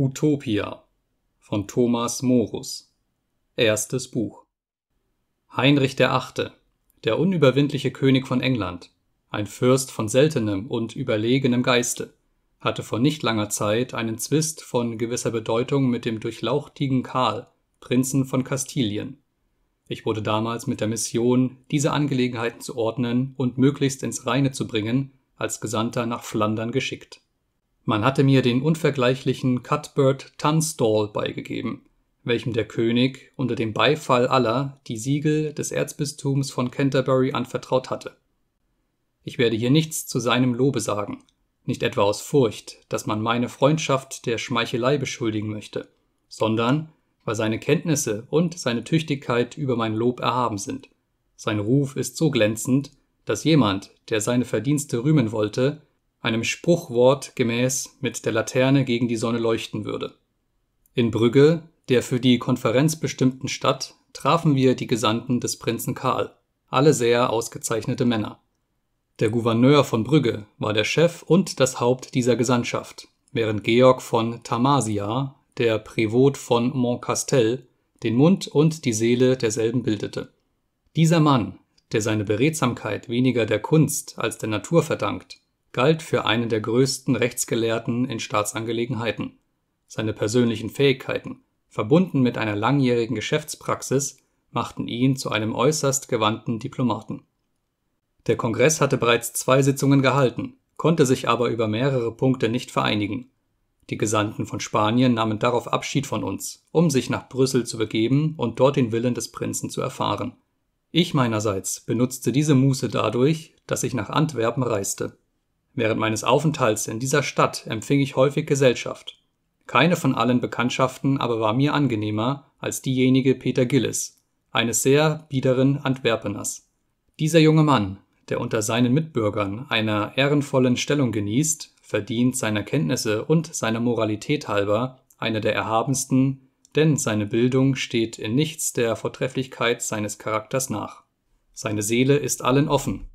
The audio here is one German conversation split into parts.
Utopia von Thomas Morus Erstes Buch Heinrich VIII., der unüberwindliche König von England, ein Fürst von seltenem und überlegenem Geiste, hatte vor nicht langer Zeit einen Zwist von gewisser Bedeutung mit dem durchlauchtigen Karl, Prinzen von Kastilien. Ich wurde damals mit der Mission, diese Angelegenheiten zu ordnen und möglichst ins Reine zu bringen, als Gesandter nach Flandern geschickt man hatte mir den unvergleichlichen Cutbird Tunstall beigegeben, welchem der König unter dem Beifall aller die Siegel des Erzbistums von Canterbury anvertraut hatte. Ich werde hier nichts zu seinem Lobe sagen, nicht etwa aus Furcht, dass man meine Freundschaft der Schmeichelei beschuldigen möchte, sondern weil seine Kenntnisse und seine Tüchtigkeit über mein Lob erhaben sind. Sein Ruf ist so glänzend, dass jemand, der seine Verdienste rühmen wollte, einem Spruchwort gemäß mit der Laterne gegen die Sonne leuchten würde. In Brügge, der für die Konferenz bestimmten Stadt, trafen wir die Gesandten des Prinzen Karl, alle sehr ausgezeichnete Männer. Der Gouverneur von Brügge war der Chef und das Haupt dieser Gesandtschaft, während Georg von Tamasia, der Prävot von Montcastel, den Mund und die Seele derselben bildete. Dieser Mann, der seine Beredsamkeit weniger der Kunst als der Natur verdankt, galt für einen der größten Rechtsgelehrten in Staatsangelegenheiten. Seine persönlichen Fähigkeiten, verbunden mit einer langjährigen Geschäftspraxis, machten ihn zu einem äußerst gewandten Diplomaten. Der Kongress hatte bereits zwei Sitzungen gehalten, konnte sich aber über mehrere Punkte nicht vereinigen. Die Gesandten von Spanien nahmen darauf Abschied von uns, um sich nach Brüssel zu begeben und dort den Willen des Prinzen zu erfahren. Ich meinerseits benutzte diese Muße dadurch, dass ich nach Antwerpen reiste. Während meines Aufenthalts in dieser Stadt empfing ich häufig Gesellschaft. Keine von allen Bekanntschaften aber war mir angenehmer als diejenige Peter Gillis, eines sehr biederen Antwerpeners. Dieser junge Mann, der unter seinen Mitbürgern einer ehrenvollen Stellung genießt, verdient seiner Kenntnisse und seiner Moralität halber eine der erhabensten, denn seine Bildung steht in nichts der Vortrefflichkeit seines Charakters nach. Seine Seele ist allen offen,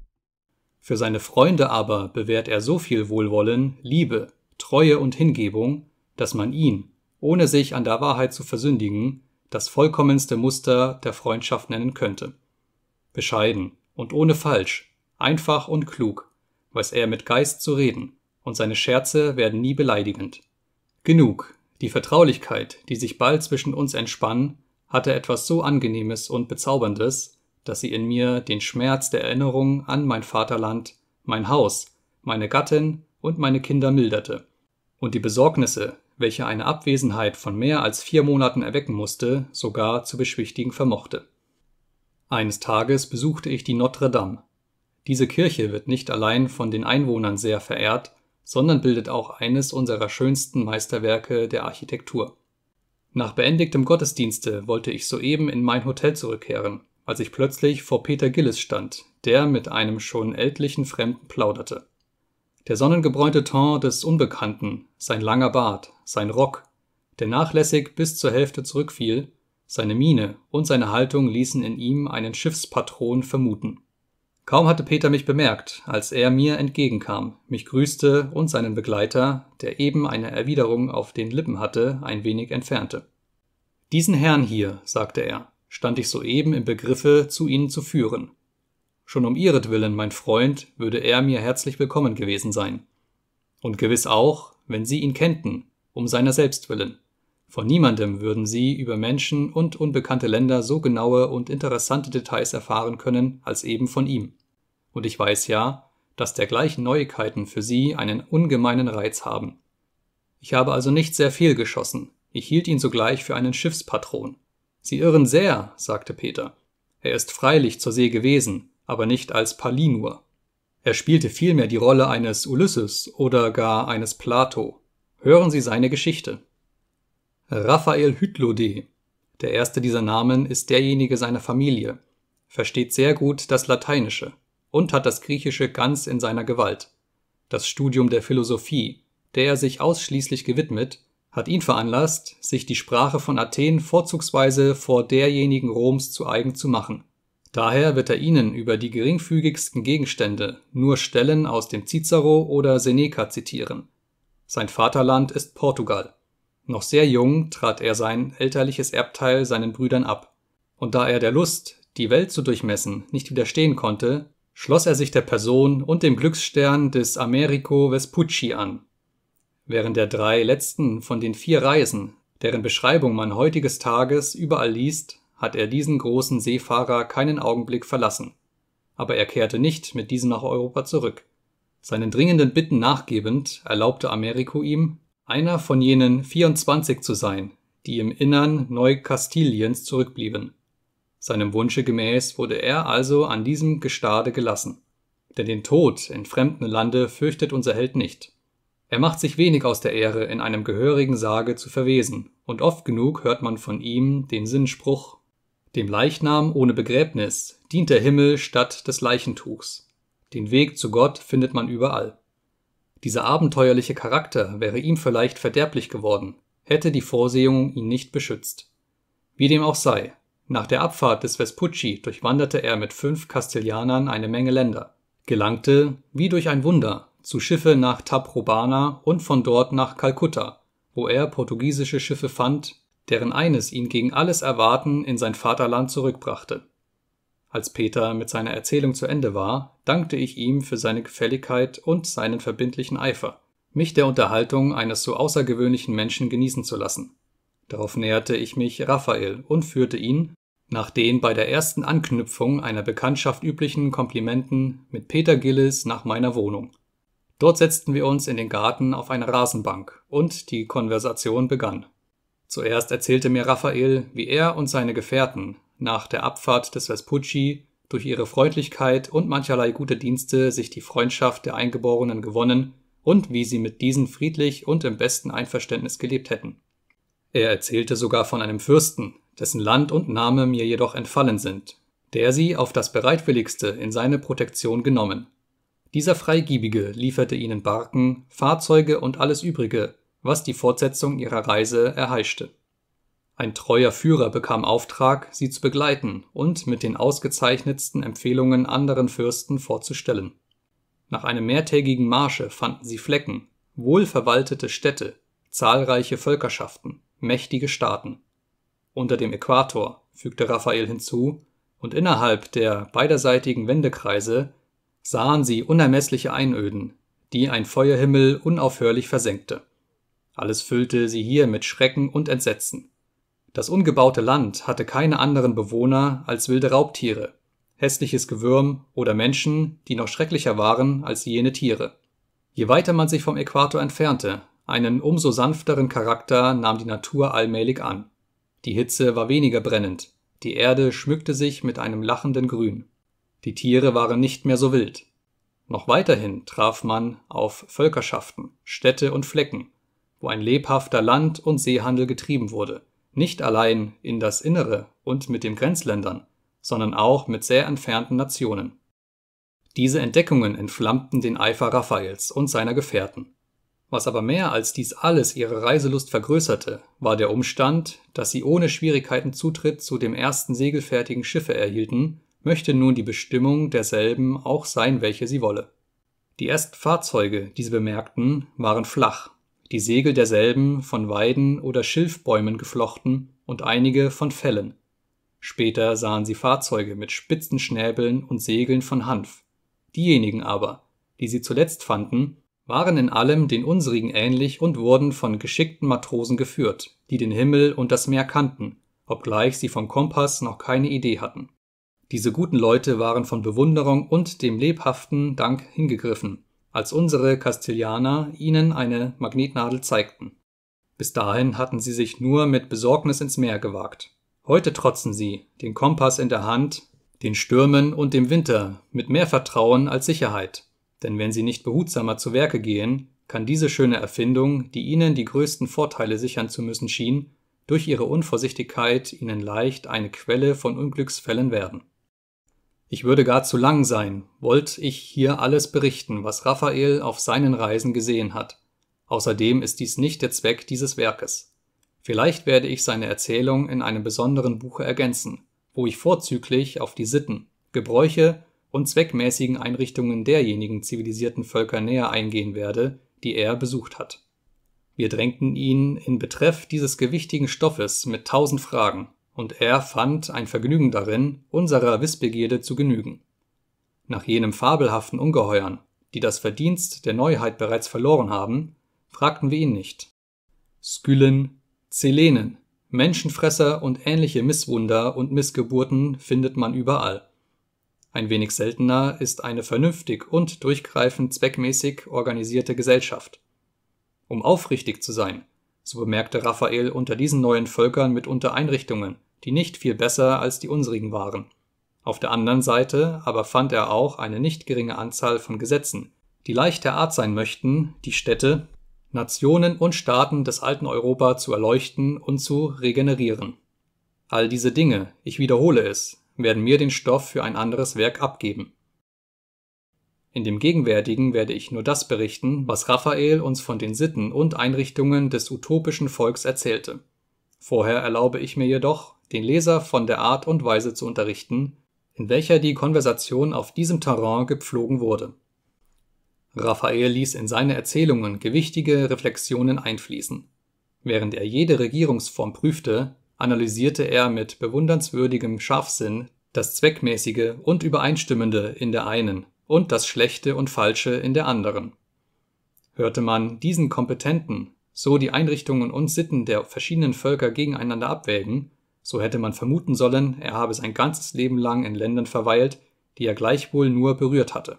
für seine Freunde aber bewährt er so viel Wohlwollen, Liebe, Treue und Hingebung, dass man ihn, ohne sich an der Wahrheit zu versündigen, das vollkommenste Muster der Freundschaft nennen könnte. Bescheiden und ohne falsch, einfach und klug, weiß er mit Geist zu reden, und seine Scherze werden nie beleidigend. Genug, die Vertraulichkeit, die sich bald zwischen uns entspann, hatte etwas so Angenehmes und Bezauberndes, dass sie in mir den Schmerz der Erinnerung an mein Vaterland, mein Haus, meine Gattin und meine Kinder milderte. Und die Besorgnisse, welche eine Abwesenheit von mehr als vier Monaten erwecken musste, sogar zu beschwichtigen vermochte. Eines Tages besuchte ich die Notre Dame. Diese Kirche wird nicht allein von den Einwohnern sehr verehrt, sondern bildet auch eines unserer schönsten Meisterwerke der Architektur. Nach beendigtem Gottesdienste wollte ich soeben in mein Hotel zurückkehren, als ich plötzlich vor Peter Gillis stand, der mit einem schon ältlichen Fremden plauderte. Der sonnengebräunte Ton des Unbekannten, sein langer Bart, sein Rock, der nachlässig bis zur Hälfte zurückfiel, seine Miene und seine Haltung ließen in ihm einen Schiffspatron vermuten. Kaum hatte Peter mich bemerkt, als er mir entgegenkam, mich grüßte und seinen Begleiter, der eben eine Erwiderung auf den Lippen hatte, ein wenig entfernte. Diesen Herrn hier, sagte er, stand ich soeben im Begriffe, zu ihnen zu führen. Schon um ihretwillen, mein Freund, würde er mir herzlich willkommen gewesen sein. Und gewiss auch, wenn sie ihn kennten, um seiner selbst willen. Von niemandem würden sie über Menschen und unbekannte Länder so genaue und interessante Details erfahren können, als eben von ihm. Und ich weiß ja, dass dergleichen Neuigkeiten für sie einen ungemeinen Reiz haben. Ich habe also nicht sehr viel geschossen. Ich hielt ihn sogleich für einen Schiffspatron, Sie irren sehr, sagte Peter. Er ist freilich zur See gewesen, aber nicht als Palinur. Er spielte vielmehr die Rolle eines Ulysses oder gar eines Plato. Hören Sie seine Geschichte. Raphael Hydlode. Der erste dieser Namen ist derjenige seiner Familie, versteht sehr gut das Lateinische und hat das Griechische ganz in seiner Gewalt. Das Studium der Philosophie, der er sich ausschließlich gewidmet, hat ihn veranlasst, sich die Sprache von Athen vorzugsweise vor derjenigen Roms zu eigen zu machen. Daher wird er ihnen über die geringfügigsten Gegenstände nur Stellen aus dem Cicero oder Seneca zitieren. Sein Vaterland ist Portugal. Noch sehr jung trat er sein elterliches Erbteil seinen Brüdern ab. Und da er der Lust, die Welt zu durchmessen, nicht widerstehen konnte, schloss er sich der Person und dem Glücksstern des Americo Vespucci an, Während der drei letzten von den vier Reisen, deren Beschreibung man heutiges Tages überall liest, hat er diesen großen Seefahrer keinen Augenblick verlassen. Aber er kehrte nicht mit diesem nach Europa zurück. Seinen dringenden Bitten nachgebend, erlaubte Americo ihm, einer von jenen 24 zu sein, die im Innern Neukastiliens zurückblieben. Seinem Wunsche gemäß wurde er also an diesem Gestade gelassen. Denn den Tod in fremden Lande fürchtet unser Held nicht. Er macht sich wenig aus der Ehre, in einem gehörigen Sarge zu verwesen, und oft genug hört man von ihm den Sinnspruch Dem Leichnam ohne Begräbnis dient der Himmel statt des Leichentuchs. Den Weg zu Gott findet man überall. Dieser abenteuerliche Charakter wäre ihm vielleicht verderblich geworden, hätte die Vorsehung ihn nicht beschützt. Wie dem auch sei, nach der Abfahrt des Vespucci durchwanderte er mit fünf Kastilianern eine Menge Länder, gelangte, wie durch ein Wunder, zu Schiffe nach Taprobana und von dort nach Kalkutta, wo er portugiesische Schiffe fand, deren eines ihn gegen alles Erwarten in sein Vaterland zurückbrachte. Als Peter mit seiner Erzählung zu Ende war, dankte ich ihm für seine Gefälligkeit und seinen verbindlichen Eifer, mich der Unterhaltung eines so außergewöhnlichen Menschen genießen zu lassen. Darauf näherte ich mich Raphael und führte ihn, nach den bei der ersten Anknüpfung einer Bekanntschaft üblichen Komplimenten mit Peter Gillis nach meiner Wohnung. Dort setzten wir uns in den Garten auf eine Rasenbank und die Konversation begann. Zuerst erzählte mir Raphael, wie er und seine Gefährten nach der Abfahrt des Vespucci durch ihre Freundlichkeit und mancherlei gute Dienste sich die Freundschaft der Eingeborenen gewonnen und wie sie mit diesen friedlich und im besten Einverständnis gelebt hätten. Er erzählte sogar von einem Fürsten, dessen Land und Name mir jedoch entfallen sind, der sie auf das bereitwilligste in seine Protektion genommen. Dieser Freigiebige lieferte ihnen Barken, Fahrzeuge und alles Übrige, was die Fortsetzung ihrer Reise erheischte. Ein treuer Führer bekam Auftrag, sie zu begleiten und mit den ausgezeichnetsten Empfehlungen anderen Fürsten vorzustellen. Nach einem mehrtägigen Marsche fanden sie Flecken, wohlverwaltete Städte, zahlreiche Völkerschaften, mächtige Staaten. Unter dem Äquator, fügte Raphael hinzu, und innerhalb der beiderseitigen Wendekreise sahen sie unermessliche Einöden, die ein Feuerhimmel unaufhörlich versenkte. Alles füllte sie hier mit Schrecken und Entsetzen. Das ungebaute Land hatte keine anderen Bewohner als wilde Raubtiere, hässliches Gewürm oder Menschen, die noch schrecklicher waren als jene Tiere. Je weiter man sich vom Äquator entfernte, einen umso sanfteren Charakter nahm die Natur allmählich an. Die Hitze war weniger brennend, die Erde schmückte sich mit einem lachenden Grün. Die Tiere waren nicht mehr so wild. Noch weiterhin traf man auf Völkerschaften, Städte und Flecken, wo ein lebhafter Land- und Seehandel getrieben wurde, nicht allein in das Innere und mit den Grenzländern, sondern auch mit sehr entfernten Nationen. Diese Entdeckungen entflammten den Eifer Raphaels und seiner Gefährten. Was aber mehr als dies alles ihre Reiselust vergrößerte, war der Umstand, dass sie ohne Schwierigkeiten Zutritt zu dem ersten segelfertigen Schiffe erhielten, möchte nun die Bestimmung derselben auch sein, welche sie wolle. Die ersten Fahrzeuge, die sie bemerkten, waren flach, die Segel derselben von Weiden oder Schilfbäumen geflochten und einige von Fellen. Später sahen sie Fahrzeuge mit spitzen Schnäbeln und Segeln von Hanf. Diejenigen aber, die sie zuletzt fanden, waren in allem den unsrigen ähnlich und wurden von geschickten Matrosen geführt, die den Himmel und das Meer kannten, obgleich sie vom Kompass noch keine Idee hatten. Diese guten Leute waren von Bewunderung und dem lebhaften Dank hingegriffen, als unsere Castilianer ihnen eine Magnetnadel zeigten. Bis dahin hatten sie sich nur mit Besorgnis ins Meer gewagt. Heute trotzen sie, den Kompass in der Hand, den Stürmen und dem Winter, mit mehr Vertrauen als Sicherheit. Denn wenn sie nicht behutsamer zu Werke gehen, kann diese schöne Erfindung, die ihnen die größten Vorteile sichern zu müssen schien, durch ihre Unvorsichtigkeit ihnen leicht eine Quelle von Unglücksfällen werden. Ich würde gar zu lang sein, wollt ich hier alles berichten, was Raphael auf seinen Reisen gesehen hat. Außerdem ist dies nicht der Zweck dieses Werkes. Vielleicht werde ich seine Erzählung in einem besonderen Buche ergänzen, wo ich vorzüglich auf die Sitten, Gebräuche und zweckmäßigen Einrichtungen derjenigen zivilisierten Völker näher eingehen werde, die er besucht hat. Wir drängten ihn in Betreff dieses gewichtigen Stoffes mit tausend Fragen, und er fand ein Vergnügen darin, unserer Wissbegierde zu genügen. Nach jenem fabelhaften Ungeheuern, die das Verdienst der Neuheit bereits verloren haben, fragten wir ihn nicht. Skylen, Zelenen, Menschenfresser und ähnliche Misswunder und Missgeburten findet man überall. Ein wenig seltener ist eine vernünftig und durchgreifend zweckmäßig organisierte Gesellschaft. Um aufrichtig zu sein, so bemerkte Raphael unter diesen neuen Völkern mitunter Einrichtungen, die nicht viel besser als die unsrigen waren. Auf der anderen Seite aber fand er auch eine nicht geringe Anzahl von Gesetzen, die leichter Art sein möchten, die Städte, Nationen und Staaten des alten Europa zu erleuchten und zu regenerieren. All diese Dinge, ich wiederhole es, werden mir den Stoff für ein anderes Werk abgeben. In dem Gegenwärtigen werde ich nur das berichten, was Raphael uns von den Sitten und Einrichtungen des utopischen Volks erzählte. Vorher erlaube ich mir jedoch, den Leser von der Art und Weise zu unterrichten, in welcher die Konversation auf diesem Terrain gepflogen wurde. Raphael ließ in seine Erzählungen gewichtige Reflexionen einfließen. Während er jede Regierungsform prüfte, analysierte er mit bewundernswürdigem Scharfsinn das Zweckmäßige und Übereinstimmende in der einen und das Schlechte und Falsche in der anderen. Hörte man diesen Kompetenten so die Einrichtungen und Sitten der verschiedenen Völker gegeneinander abwägen, so hätte man vermuten sollen, er habe sein ganzes Leben lang in Ländern verweilt, die er gleichwohl nur berührt hatte.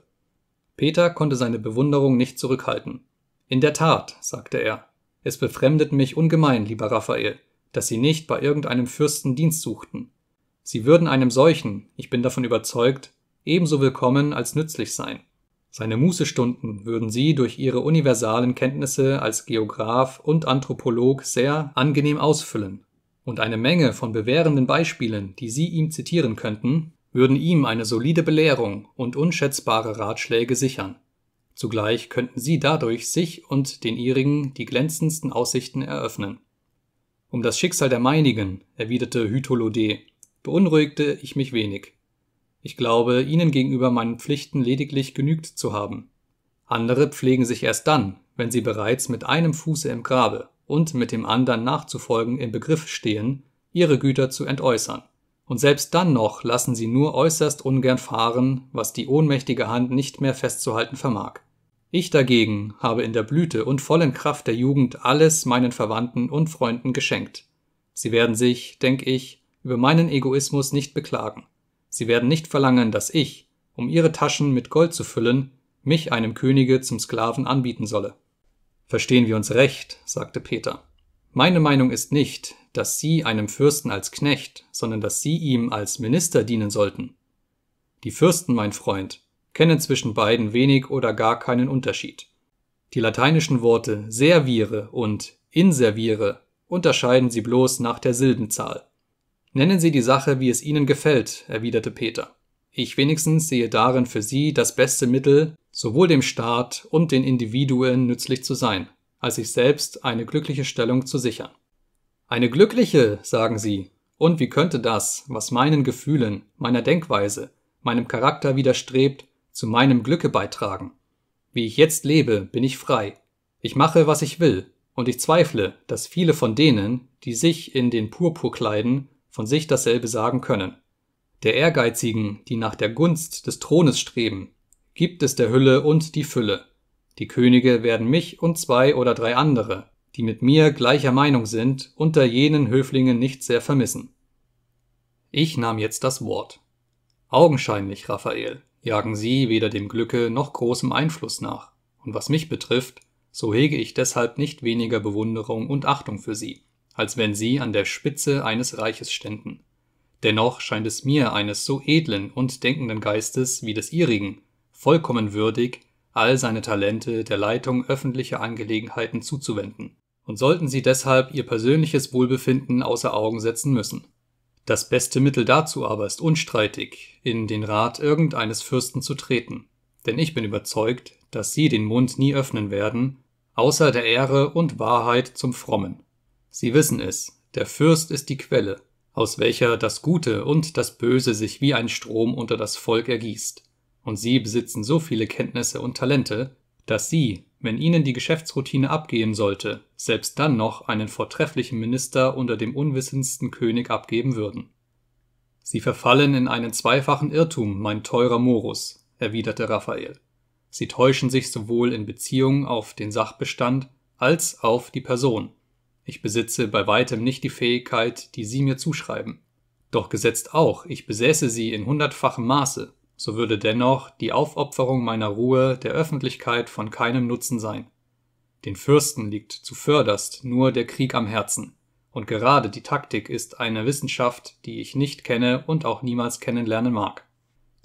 Peter konnte seine Bewunderung nicht zurückhalten. In der Tat, sagte er, es befremdet mich ungemein, lieber Raphael, dass Sie nicht bei irgendeinem Fürsten Dienst suchten. Sie würden einem solchen, ich bin davon überzeugt, ebenso willkommen als nützlich sein. Seine Mußestunden würden sie durch ihre universalen Kenntnisse als Geograf und Anthropolog sehr angenehm ausfüllen. Und eine Menge von bewährenden Beispielen, die sie ihm zitieren könnten, würden ihm eine solide Belehrung und unschätzbare Ratschläge sichern. Zugleich könnten sie dadurch sich und den ihrigen die glänzendsten Aussichten eröffnen. Um das Schicksal der meinigen, erwiderte Hytolodé, beunruhigte ich mich wenig. Ich glaube, ihnen gegenüber meinen Pflichten lediglich genügt zu haben. Andere pflegen sich erst dann, wenn sie bereits mit einem Fuße im Grabe und mit dem anderen nachzufolgen im Begriff stehen, ihre Güter zu entäußern. Und selbst dann noch lassen sie nur äußerst ungern fahren, was die ohnmächtige Hand nicht mehr festzuhalten vermag. Ich dagegen habe in der Blüte und vollen Kraft der Jugend alles meinen Verwandten und Freunden geschenkt. Sie werden sich, denke ich, über meinen Egoismus nicht beklagen. Sie werden nicht verlangen, dass ich, um ihre Taschen mit Gold zu füllen, mich einem Könige zum Sklaven anbieten solle. Verstehen wir uns recht, sagte Peter. Meine Meinung ist nicht, dass Sie einem Fürsten als Knecht, sondern dass Sie ihm als Minister dienen sollten. Die Fürsten, mein Freund, kennen zwischen beiden wenig oder gar keinen Unterschied. Die lateinischen Worte servire und inservire unterscheiden sie bloß nach der Silbenzahl. Nennen Sie die Sache, wie es Ihnen gefällt, erwiderte Peter. Ich wenigstens sehe darin für Sie das beste Mittel, sowohl dem Staat und den Individuen nützlich zu sein, als sich selbst eine glückliche Stellung zu sichern. Eine glückliche, sagen Sie, und wie könnte das, was meinen Gefühlen, meiner Denkweise, meinem Charakter widerstrebt, zu meinem Glücke beitragen? Wie ich jetzt lebe, bin ich frei. Ich mache, was ich will, und ich zweifle, dass viele von denen, die sich in den Purpur kleiden von sich dasselbe sagen können. Der Ehrgeizigen, die nach der Gunst des Thrones streben, gibt es der Hülle und die Fülle. Die Könige werden mich und zwei oder drei andere, die mit mir gleicher Meinung sind, unter jenen Höflingen nicht sehr vermissen. Ich nahm jetzt das Wort. Augenscheinlich, Raphael, jagen Sie weder dem Glücke noch großem Einfluss nach, und was mich betrifft, so hege ich deshalb nicht weniger Bewunderung und Achtung für Sie als wenn sie an der Spitze eines Reiches ständen. Dennoch scheint es mir eines so edlen und denkenden Geistes wie des ihrigen vollkommen würdig, all seine Talente der Leitung öffentlicher Angelegenheiten zuzuwenden und sollten sie deshalb ihr persönliches Wohlbefinden außer Augen setzen müssen. Das beste Mittel dazu aber ist unstreitig, in den Rat irgendeines Fürsten zu treten, denn ich bin überzeugt, dass sie den Mund nie öffnen werden, außer der Ehre und Wahrheit zum Frommen. Sie wissen es, der Fürst ist die Quelle, aus welcher das Gute und das Böse sich wie ein Strom unter das Volk ergießt, und Sie besitzen so viele Kenntnisse und Talente, dass Sie, wenn Ihnen die Geschäftsroutine abgehen sollte, selbst dann noch einen vortrefflichen Minister unter dem unwissendsten König abgeben würden. Sie verfallen in einen zweifachen Irrtum, mein teurer Morus, erwiderte Raphael. Sie täuschen sich sowohl in Beziehung auf den Sachbestand als auf die Person, ich besitze bei weitem nicht die Fähigkeit, die Sie mir zuschreiben. Doch gesetzt auch, ich besäße sie in hundertfachem Maße, so würde dennoch die Aufopferung meiner Ruhe der Öffentlichkeit von keinem Nutzen sein. Den Fürsten liegt zuvörderst nur der Krieg am Herzen, und gerade die Taktik ist eine Wissenschaft, die ich nicht kenne und auch niemals kennenlernen mag.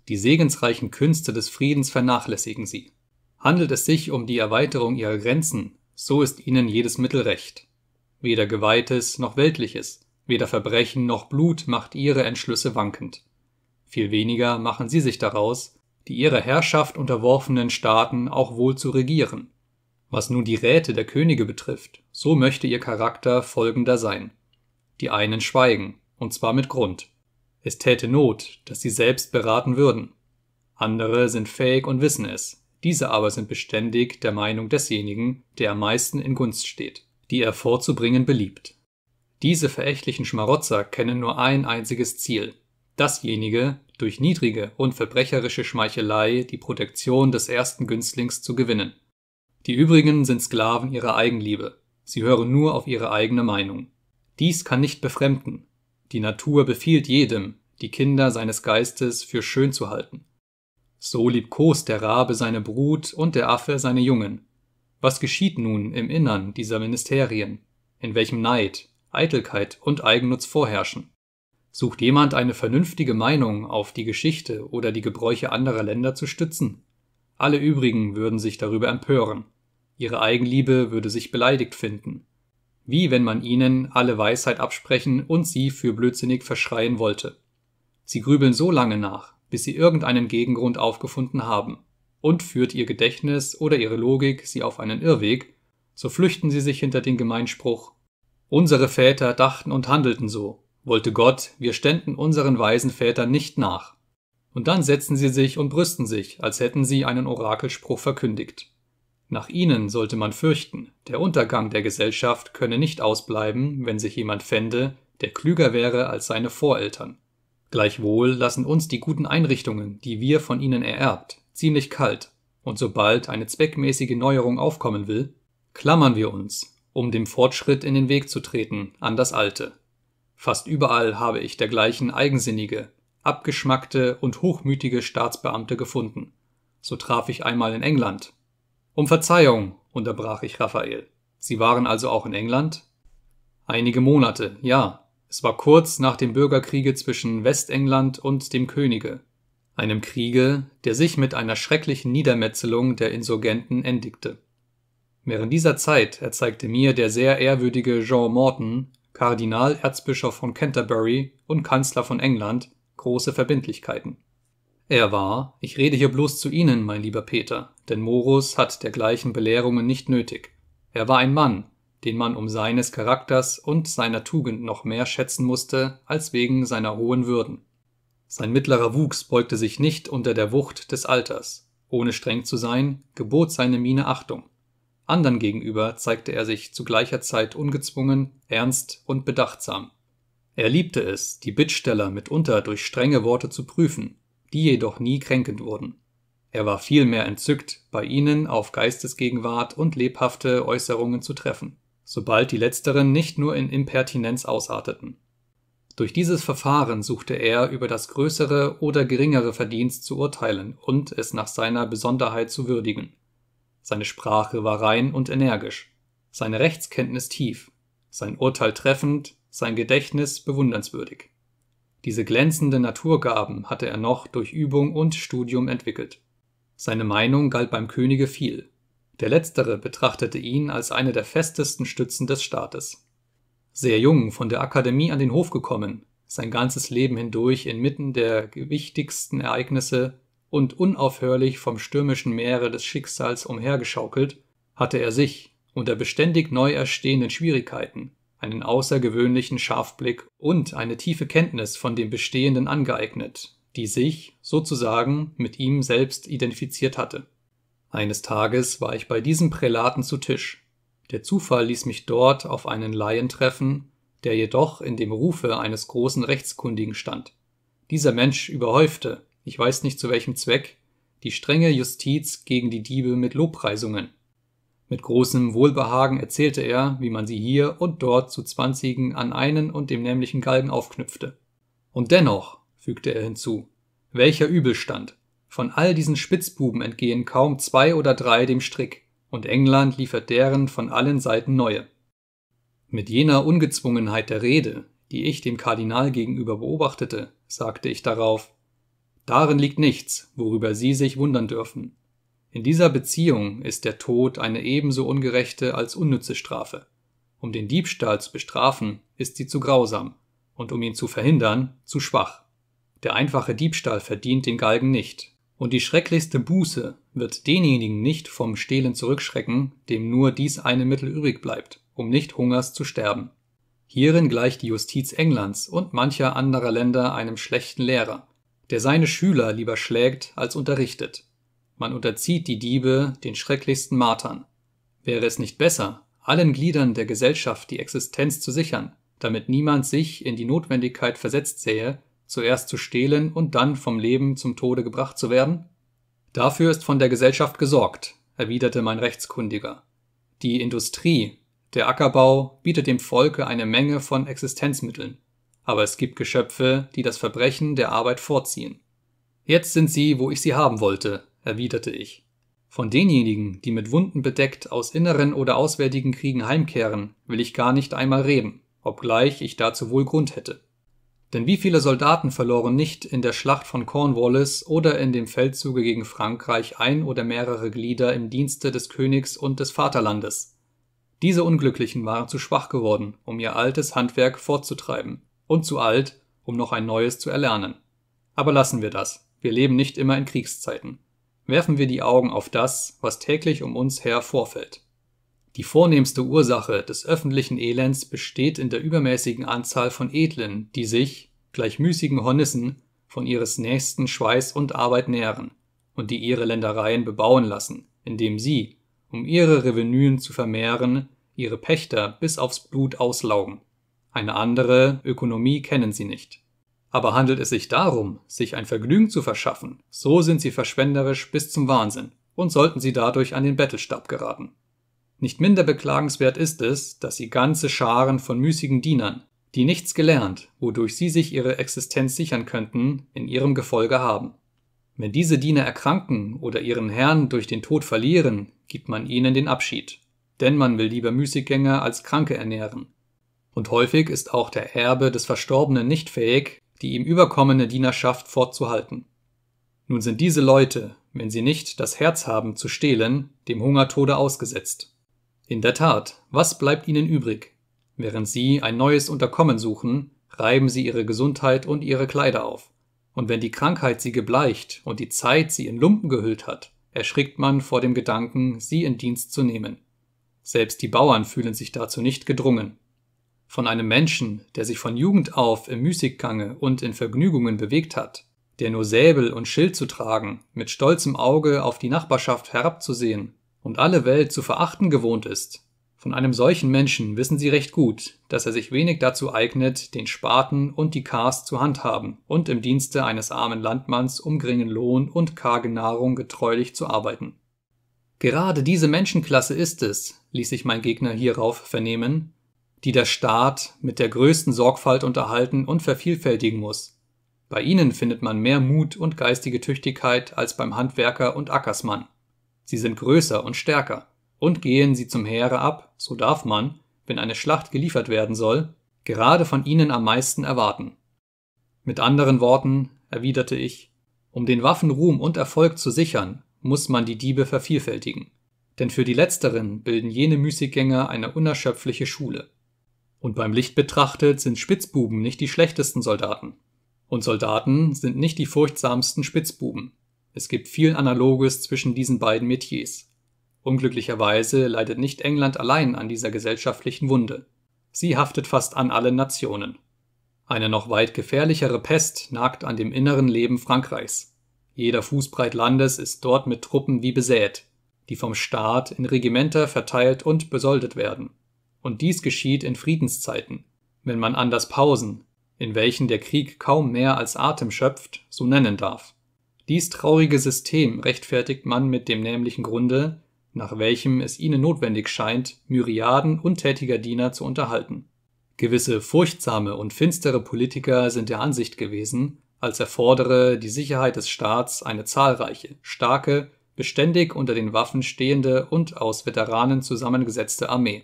Die segensreichen Künste des Friedens vernachlässigen sie. Handelt es sich um die Erweiterung ihrer Grenzen, so ist ihnen jedes Mittel recht weder Geweihtes noch Weltliches, weder Verbrechen noch Blut macht ihre Entschlüsse wankend. Viel weniger machen sie sich daraus, die ihrer Herrschaft unterworfenen Staaten auch wohl zu regieren. Was nun die Räte der Könige betrifft, so möchte ihr Charakter folgender sein. Die einen schweigen, und zwar mit Grund. Es täte Not, dass sie selbst beraten würden. Andere sind fähig und wissen es, diese aber sind beständig der Meinung desjenigen, der am meisten in Gunst steht die er vorzubringen beliebt. Diese verächtlichen Schmarotzer kennen nur ein einziges Ziel, dasjenige, durch niedrige und verbrecherische Schmeichelei die Protektion des ersten Günstlings zu gewinnen. Die übrigen sind Sklaven ihrer Eigenliebe, sie hören nur auf ihre eigene Meinung. Dies kann nicht befremden. Die Natur befiehlt jedem, die Kinder seines Geistes für schön zu halten. So liebkost der Rabe seine Brut und der Affe seine Jungen, was geschieht nun im Innern dieser Ministerien? In welchem Neid, Eitelkeit und Eigennutz vorherrschen? Sucht jemand eine vernünftige Meinung auf die Geschichte oder die Gebräuche anderer Länder zu stützen? Alle übrigen würden sich darüber empören. Ihre Eigenliebe würde sich beleidigt finden. Wie wenn man ihnen alle Weisheit absprechen und sie für blödsinnig verschreien wollte. Sie grübeln so lange nach, bis sie irgendeinen Gegengrund aufgefunden haben und führt ihr Gedächtnis oder ihre Logik sie auf einen Irrweg, so flüchten sie sich hinter den Gemeinspruch Unsere Väter dachten und handelten so, wollte Gott, wir ständen unseren weisen Vätern nicht nach. Und dann setzen sie sich und brüsten sich, als hätten sie einen Orakelspruch verkündigt. Nach ihnen sollte man fürchten, der Untergang der Gesellschaft könne nicht ausbleiben, wenn sich jemand fände, der klüger wäre als seine Voreltern. Gleichwohl lassen uns die guten Einrichtungen, die wir von ihnen ererbt, ziemlich kalt, und sobald eine zweckmäßige Neuerung aufkommen will, klammern wir uns, um dem Fortschritt in den Weg zu treten, an das Alte. Fast überall habe ich dergleichen eigensinnige, abgeschmackte und hochmütige Staatsbeamte gefunden. So traf ich einmal in England. Um Verzeihung, unterbrach ich Raphael. Sie waren also auch in England? Einige Monate, ja. Es war kurz nach dem Bürgerkriege zwischen Westengland und dem Könige einem Kriege, der sich mit einer schrecklichen Niedermetzelung der Insurgenten endigte. Während dieser Zeit erzeigte mir der sehr ehrwürdige Jean Morton, Kardinal Erzbischof von Canterbury und Kanzler von England, große Verbindlichkeiten. Er war, ich rede hier bloß zu Ihnen, mein lieber Peter, denn Morus hat dergleichen Belehrungen nicht nötig. Er war ein Mann, den man um seines Charakters und seiner Tugend noch mehr schätzen musste als wegen seiner hohen Würden. Sein mittlerer Wuchs beugte sich nicht unter der Wucht des Alters. Ohne streng zu sein, gebot seine Miene Achtung. Andern gegenüber zeigte er sich zu gleicher Zeit ungezwungen, ernst und bedachtsam. Er liebte es, die Bittsteller mitunter durch strenge Worte zu prüfen, die jedoch nie kränkend wurden. Er war vielmehr entzückt, bei ihnen auf Geistesgegenwart und lebhafte Äußerungen zu treffen, sobald die letzteren nicht nur in Impertinenz ausarteten. Durch dieses Verfahren suchte er, über das größere oder geringere Verdienst zu urteilen und es nach seiner Besonderheit zu würdigen. Seine Sprache war rein und energisch, seine Rechtskenntnis tief, sein Urteil treffend, sein Gedächtnis bewundernswürdig. Diese glänzenden Naturgaben hatte er noch durch Übung und Studium entwickelt. Seine Meinung galt beim Könige viel. Der letztere betrachtete ihn als eine der festesten Stützen des Staates sehr jung von der Akademie an den Hof gekommen, sein ganzes Leben hindurch inmitten der gewichtigsten Ereignisse und unaufhörlich vom stürmischen Meere des Schicksals umhergeschaukelt, hatte er sich, unter beständig neu erstehenden Schwierigkeiten, einen außergewöhnlichen Scharfblick und eine tiefe Kenntnis von dem Bestehenden angeeignet, die sich, sozusagen, mit ihm selbst identifiziert hatte. Eines Tages war ich bei diesem Prälaten zu Tisch, der Zufall ließ mich dort auf einen Laien treffen, der jedoch in dem Rufe eines großen Rechtskundigen stand. Dieser Mensch überhäufte, ich weiß nicht zu welchem Zweck, die strenge Justiz gegen die Diebe mit Lobpreisungen. Mit großem Wohlbehagen erzählte er, wie man sie hier und dort zu Zwanzigen an einen und dem nämlichen Galgen aufknüpfte. Und dennoch, fügte er hinzu, welcher Übelstand. Von all diesen Spitzbuben entgehen kaum zwei oder drei dem Strick und England liefert deren von allen Seiten neue. Mit jener Ungezwungenheit der Rede, die ich dem Kardinal gegenüber beobachtete, sagte ich darauf Darin liegt nichts, worüber Sie sich wundern dürfen. In dieser Beziehung ist der Tod eine ebenso ungerechte als unnütze Strafe. Um den Diebstahl zu bestrafen, ist sie zu grausam, und um ihn zu verhindern, zu schwach. Der einfache Diebstahl verdient den Galgen nicht, und die schrecklichste Buße wird denjenigen nicht vom Stehlen zurückschrecken, dem nur dies eine Mittel übrig bleibt, um nicht hungers zu sterben. Hierin gleicht die Justiz Englands und mancher anderer Länder einem schlechten Lehrer, der seine Schüler lieber schlägt als unterrichtet. Man unterzieht die Diebe den schrecklichsten Martern. Wäre es nicht besser, allen Gliedern der Gesellschaft die Existenz zu sichern, damit niemand sich in die Notwendigkeit versetzt sähe, zuerst zu stehlen und dann vom Leben zum Tode gebracht zu werden? Dafür ist von der Gesellschaft gesorgt, erwiderte mein Rechtskundiger. Die Industrie, der Ackerbau bietet dem Volke eine Menge von Existenzmitteln, aber es gibt Geschöpfe, die das Verbrechen der Arbeit vorziehen. Jetzt sind sie, wo ich sie haben wollte, erwiderte ich. Von denjenigen, die mit Wunden bedeckt aus inneren oder auswärtigen Kriegen heimkehren, will ich gar nicht einmal reden, obgleich ich dazu wohl Grund hätte. Denn wie viele Soldaten verloren nicht in der Schlacht von Cornwallis oder in dem Feldzuge gegen Frankreich ein oder mehrere Glieder im Dienste des Königs und des Vaterlandes? Diese Unglücklichen waren zu schwach geworden, um ihr altes Handwerk fortzutreiben, und zu alt, um noch ein neues zu erlernen. Aber lassen wir das, wir leben nicht immer in Kriegszeiten. Werfen wir die Augen auf das, was täglich um uns her vorfällt. Die vornehmste Ursache des öffentlichen Elends besteht in der übermäßigen Anzahl von Edlen, die sich, gleich müßigen Hornissen, von ihres Nächsten Schweiß und Arbeit nähren und die ihre Ländereien bebauen lassen, indem sie, um ihre Revenuen zu vermehren, ihre Pächter bis aufs Blut auslaugen. Eine andere Ökonomie kennen sie nicht. Aber handelt es sich darum, sich ein Vergnügen zu verschaffen, so sind sie verschwenderisch bis zum Wahnsinn und sollten sie dadurch an den Bettelstab geraten. Nicht minder beklagenswert ist es, dass sie ganze Scharen von müßigen Dienern, die nichts gelernt, wodurch sie sich ihre Existenz sichern könnten, in ihrem Gefolge haben. Wenn diese Diener erkranken oder ihren Herrn durch den Tod verlieren, gibt man ihnen den Abschied, denn man will lieber Müßiggänger als Kranke ernähren. Und häufig ist auch der Erbe des Verstorbenen nicht fähig, die ihm überkommene Dienerschaft fortzuhalten. Nun sind diese Leute, wenn sie nicht das Herz haben zu stehlen, dem Hungertode ausgesetzt. In der Tat, was bleibt ihnen übrig? Während sie ein neues Unterkommen suchen, reiben sie ihre Gesundheit und ihre Kleider auf. Und wenn die Krankheit sie gebleicht und die Zeit sie in Lumpen gehüllt hat, erschrickt man vor dem Gedanken, sie in Dienst zu nehmen. Selbst die Bauern fühlen sich dazu nicht gedrungen. Von einem Menschen, der sich von Jugend auf im Müßiggange und in Vergnügungen bewegt hat, der nur Säbel und Schild zu tragen, mit stolzem Auge auf die Nachbarschaft herabzusehen und alle Welt zu verachten gewohnt ist. Von einem solchen Menschen wissen sie recht gut, dass er sich wenig dazu eignet, den Spaten und die Kars zu handhaben und im Dienste eines armen Landmanns um geringen Lohn und karge Nahrung getreulich zu arbeiten. Gerade diese Menschenklasse ist es, ließ sich mein Gegner hierauf vernehmen, die der Staat mit der größten Sorgfalt unterhalten und vervielfältigen muss. Bei ihnen findet man mehr Mut und geistige Tüchtigkeit als beim Handwerker und Ackersmann. Sie sind größer und stärker. Und gehen sie zum Heere ab, so darf man, wenn eine Schlacht geliefert werden soll, gerade von ihnen am meisten erwarten. Mit anderen Worten, erwiderte ich, um den Waffenruhm und Erfolg zu sichern, muss man die Diebe vervielfältigen. Denn für die letzteren bilden jene Müßiggänger eine unerschöpfliche Schule. Und beim Licht betrachtet sind Spitzbuben nicht die schlechtesten Soldaten. Und Soldaten sind nicht die furchtsamsten Spitzbuben. Es gibt viel Analoges zwischen diesen beiden Metiers. Unglücklicherweise leidet nicht England allein an dieser gesellschaftlichen Wunde. Sie haftet fast an allen Nationen. Eine noch weit gefährlichere Pest nagt an dem inneren Leben Frankreichs. Jeder Fußbreit Landes ist dort mit Truppen wie besät, die vom Staat in Regimenter verteilt und besoldet werden. Und dies geschieht in Friedenszeiten, wenn man anders Pausen, in welchen der Krieg kaum mehr als Atem schöpft, so nennen darf. Dies traurige System rechtfertigt man mit dem nämlichen Grunde, nach welchem es ihnen notwendig scheint, Myriaden untätiger Diener zu unterhalten. Gewisse furchtsame und finstere Politiker sind der Ansicht gewesen, als erfordere die Sicherheit des Staats eine zahlreiche, starke, beständig unter den Waffen stehende und aus Veteranen zusammengesetzte Armee.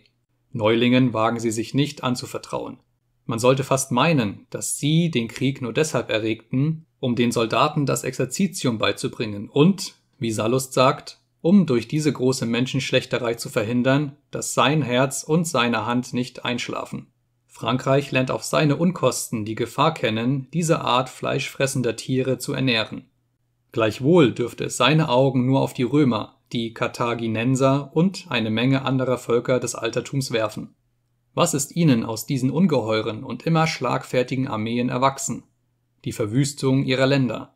Neulingen wagen sie sich nicht anzuvertrauen man sollte fast meinen, dass sie den Krieg nur deshalb erregten, um den Soldaten das Exerzitium beizubringen und, wie Sallust sagt, um durch diese große Menschenschlechterei zu verhindern, dass sein Herz und seine Hand nicht einschlafen. Frankreich lernt auf seine Unkosten die Gefahr kennen, diese Art fleischfressender Tiere zu ernähren. Gleichwohl dürfte es seine Augen nur auf die Römer, die Karthaginenser und eine Menge anderer Völker des Altertums werfen. Was ist ihnen aus diesen ungeheuren und immer schlagfertigen Armeen erwachsen? Die Verwüstung ihrer Länder,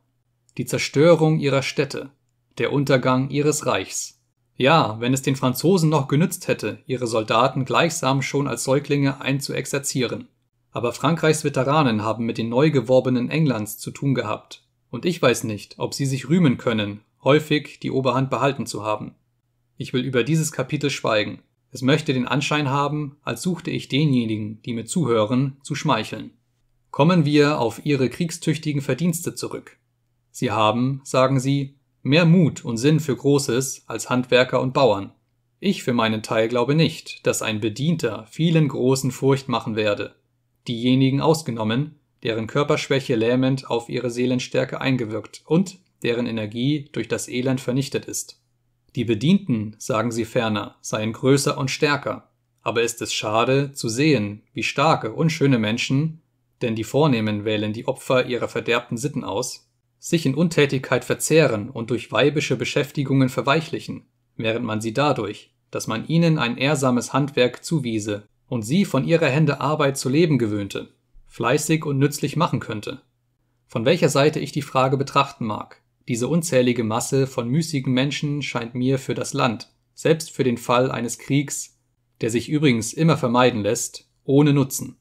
die Zerstörung ihrer Städte, der Untergang ihres Reichs. Ja, wenn es den Franzosen noch genützt hätte, ihre Soldaten gleichsam schon als Säuglinge einzuexerzieren. Aber Frankreichs Veteranen haben mit den neu geworbenen Englands zu tun gehabt. Und ich weiß nicht, ob sie sich rühmen können, häufig die Oberhand behalten zu haben. Ich will über dieses Kapitel schweigen. Es möchte den Anschein haben, als suchte ich denjenigen, die mir zuhören, zu schmeicheln. Kommen wir auf ihre kriegstüchtigen Verdienste zurück. Sie haben, sagen sie, mehr Mut und Sinn für Großes als Handwerker und Bauern. Ich für meinen Teil glaube nicht, dass ein Bedienter vielen Großen Furcht machen werde, diejenigen ausgenommen, deren Körperschwäche lähmend auf ihre Seelenstärke eingewirkt und deren Energie durch das Elend vernichtet ist. Die Bedienten, sagen sie ferner, seien größer und stärker. Aber ist es schade zu sehen, wie starke, unschöne Menschen, denn die Vornehmen wählen die Opfer ihrer verderbten Sitten aus, sich in Untätigkeit verzehren und durch weibische Beschäftigungen verweichlichen, während man sie dadurch, dass man ihnen ein ehrsames Handwerk zuwiese und sie von ihrer Hände Arbeit zu leben gewöhnte, fleißig und nützlich machen könnte. Von welcher Seite ich die Frage betrachten mag, diese unzählige Masse von müßigen Menschen scheint mir für das Land, selbst für den Fall eines Kriegs, der sich übrigens immer vermeiden lässt, ohne Nutzen.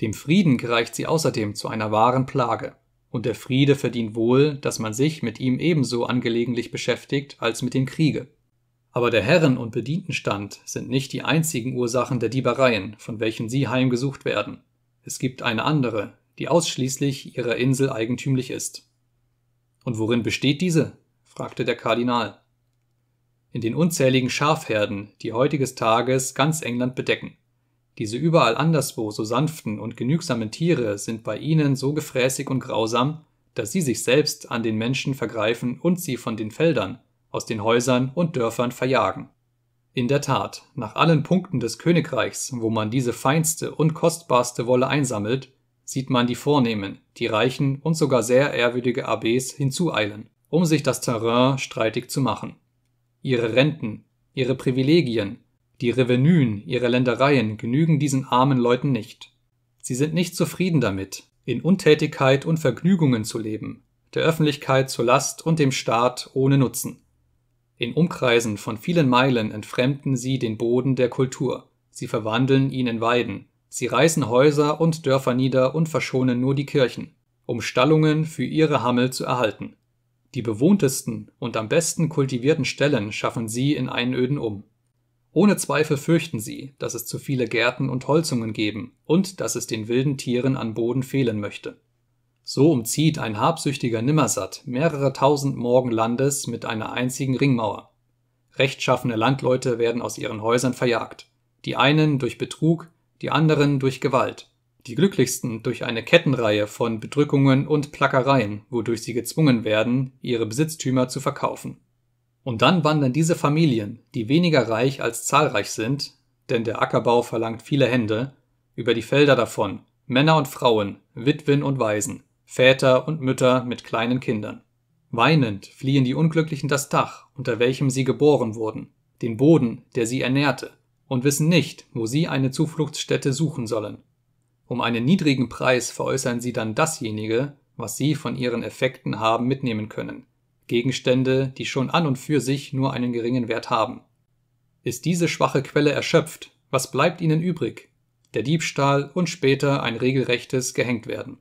Dem Frieden gereicht sie außerdem zu einer wahren Plage, und der Friede verdient wohl, dass man sich mit ihm ebenso angelegentlich beschäftigt als mit dem Kriege. Aber der Herren- und Bedientenstand sind nicht die einzigen Ursachen der Diebereien, von welchen sie heimgesucht werden. Es gibt eine andere, die ausschließlich ihrer Insel eigentümlich ist. Und worin besteht diese? fragte der Kardinal. In den unzähligen Schafherden, die heutiges Tages ganz England bedecken. Diese überall anderswo so sanften und genügsamen Tiere sind bei ihnen so gefräßig und grausam, dass sie sich selbst an den Menschen vergreifen und sie von den Feldern, aus den Häusern und Dörfern verjagen. In der Tat, nach allen Punkten des Königreichs, wo man diese feinste und kostbarste Wolle einsammelt, sieht man die Vornehmen, die Reichen und sogar sehr ehrwürdige Abbés hinzueilen, um sich das Terrain streitig zu machen. Ihre Renten, ihre Privilegien, die Revenuen, ihre Ländereien genügen diesen armen Leuten nicht. Sie sind nicht zufrieden damit, in Untätigkeit und Vergnügungen zu leben, der Öffentlichkeit zur Last und dem Staat ohne Nutzen. In Umkreisen von vielen Meilen entfremden sie den Boden der Kultur, sie verwandeln ihn in Weiden, Sie reißen Häuser und Dörfer nieder und verschonen nur die Kirchen, um Stallungen für ihre Hammel zu erhalten. Die bewohntesten und am besten kultivierten Stellen schaffen sie in einen Öden um. Ohne Zweifel fürchten sie, dass es zu viele Gärten und Holzungen geben und dass es den wilden Tieren an Boden fehlen möchte. So umzieht ein habsüchtiger Nimmersatt mehrere tausend Morgen Landes mit einer einzigen Ringmauer. Rechtschaffene Landleute werden aus ihren Häusern verjagt, die einen durch Betrug, die anderen durch Gewalt, die Glücklichsten durch eine Kettenreihe von Bedrückungen und Plackereien, wodurch sie gezwungen werden, ihre Besitztümer zu verkaufen. Und dann wandern diese Familien, die weniger reich als zahlreich sind, denn der Ackerbau verlangt viele Hände, über die Felder davon, Männer und Frauen, Witwen und Waisen, Väter und Mütter mit kleinen Kindern. Weinend fliehen die Unglücklichen das Dach, unter welchem sie geboren wurden, den Boden, der sie ernährte, und wissen nicht, wo sie eine Zufluchtsstätte suchen sollen. Um einen niedrigen Preis veräußern sie dann dasjenige, was sie von ihren Effekten haben mitnehmen können. Gegenstände, die schon an und für sich nur einen geringen Wert haben. Ist diese schwache Quelle erschöpft, was bleibt ihnen übrig? Der Diebstahl und später ein regelrechtes Gehängtwerden.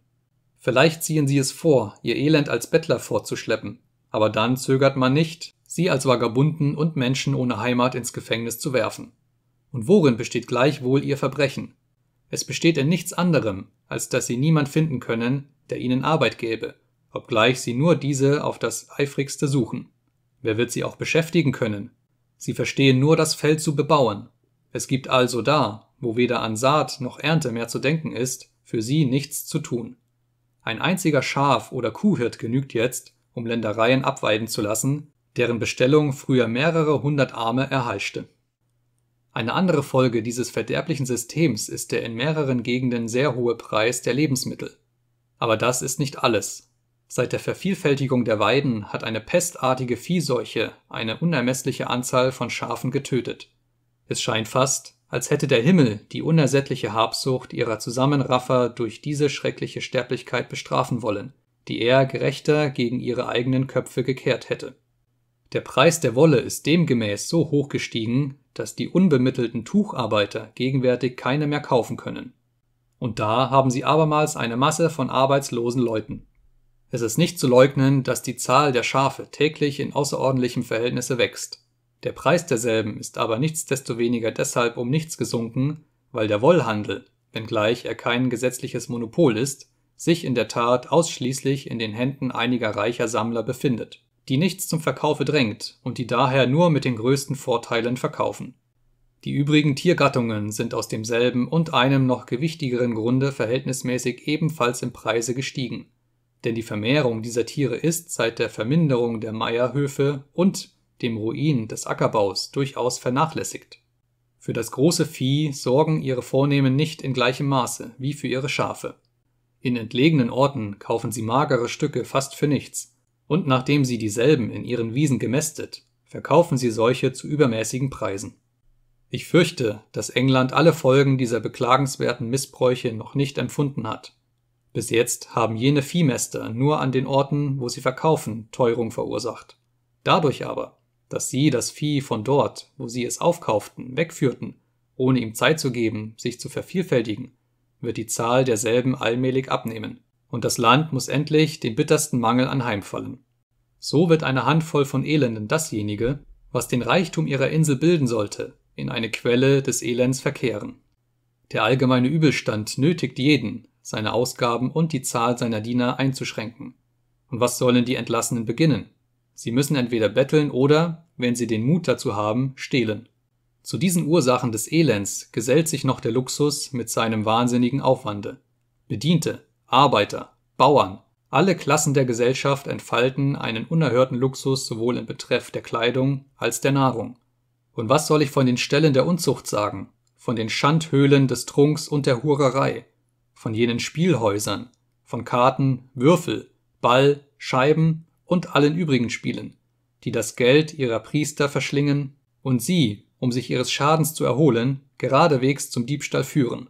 Vielleicht ziehen sie es vor, ihr Elend als Bettler fortzuschleppen, aber dann zögert man nicht, sie als Vagabunden und Menschen ohne Heimat ins Gefängnis zu werfen. Und worin besteht gleichwohl ihr Verbrechen? Es besteht in nichts anderem, als dass sie niemand finden können, der ihnen Arbeit gäbe, obgleich sie nur diese auf das eifrigste suchen. Wer wird sie auch beschäftigen können? Sie verstehen nur das Feld zu bebauen. Es gibt also da, wo weder an Saat noch Ernte mehr zu denken ist, für sie nichts zu tun. Ein einziger Schaf oder Kuhhirt genügt jetzt, um Ländereien abweiden zu lassen, deren Bestellung früher mehrere hundert Arme erheischte. Eine andere Folge dieses verderblichen Systems ist der in mehreren Gegenden sehr hohe Preis der Lebensmittel. Aber das ist nicht alles. Seit der Vervielfältigung der Weiden hat eine pestartige Viehseuche eine unermessliche Anzahl von Schafen getötet. Es scheint fast, als hätte der Himmel die unersättliche Habsucht ihrer Zusammenraffer durch diese schreckliche Sterblichkeit bestrafen wollen, die er gerechter gegen ihre eigenen Köpfe gekehrt hätte. Der Preis der Wolle ist demgemäß so hoch gestiegen, dass die unbemittelten Tucharbeiter gegenwärtig keine mehr kaufen können. Und da haben sie abermals eine Masse von arbeitslosen Leuten. Es ist nicht zu leugnen, dass die Zahl der Schafe täglich in außerordentlichem Verhältnisse wächst. Der Preis derselben ist aber nichtsdestoweniger deshalb um nichts gesunken, weil der Wollhandel, wenngleich er kein gesetzliches Monopol ist, sich in der Tat ausschließlich in den Händen einiger reicher Sammler befindet die nichts zum Verkaufe drängt und die daher nur mit den größten Vorteilen verkaufen. Die übrigen Tiergattungen sind aus demselben und einem noch gewichtigeren Grunde verhältnismäßig ebenfalls im Preise gestiegen. Denn die Vermehrung dieser Tiere ist seit der Verminderung der Meierhöfe und dem Ruin des Ackerbaus durchaus vernachlässigt. Für das große Vieh sorgen ihre Vornehmen nicht in gleichem Maße wie für ihre Schafe. In entlegenen Orten kaufen sie magere Stücke fast für nichts, und nachdem sie dieselben in ihren Wiesen gemästet, verkaufen sie solche zu übermäßigen Preisen. Ich fürchte, dass England alle Folgen dieser beklagenswerten Missbräuche noch nicht empfunden hat. Bis jetzt haben jene Viehmäster nur an den Orten, wo sie verkaufen, Teuerung verursacht. Dadurch aber, dass sie das Vieh von dort, wo sie es aufkauften, wegführten, ohne ihm Zeit zu geben, sich zu vervielfältigen, wird die Zahl derselben allmählich abnehmen und das Land muss endlich den bittersten Mangel anheimfallen. So wird eine Handvoll von Elenden dasjenige, was den Reichtum ihrer Insel bilden sollte, in eine Quelle des Elends verkehren. Der allgemeine Übelstand nötigt jeden, seine Ausgaben und die Zahl seiner Diener einzuschränken. Und was sollen die Entlassenen beginnen? Sie müssen entweder betteln oder, wenn sie den Mut dazu haben, stehlen. Zu diesen Ursachen des Elends gesellt sich noch der Luxus mit seinem wahnsinnigen Aufwande. Bediente, Arbeiter, Bauern, alle Klassen der Gesellschaft entfalten einen unerhörten Luxus sowohl in Betreff der Kleidung als der Nahrung. Und was soll ich von den Stellen der Unzucht sagen, von den Schandhöhlen des Trunks und der Hurerei, von jenen Spielhäusern, von Karten, Würfel, Ball, Scheiben und allen übrigen Spielen, die das Geld ihrer Priester verschlingen und sie, um sich ihres Schadens zu erholen, geradewegs zum Diebstahl führen.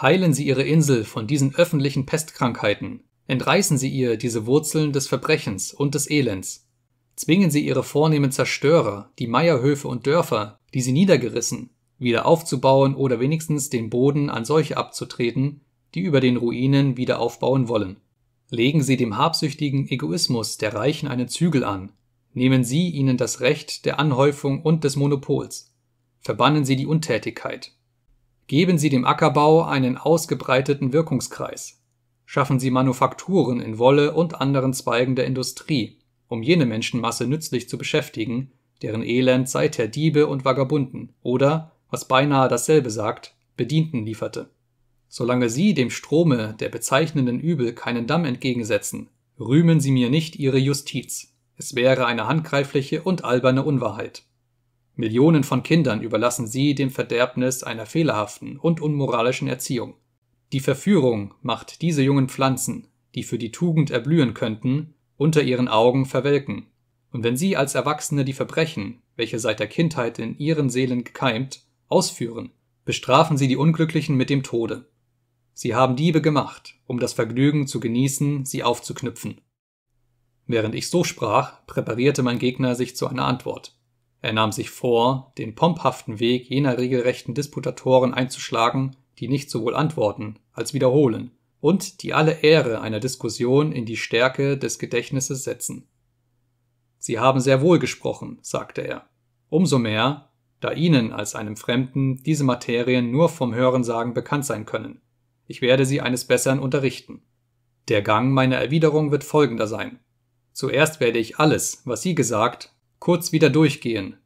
Heilen Sie Ihre Insel von diesen öffentlichen Pestkrankheiten, entreißen Sie ihr diese Wurzeln des Verbrechens und des Elends. Zwingen Sie Ihre vornehmen Zerstörer, die Meierhöfe und Dörfer, die Sie niedergerissen, wieder aufzubauen oder wenigstens den Boden an solche abzutreten, die über den Ruinen wieder aufbauen wollen. Legen Sie dem habsüchtigen Egoismus der Reichen einen Zügel an, nehmen Sie ihnen das Recht der Anhäufung und des Monopols, verbannen Sie die Untätigkeit, Geben Sie dem Ackerbau einen ausgebreiteten Wirkungskreis. Schaffen Sie Manufakturen in Wolle und anderen Zweigen der Industrie, um jene Menschenmasse nützlich zu beschäftigen, deren Elend seither Diebe und Vagabunden oder, was beinahe dasselbe sagt, Bedienten lieferte. Solange Sie dem Strome der bezeichnenden Übel keinen Damm entgegensetzen, rühmen Sie mir nicht Ihre Justiz. Es wäre eine handgreifliche und alberne Unwahrheit. Millionen von Kindern überlassen sie dem Verderbnis einer fehlerhaften und unmoralischen Erziehung. Die Verführung macht diese jungen Pflanzen, die für die Tugend erblühen könnten, unter ihren Augen verwelken. Und wenn sie als Erwachsene die Verbrechen, welche seit der Kindheit in ihren Seelen gekeimt, ausführen, bestrafen sie die Unglücklichen mit dem Tode. Sie haben Diebe gemacht, um das Vergnügen zu genießen, sie aufzuknüpfen. Während ich so sprach, präparierte mein Gegner sich zu einer Antwort. Er nahm sich vor, den pomphaften Weg jener regelrechten Disputatoren einzuschlagen, die nicht sowohl antworten als wiederholen und die alle Ehre einer Diskussion in die Stärke des Gedächtnisses setzen. Sie haben sehr wohl gesprochen, sagte er. Umso mehr, da Ihnen als einem Fremden diese Materien nur vom Hörensagen bekannt sein können. Ich werde Sie eines Besseren unterrichten. Der Gang meiner Erwiderung wird folgender sein. Zuerst werde ich alles, was Sie gesagt, kurz wieder durchgehen.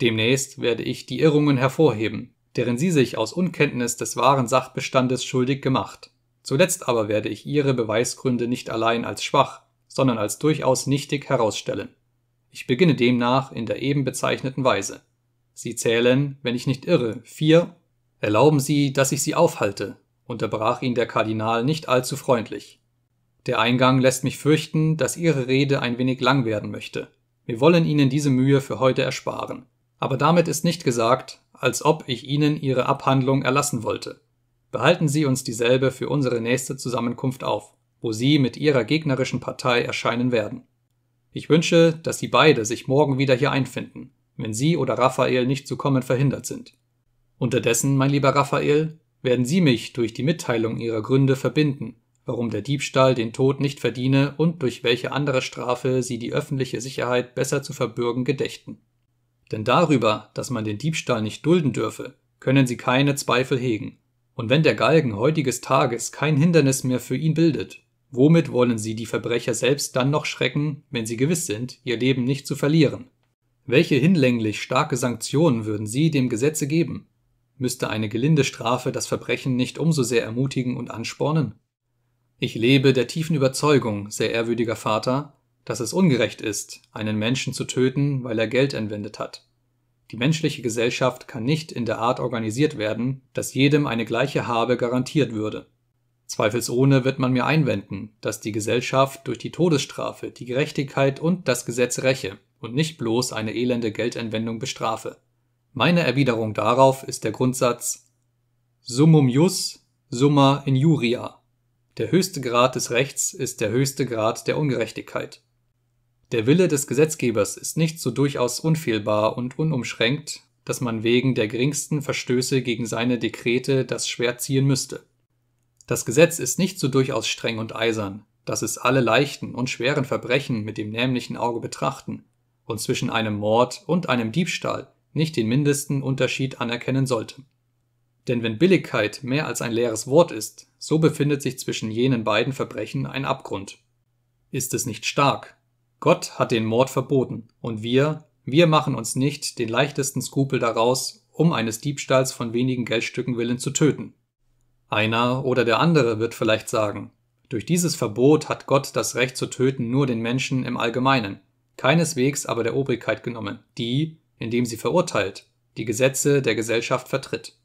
Demnächst werde ich die Irrungen hervorheben, deren Sie sich aus Unkenntnis des wahren Sachbestandes schuldig gemacht. Zuletzt aber werde ich Ihre Beweisgründe nicht allein als schwach, sondern als durchaus nichtig herausstellen. Ich beginne demnach in der eben bezeichneten Weise. Sie zählen, wenn ich nicht irre, vier. Erlauben Sie, dass ich Sie aufhalte, unterbrach ihn der Kardinal nicht allzu freundlich. Der Eingang lässt mich fürchten, dass Ihre Rede ein wenig lang werden möchte. Wir wollen Ihnen diese Mühe für heute ersparen. Aber damit ist nicht gesagt, als ob ich Ihnen Ihre Abhandlung erlassen wollte. Behalten Sie uns dieselbe für unsere nächste Zusammenkunft auf, wo Sie mit Ihrer gegnerischen Partei erscheinen werden. Ich wünsche, dass Sie beide sich morgen wieder hier einfinden, wenn Sie oder Raphael nicht zu kommen verhindert sind. Unterdessen, mein lieber Raphael, werden Sie mich durch die Mitteilung Ihrer Gründe verbinden warum der Diebstahl den Tod nicht verdiene und durch welche andere Strafe sie die öffentliche Sicherheit besser zu verbürgen gedächten. Denn darüber, dass man den Diebstahl nicht dulden dürfe, können sie keine Zweifel hegen. Und wenn der Galgen heutiges Tages kein Hindernis mehr für ihn bildet, womit wollen sie die Verbrecher selbst dann noch schrecken, wenn sie gewiss sind, ihr Leben nicht zu verlieren? Welche hinlänglich starke Sanktionen würden sie dem Gesetze geben? Müsste eine gelinde Strafe das Verbrechen nicht umso sehr ermutigen und anspornen? Ich lebe der tiefen Überzeugung, sehr ehrwürdiger Vater, dass es ungerecht ist, einen Menschen zu töten, weil er Geld entwendet hat. Die menschliche Gesellschaft kann nicht in der Art organisiert werden, dass jedem eine gleiche Habe garantiert würde. Zweifelsohne wird man mir einwenden, dass die Gesellschaft durch die Todesstrafe die Gerechtigkeit und das Gesetz räche und nicht bloß eine elende Geldentwendung bestrafe. Meine Erwiderung darauf ist der Grundsatz Summum jus, summa injuria der höchste Grad des Rechts ist der höchste Grad der Ungerechtigkeit. Der Wille des Gesetzgebers ist nicht so durchaus unfehlbar und unumschränkt, dass man wegen der geringsten Verstöße gegen seine Dekrete das Schwert ziehen müsste. Das Gesetz ist nicht so durchaus streng und eisern, dass es alle leichten und schweren Verbrechen mit dem nämlichen Auge betrachten und zwischen einem Mord und einem Diebstahl nicht den mindesten Unterschied anerkennen sollte denn wenn Billigkeit mehr als ein leeres Wort ist, so befindet sich zwischen jenen beiden Verbrechen ein Abgrund. Ist es nicht stark? Gott hat den Mord verboten, und wir, wir machen uns nicht den leichtesten Skrupel daraus, um eines Diebstahls von wenigen Geldstücken willen zu töten. Einer oder der andere wird vielleicht sagen, durch dieses Verbot hat Gott das Recht zu töten nur den Menschen im Allgemeinen, keineswegs aber der Obrigkeit genommen, die, indem sie verurteilt, die Gesetze der Gesellschaft vertritt.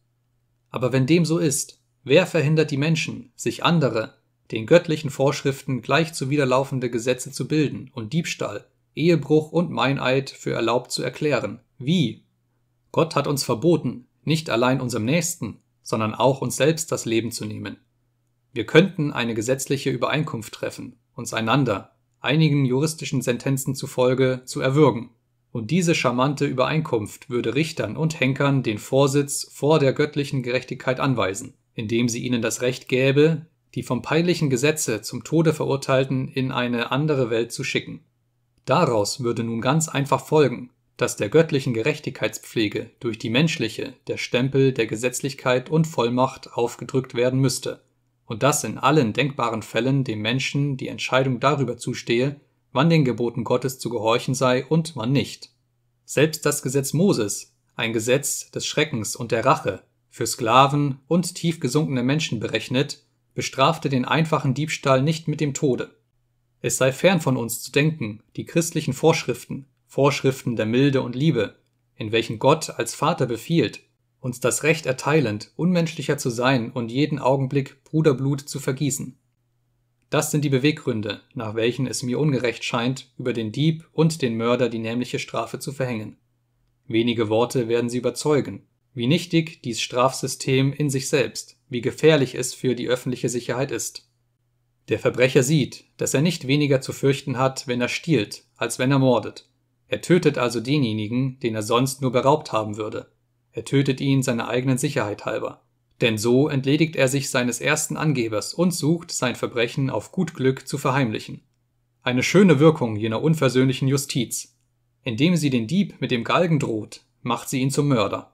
Aber wenn dem so ist, wer verhindert die Menschen, sich andere, den göttlichen Vorschriften gleich zuwiderlaufende Gesetze zu bilden und Diebstahl, Ehebruch und Meineid für erlaubt zu erklären? Wie? Gott hat uns verboten, nicht allein unserem Nächsten, sondern auch uns selbst das Leben zu nehmen. Wir könnten eine gesetzliche Übereinkunft treffen, uns einander, einigen juristischen Sentenzen zufolge, zu erwürgen. Und diese charmante Übereinkunft würde Richtern und Henkern den Vorsitz vor der göttlichen Gerechtigkeit anweisen, indem sie ihnen das Recht gäbe, die vom peinlichen Gesetze zum Tode Verurteilten in eine andere Welt zu schicken. Daraus würde nun ganz einfach folgen, dass der göttlichen Gerechtigkeitspflege durch die menschliche der Stempel der Gesetzlichkeit und Vollmacht aufgedrückt werden müsste, und dass in allen denkbaren Fällen dem Menschen die Entscheidung darüber zustehe, wann den Geboten Gottes zu gehorchen sei und wann nicht. Selbst das Gesetz Moses, ein Gesetz des Schreckens und der Rache, für Sklaven und tief gesunkene Menschen berechnet, bestrafte den einfachen Diebstahl nicht mit dem Tode. Es sei fern von uns zu denken, die christlichen Vorschriften, Vorschriften der Milde und Liebe, in welchen Gott als Vater befiehlt, uns das Recht erteilend, unmenschlicher zu sein und jeden Augenblick Bruderblut zu vergießen. Das sind die Beweggründe, nach welchen es mir ungerecht scheint, über den Dieb und den Mörder die nämliche Strafe zu verhängen. Wenige Worte werden sie überzeugen, wie nichtig dies Strafsystem in sich selbst, wie gefährlich es für die öffentliche Sicherheit ist. Der Verbrecher sieht, dass er nicht weniger zu fürchten hat, wenn er stiehlt, als wenn er mordet. Er tötet also denjenigen, den er sonst nur beraubt haben würde. Er tötet ihn seiner eigenen Sicherheit halber. Denn so entledigt er sich seines ersten Angebers und sucht, sein Verbrechen auf gut Glück zu verheimlichen. Eine schöne Wirkung jener unversöhnlichen Justiz. Indem sie den Dieb mit dem Galgen droht, macht sie ihn zum Mörder.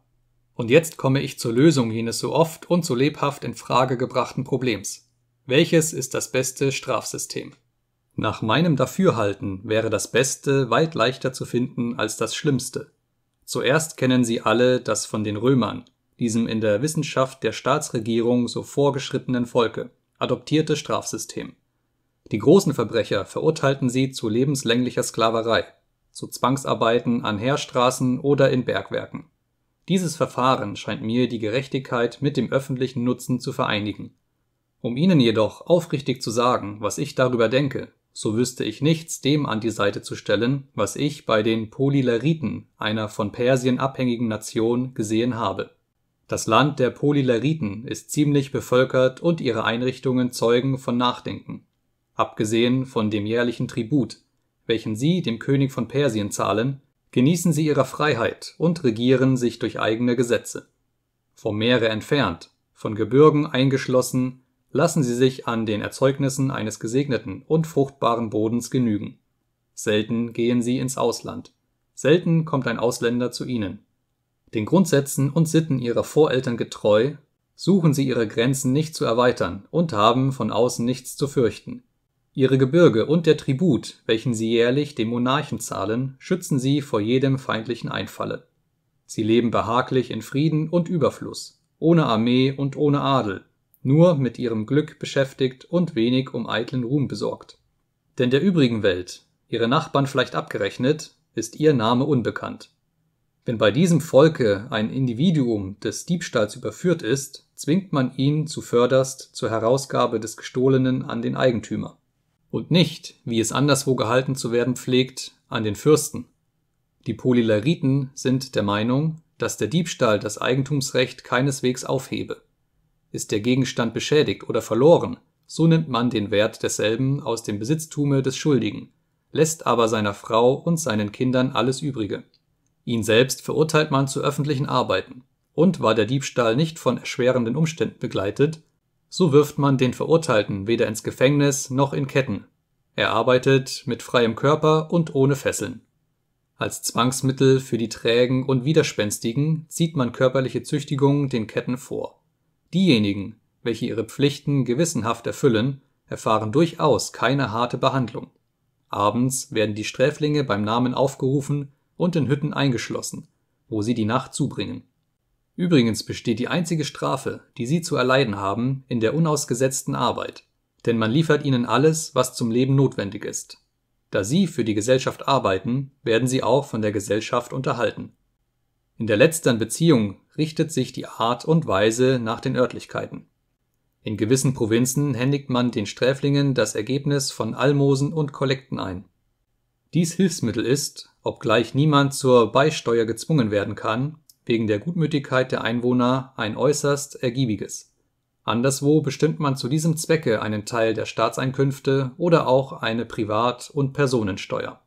Und jetzt komme ich zur Lösung jenes so oft und so lebhaft in Frage gebrachten Problems. Welches ist das beste Strafsystem? Nach meinem Dafürhalten wäre das Beste weit leichter zu finden als das Schlimmste. Zuerst kennen Sie alle das von den Römern, diesem in der Wissenschaft der Staatsregierung so vorgeschrittenen Volke, adoptierte Strafsystem. Die großen Verbrecher verurteilten sie zu lebenslänglicher Sklaverei, zu Zwangsarbeiten an Heerstraßen oder in Bergwerken. Dieses Verfahren scheint mir die Gerechtigkeit mit dem öffentlichen Nutzen zu vereinigen. Um Ihnen jedoch aufrichtig zu sagen, was ich darüber denke, so wüsste ich nichts dem an die Seite zu stellen, was ich bei den Polyleriten, einer von Persien abhängigen Nation, gesehen habe das Land der Polyleriten ist ziemlich bevölkert und ihre Einrichtungen zeugen von Nachdenken. Abgesehen von dem jährlichen Tribut, welchen sie dem König von Persien zahlen, genießen sie ihre Freiheit und regieren sich durch eigene Gesetze. Vom Meere entfernt, von Gebirgen eingeschlossen, lassen sie sich an den Erzeugnissen eines gesegneten und fruchtbaren Bodens genügen. Selten gehen sie ins Ausland. Selten kommt ein Ausländer zu ihnen den Grundsätzen und Sitten ihrer Voreltern getreu, suchen sie ihre Grenzen nicht zu erweitern und haben von außen nichts zu fürchten. Ihre Gebirge und der Tribut, welchen sie jährlich dem Monarchen zahlen, schützen sie vor jedem feindlichen Einfalle. Sie leben behaglich in Frieden und Überfluss, ohne Armee und ohne Adel, nur mit ihrem Glück beschäftigt und wenig um eitlen Ruhm besorgt. Denn der übrigen Welt, ihre Nachbarn vielleicht abgerechnet, ist ihr Name unbekannt. Wenn bei diesem Volke ein Individuum des Diebstahls überführt ist, zwingt man ihn zuvörderst zur Herausgabe des Gestohlenen an den Eigentümer und nicht, wie es anderswo gehalten zu werden pflegt, an den Fürsten. Die Polyleriten sind der Meinung, dass der Diebstahl das Eigentumsrecht keineswegs aufhebe. Ist der Gegenstand beschädigt oder verloren, so nimmt man den Wert desselben aus dem Besitztume des Schuldigen, lässt aber seiner Frau und seinen Kindern alles Übrige. Ihn selbst verurteilt man zu öffentlichen Arbeiten, und war der Diebstahl nicht von erschwerenden Umständen begleitet, so wirft man den Verurteilten weder ins Gefängnis noch in Ketten. Er arbeitet mit freiem Körper und ohne Fesseln. Als Zwangsmittel für die Trägen und Widerspenstigen zieht man körperliche Züchtigung den Ketten vor. Diejenigen, welche ihre Pflichten gewissenhaft erfüllen, erfahren durchaus keine harte Behandlung. Abends werden die Sträflinge beim Namen aufgerufen und in Hütten eingeschlossen, wo sie die Nacht zubringen. Übrigens besteht die einzige Strafe, die sie zu erleiden haben, in der unausgesetzten Arbeit, denn man liefert ihnen alles, was zum Leben notwendig ist. Da sie für die Gesellschaft arbeiten, werden sie auch von der Gesellschaft unterhalten. In der letzteren Beziehung richtet sich die Art und Weise nach den Örtlichkeiten. In gewissen Provinzen händigt man den Sträflingen das Ergebnis von Almosen und Kollekten ein. Dies Hilfsmittel ist, obgleich niemand zur Beisteuer gezwungen werden kann, wegen der Gutmütigkeit der Einwohner ein äußerst ergiebiges. Anderswo bestimmt man zu diesem Zwecke einen Teil der Staatseinkünfte oder auch eine Privat und Personensteuer.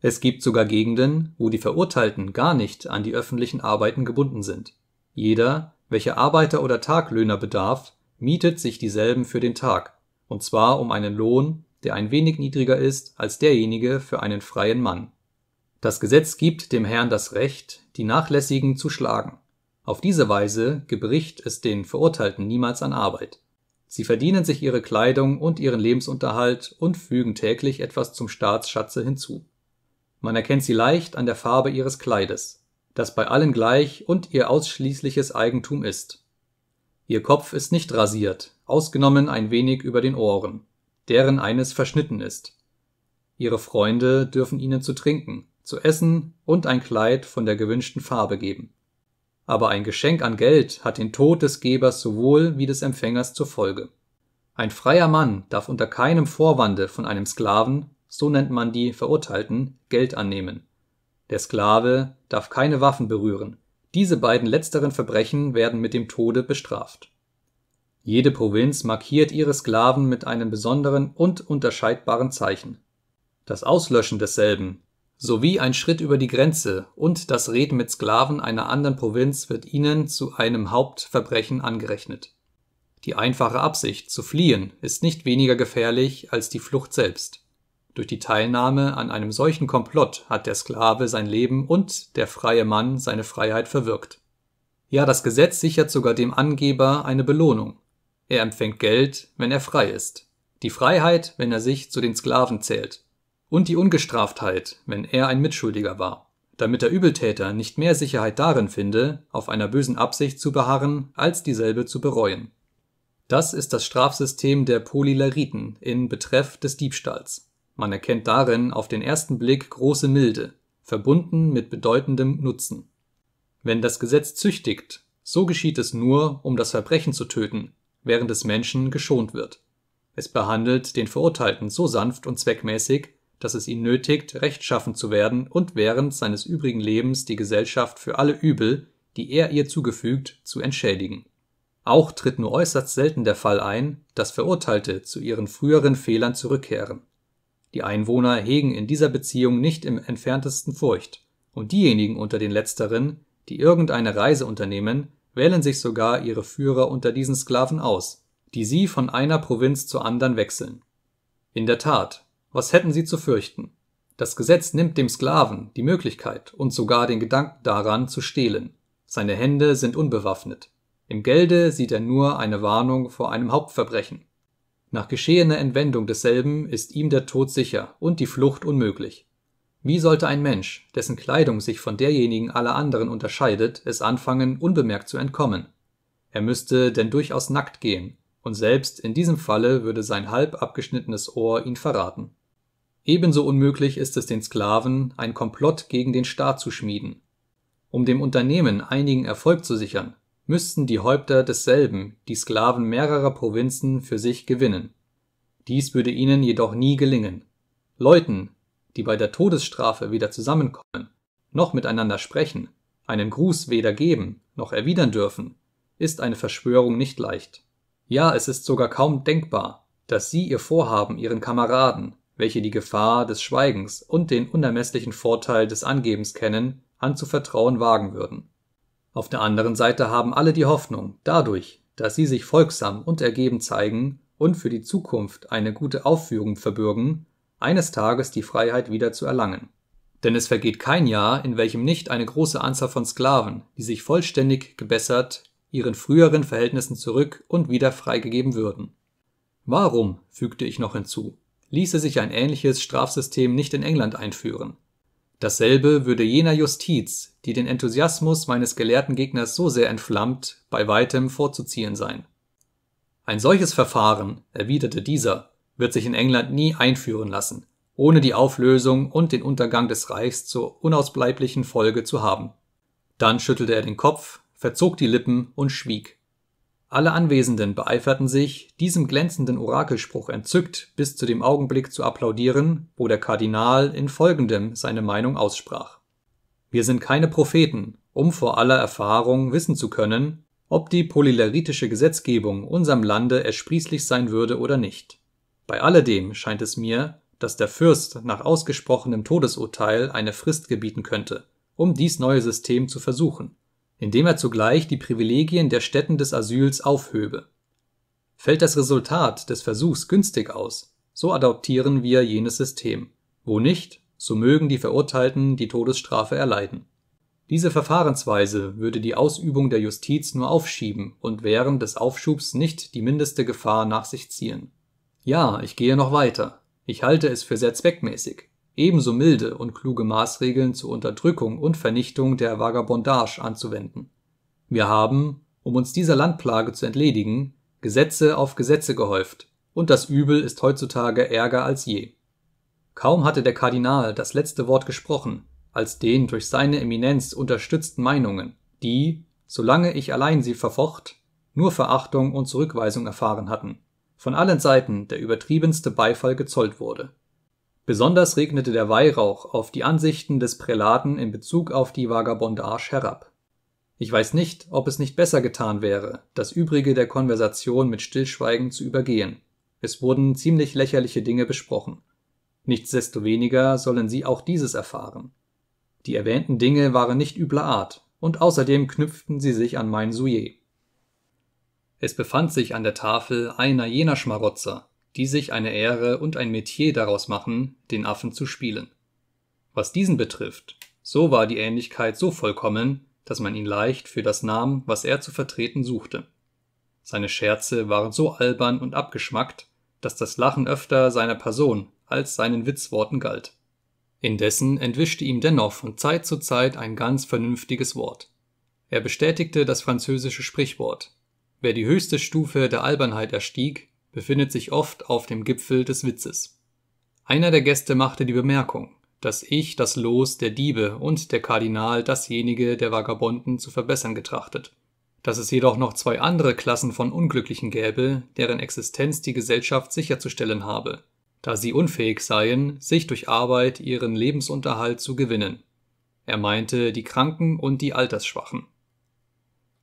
Es gibt sogar Gegenden, wo die Verurteilten gar nicht an die öffentlichen Arbeiten gebunden sind. Jeder, welcher Arbeiter oder Taglöhner bedarf, mietet sich dieselben für den Tag, und zwar um einen Lohn der ein wenig niedriger ist als derjenige für einen freien Mann. Das Gesetz gibt dem Herrn das Recht, die Nachlässigen zu schlagen. Auf diese Weise gebricht es den Verurteilten niemals an Arbeit. Sie verdienen sich ihre Kleidung und ihren Lebensunterhalt und fügen täglich etwas zum Staatsschatze hinzu. Man erkennt sie leicht an der Farbe ihres Kleides, das bei allen gleich und ihr ausschließliches Eigentum ist. Ihr Kopf ist nicht rasiert, ausgenommen ein wenig über den Ohren deren eines verschnitten ist. Ihre Freunde dürfen ihnen zu trinken, zu essen und ein Kleid von der gewünschten Farbe geben. Aber ein Geschenk an Geld hat den Tod des Gebers sowohl wie des Empfängers zur Folge. Ein freier Mann darf unter keinem Vorwande von einem Sklaven, so nennt man die Verurteilten, Geld annehmen. Der Sklave darf keine Waffen berühren. Diese beiden letzteren Verbrechen werden mit dem Tode bestraft jede Provinz markiert ihre Sklaven mit einem besonderen und unterscheidbaren Zeichen. Das Auslöschen desselben sowie ein Schritt über die Grenze und das Reden mit Sklaven einer anderen Provinz wird ihnen zu einem Hauptverbrechen angerechnet. Die einfache Absicht, zu fliehen, ist nicht weniger gefährlich als die Flucht selbst. Durch die Teilnahme an einem solchen Komplott hat der Sklave sein Leben und der freie Mann seine Freiheit verwirkt. Ja, das Gesetz sichert sogar dem Angeber eine Belohnung. Er empfängt Geld, wenn er frei ist, die Freiheit, wenn er sich zu den Sklaven zählt, und die Ungestraftheit, wenn er ein Mitschuldiger war, damit der Übeltäter nicht mehr Sicherheit darin finde, auf einer bösen Absicht zu beharren, als dieselbe zu bereuen. Das ist das Strafsystem der Polyleriten in Betreff des Diebstahls. Man erkennt darin auf den ersten Blick große Milde, verbunden mit bedeutendem Nutzen. Wenn das Gesetz züchtigt, so geschieht es nur, um das Verbrechen zu töten, während des Menschen geschont wird. Es behandelt den Verurteilten so sanft und zweckmäßig, dass es ihn nötigt, rechtschaffen zu werden und während seines übrigen Lebens die Gesellschaft für alle Übel, die er ihr zugefügt, zu entschädigen. Auch tritt nur äußerst selten der Fall ein, dass Verurteilte zu ihren früheren Fehlern zurückkehren. Die Einwohner hegen in dieser Beziehung nicht im entferntesten Furcht, und diejenigen unter den Letzteren, die irgendeine Reise unternehmen, wählen sich sogar ihre Führer unter diesen Sklaven aus, die sie von einer Provinz zur anderen wechseln. In der Tat, was hätten sie zu fürchten? Das Gesetz nimmt dem Sklaven die Möglichkeit und sogar den Gedanken daran zu stehlen. Seine Hände sind unbewaffnet. Im Gelde sieht er nur eine Warnung vor einem Hauptverbrechen. Nach geschehener Entwendung desselben ist ihm der Tod sicher und die Flucht unmöglich. Wie sollte ein Mensch, dessen Kleidung sich von derjenigen aller anderen unterscheidet, es anfangen, unbemerkt zu entkommen? Er müsste denn durchaus nackt gehen, und selbst in diesem Falle würde sein halb abgeschnittenes Ohr ihn verraten. Ebenso unmöglich ist es den Sklaven, ein Komplott gegen den Staat zu schmieden. Um dem Unternehmen einigen Erfolg zu sichern, müssten die Häupter desselben die Sklaven mehrerer Provinzen für sich gewinnen. Dies würde ihnen jedoch nie gelingen. Leuten, die bei der Todesstrafe weder zusammenkommen, noch miteinander sprechen, einen Gruß weder geben, noch erwidern dürfen, ist eine Verschwörung nicht leicht. Ja, es ist sogar kaum denkbar, dass sie ihr Vorhaben ihren Kameraden, welche die Gefahr des Schweigens und den unermesslichen Vorteil des Angebens kennen, anzuvertrauen wagen würden. Auf der anderen Seite haben alle die Hoffnung, dadurch, dass sie sich folgsam und ergeben zeigen und für die Zukunft eine gute Aufführung verbürgen, eines Tages die Freiheit wieder zu erlangen. Denn es vergeht kein Jahr, in welchem nicht eine große Anzahl von Sklaven, die sich vollständig gebessert, ihren früheren Verhältnissen zurück und wieder freigegeben würden. Warum, fügte ich noch hinzu, ließe sich ein ähnliches Strafsystem nicht in England einführen? Dasselbe würde jener Justiz, die den Enthusiasmus meines gelehrten Gegners so sehr entflammt, bei weitem vorzuziehen sein. Ein solches Verfahren, erwiderte dieser, wird sich in England nie einführen lassen, ohne die Auflösung und den Untergang des Reichs zur unausbleiblichen Folge zu haben. Dann schüttelte er den Kopf, verzog die Lippen und schwieg. Alle Anwesenden beeiferten sich, diesem glänzenden Orakelspruch entzückt bis zu dem Augenblick zu applaudieren, wo der Kardinal in folgendem seine Meinung aussprach. Wir sind keine Propheten, um vor aller Erfahrung wissen zu können, ob die polyleritische Gesetzgebung unserem Lande ersprießlich sein würde oder nicht. Bei alledem scheint es mir, dass der Fürst nach ausgesprochenem Todesurteil eine Frist gebieten könnte, um dies neue System zu versuchen, indem er zugleich die Privilegien der Städten des Asyls aufhöbe. Fällt das Resultat des Versuchs günstig aus, so adoptieren wir jenes System, wo nicht, so mögen die Verurteilten die Todesstrafe erleiden. Diese Verfahrensweise würde die Ausübung der Justiz nur aufschieben und während des Aufschubs nicht die mindeste Gefahr nach sich ziehen ja, ich gehe noch weiter. Ich halte es für sehr zweckmäßig, ebenso milde und kluge Maßregeln zur Unterdrückung und Vernichtung der Vagabondage anzuwenden. Wir haben, um uns dieser Landplage zu entledigen, Gesetze auf Gesetze gehäuft, und das Übel ist heutzutage ärger als je. Kaum hatte der Kardinal das letzte Wort gesprochen, als den durch seine Eminenz unterstützten Meinungen, die, solange ich allein sie verfocht, nur Verachtung und Zurückweisung erfahren hatten von allen Seiten der übertriebenste Beifall gezollt wurde. Besonders regnete der Weihrauch auf die Ansichten des Prälaten in Bezug auf die Vagabondage herab. Ich weiß nicht, ob es nicht besser getan wäre, das Übrige der Konversation mit Stillschweigen zu übergehen. Es wurden ziemlich lächerliche Dinge besprochen. Nichtsdestoweniger sollen sie auch dieses erfahren. Die erwähnten Dinge waren nicht übler Art, und außerdem knüpften sie sich an mein Sujet. Es befand sich an der Tafel einer jener Schmarotzer, die sich eine Ehre und ein Metier daraus machen, den Affen zu spielen. Was diesen betrifft, so war die Ähnlichkeit so vollkommen, dass man ihn leicht für das nahm, was er zu vertreten suchte. Seine Scherze waren so albern und abgeschmackt, dass das Lachen öfter seiner Person als seinen Witzworten galt. Indessen entwischte ihm dennoch von Zeit zu Zeit ein ganz vernünftiges Wort. Er bestätigte das französische Sprichwort, Wer die höchste Stufe der Albernheit erstieg, befindet sich oft auf dem Gipfel des Witzes. Einer der Gäste machte die Bemerkung, dass ich das Los der Diebe und der Kardinal dasjenige der Vagabonden zu verbessern getrachtet, dass es jedoch noch zwei andere Klassen von Unglücklichen gäbe, deren Existenz die Gesellschaft sicherzustellen habe, da sie unfähig seien, sich durch Arbeit ihren Lebensunterhalt zu gewinnen. Er meinte die Kranken und die Altersschwachen.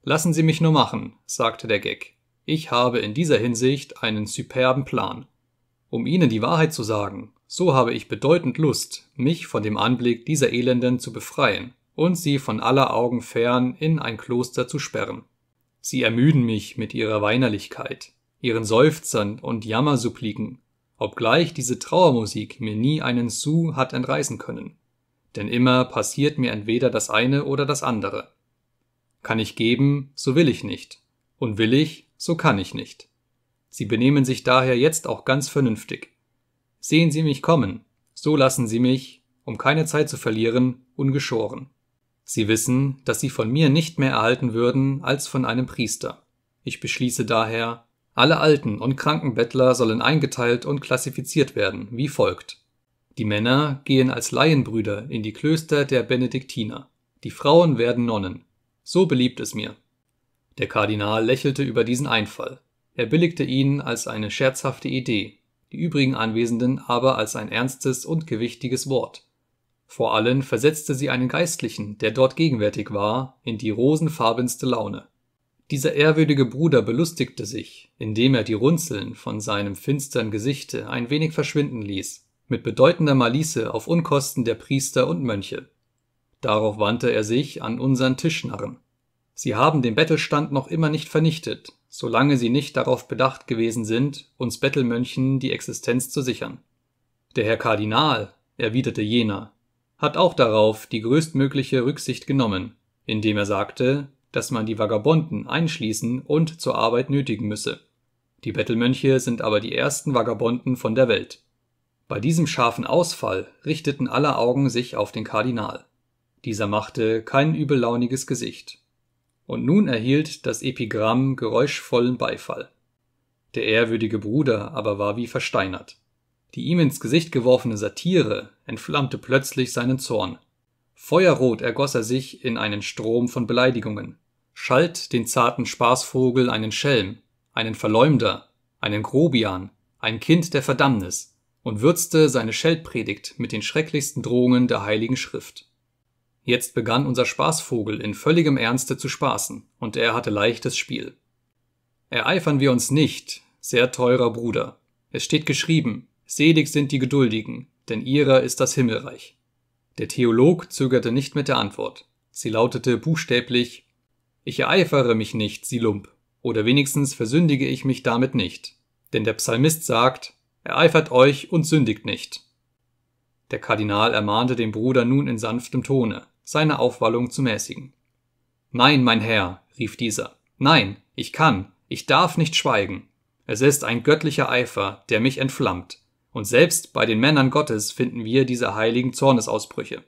Lassen Sie mich nur machen, sagte der Gag. Ich habe in dieser Hinsicht einen superben Plan. Um Ihnen die Wahrheit zu sagen, so habe ich bedeutend Lust, mich von dem Anblick dieser Elenden zu befreien und sie von aller Augen fern in ein Kloster zu sperren. Sie ermüden mich mit ihrer Weinerlichkeit, ihren Seufzern und Jammersuppliken, obgleich diese Trauermusik mir nie einen Su hat entreißen können. Denn immer passiert mir entweder das eine oder das andere. Kann ich geben, so will ich nicht. Und will ich, so kann ich nicht. Sie benehmen sich daher jetzt auch ganz vernünftig. Sehen Sie mich kommen, so lassen Sie mich, um keine Zeit zu verlieren, ungeschoren. Sie wissen, dass Sie von mir nicht mehr erhalten würden als von einem Priester. Ich beschließe daher, alle alten und kranken Bettler sollen eingeteilt und klassifiziert werden, wie folgt. Die Männer gehen als Laienbrüder in die Klöster der Benediktiner, die Frauen werden Nonnen, so beliebt es mir. Der Kardinal lächelte über diesen Einfall. Er billigte ihn als eine scherzhafte Idee, die übrigen Anwesenden aber als ein ernstes und gewichtiges Wort. Vor allem versetzte sie einen Geistlichen, der dort gegenwärtig war, in die rosenfarbenste Laune. Dieser ehrwürdige Bruder belustigte sich, indem er die Runzeln von seinem finstern Gesichte ein wenig verschwinden ließ, mit bedeutender Malice auf Unkosten der Priester und Mönche. Darauf wandte er sich an unseren Tischnarren. Sie haben den Bettelstand noch immer nicht vernichtet, solange sie nicht darauf bedacht gewesen sind, uns Bettelmönchen die Existenz zu sichern. Der Herr Kardinal, erwiderte jener, hat auch darauf die größtmögliche Rücksicht genommen, indem er sagte, dass man die Vagabonden einschließen und zur Arbeit nötigen müsse. Die Bettelmönche sind aber die ersten Vagabonden von der Welt. Bei diesem scharfen Ausfall richteten aller Augen sich auf den Kardinal. Dieser machte kein übellauniges Gesicht. Und nun erhielt das Epigramm geräuschvollen Beifall. Der ehrwürdige Bruder aber war wie versteinert. Die ihm ins Gesicht geworfene Satire entflammte plötzlich seinen Zorn. Feuerrot ergoss er sich in einen Strom von Beleidigungen, schalt den zarten Spaßvogel einen Schelm, einen Verleumder, einen Grobian, ein Kind der Verdammnis und würzte seine Scheldpredigt mit den schrecklichsten Drohungen der Heiligen Schrift. Jetzt begann unser Spaßvogel in völligem Ernste zu spaßen, und er hatte leichtes Spiel. Ereifern wir uns nicht, sehr teurer Bruder. Es steht geschrieben, selig sind die Geduldigen, denn ihrer ist das Himmelreich. Der Theolog zögerte nicht mit der Antwort. Sie lautete buchstäblich Ich ereifere mich nicht, Sie Lump, oder wenigstens versündige ich mich damit nicht. Denn der Psalmist sagt, Ereifert euch und sündigt nicht. Der Kardinal ermahnte den Bruder nun in sanftem Tone, seine Aufwallung zu mäßigen. Nein, mein Herr, rief dieser, nein, ich kann, ich darf nicht schweigen. Es ist ein göttlicher Eifer, der mich entflammt, und selbst bei den Männern Gottes finden wir diese heiligen Zornesausbrüche.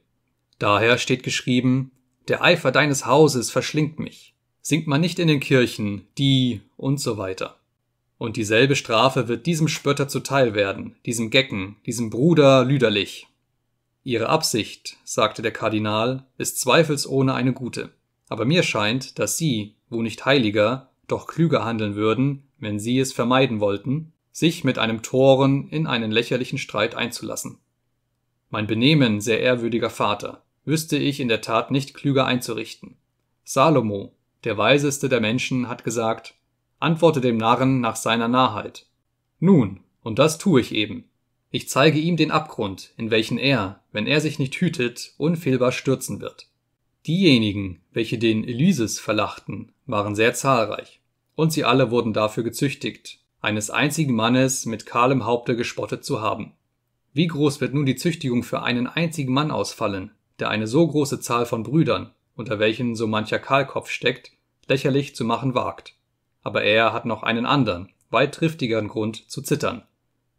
Daher steht geschrieben, der Eifer deines Hauses verschlingt mich. Singt man nicht in den Kirchen, die und so weiter. Und dieselbe Strafe wird diesem Spötter zuteil werden, diesem Gecken, diesem Bruder Lüderlich. Ihre Absicht, sagte der Kardinal, ist zweifelsohne eine gute, aber mir scheint, dass Sie, wo nicht heiliger, doch klüger handeln würden, wenn Sie es vermeiden wollten, sich mit einem Toren in einen lächerlichen Streit einzulassen. Mein Benehmen, sehr ehrwürdiger Vater, wüsste ich in der Tat nicht klüger einzurichten. Salomo, der weiseste der Menschen, hat gesagt, antworte dem Narren nach seiner Narrheit. Nun, und das tue ich eben. Ich zeige ihm den Abgrund, in welchen er, wenn er sich nicht hütet, unfehlbar stürzen wird. Diejenigen, welche den Elises verlachten, waren sehr zahlreich, und sie alle wurden dafür gezüchtigt, eines einzigen Mannes mit kahlem Haupte gespottet zu haben. Wie groß wird nun die Züchtigung für einen einzigen Mann ausfallen, der eine so große Zahl von Brüdern, unter welchen so mancher Kahlkopf steckt, lächerlich zu machen wagt. Aber er hat noch einen anderen, weit triftigeren Grund zu zittern.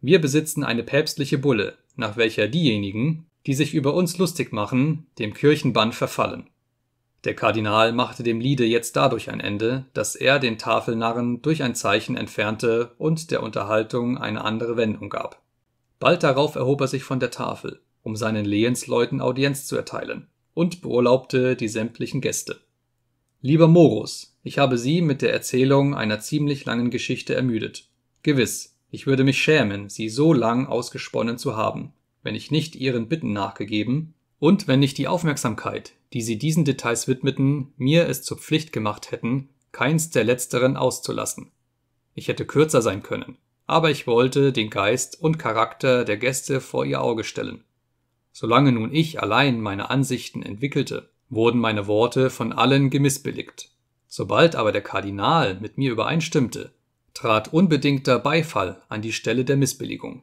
Wir besitzen eine päpstliche Bulle, nach welcher diejenigen, die sich über uns lustig machen, dem Kirchenbann verfallen. Der Kardinal machte dem Liede jetzt dadurch ein Ende, dass er den Tafelnarren durch ein Zeichen entfernte und der Unterhaltung eine andere Wendung gab. Bald darauf erhob er sich von der Tafel, um seinen Lehensleuten Audienz zu erteilen, und beurlaubte die sämtlichen Gäste. Lieber Morus, ich habe Sie mit der Erzählung einer ziemlich langen Geschichte ermüdet. Gewiss, ich würde mich schämen, sie so lang ausgesponnen zu haben, wenn ich nicht ihren Bitten nachgegeben und wenn nicht die Aufmerksamkeit, die sie diesen Details widmeten, mir es zur Pflicht gemacht hätten, keins der letzteren auszulassen. Ich hätte kürzer sein können, aber ich wollte den Geist und Charakter der Gäste vor ihr Auge stellen. Solange nun ich allein meine Ansichten entwickelte, wurden meine Worte von allen gemissbilligt. Sobald aber der Kardinal mit mir übereinstimmte, trat unbedingter Beifall an die Stelle der Missbilligung.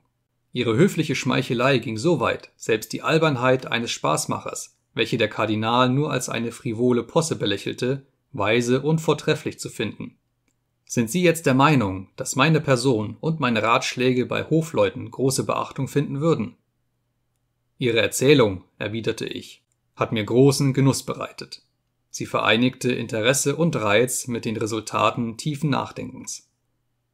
Ihre höfliche Schmeichelei ging so weit, selbst die Albernheit eines Spaßmachers, welche der Kardinal nur als eine frivole Posse belächelte, weise und vortrefflich zu finden. Sind Sie jetzt der Meinung, dass meine Person und meine Ratschläge bei Hofleuten große Beachtung finden würden? Ihre Erzählung, erwiderte ich, hat mir großen Genuss bereitet. Sie vereinigte Interesse und Reiz mit den Resultaten tiefen Nachdenkens.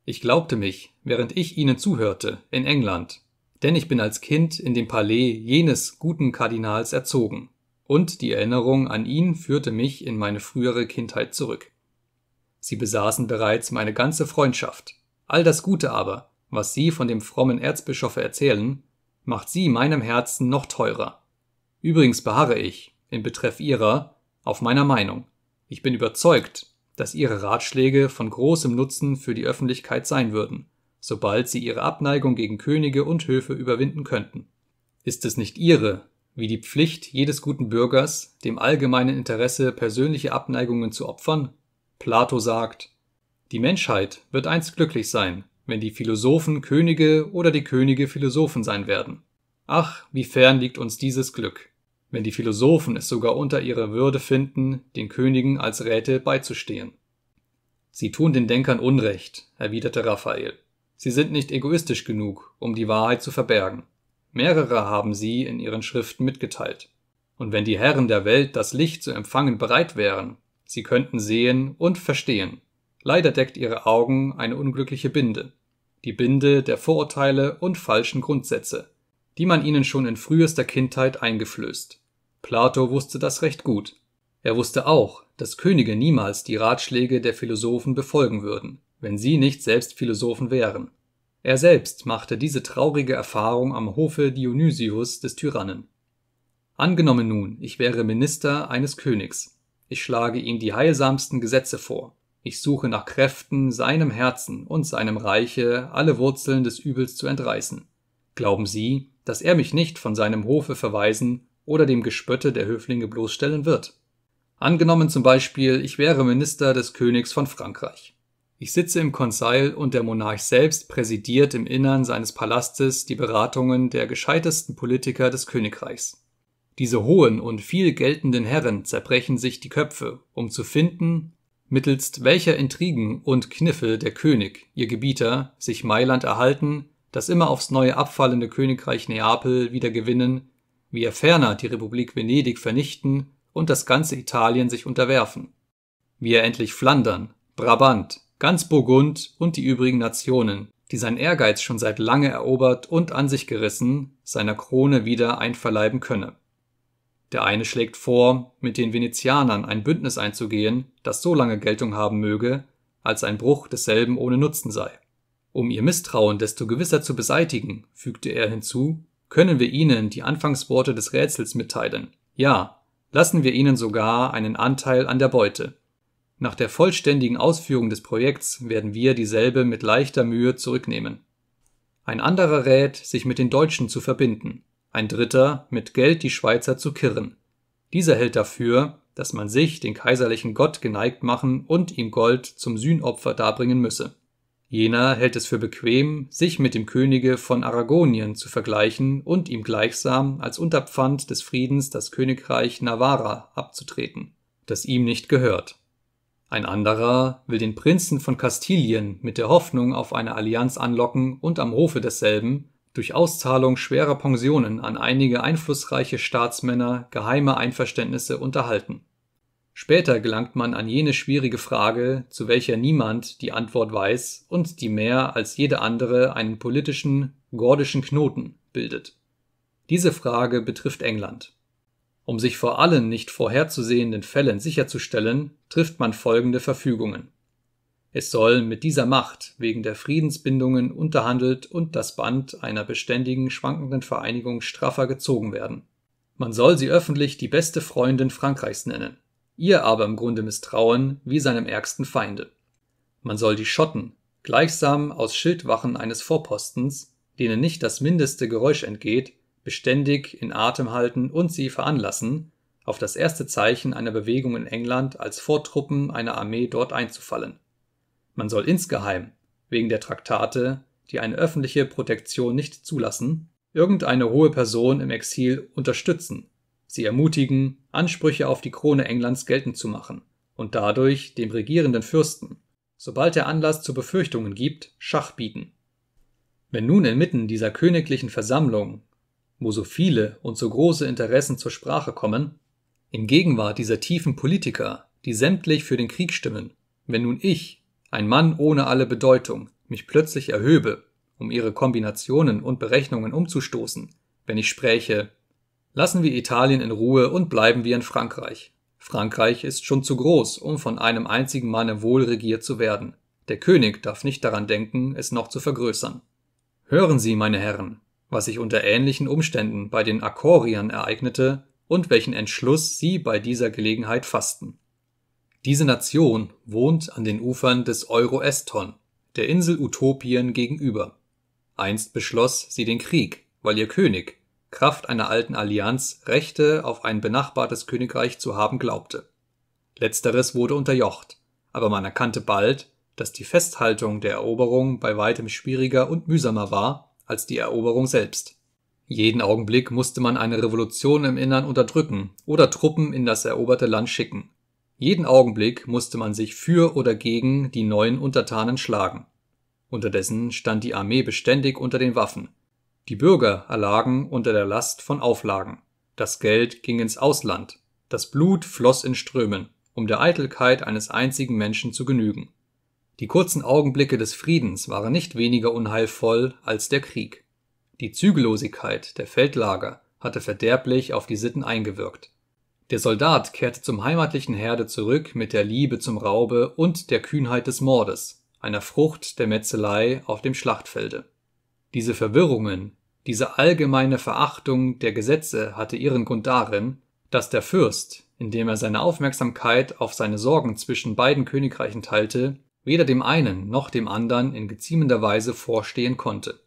Ich glaubte mich, während ich ihnen zuhörte, in England, denn ich bin als Kind in dem Palais jenes guten Kardinals erzogen, und die Erinnerung an ihn führte mich in meine frühere Kindheit zurück. Sie besaßen bereits meine ganze Freundschaft. All das Gute aber, was sie von dem frommen Erzbischofe erzählen, macht sie meinem Herzen noch teurer. Übrigens beharre ich, in Betreff ihrer, auf meiner Meinung. Ich bin überzeugt, dass ihre Ratschläge von großem Nutzen für die Öffentlichkeit sein würden, sobald sie ihre Abneigung gegen Könige und Höfe überwinden könnten. Ist es nicht ihre, wie die Pflicht jedes guten Bürgers, dem allgemeinen Interesse persönliche Abneigungen zu opfern? Plato sagt, die Menschheit wird einst glücklich sein, wenn die Philosophen Könige oder die Könige Philosophen sein werden. Ach, wie fern liegt uns dieses Glück wenn die Philosophen es sogar unter ihrer Würde finden, den Königen als Räte beizustehen. Sie tun den Denkern Unrecht, erwiderte Raphael. Sie sind nicht egoistisch genug, um die Wahrheit zu verbergen. Mehrere haben sie in ihren Schriften mitgeteilt. Und wenn die Herren der Welt das Licht zu empfangen bereit wären, sie könnten sehen und verstehen. Leider deckt ihre Augen eine unglückliche Binde, die Binde der Vorurteile und falschen Grundsätze, die man ihnen schon in frühester Kindheit eingeflößt. Plato wusste das recht gut. Er wusste auch, dass Könige niemals die Ratschläge der Philosophen befolgen würden, wenn sie nicht selbst Philosophen wären. Er selbst machte diese traurige Erfahrung am Hofe Dionysius des Tyrannen. Angenommen nun, ich wäre Minister eines Königs. Ich schlage ihm die heilsamsten Gesetze vor. Ich suche nach Kräften, seinem Herzen und seinem Reiche alle Wurzeln des Übels zu entreißen. Glauben Sie, dass er mich nicht von seinem Hofe verweisen oder dem Gespötte der Höflinge bloßstellen wird. Angenommen zum Beispiel, ich wäre Minister des Königs von Frankreich. Ich sitze im Konseil und der Monarch selbst präsidiert im Innern seines Palastes die Beratungen der gescheitesten Politiker des Königreichs. Diese hohen und viel geltenden Herren zerbrechen sich die Köpfe, um zu finden, mittelst welcher Intrigen und Kniffe der König, ihr Gebieter, sich Mailand erhalten das immer aufs neue abfallende Königreich Neapel wieder gewinnen, wie er ferner die Republik Venedig vernichten und das ganze Italien sich unterwerfen, wie er endlich Flandern, Brabant, ganz Burgund und die übrigen Nationen, die sein Ehrgeiz schon seit lange erobert und an sich gerissen, seiner Krone wieder einverleiben könne. Der eine schlägt vor, mit den Venezianern ein Bündnis einzugehen, das so lange Geltung haben möge, als ein Bruch desselben ohne Nutzen sei. Um ihr Misstrauen desto gewisser zu beseitigen, fügte er hinzu, können wir ihnen die Anfangsworte des Rätsels mitteilen. Ja, lassen wir ihnen sogar einen Anteil an der Beute. Nach der vollständigen Ausführung des Projekts werden wir dieselbe mit leichter Mühe zurücknehmen. Ein anderer rät, sich mit den Deutschen zu verbinden, ein dritter, mit Geld die Schweizer zu kirren. Dieser hält dafür, dass man sich den kaiserlichen Gott geneigt machen und ihm Gold zum Sühnopfer darbringen müsse. Jener hält es für bequem, sich mit dem Könige von Aragonien zu vergleichen und ihm gleichsam als Unterpfand des Friedens das Königreich Navarra abzutreten, das ihm nicht gehört. Ein anderer will den Prinzen von Kastilien mit der Hoffnung auf eine Allianz anlocken und am Hofe desselben durch Auszahlung schwerer Pensionen an einige einflussreiche Staatsmänner geheime Einverständnisse unterhalten Später gelangt man an jene schwierige Frage, zu welcher niemand die Antwort weiß und die mehr als jede andere einen politischen gordischen Knoten bildet. Diese Frage betrifft England. Um sich vor allen nicht vorherzusehenden Fällen sicherzustellen, trifft man folgende Verfügungen. Es soll mit dieser Macht wegen der Friedensbindungen unterhandelt und das Band einer beständigen schwankenden Vereinigung straffer gezogen werden. Man soll sie öffentlich die beste Freundin Frankreichs nennen ihr aber im Grunde misstrauen wie seinem ärgsten Feinde. Man soll die Schotten, gleichsam aus Schildwachen eines Vorpostens, denen nicht das mindeste Geräusch entgeht, beständig in Atem halten und sie veranlassen, auf das erste Zeichen einer Bewegung in England als Vortruppen einer Armee dort einzufallen. Man soll insgeheim, wegen der Traktate, die eine öffentliche Protektion nicht zulassen, irgendeine hohe Person im Exil unterstützen, Sie ermutigen, Ansprüche auf die Krone Englands geltend zu machen und dadurch dem regierenden Fürsten, sobald er Anlass zu Befürchtungen gibt, Schach bieten. Wenn nun inmitten dieser königlichen Versammlung, wo so viele und so große Interessen zur Sprache kommen, in Gegenwart dieser tiefen Politiker, die sämtlich für den Krieg stimmen, wenn nun ich, ein Mann ohne alle Bedeutung, mich plötzlich erhöbe, um ihre Kombinationen und Berechnungen umzustoßen, wenn ich spräche, Lassen wir Italien in Ruhe und bleiben wir in Frankreich. Frankreich ist schon zu groß, um von einem einzigen Manne wohlregiert zu werden. Der König darf nicht daran denken, es noch zu vergrößern. Hören Sie, meine Herren, was sich unter ähnlichen Umständen bei den Akoriern ereignete und welchen Entschluss sie bei dieser Gelegenheit fassten. Diese Nation wohnt an den Ufern des Euroeston, der Insel Utopien gegenüber. Einst beschloss sie den Krieg, weil ihr König, Kraft einer alten Allianz Rechte auf ein benachbartes Königreich zu haben glaubte. Letzteres wurde unterjocht, aber man erkannte bald, dass die Festhaltung der Eroberung bei weitem schwieriger und mühsamer war als die Eroberung selbst. Jeden Augenblick musste man eine Revolution im Innern unterdrücken oder Truppen in das eroberte Land schicken. Jeden Augenblick musste man sich für oder gegen die neuen Untertanen schlagen. Unterdessen stand die Armee beständig unter den Waffen, die Bürger erlagen unter der Last von Auflagen. Das Geld ging ins Ausland. Das Blut floss in Strömen, um der Eitelkeit eines einzigen Menschen zu genügen. Die kurzen Augenblicke des Friedens waren nicht weniger unheilvoll als der Krieg. Die Zügellosigkeit der Feldlager hatte verderblich auf die Sitten eingewirkt. Der Soldat kehrte zum heimatlichen Herde zurück mit der Liebe zum Raube und der Kühnheit des Mordes, einer Frucht der Metzelei auf dem Schlachtfelde. Diese Verwirrungen, diese allgemeine Verachtung der Gesetze hatte ihren Grund darin, dass der Fürst, indem er seine Aufmerksamkeit auf seine Sorgen zwischen beiden Königreichen teilte, weder dem einen noch dem anderen in geziemender Weise vorstehen konnte.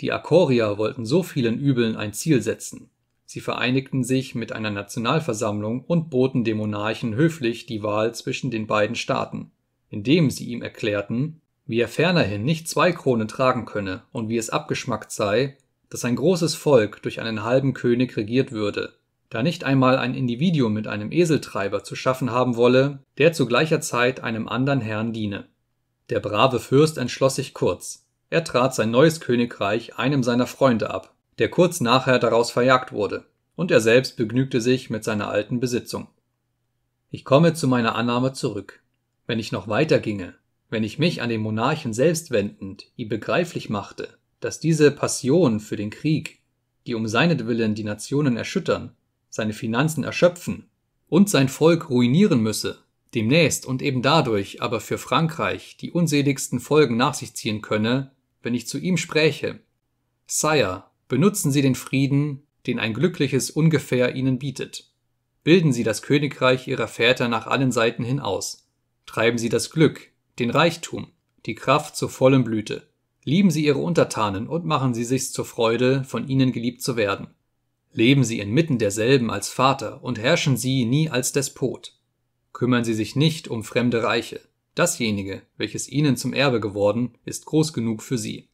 Die Akorier wollten so vielen Übeln ein Ziel setzen. Sie vereinigten sich mit einer Nationalversammlung und boten dem Monarchen höflich die Wahl zwischen den beiden Staaten, indem sie ihm erklärten, wie er fernerhin nicht zwei Kronen tragen könne und wie es abgeschmackt sei, dass ein großes Volk durch einen halben König regiert würde, da nicht einmal ein Individuum mit einem Eseltreiber zu schaffen haben wolle, der zu gleicher Zeit einem anderen Herrn diene. Der brave Fürst entschloss sich kurz. Er trat sein neues Königreich einem seiner Freunde ab, der kurz nachher daraus verjagt wurde, und er selbst begnügte sich mit seiner alten Besitzung. Ich komme zu meiner Annahme zurück. Wenn ich noch weiter ginge, wenn ich mich an den Monarchen selbst wendend ihm begreiflich machte, dass diese Passion für den Krieg, die um seinetwillen die Nationen erschüttern, seine Finanzen erschöpfen und sein Volk ruinieren müsse, demnächst und eben dadurch aber für Frankreich die unseligsten Folgen nach sich ziehen könne, wenn ich zu ihm spräche. Sire, benutzen Sie den Frieden, den ein glückliches Ungefähr Ihnen bietet. Bilden Sie das Königreich Ihrer Väter nach allen Seiten hin aus. Treiben Sie das Glück, den Reichtum, die Kraft zur vollen Blüte. Lieben Sie Ihre Untertanen und machen Sie sich's zur Freude, von ihnen geliebt zu werden. Leben Sie inmitten derselben als Vater und herrschen Sie nie als Despot. Kümmern Sie sich nicht um fremde Reiche. Dasjenige, welches Ihnen zum Erbe geworden, ist groß genug für Sie.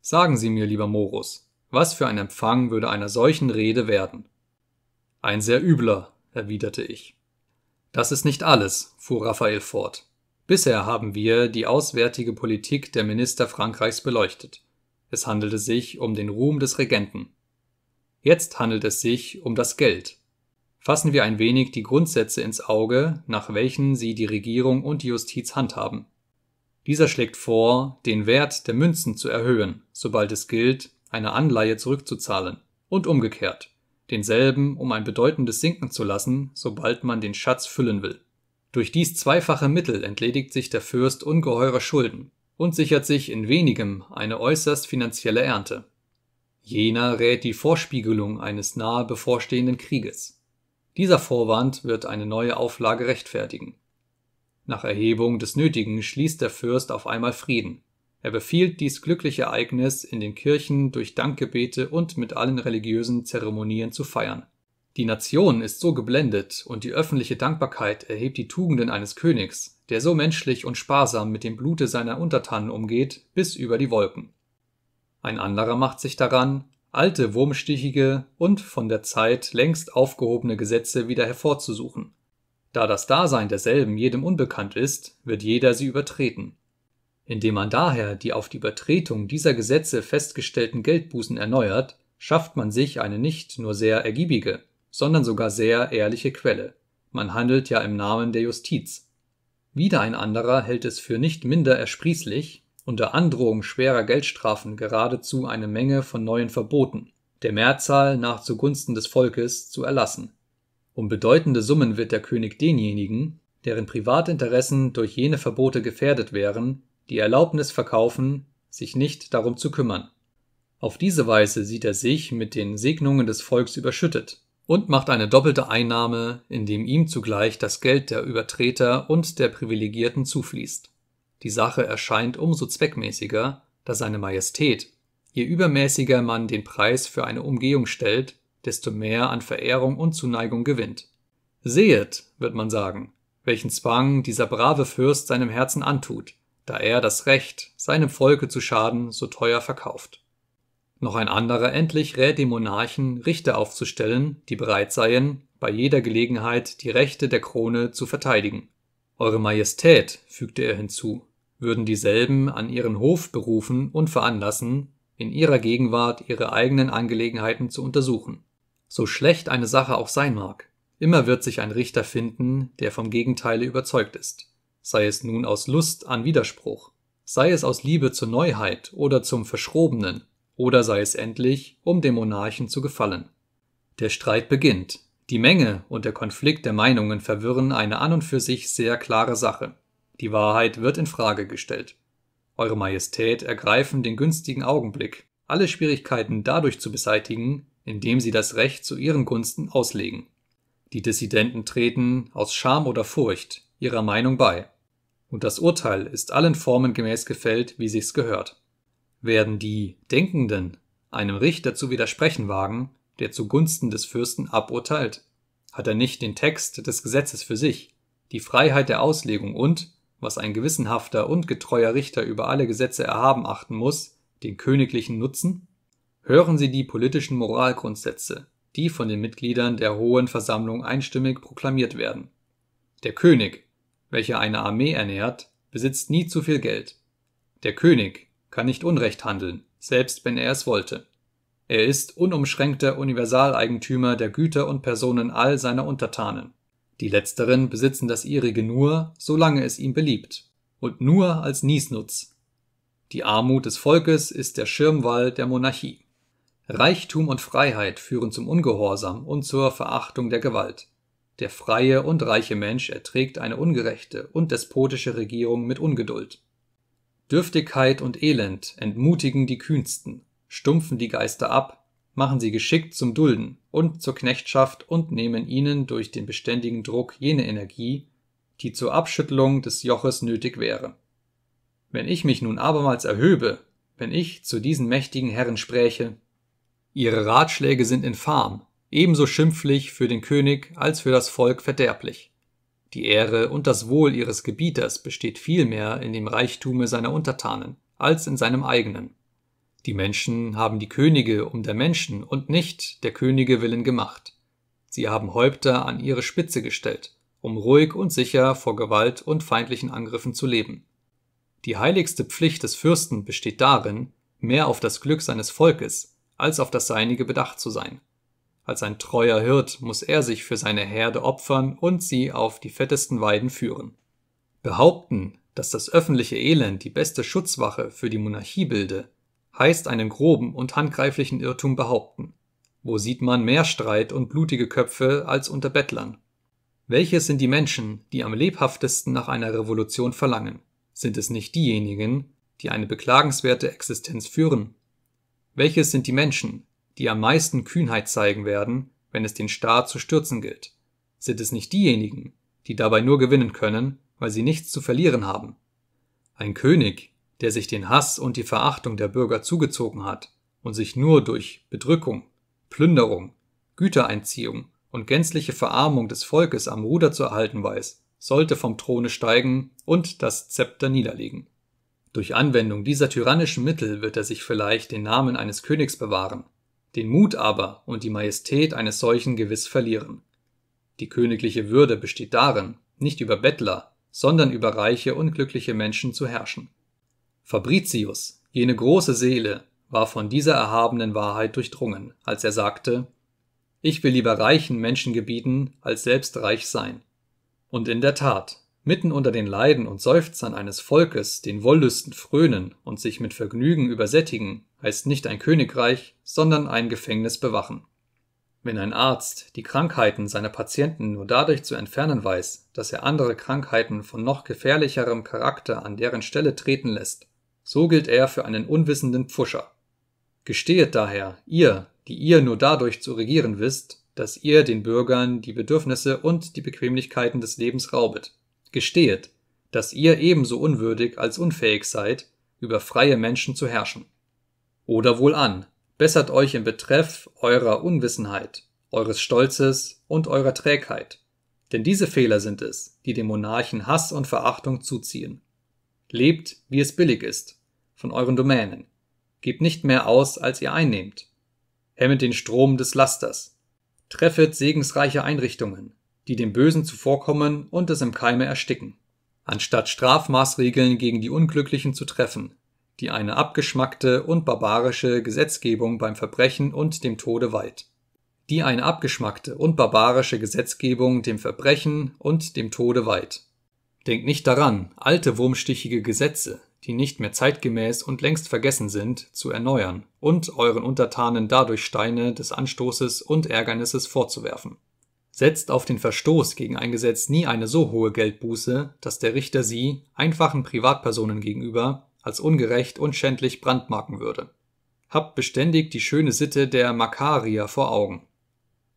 Sagen Sie mir, lieber Morus, was für ein Empfang würde einer solchen Rede werden? Ein sehr übler, erwiderte ich. Das ist nicht alles, fuhr Raphael fort. Bisher haben wir die auswärtige Politik der Minister Frankreichs beleuchtet. Es handelte sich um den Ruhm des Regenten. Jetzt handelt es sich um das Geld. Fassen wir ein wenig die Grundsätze ins Auge, nach welchen sie die Regierung und die Justiz handhaben. Dieser schlägt vor, den Wert der Münzen zu erhöhen, sobald es gilt, eine Anleihe zurückzuzahlen, und umgekehrt, denselben um ein bedeutendes sinken zu lassen, sobald man den Schatz füllen will durch dies zweifache Mittel entledigt sich der Fürst ungeheurer Schulden und sichert sich in wenigem eine äußerst finanzielle Ernte. Jener rät die Vorspiegelung eines nahe bevorstehenden Krieges. Dieser Vorwand wird eine neue Auflage rechtfertigen. Nach Erhebung des Nötigen schließt der Fürst auf einmal Frieden. Er befiehlt dies glückliche Ereignis in den Kirchen durch Dankgebete und mit allen religiösen Zeremonien zu feiern. Die Nation ist so geblendet und die öffentliche Dankbarkeit erhebt die Tugenden eines Königs, der so menschlich und sparsam mit dem Blute seiner Untertanen umgeht, bis über die Wolken. Ein anderer macht sich daran, alte wurmstichige und von der Zeit längst aufgehobene Gesetze wieder hervorzusuchen. Da das Dasein derselben jedem unbekannt ist, wird jeder sie übertreten. Indem man daher die auf die Übertretung dieser Gesetze festgestellten Geldbußen erneuert, schafft man sich eine nicht nur sehr ergiebige, sondern sogar sehr ehrliche Quelle. Man handelt ja im Namen der Justiz. Wieder ein anderer hält es für nicht minder ersprießlich, unter Androhung schwerer Geldstrafen geradezu eine Menge von neuen Verboten, der Mehrzahl nach zugunsten des Volkes, zu erlassen. Um bedeutende Summen wird der König denjenigen, deren Privatinteressen durch jene Verbote gefährdet wären, die Erlaubnis verkaufen, sich nicht darum zu kümmern. Auf diese Weise sieht er sich mit den Segnungen des Volks überschüttet und macht eine doppelte Einnahme, indem ihm zugleich das Geld der Übertreter und der Privilegierten zufließt. Die Sache erscheint umso zweckmäßiger, da seine Majestät, je übermäßiger man den Preis für eine Umgehung stellt, desto mehr an Verehrung und Zuneigung gewinnt. Sehet, wird man sagen, welchen Zwang dieser brave Fürst seinem Herzen antut, da er das Recht, seinem Volke zu schaden, so teuer verkauft. Noch ein anderer endlich rät dem Monarchen, Richter aufzustellen, die bereit seien, bei jeder Gelegenheit die Rechte der Krone zu verteidigen. Eure Majestät, fügte er hinzu, würden dieselben an ihren Hof berufen und veranlassen, in ihrer Gegenwart ihre eigenen Angelegenheiten zu untersuchen. So schlecht eine Sache auch sein mag, immer wird sich ein Richter finden, der vom Gegenteile überzeugt ist, sei es nun aus Lust an Widerspruch, sei es aus Liebe zur Neuheit oder zum Verschrobenen, oder sei es endlich, um dem Monarchen zu gefallen. Der Streit beginnt. Die Menge und der Konflikt der Meinungen verwirren eine an und für sich sehr klare Sache. Die Wahrheit wird in Frage gestellt. Eure Majestät ergreifen den günstigen Augenblick, alle Schwierigkeiten dadurch zu beseitigen, indem sie das Recht zu ihren Gunsten auslegen. Die Dissidenten treten, aus Scham oder Furcht, ihrer Meinung bei. Und das Urteil ist allen Formen gemäß gefällt, wie sich's gehört werden die Denkenden einem Richter zu widersprechen wagen, der zugunsten des Fürsten aburteilt, hat er nicht den Text des Gesetzes für sich, die Freiheit der Auslegung und, was ein gewissenhafter und getreuer Richter über alle Gesetze erhaben achten muss, den königlichen Nutzen? Hören Sie die politischen Moralgrundsätze, die von den Mitgliedern der Hohen Versammlung einstimmig proklamiert werden. Der König, welcher eine Armee ernährt, besitzt nie zu viel Geld. Der König, kann nicht Unrecht handeln, selbst wenn er es wollte. Er ist unumschränkter Universaleigentümer der Güter und Personen all seiner Untertanen. Die letzteren besitzen das ihrige nur, solange es ihm beliebt, und nur als Niesnutz. Die Armut des Volkes ist der Schirmwall der Monarchie. Reichtum und Freiheit führen zum Ungehorsam und zur Verachtung der Gewalt. Der freie und reiche Mensch erträgt eine ungerechte und despotische Regierung mit Ungeduld. Dürftigkeit und Elend entmutigen die Kühnsten, stumpfen die Geister ab, machen sie geschickt zum Dulden und zur Knechtschaft und nehmen ihnen durch den beständigen Druck jene Energie, die zur Abschüttelung des Joches nötig wäre. Wenn ich mich nun abermals erhöbe, wenn ich zu diesen mächtigen Herren spräche, ihre Ratschläge sind infam, ebenso schimpflich für den König als für das Volk verderblich. Die Ehre und das Wohl ihres Gebieters besteht vielmehr in dem Reichtume seiner Untertanen als in seinem eigenen. Die Menschen haben die Könige um der Menschen und nicht der Könige willen gemacht. Sie haben Häupter an ihre Spitze gestellt, um ruhig und sicher vor Gewalt und feindlichen Angriffen zu leben. Die heiligste Pflicht des Fürsten besteht darin, mehr auf das Glück seines Volkes als auf das seinige bedacht zu sein als ein treuer Hirt muss er sich für seine Herde opfern und sie auf die fettesten Weiden führen. Behaupten, dass das öffentliche Elend die beste Schutzwache für die Monarchie bilde, heißt einen groben und handgreiflichen Irrtum behaupten. Wo sieht man mehr Streit und blutige Köpfe als unter Bettlern? Welches sind die Menschen, die am lebhaftesten nach einer Revolution verlangen? Sind es nicht diejenigen, die eine beklagenswerte Existenz führen? Welches sind die Menschen, die am meisten Kühnheit zeigen werden, wenn es den Staat zu stürzen gilt? Sind es nicht diejenigen, die dabei nur gewinnen können, weil sie nichts zu verlieren haben? Ein König, der sich den Hass und die Verachtung der Bürger zugezogen hat und sich nur durch Bedrückung, Plünderung, Gütereinziehung und gänzliche Verarmung des Volkes am Ruder zu erhalten weiß, sollte vom Throne steigen und das Zepter niederlegen. Durch Anwendung dieser tyrannischen Mittel wird er sich vielleicht den Namen eines Königs bewahren, den Mut aber und die Majestät eines solchen gewiss verlieren. Die königliche Würde besteht darin, nicht über Bettler, sondern über reiche, unglückliche Menschen zu herrschen. Fabricius, jene große Seele, war von dieser erhabenen Wahrheit durchdrungen, als er sagte, ich will lieber reichen Menschen gebieten, als selbst reich sein. Und in der Tat, mitten unter den Leiden und Seufzern eines Volkes, den Wollüsten frönen und sich mit Vergnügen übersättigen, heißt nicht ein Königreich, sondern ein Gefängnis bewachen. Wenn ein Arzt die Krankheiten seiner Patienten nur dadurch zu entfernen weiß, dass er andere Krankheiten von noch gefährlicherem Charakter an deren Stelle treten lässt, so gilt er für einen unwissenden Pfuscher. Gestehet daher, ihr, die ihr nur dadurch zu regieren wisst, dass ihr den Bürgern die Bedürfnisse und die Bequemlichkeiten des Lebens raubet. Gestehet, dass ihr ebenso unwürdig als unfähig seid, über freie Menschen zu herrschen. Oder wohl an, bessert euch im Betreff eurer Unwissenheit, eures Stolzes und eurer Trägheit. Denn diese Fehler sind es, die dem Monarchen Hass und Verachtung zuziehen. Lebt, wie es billig ist, von euren Domänen. Gebt nicht mehr aus, als ihr einnehmt. Hemmet den Strom des Lasters. Treffet segensreiche Einrichtungen, die dem Bösen zuvorkommen und es im Keime ersticken. Anstatt Strafmaßregeln gegen die Unglücklichen zu treffen, die eine abgeschmackte und barbarische Gesetzgebung beim Verbrechen und dem Tode weiht. Die eine abgeschmackte und barbarische Gesetzgebung dem Verbrechen und dem Tode weiht. Denkt nicht daran, alte wurmstichige Gesetze, die nicht mehr zeitgemäß und längst vergessen sind, zu erneuern und euren Untertanen dadurch Steine des Anstoßes und Ärgernisses vorzuwerfen. Setzt auf den Verstoß gegen ein Gesetz nie eine so hohe Geldbuße, dass der Richter sie, einfachen Privatpersonen gegenüber, als ungerecht und schändlich brandmarken würde. Habt beständig die schöne Sitte der Makarier vor Augen.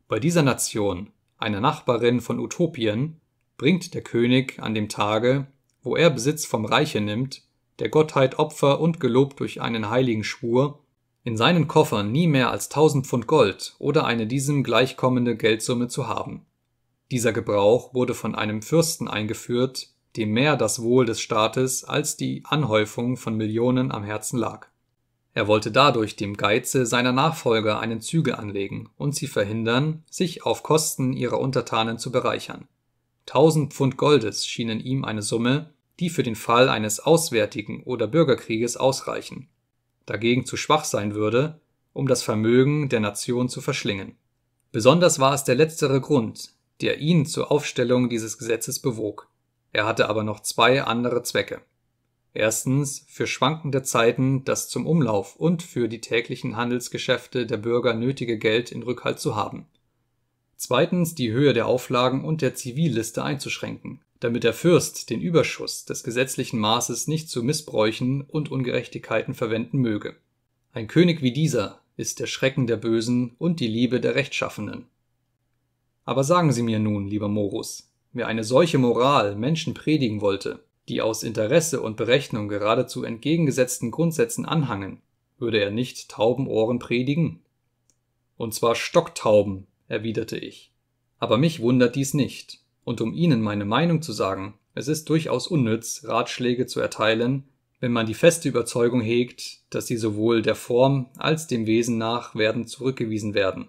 Bei dieser Nation, einer Nachbarin von Utopien, bringt der König an dem Tage, wo er Besitz vom Reiche nimmt, der Gottheit Opfer und gelobt durch einen heiligen Schwur, in seinen Koffern nie mehr als tausend Pfund Gold oder eine diesem gleichkommende Geldsumme zu haben. Dieser Gebrauch wurde von einem Fürsten eingeführt, dem mehr das Wohl des Staates als die Anhäufung von Millionen am Herzen lag. Er wollte dadurch dem Geize seiner Nachfolger einen Zügel anlegen und sie verhindern, sich auf Kosten ihrer Untertanen zu bereichern. Tausend Pfund Goldes schienen ihm eine Summe, die für den Fall eines Auswärtigen oder Bürgerkrieges ausreichen, dagegen zu schwach sein würde, um das Vermögen der Nation zu verschlingen. Besonders war es der letztere Grund, der ihn zur Aufstellung dieses Gesetzes bewog. Er hatte aber noch zwei andere Zwecke. Erstens für schwankende Zeiten das zum Umlauf und für die täglichen Handelsgeschäfte der Bürger nötige Geld in Rückhalt zu haben. Zweitens die Höhe der Auflagen und der Zivilliste einzuschränken, damit der Fürst den Überschuss des gesetzlichen Maßes nicht zu Missbräuchen und Ungerechtigkeiten verwenden möge. Ein König wie dieser ist der Schrecken der Bösen und die Liebe der Rechtschaffenen. Aber sagen Sie mir nun, lieber Morus, Wer eine solche Moral Menschen predigen wollte, die aus Interesse und Berechnung geradezu entgegengesetzten Grundsätzen anhangen, würde er nicht Taubenohren predigen? Und zwar stocktauben, erwiderte ich. Aber mich wundert dies nicht, und um Ihnen meine Meinung zu sagen, es ist durchaus unnütz, Ratschläge zu erteilen, wenn man die feste Überzeugung hegt, dass sie sowohl der Form als dem Wesen nach werden zurückgewiesen werden.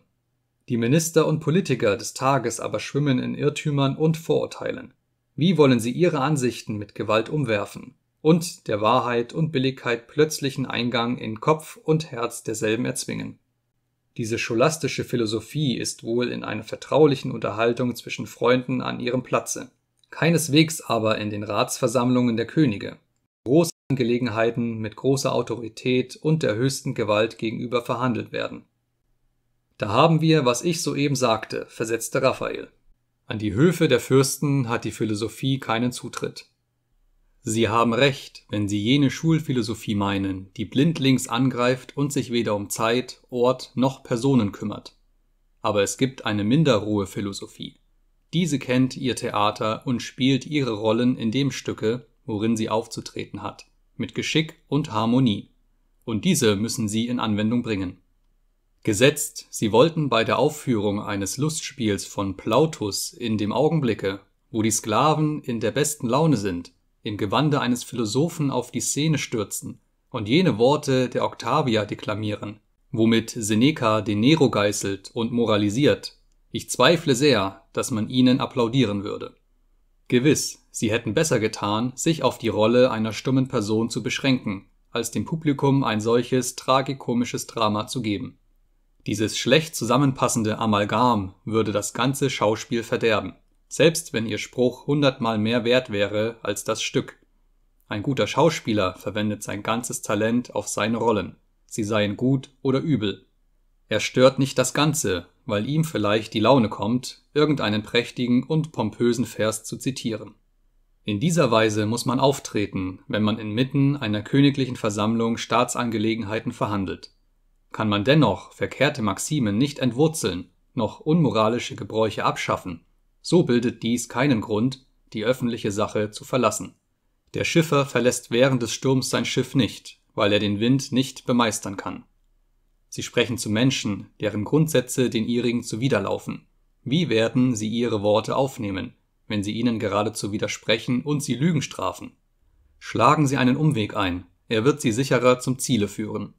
Die Minister und Politiker des Tages aber schwimmen in Irrtümern und Vorurteilen. Wie wollen sie ihre Ansichten mit Gewalt umwerfen und der Wahrheit und Billigkeit plötzlichen Eingang in Kopf und Herz derselben erzwingen? Diese scholastische Philosophie ist wohl in einer vertraulichen Unterhaltung zwischen Freunden an ihrem Platze, keineswegs aber in den Ratsversammlungen der Könige, große Angelegenheiten mit großer Autorität und der höchsten Gewalt gegenüber verhandelt werden da haben wir, was ich soeben sagte, versetzte Raphael. An die Höfe der Fürsten hat die Philosophie keinen Zutritt. Sie haben recht, wenn Sie jene Schulphilosophie meinen, die blindlings angreift und sich weder um Zeit, Ort noch Personen kümmert. Aber es gibt eine minderruhe Philosophie. Diese kennt ihr Theater und spielt ihre Rollen in dem Stücke, worin sie aufzutreten hat, mit Geschick und Harmonie. Und diese müssen Sie in Anwendung bringen. Gesetzt, sie wollten bei der Aufführung eines Lustspiels von Plautus in dem Augenblicke, wo die Sklaven in der besten Laune sind, im Gewande eines Philosophen auf die Szene stürzen und jene Worte der Octavia deklamieren, womit Seneca den Nero geißelt und moralisiert. Ich zweifle sehr, dass man ihnen applaudieren würde. Gewiss, sie hätten besser getan, sich auf die Rolle einer stummen Person zu beschränken, als dem Publikum ein solches tragikomisches Drama zu geben. Dieses schlecht zusammenpassende Amalgam würde das ganze Schauspiel verderben, selbst wenn ihr Spruch hundertmal mehr wert wäre als das Stück. Ein guter Schauspieler verwendet sein ganzes Talent auf seine Rollen, sie seien gut oder übel. Er stört nicht das Ganze, weil ihm vielleicht die Laune kommt, irgendeinen prächtigen und pompösen Vers zu zitieren. In dieser Weise muss man auftreten, wenn man inmitten einer königlichen Versammlung Staatsangelegenheiten verhandelt kann man dennoch verkehrte Maximen nicht entwurzeln noch unmoralische Gebräuche abschaffen, so bildet dies keinen Grund, die öffentliche Sache zu verlassen. Der Schiffer verlässt während des Sturms sein Schiff nicht, weil er den Wind nicht bemeistern kann. Sie sprechen zu Menschen, deren Grundsätze den ihrigen zuwiderlaufen. Wie werden sie ihre Worte aufnehmen, wenn sie ihnen geradezu widersprechen und sie Lügen strafen? Schlagen sie einen Umweg ein, er wird sie sicherer zum Ziele führen.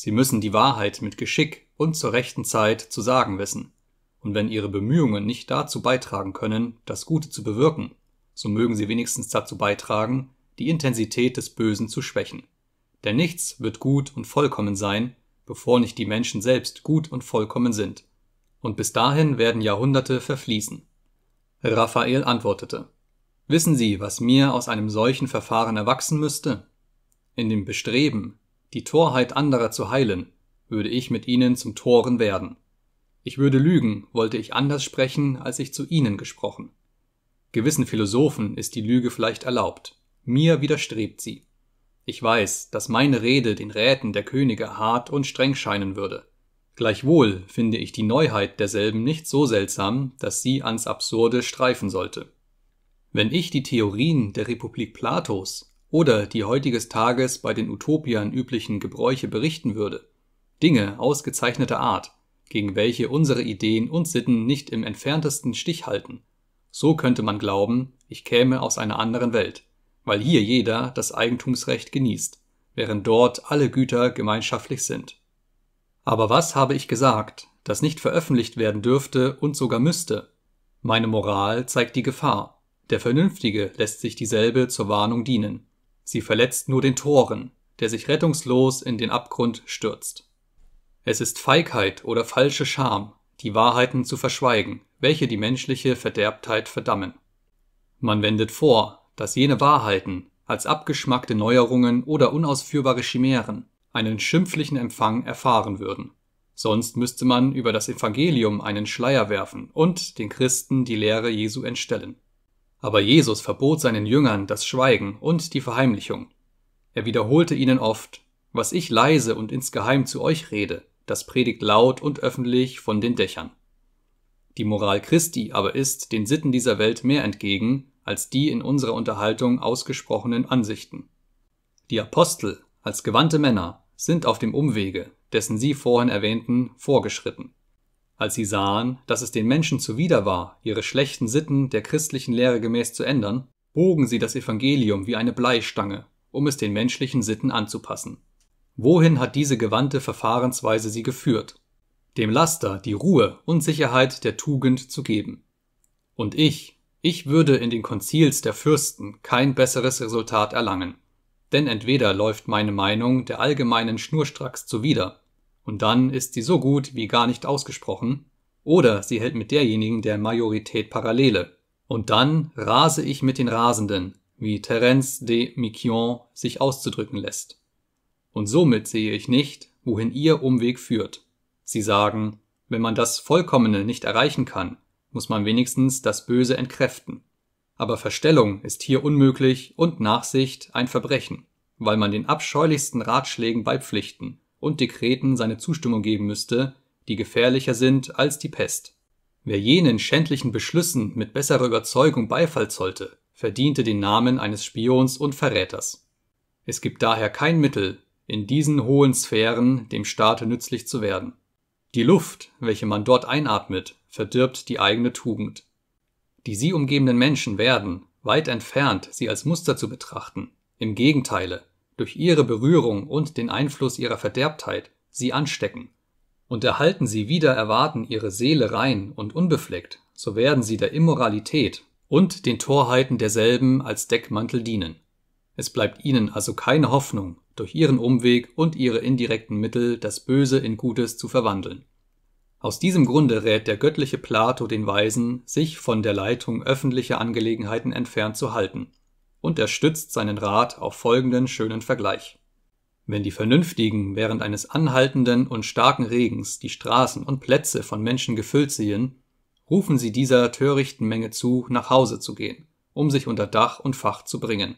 Sie müssen die Wahrheit mit Geschick und zur rechten Zeit zu sagen wissen. Und wenn Ihre Bemühungen nicht dazu beitragen können, das Gute zu bewirken, so mögen Sie wenigstens dazu beitragen, die Intensität des Bösen zu schwächen. Denn nichts wird gut und vollkommen sein, bevor nicht die Menschen selbst gut und vollkommen sind. Und bis dahin werden Jahrhunderte verfließen. Raphael antwortete Wissen Sie, was mir aus einem solchen Verfahren erwachsen müsste? In dem Bestreben, die Torheit anderer zu heilen, würde ich mit ihnen zum Toren werden. Ich würde lügen, wollte ich anders sprechen, als ich zu ihnen gesprochen. Gewissen Philosophen ist die Lüge vielleicht erlaubt, mir widerstrebt sie. Ich weiß, dass meine Rede den Räten der Könige hart und streng scheinen würde. Gleichwohl finde ich die Neuheit derselben nicht so seltsam, dass sie ans Absurde streifen sollte. Wenn ich die Theorien der Republik Platos oder die heutiges Tages bei den Utopiern üblichen Gebräuche berichten würde, Dinge ausgezeichneter Art, gegen welche unsere Ideen und Sitten nicht im entferntesten Stich halten, so könnte man glauben, ich käme aus einer anderen Welt, weil hier jeder das Eigentumsrecht genießt, während dort alle Güter gemeinschaftlich sind. Aber was habe ich gesagt, das nicht veröffentlicht werden dürfte und sogar müsste? Meine Moral zeigt die Gefahr, der Vernünftige lässt sich dieselbe zur Warnung dienen. Sie verletzt nur den Toren, der sich rettungslos in den Abgrund stürzt. Es ist Feigheit oder falsche Scham, die Wahrheiten zu verschweigen, welche die menschliche Verderbtheit verdammen. Man wendet vor, dass jene Wahrheiten als abgeschmackte Neuerungen oder unausführbare Chimären einen schimpflichen Empfang erfahren würden. Sonst müsste man über das Evangelium einen Schleier werfen und den Christen die Lehre Jesu entstellen. Aber Jesus verbot seinen Jüngern das Schweigen und die Verheimlichung. Er wiederholte ihnen oft, was ich leise und insgeheim zu euch rede, das predigt laut und öffentlich von den Dächern. Die Moral Christi aber ist den Sitten dieser Welt mehr entgegen als die in unserer Unterhaltung ausgesprochenen Ansichten. Die Apostel als gewandte Männer sind auf dem Umwege, dessen Sie vorhin erwähnten, vorgeschritten. Als sie sahen, dass es den Menschen zuwider war, ihre schlechten Sitten der christlichen Lehre gemäß zu ändern, bogen sie das Evangelium wie eine Bleistange, um es den menschlichen Sitten anzupassen. Wohin hat diese gewandte Verfahrensweise sie geführt? Dem Laster die Ruhe und Sicherheit der Tugend zu geben. Und ich, ich würde in den Konzils der Fürsten kein besseres Resultat erlangen. Denn entweder läuft meine Meinung der allgemeinen Schnurstracks zuwider, und dann ist sie so gut wie gar nicht ausgesprochen, oder sie hält mit derjenigen der Majorität Parallele. Und dann rase ich mit den Rasenden, wie Terence de Miquion sich auszudrücken lässt. Und somit sehe ich nicht, wohin ihr Umweg führt. Sie sagen, wenn man das Vollkommene nicht erreichen kann, muss man wenigstens das Böse entkräften. Aber Verstellung ist hier unmöglich und Nachsicht ein Verbrechen, weil man den abscheulichsten Ratschlägen beipflichten und Dekreten seine Zustimmung geben müsste, die gefährlicher sind als die Pest. Wer jenen schändlichen Beschlüssen mit besserer Überzeugung Beifall zollte, verdiente den Namen eines Spions und Verräters. Es gibt daher kein Mittel, in diesen hohen Sphären dem Staate nützlich zu werden. Die Luft, welche man dort einatmet, verdirbt die eigene Tugend. Die sie umgebenden Menschen werden, weit entfernt, sie als Muster zu betrachten, im Gegenteile, durch ihre Berührung und den Einfluss ihrer Verderbtheit sie anstecken. Und erhalten sie wieder erwarten ihre Seele rein und unbefleckt, so werden sie der Immoralität und den Torheiten derselben als Deckmantel dienen. Es bleibt ihnen also keine Hoffnung, durch ihren Umweg und ihre indirekten Mittel das Böse in Gutes zu verwandeln. Aus diesem Grunde rät der göttliche Plato den Weisen, sich von der Leitung öffentlicher Angelegenheiten entfernt zu halten und er stützt seinen Rat auf folgenden schönen Vergleich. Wenn die Vernünftigen während eines anhaltenden und starken Regens die Straßen und Plätze von Menschen gefüllt sehen, rufen sie dieser törichten Menge zu, nach Hause zu gehen, um sich unter Dach und Fach zu bringen.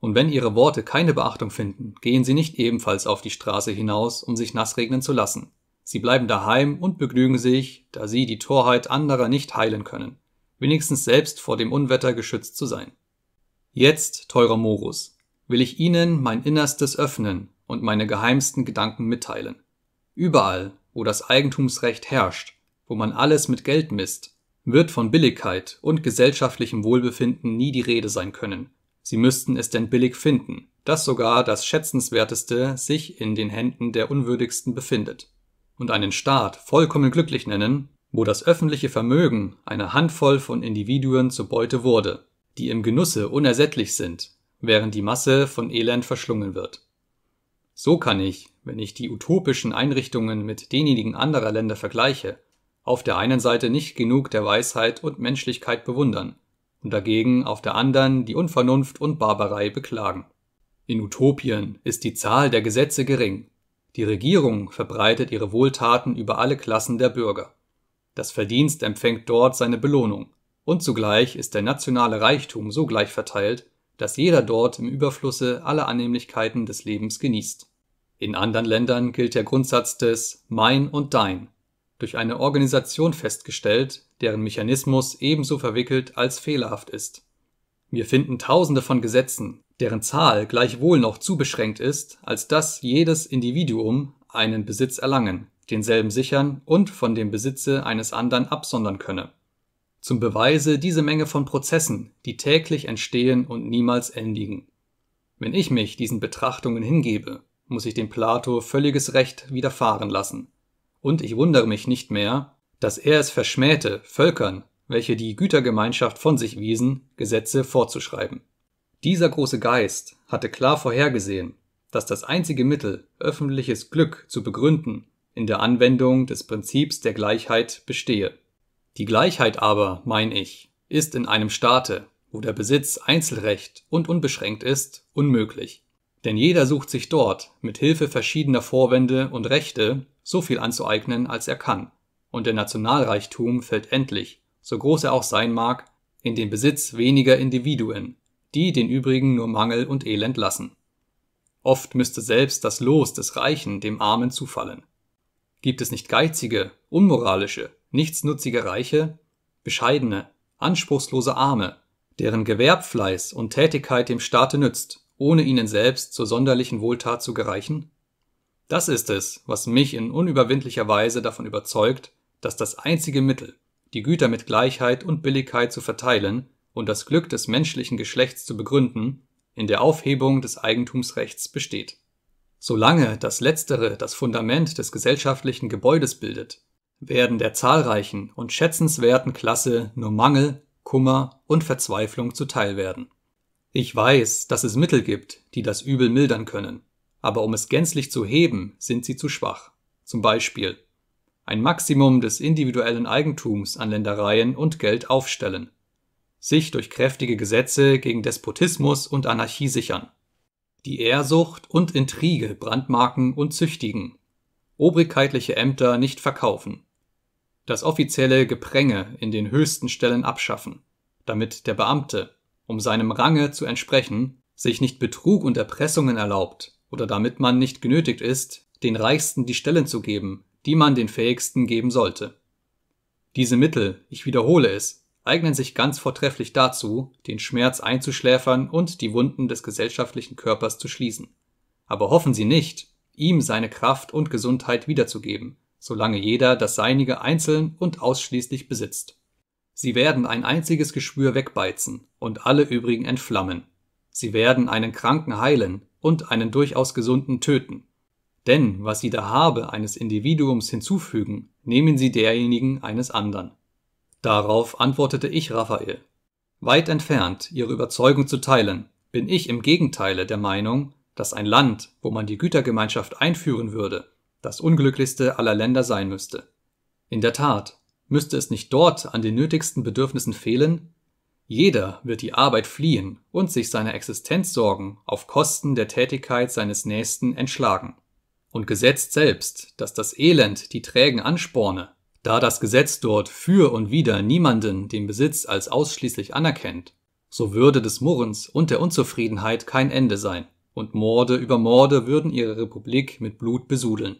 Und wenn ihre Worte keine Beachtung finden, gehen sie nicht ebenfalls auf die Straße hinaus, um sich nass regnen zu lassen. Sie bleiben daheim und begnügen sich, da sie die Torheit anderer nicht heilen können, wenigstens selbst vor dem Unwetter geschützt zu sein. Jetzt, teurer Morus, will ich Ihnen mein Innerstes öffnen und meine geheimsten Gedanken mitteilen. Überall, wo das Eigentumsrecht herrscht, wo man alles mit Geld misst, wird von Billigkeit und gesellschaftlichem Wohlbefinden nie die Rede sein können. Sie müssten es denn billig finden, dass sogar das Schätzenswerteste sich in den Händen der Unwürdigsten befindet. Und einen Staat vollkommen glücklich nennen, wo das öffentliche Vermögen einer Handvoll von Individuen zur Beute wurde, die im Genusse unersättlich sind, während die Masse von Elend verschlungen wird. So kann ich, wenn ich die utopischen Einrichtungen mit denjenigen anderer Länder vergleiche, auf der einen Seite nicht genug der Weisheit und Menschlichkeit bewundern und dagegen auf der anderen die Unvernunft und Barbarei beklagen. In Utopien ist die Zahl der Gesetze gering. Die Regierung verbreitet ihre Wohltaten über alle Klassen der Bürger. Das Verdienst empfängt dort seine Belohnung und zugleich ist der nationale Reichtum so gleich verteilt, dass jeder dort im Überflusse alle Annehmlichkeiten des Lebens genießt. In anderen Ländern gilt der Grundsatz des Mein und Dein, durch eine Organisation festgestellt, deren Mechanismus ebenso verwickelt als fehlerhaft ist. Wir finden Tausende von Gesetzen, deren Zahl gleichwohl noch zu beschränkt ist, als dass jedes Individuum einen Besitz erlangen, denselben sichern und von dem Besitze eines anderen absondern könne. Zum Beweise diese Menge von Prozessen, die täglich entstehen und niemals endigen. Wenn ich mich diesen Betrachtungen hingebe, muss ich dem Plato völliges Recht widerfahren lassen. Und ich wundere mich nicht mehr, dass er es verschmähte, Völkern, welche die Gütergemeinschaft von sich wiesen, Gesetze vorzuschreiben. Dieser große Geist hatte klar vorhergesehen, dass das einzige Mittel, öffentliches Glück zu begründen, in der Anwendung des Prinzips der Gleichheit bestehe. Die Gleichheit aber, mein ich, ist in einem Staate, wo der Besitz Einzelrecht und unbeschränkt ist, unmöglich. Denn jeder sucht sich dort, mit Hilfe verschiedener Vorwände und Rechte, so viel anzueignen, als er kann. Und der Nationalreichtum fällt endlich, so groß er auch sein mag, in den Besitz weniger Individuen, die den übrigen nur Mangel und Elend lassen. Oft müsste selbst das Los des Reichen dem Armen zufallen. Gibt es nicht geizige, unmoralische, nichtsnutzige Reiche, bescheidene, anspruchslose Arme, deren Gewerbfleiß und Tätigkeit dem Staate nützt, ohne ihnen selbst zur sonderlichen Wohltat zu gereichen? Das ist es, was mich in unüberwindlicher Weise davon überzeugt, dass das einzige Mittel, die Güter mit Gleichheit und Billigkeit zu verteilen und das Glück des menschlichen Geschlechts zu begründen, in der Aufhebung des Eigentumsrechts besteht. Solange das Letztere das Fundament des gesellschaftlichen Gebäudes bildet werden der zahlreichen und schätzenswerten Klasse nur Mangel, Kummer und Verzweiflung zuteil werden. Ich weiß, dass es Mittel gibt, die das Übel mildern können, aber um es gänzlich zu heben, sind sie zu schwach. Zum Beispiel ein Maximum des individuellen Eigentums an Ländereien und Geld aufstellen, sich durch kräftige Gesetze gegen Despotismus und Anarchie sichern, die Ehrsucht und Intrige brandmarken und züchtigen, obrigkeitliche Ämter nicht verkaufen, das offizielle Gepränge in den höchsten Stellen abschaffen, damit der Beamte, um seinem Range zu entsprechen, sich nicht Betrug und Erpressungen erlaubt oder damit man nicht genötigt ist, den Reichsten die Stellen zu geben, die man den Fähigsten geben sollte. Diese Mittel, ich wiederhole es, eignen sich ganz vortrefflich dazu, den Schmerz einzuschläfern und die Wunden des gesellschaftlichen Körpers zu schließen. Aber hoffen Sie nicht, ihm seine Kraft und Gesundheit wiederzugeben, solange jeder das Seinige einzeln und ausschließlich besitzt. Sie werden ein einziges Geschwür wegbeizen und alle übrigen entflammen. Sie werden einen Kranken heilen und einen durchaus Gesunden töten. Denn was sie da habe eines Individuums hinzufügen, nehmen sie derjenigen eines anderen. Darauf antwortete ich Raphael. Weit entfernt, ihre Überzeugung zu teilen, bin ich im Gegenteile der Meinung, dass ein Land, wo man die Gütergemeinschaft einführen würde, das unglücklichste aller Länder sein müsste. In der Tat, müsste es nicht dort an den nötigsten Bedürfnissen fehlen? Jeder wird die Arbeit fliehen und sich seiner Existenz sorgen, auf Kosten der Tätigkeit seines Nächsten entschlagen. Und gesetzt selbst, dass das Elend die Trägen ansporne, da das Gesetz dort für und wieder niemanden den Besitz als ausschließlich anerkennt, so würde des Murrens und der Unzufriedenheit kein Ende sein, und Morde über Morde würden ihre Republik mit Blut besudeln.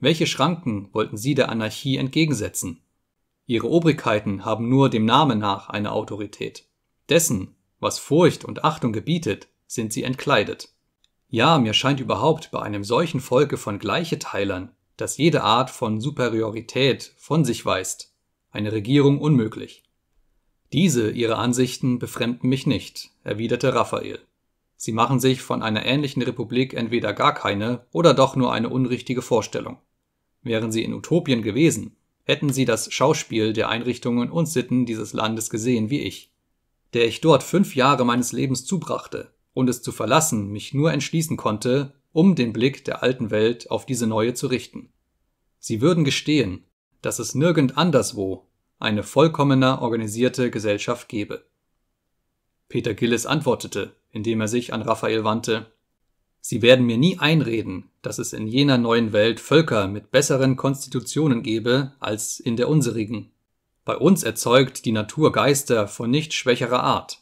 Welche Schranken wollten sie der Anarchie entgegensetzen? Ihre Obrigkeiten haben nur dem Namen nach eine Autorität. Dessen, was Furcht und Achtung gebietet, sind sie entkleidet. Ja, mir scheint überhaupt bei einem solchen Volke von Gleicheteilern, das jede Art von Superiorität von sich weist, eine Regierung unmöglich. Diese ihre Ansichten befremden mich nicht, erwiderte Raphael. Sie machen sich von einer ähnlichen Republik entweder gar keine oder doch nur eine unrichtige Vorstellung. Wären sie in Utopien gewesen, hätten sie das Schauspiel der Einrichtungen und Sitten dieses Landes gesehen wie ich, der ich dort fünf Jahre meines Lebens zubrachte und es zu verlassen mich nur entschließen konnte, um den Blick der alten Welt auf diese neue zu richten. Sie würden gestehen, dass es nirgend anderswo eine vollkommener organisierte Gesellschaft gebe. Peter Gillis antwortete, indem er sich an Raphael wandte. Sie werden mir nie einreden, dass es in jener neuen Welt Völker mit besseren Konstitutionen gebe als in der unserigen. Bei uns erzeugt die Natur Geister von nicht schwächerer Art.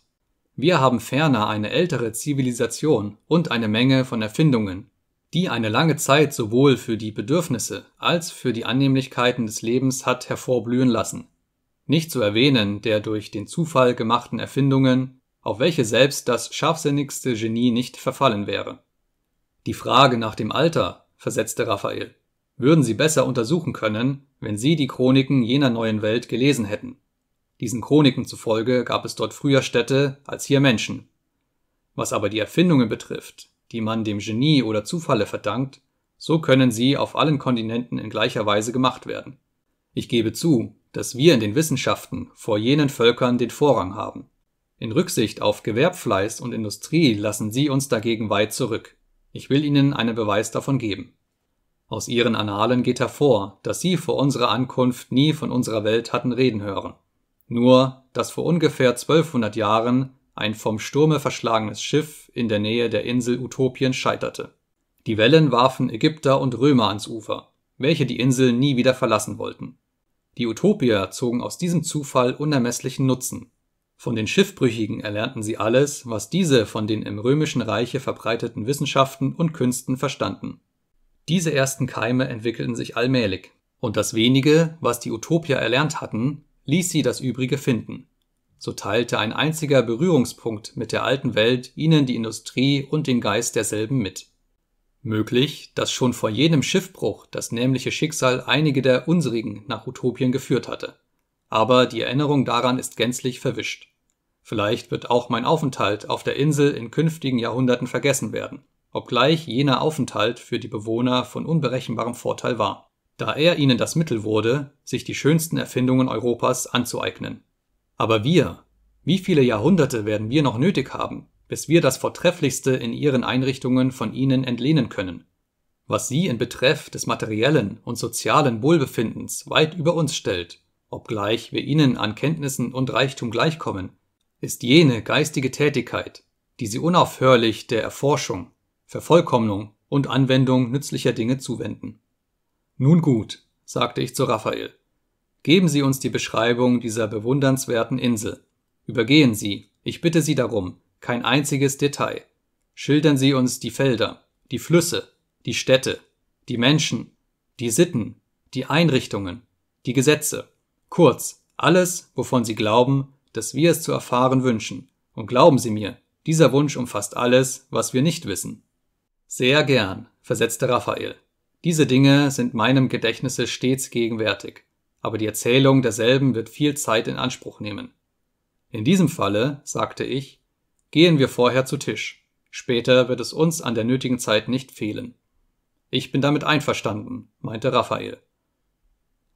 Wir haben ferner eine ältere Zivilisation und eine Menge von Erfindungen, die eine lange Zeit sowohl für die Bedürfnisse als für die Annehmlichkeiten des Lebens hat hervorblühen lassen. Nicht zu erwähnen der durch den Zufall gemachten Erfindungen, auf welche selbst das scharfsinnigste Genie nicht verfallen wäre. Die Frage nach dem Alter, versetzte Raphael, würden sie besser untersuchen können, wenn sie die Chroniken jener neuen Welt gelesen hätten. Diesen Chroniken zufolge gab es dort früher Städte als hier Menschen. Was aber die Erfindungen betrifft, die man dem Genie oder Zufalle verdankt, so können sie auf allen Kontinenten in gleicher Weise gemacht werden. Ich gebe zu, dass wir in den Wissenschaften vor jenen Völkern den Vorrang haben. In Rücksicht auf Gewerbfleiß und Industrie lassen sie uns dagegen weit zurück. Ich will Ihnen einen Beweis davon geben. Aus Ihren Annalen geht hervor, dass Sie vor unserer Ankunft nie von unserer Welt hatten reden hören. Nur, dass vor ungefähr 1200 Jahren ein vom Sturme verschlagenes Schiff in der Nähe der Insel Utopien scheiterte. Die Wellen warfen Ägypter und Römer ans Ufer, welche die Insel nie wieder verlassen wollten. Die Utopier zogen aus diesem Zufall unermesslichen Nutzen, von den Schiffbrüchigen erlernten sie alles, was diese von den im Römischen Reiche verbreiteten Wissenschaften und Künsten verstanden. Diese ersten Keime entwickelten sich allmählich, und das wenige, was die Utopier erlernt hatten, ließ sie das Übrige finden. So teilte ein einziger Berührungspunkt mit der alten Welt ihnen die Industrie und den Geist derselben mit. Möglich, dass schon vor jenem Schiffbruch das nämliche Schicksal einige der unsrigen nach Utopien geführt hatte. Aber die Erinnerung daran ist gänzlich verwischt. Vielleicht wird auch mein Aufenthalt auf der Insel in künftigen Jahrhunderten vergessen werden, obgleich jener Aufenthalt für die Bewohner von unberechenbarem Vorteil war, da er ihnen das Mittel wurde, sich die schönsten Erfindungen Europas anzueignen. Aber wir, wie viele Jahrhunderte werden wir noch nötig haben, bis wir das Vortrefflichste in ihren Einrichtungen von ihnen entlehnen können? Was sie in Betreff des materiellen und sozialen Wohlbefindens weit über uns stellt, obgleich wir ihnen an Kenntnissen und Reichtum gleichkommen, ist jene geistige Tätigkeit, die sie unaufhörlich der Erforschung, Vervollkommnung und Anwendung nützlicher Dinge zuwenden. Nun gut, sagte ich zu Raphael, geben Sie uns die Beschreibung dieser bewundernswerten Insel. Übergehen Sie, ich bitte Sie darum, kein einziges Detail. Schildern Sie uns die Felder, die Flüsse, die Städte, die Menschen, die Sitten, die Einrichtungen, die Gesetze, kurz alles, wovon Sie glauben, dass wir es zu erfahren wünschen. Und glauben Sie mir, dieser Wunsch umfasst alles, was wir nicht wissen. Sehr gern, versetzte Raphael. Diese Dinge sind meinem Gedächtnisse stets gegenwärtig, aber die Erzählung derselben wird viel Zeit in Anspruch nehmen. In diesem Falle, sagte ich, gehen wir vorher zu Tisch. Später wird es uns an der nötigen Zeit nicht fehlen. Ich bin damit einverstanden, meinte Raphael.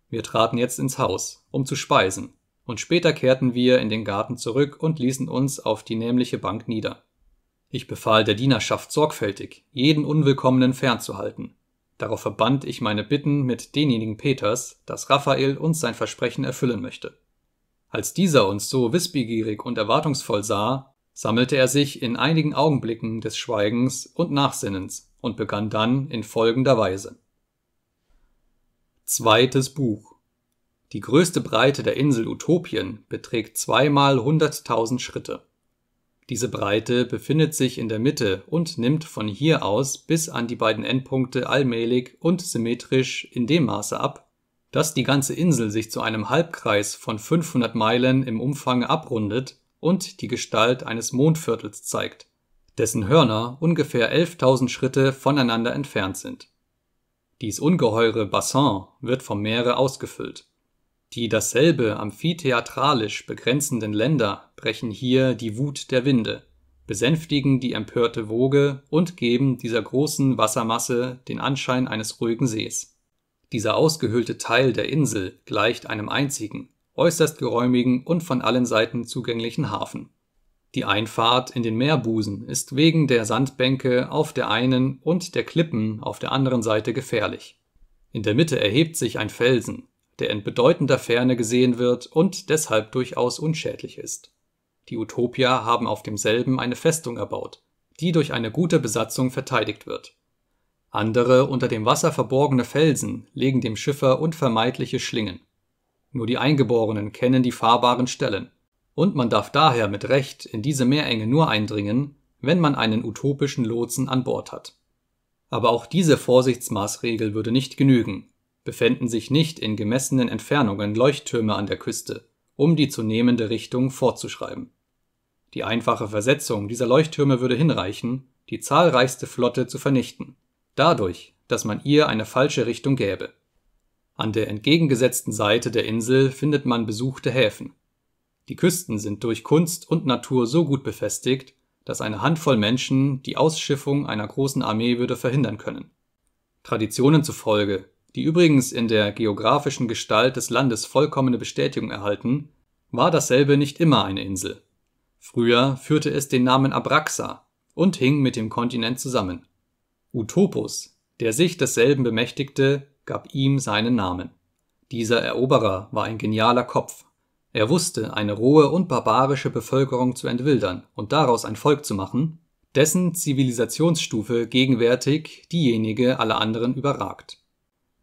Wir traten jetzt ins Haus, um zu speisen, und später kehrten wir in den Garten zurück und ließen uns auf die nämliche Bank nieder. Ich befahl der Dienerschaft sorgfältig, jeden Unwillkommenen fernzuhalten. Darauf verband ich meine Bitten mit denjenigen Peters, dass Raphael uns sein Versprechen erfüllen möchte. Als dieser uns so wissbegierig und erwartungsvoll sah, sammelte er sich in einigen Augenblicken des Schweigens und Nachsinnens und begann dann in folgender Weise. Zweites Buch die größte Breite der Insel Utopien beträgt zweimal 100.000 Schritte. Diese Breite befindet sich in der Mitte und nimmt von hier aus bis an die beiden Endpunkte allmählig und symmetrisch in dem Maße ab, dass die ganze Insel sich zu einem Halbkreis von 500 Meilen im Umfang abrundet und die Gestalt eines Mondviertels zeigt, dessen Hörner ungefähr 11.000 Schritte voneinander entfernt sind. Dies ungeheure Bassin wird vom Meere ausgefüllt die dasselbe amphitheatralisch begrenzenden Länder brechen hier die Wut der Winde, besänftigen die empörte Woge und geben dieser großen Wassermasse den Anschein eines ruhigen Sees. Dieser ausgehöhlte Teil der Insel gleicht einem einzigen, äußerst geräumigen und von allen Seiten zugänglichen Hafen. Die Einfahrt in den Meerbusen ist wegen der Sandbänke auf der einen und der Klippen auf der anderen Seite gefährlich. In der Mitte erhebt sich ein Felsen, der in bedeutender Ferne gesehen wird und deshalb durchaus unschädlich ist. Die Utopier haben auf demselben eine Festung erbaut, die durch eine gute Besatzung verteidigt wird. Andere unter dem Wasser verborgene Felsen legen dem Schiffer unvermeidliche Schlingen. Nur die Eingeborenen kennen die fahrbaren Stellen, und man darf daher mit Recht in diese Meerenge nur eindringen, wenn man einen utopischen Lotsen an Bord hat. Aber auch diese Vorsichtsmaßregel würde nicht genügen, befänden sich nicht in gemessenen Entfernungen Leuchttürme an der Küste, um die zu nehmende Richtung vorzuschreiben. Die einfache Versetzung dieser Leuchttürme würde hinreichen, die zahlreichste Flotte zu vernichten, dadurch, dass man ihr eine falsche Richtung gäbe. An der entgegengesetzten Seite der Insel findet man besuchte Häfen. Die Küsten sind durch Kunst und Natur so gut befestigt, dass eine Handvoll Menschen die Ausschiffung einer großen Armee würde verhindern können. Traditionen zufolge die übrigens in der geografischen Gestalt des Landes vollkommene Bestätigung erhalten, war dasselbe nicht immer eine Insel. Früher führte es den Namen Abraxa und hing mit dem Kontinent zusammen. Utopus, der sich desselben bemächtigte, gab ihm seinen Namen. Dieser Eroberer war ein genialer Kopf. Er wusste, eine rohe und barbarische Bevölkerung zu entwildern und daraus ein Volk zu machen, dessen Zivilisationsstufe gegenwärtig diejenige aller anderen überragt.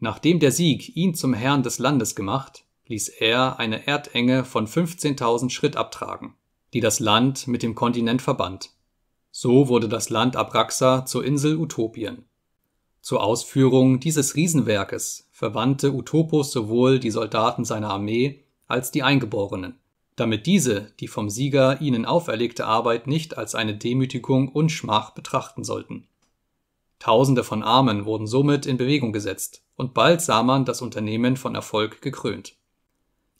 Nachdem der Sieg ihn zum Herrn des Landes gemacht, ließ er eine Erdenge von 15.000 Schritt abtragen, die das Land mit dem Kontinent verband. So wurde das Land Abraxa zur Insel Utopien. Zur Ausführung dieses Riesenwerkes verwandte Utopus sowohl die Soldaten seiner Armee als die Eingeborenen, damit diese die vom Sieger ihnen auferlegte Arbeit nicht als eine Demütigung und Schmach betrachten sollten. Tausende von Armen wurden somit in Bewegung gesetzt, und bald sah man das Unternehmen von Erfolg gekrönt.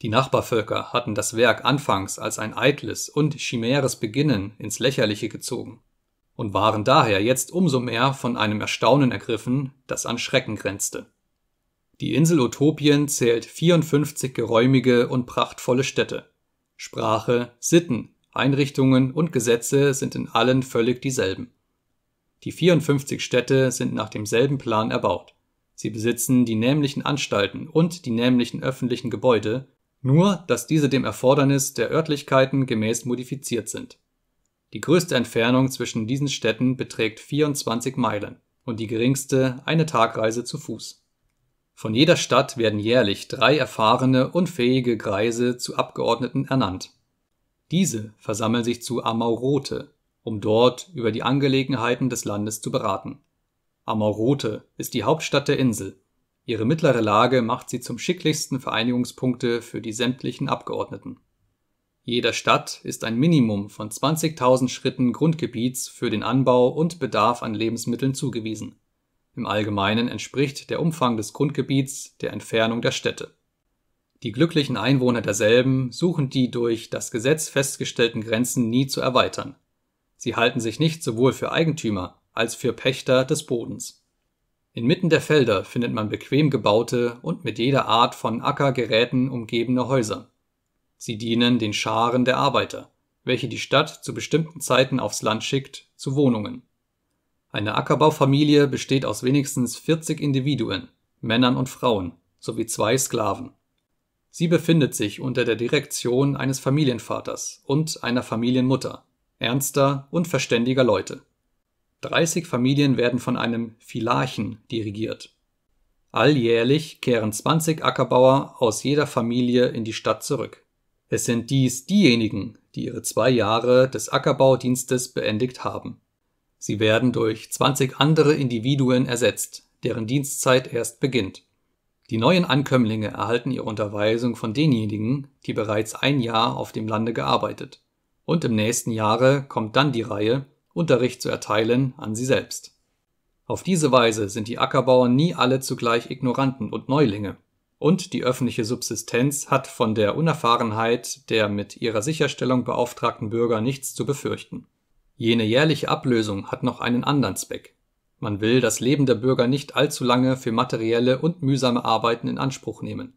Die Nachbarvölker hatten das Werk anfangs als ein eitles und chimäres Beginnen ins Lächerliche gezogen und waren daher jetzt umso mehr von einem Erstaunen ergriffen, das an Schrecken grenzte. Die Insel Utopien zählt 54 geräumige und prachtvolle Städte. Sprache, Sitten, Einrichtungen und Gesetze sind in allen völlig dieselben. Die 54 Städte sind nach demselben Plan erbaut. Sie besitzen die nämlichen Anstalten und die nämlichen öffentlichen Gebäude, nur dass diese dem Erfordernis der Örtlichkeiten gemäß modifiziert sind. Die größte Entfernung zwischen diesen Städten beträgt 24 Meilen und die geringste eine Tagreise zu Fuß. Von jeder Stadt werden jährlich drei erfahrene und fähige Greise zu Abgeordneten ernannt. Diese versammeln sich zu Amaurote, um dort über die Angelegenheiten des Landes zu beraten Amorote ist die Hauptstadt der Insel. Ihre mittlere Lage macht sie zum schicklichsten Vereinigungspunkte für die sämtlichen Abgeordneten. Jeder Stadt ist ein Minimum von 20.000 Schritten Grundgebiets für den Anbau und Bedarf an Lebensmitteln zugewiesen. Im Allgemeinen entspricht der Umfang des Grundgebiets der Entfernung der Städte. Die glücklichen Einwohner derselben suchen die durch das Gesetz festgestellten Grenzen nie zu erweitern. Sie halten sich nicht sowohl für Eigentümer als für Pächter des Bodens. Inmitten der Felder findet man bequem gebaute und mit jeder Art von Ackergeräten umgebene Häuser. Sie dienen den Scharen der Arbeiter, welche die Stadt zu bestimmten Zeiten aufs Land schickt, zu Wohnungen. Eine Ackerbaufamilie besteht aus wenigstens 40 Individuen, Männern und Frauen, sowie zwei Sklaven. Sie befindet sich unter der Direktion eines Familienvaters und einer Familienmutter, ernster und verständiger Leute 30 Familien werden von einem Filarchen dirigiert. Alljährlich kehren 20 Ackerbauer aus jeder Familie in die Stadt zurück. Es sind dies diejenigen, die ihre zwei Jahre des Ackerbaudienstes beendigt haben. Sie werden durch 20 andere Individuen ersetzt, deren Dienstzeit erst beginnt. Die neuen Ankömmlinge erhalten ihre Unterweisung von denjenigen, die bereits ein Jahr auf dem Lande gearbeitet. Und im nächsten Jahre kommt dann die Reihe, Unterricht zu erteilen an sie selbst. Auf diese Weise sind die Ackerbauer nie alle zugleich Ignoranten und Neulinge, und die öffentliche Subsistenz hat von der Unerfahrenheit der mit ihrer Sicherstellung beauftragten Bürger nichts zu befürchten. Jene jährliche Ablösung hat noch einen anderen Zweck. Man will das Leben der Bürger nicht allzu lange für materielle und mühsame Arbeiten in Anspruch nehmen.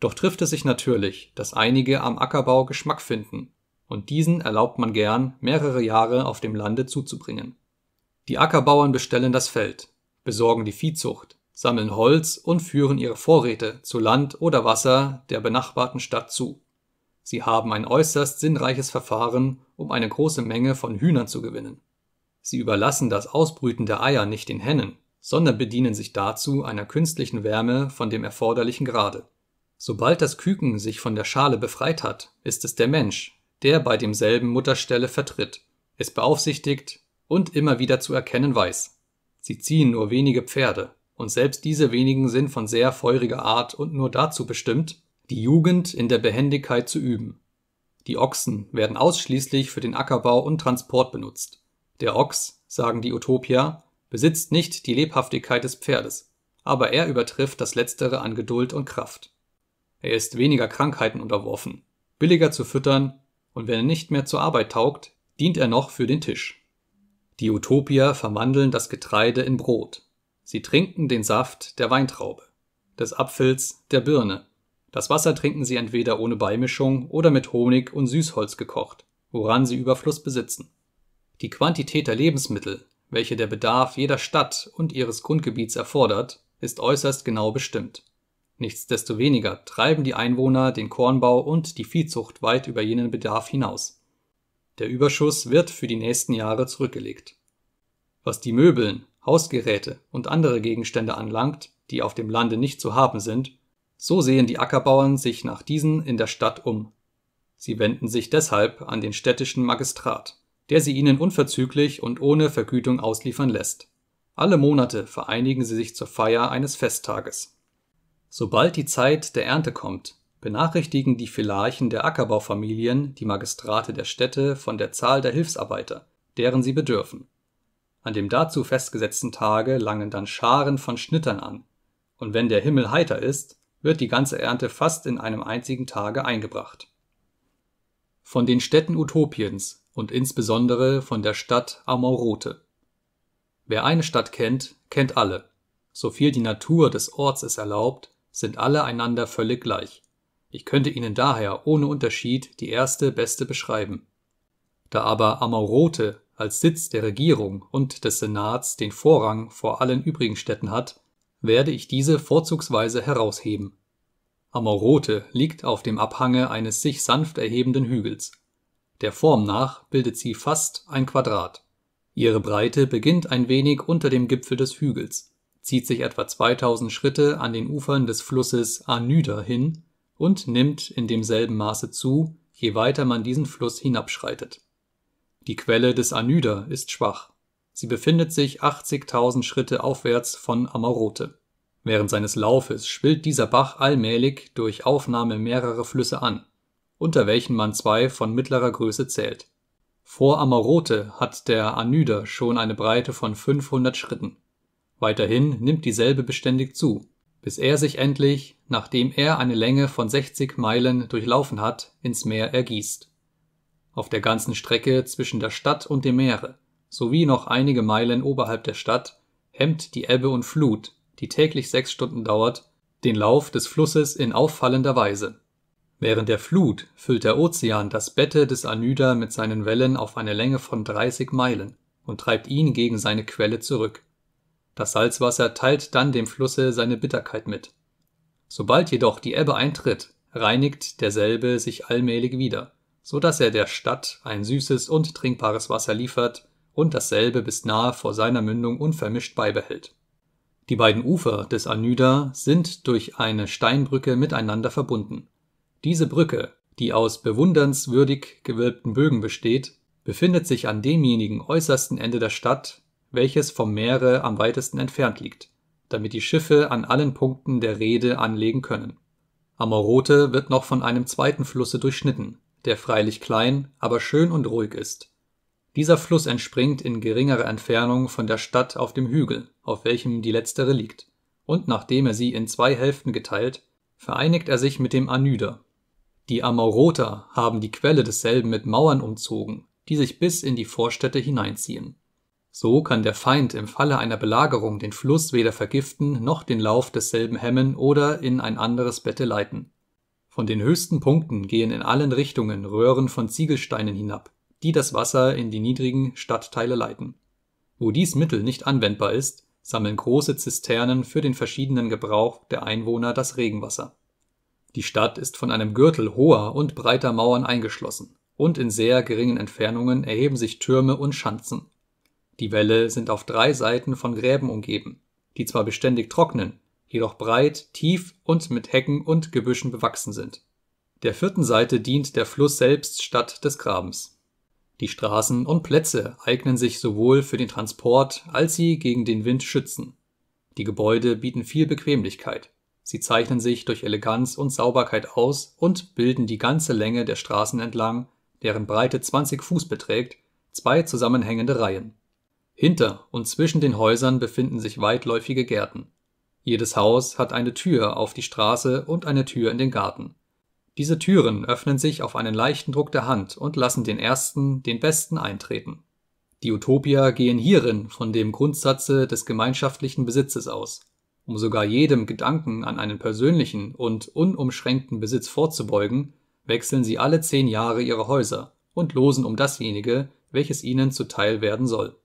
Doch trifft es sich natürlich, dass einige am Ackerbau Geschmack finden und diesen erlaubt man gern, mehrere Jahre auf dem Lande zuzubringen. Die Ackerbauern bestellen das Feld, besorgen die Viehzucht, sammeln Holz und führen ihre Vorräte zu Land oder Wasser der benachbarten Stadt zu. Sie haben ein äußerst sinnreiches Verfahren, um eine große Menge von Hühnern zu gewinnen. Sie überlassen das Ausbrüten der Eier nicht den Hennen, sondern bedienen sich dazu einer künstlichen Wärme von dem erforderlichen Grade. Sobald das Küken sich von der Schale befreit hat, ist es der Mensch, der bei demselben Mutterstelle vertritt, es beaufsichtigt und immer wieder zu erkennen weiß. Sie ziehen nur wenige Pferde, und selbst diese wenigen sind von sehr feuriger Art und nur dazu bestimmt, die Jugend in der Behendigkeit zu üben. Die Ochsen werden ausschließlich für den Ackerbau und Transport benutzt. Der Ochs, sagen die Utopia, besitzt nicht die Lebhaftigkeit des Pferdes, aber er übertrifft das letztere an Geduld und Kraft. Er ist weniger Krankheiten unterworfen, billiger zu füttern und wenn er nicht mehr zur Arbeit taugt, dient er noch für den Tisch. Die Utopier verwandeln das Getreide in Brot. Sie trinken den Saft der Weintraube, des Apfels, der Birne. Das Wasser trinken sie entweder ohne Beimischung oder mit Honig und Süßholz gekocht, woran sie Überfluss besitzen. Die Quantität der Lebensmittel, welche der Bedarf jeder Stadt und ihres Grundgebiets erfordert, ist äußerst genau bestimmt. Nichtsdestoweniger treiben die Einwohner den Kornbau und die Viehzucht weit über jenen Bedarf hinaus. Der Überschuss wird für die nächsten Jahre zurückgelegt. Was die Möbeln, Hausgeräte und andere Gegenstände anlangt, die auf dem Lande nicht zu haben sind, so sehen die Ackerbauern sich nach diesen in der Stadt um. Sie wenden sich deshalb an den städtischen Magistrat, der sie ihnen unverzüglich und ohne Vergütung ausliefern lässt. Alle Monate vereinigen sie sich zur Feier eines Festtages Sobald die Zeit der Ernte kommt, benachrichtigen die Philarchen der Ackerbaufamilien die Magistrate der Städte von der Zahl der Hilfsarbeiter, deren sie bedürfen. An dem dazu festgesetzten Tage langen dann Scharen von Schnittern an, und wenn der Himmel heiter ist, wird die ganze Ernte fast in einem einzigen Tage eingebracht. Von den Städten Utopiens und insbesondere von der Stadt Amorote. Wer eine Stadt kennt, kennt alle. So viel die Natur des Orts es erlaubt, sind alle einander völlig gleich. Ich könnte Ihnen daher ohne Unterschied die erste beste beschreiben. Da aber Amaurote als Sitz der Regierung und des Senats den Vorrang vor allen übrigen Städten hat, werde ich diese vorzugsweise herausheben. Amaurote liegt auf dem Abhange eines sich sanft erhebenden Hügels. Der Form nach bildet sie fast ein Quadrat. Ihre Breite beginnt ein wenig unter dem Gipfel des Hügels zieht sich etwa 2000 Schritte an den Ufern des Flusses Anyder hin und nimmt in demselben Maße zu, je weiter man diesen Fluss hinabschreitet. Die Quelle des Anyder ist schwach. Sie befindet sich 80.000 Schritte aufwärts von Amarote. Während seines Laufes schwillt dieser Bach allmählich durch Aufnahme mehrerer Flüsse an, unter welchen man zwei von mittlerer Größe zählt. Vor Amarote hat der Anüder schon eine Breite von 500 Schritten Weiterhin nimmt dieselbe beständig zu, bis er sich endlich, nachdem er eine Länge von 60 Meilen durchlaufen hat, ins Meer ergießt. Auf der ganzen Strecke zwischen der Stadt und dem Meere, sowie noch einige Meilen oberhalb der Stadt, hemmt die Ebbe und Flut, die täglich sechs Stunden dauert, den Lauf des Flusses in auffallender Weise. Während der Flut füllt der Ozean das Bette des Anüder mit seinen Wellen auf eine Länge von 30 Meilen und treibt ihn gegen seine Quelle zurück das Salzwasser teilt dann dem Flusse seine Bitterkeit mit. Sobald jedoch die Ebbe eintritt, reinigt derselbe sich allmählich wieder, so dass er der Stadt ein süßes und trinkbares Wasser liefert und dasselbe bis nahe vor seiner Mündung unvermischt beibehält. Die beiden Ufer des Anüda sind durch eine Steinbrücke miteinander verbunden. Diese Brücke, die aus bewundernswürdig gewölbten Bögen besteht, befindet sich an demjenigen äußersten Ende der Stadt, welches vom Meere am weitesten entfernt liegt, damit die Schiffe an allen Punkten der Rede anlegen können. Amorote wird noch von einem zweiten Flusse durchschnitten, der freilich klein, aber schön und ruhig ist. Dieser Fluss entspringt in geringerer Entfernung von der Stadt auf dem Hügel, auf welchem die letztere liegt, und nachdem er sie in zwei Hälften geteilt, vereinigt er sich mit dem Anüder. Die Amauroter haben die Quelle desselben mit Mauern umzogen, die sich bis in die Vorstädte hineinziehen. So kann der Feind im Falle einer Belagerung den Fluss weder vergiften noch den Lauf desselben hemmen oder in ein anderes Bette leiten. Von den höchsten Punkten gehen in allen Richtungen Röhren von Ziegelsteinen hinab, die das Wasser in die niedrigen Stadtteile leiten. Wo dies Mittel nicht anwendbar ist, sammeln große Zisternen für den verschiedenen Gebrauch der Einwohner das Regenwasser. Die Stadt ist von einem Gürtel hoher und breiter Mauern eingeschlossen, und in sehr geringen Entfernungen erheben sich Türme und Schanzen die Wälle sind auf drei Seiten von Gräben umgeben, die zwar beständig trocknen, jedoch breit, tief und mit Hecken und Gebüschen bewachsen sind. Der vierten Seite dient der Fluss selbst statt des Grabens. Die Straßen und Plätze eignen sich sowohl für den Transport, als sie gegen den Wind schützen. Die Gebäude bieten viel Bequemlichkeit. Sie zeichnen sich durch Eleganz und Sauberkeit aus und bilden die ganze Länge der Straßen entlang, deren Breite 20 Fuß beträgt, zwei zusammenhängende Reihen. Hinter und zwischen den Häusern befinden sich weitläufige Gärten. Jedes Haus hat eine Tür auf die Straße und eine Tür in den Garten. Diese Türen öffnen sich auf einen leichten Druck der Hand und lassen den ersten, den besten eintreten. Die Utopia gehen hierin von dem Grundsatze des gemeinschaftlichen Besitzes aus. Um sogar jedem Gedanken an einen persönlichen und unumschränkten Besitz vorzubeugen, wechseln sie alle zehn Jahre ihre Häuser und losen um dasjenige, welches ihnen zuteil werden soll.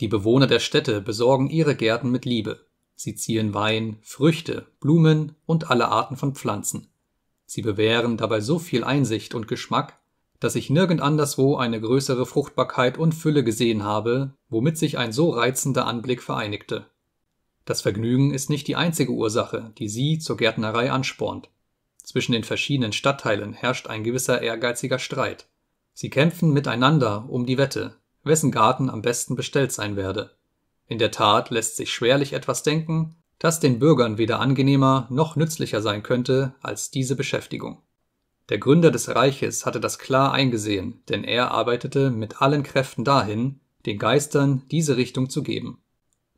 Die Bewohner der Städte besorgen ihre Gärten mit Liebe. Sie ziehen Wein, Früchte, Blumen und alle Arten von Pflanzen. Sie bewähren dabei so viel Einsicht und Geschmack, dass ich nirgend anderswo eine größere Fruchtbarkeit und Fülle gesehen habe, womit sich ein so reizender Anblick vereinigte. Das Vergnügen ist nicht die einzige Ursache, die sie zur Gärtnerei anspornt. Zwischen den verschiedenen Stadtteilen herrscht ein gewisser ehrgeiziger Streit. Sie kämpfen miteinander um die Wette, wessen Garten am besten bestellt sein werde. In der Tat lässt sich schwerlich etwas denken, das den Bürgern weder angenehmer noch nützlicher sein könnte als diese Beschäftigung. Der Gründer des Reiches hatte das klar eingesehen, denn er arbeitete mit allen Kräften dahin, den Geistern diese Richtung zu geben.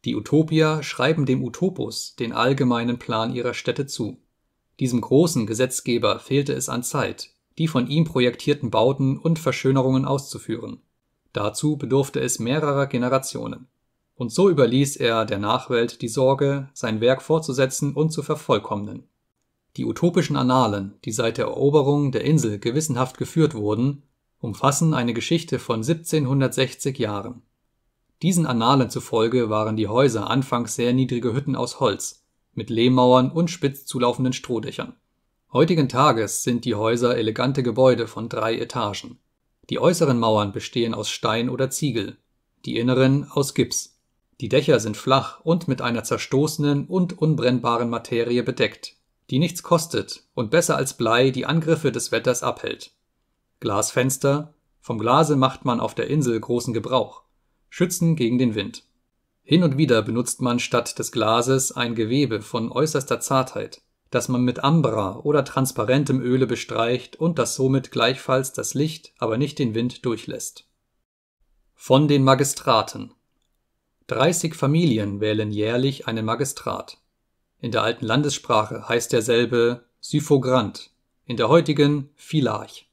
Die Utopier schreiben dem Utopus den allgemeinen Plan ihrer Städte zu. Diesem großen Gesetzgeber fehlte es an Zeit, die von ihm projektierten Bauten und Verschönerungen auszuführen. Dazu bedurfte es mehrerer Generationen. Und so überließ er der Nachwelt die Sorge, sein Werk fortzusetzen und zu vervollkommnen. Die utopischen Annalen, die seit der Eroberung der Insel gewissenhaft geführt wurden, umfassen eine Geschichte von 1760 Jahren. Diesen Annalen zufolge waren die Häuser anfangs sehr niedrige Hütten aus Holz, mit Lehmmauern und spitz zulaufenden Strohdächern. Heutigen Tages sind die Häuser elegante Gebäude von drei Etagen. Die äußeren Mauern bestehen aus Stein oder Ziegel, die inneren aus Gips. Die Dächer sind flach und mit einer zerstoßenen und unbrennbaren Materie bedeckt, die nichts kostet und besser als Blei die Angriffe des Wetters abhält. Glasfenster, vom Glase macht man auf der Insel großen Gebrauch, schützen gegen den Wind. Hin und wieder benutzt man statt des Glases ein Gewebe von äußerster Zartheit, das man mit Ambra oder transparentem Öle bestreicht und das somit gleichfalls das Licht, aber nicht den Wind durchlässt. Von den Magistraten 30 Familien wählen jährlich einen Magistrat. In der alten Landessprache heißt derselbe Syphogrant, in der heutigen Philarch.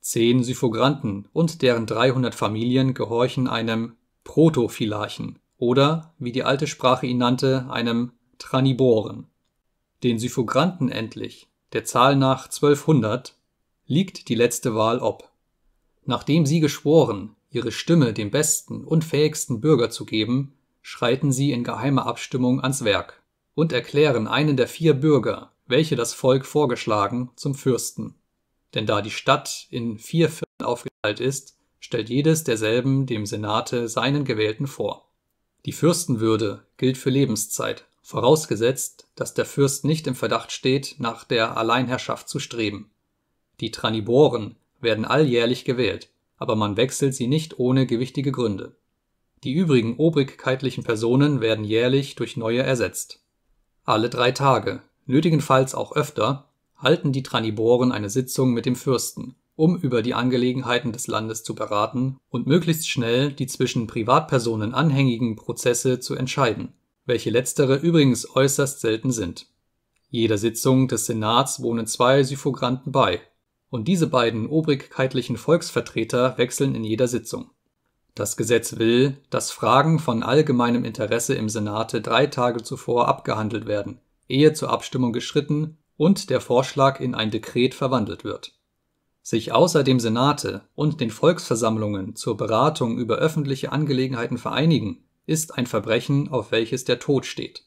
Zehn Syphogranten und deren 300 Familien gehorchen einem Protophilarchen oder, wie die alte Sprache ihn nannte, einem Traniboren den Syphogranten endlich, der Zahl nach 1200, liegt die letzte Wahl ob. Nachdem sie geschworen, ihre Stimme dem besten und fähigsten Bürger zu geben, schreiten sie in geheimer Abstimmung ans Werk und erklären einen der vier Bürger, welche das Volk vorgeschlagen, zum Fürsten. Denn da die Stadt in vier Vierteln aufgeteilt ist, stellt jedes derselben dem Senate seinen Gewählten vor. Die Fürstenwürde gilt für Lebenszeit vorausgesetzt, dass der Fürst nicht im Verdacht steht, nach der Alleinherrschaft zu streben. Die Traniboren werden alljährlich gewählt, aber man wechselt sie nicht ohne gewichtige Gründe. Die übrigen obrigkeitlichen Personen werden jährlich durch neue ersetzt. Alle drei Tage, nötigenfalls auch öfter, halten die Traniboren eine Sitzung mit dem Fürsten, um über die Angelegenheiten des Landes zu beraten und möglichst schnell die zwischen Privatpersonen anhängigen Prozesse zu entscheiden welche letztere übrigens äußerst selten sind. Jeder Sitzung des Senats wohnen zwei Syphogranten bei, und diese beiden obrigkeitlichen Volksvertreter wechseln in jeder Sitzung. Das Gesetz will, dass Fragen von allgemeinem Interesse im Senate drei Tage zuvor abgehandelt werden, ehe zur Abstimmung geschritten und der Vorschlag in ein Dekret verwandelt wird. Sich außer dem Senate und den Volksversammlungen zur Beratung über öffentliche Angelegenheiten vereinigen ist ein Verbrechen, auf welches der Tod steht.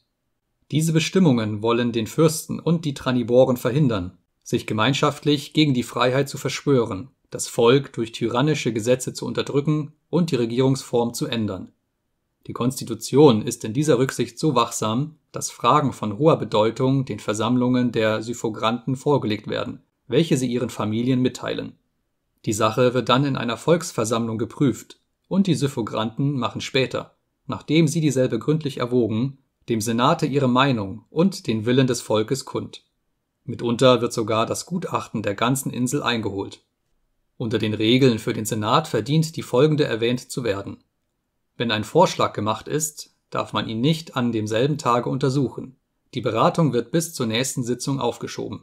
Diese Bestimmungen wollen den Fürsten und die Traniboren verhindern, sich gemeinschaftlich gegen die Freiheit zu verschwören, das Volk durch tyrannische Gesetze zu unterdrücken und die Regierungsform zu ändern. Die Konstitution ist in dieser Rücksicht so wachsam, dass Fragen von hoher Bedeutung den Versammlungen der Syphogranten vorgelegt werden, welche sie ihren Familien mitteilen. Die Sache wird dann in einer Volksversammlung geprüft, und die Syphogranten machen später, nachdem sie dieselbe gründlich erwogen, dem Senate ihre Meinung und den Willen des Volkes kund. Mitunter wird sogar das Gutachten der ganzen Insel eingeholt. Unter den Regeln für den Senat verdient die folgende erwähnt zu werden. Wenn ein Vorschlag gemacht ist, darf man ihn nicht an demselben Tage untersuchen. Die Beratung wird bis zur nächsten Sitzung aufgeschoben.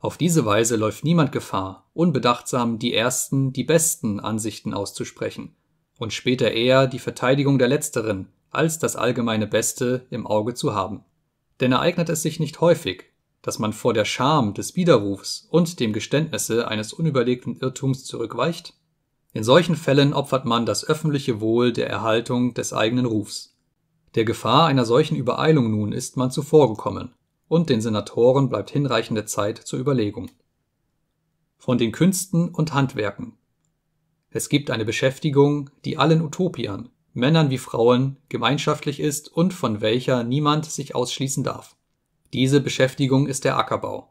Auf diese Weise läuft niemand Gefahr, unbedachtsam die ersten, die besten Ansichten auszusprechen und später eher die Verteidigung der letzteren als das allgemeine Beste im Auge zu haben. Denn ereignet es sich nicht häufig, dass man vor der Scham des Widerrufs und dem Geständnisse eines unüberlegten Irrtums zurückweicht? In solchen Fällen opfert man das öffentliche Wohl der Erhaltung des eigenen Rufs. Der Gefahr einer solchen Übereilung nun ist man zuvorgekommen, und den Senatoren bleibt hinreichende Zeit zur Überlegung. Von den Künsten und Handwerken es gibt eine Beschäftigung, die allen Utopiern, Männern wie Frauen, gemeinschaftlich ist und von welcher niemand sich ausschließen darf. Diese Beschäftigung ist der Ackerbau.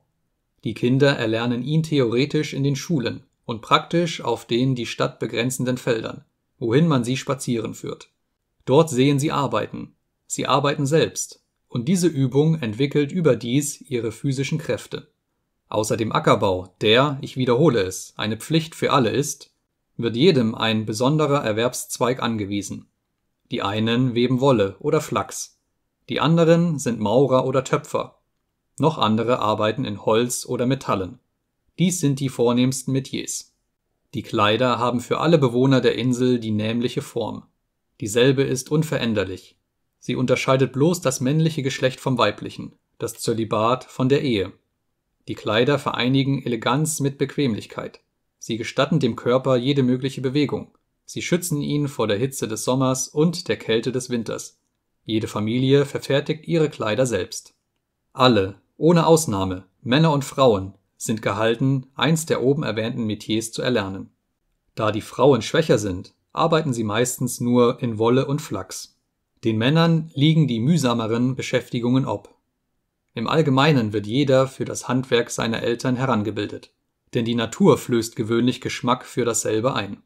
Die Kinder erlernen ihn theoretisch in den Schulen und praktisch auf den die Stadt begrenzenden Feldern, wohin man sie spazieren führt. Dort sehen sie arbeiten. Sie arbeiten selbst. Und diese Übung entwickelt überdies ihre physischen Kräfte. Außer dem Ackerbau, der, ich wiederhole es, eine Pflicht für alle ist, wird jedem ein besonderer Erwerbszweig angewiesen. Die einen weben Wolle oder Flachs, die anderen sind Maurer oder Töpfer, noch andere arbeiten in Holz oder Metallen. Dies sind die vornehmsten Metiers. Die Kleider haben für alle Bewohner der Insel die nämliche Form. Dieselbe ist unveränderlich. Sie unterscheidet bloß das männliche Geschlecht vom weiblichen, das Zölibat von der Ehe. Die Kleider vereinigen Eleganz mit Bequemlichkeit. Sie gestatten dem Körper jede mögliche Bewegung. Sie schützen ihn vor der Hitze des Sommers und der Kälte des Winters. Jede Familie verfertigt ihre Kleider selbst. Alle, ohne Ausnahme, Männer und Frauen, sind gehalten, eins der oben erwähnten Metiers zu erlernen. Da die Frauen schwächer sind, arbeiten sie meistens nur in Wolle und Flachs. Den Männern liegen die mühsameren Beschäftigungen ob. Im Allgemeinen wird jeder für das Handwerk seiner Eltern herangebildet denn die Natur flößt gewöhnlich Geschmack für dasselbe ein.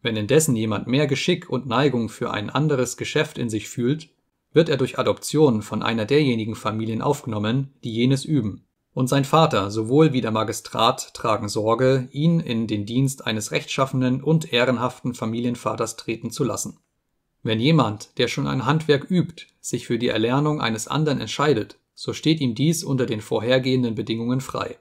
Wenn indessen jemand mehr Geschick und Neigung für ein anderes Geschäft in sich fühlt, wird er durch Adoption von einer derjenigen Familien aufgenommen, die jenes üben, und sein Vater sowohl wie der Magistrat tragen Sorge, ihn in den Dienst eines rechtschaffenen und ehrenhaften Familienvaters treten zu lassen. Wenn jemand, der schon ein Handwerk übt, sich für die Erlernung eines anderen entscheidet, so steht ihm dies unter den vorhergehenden Bedingungen frei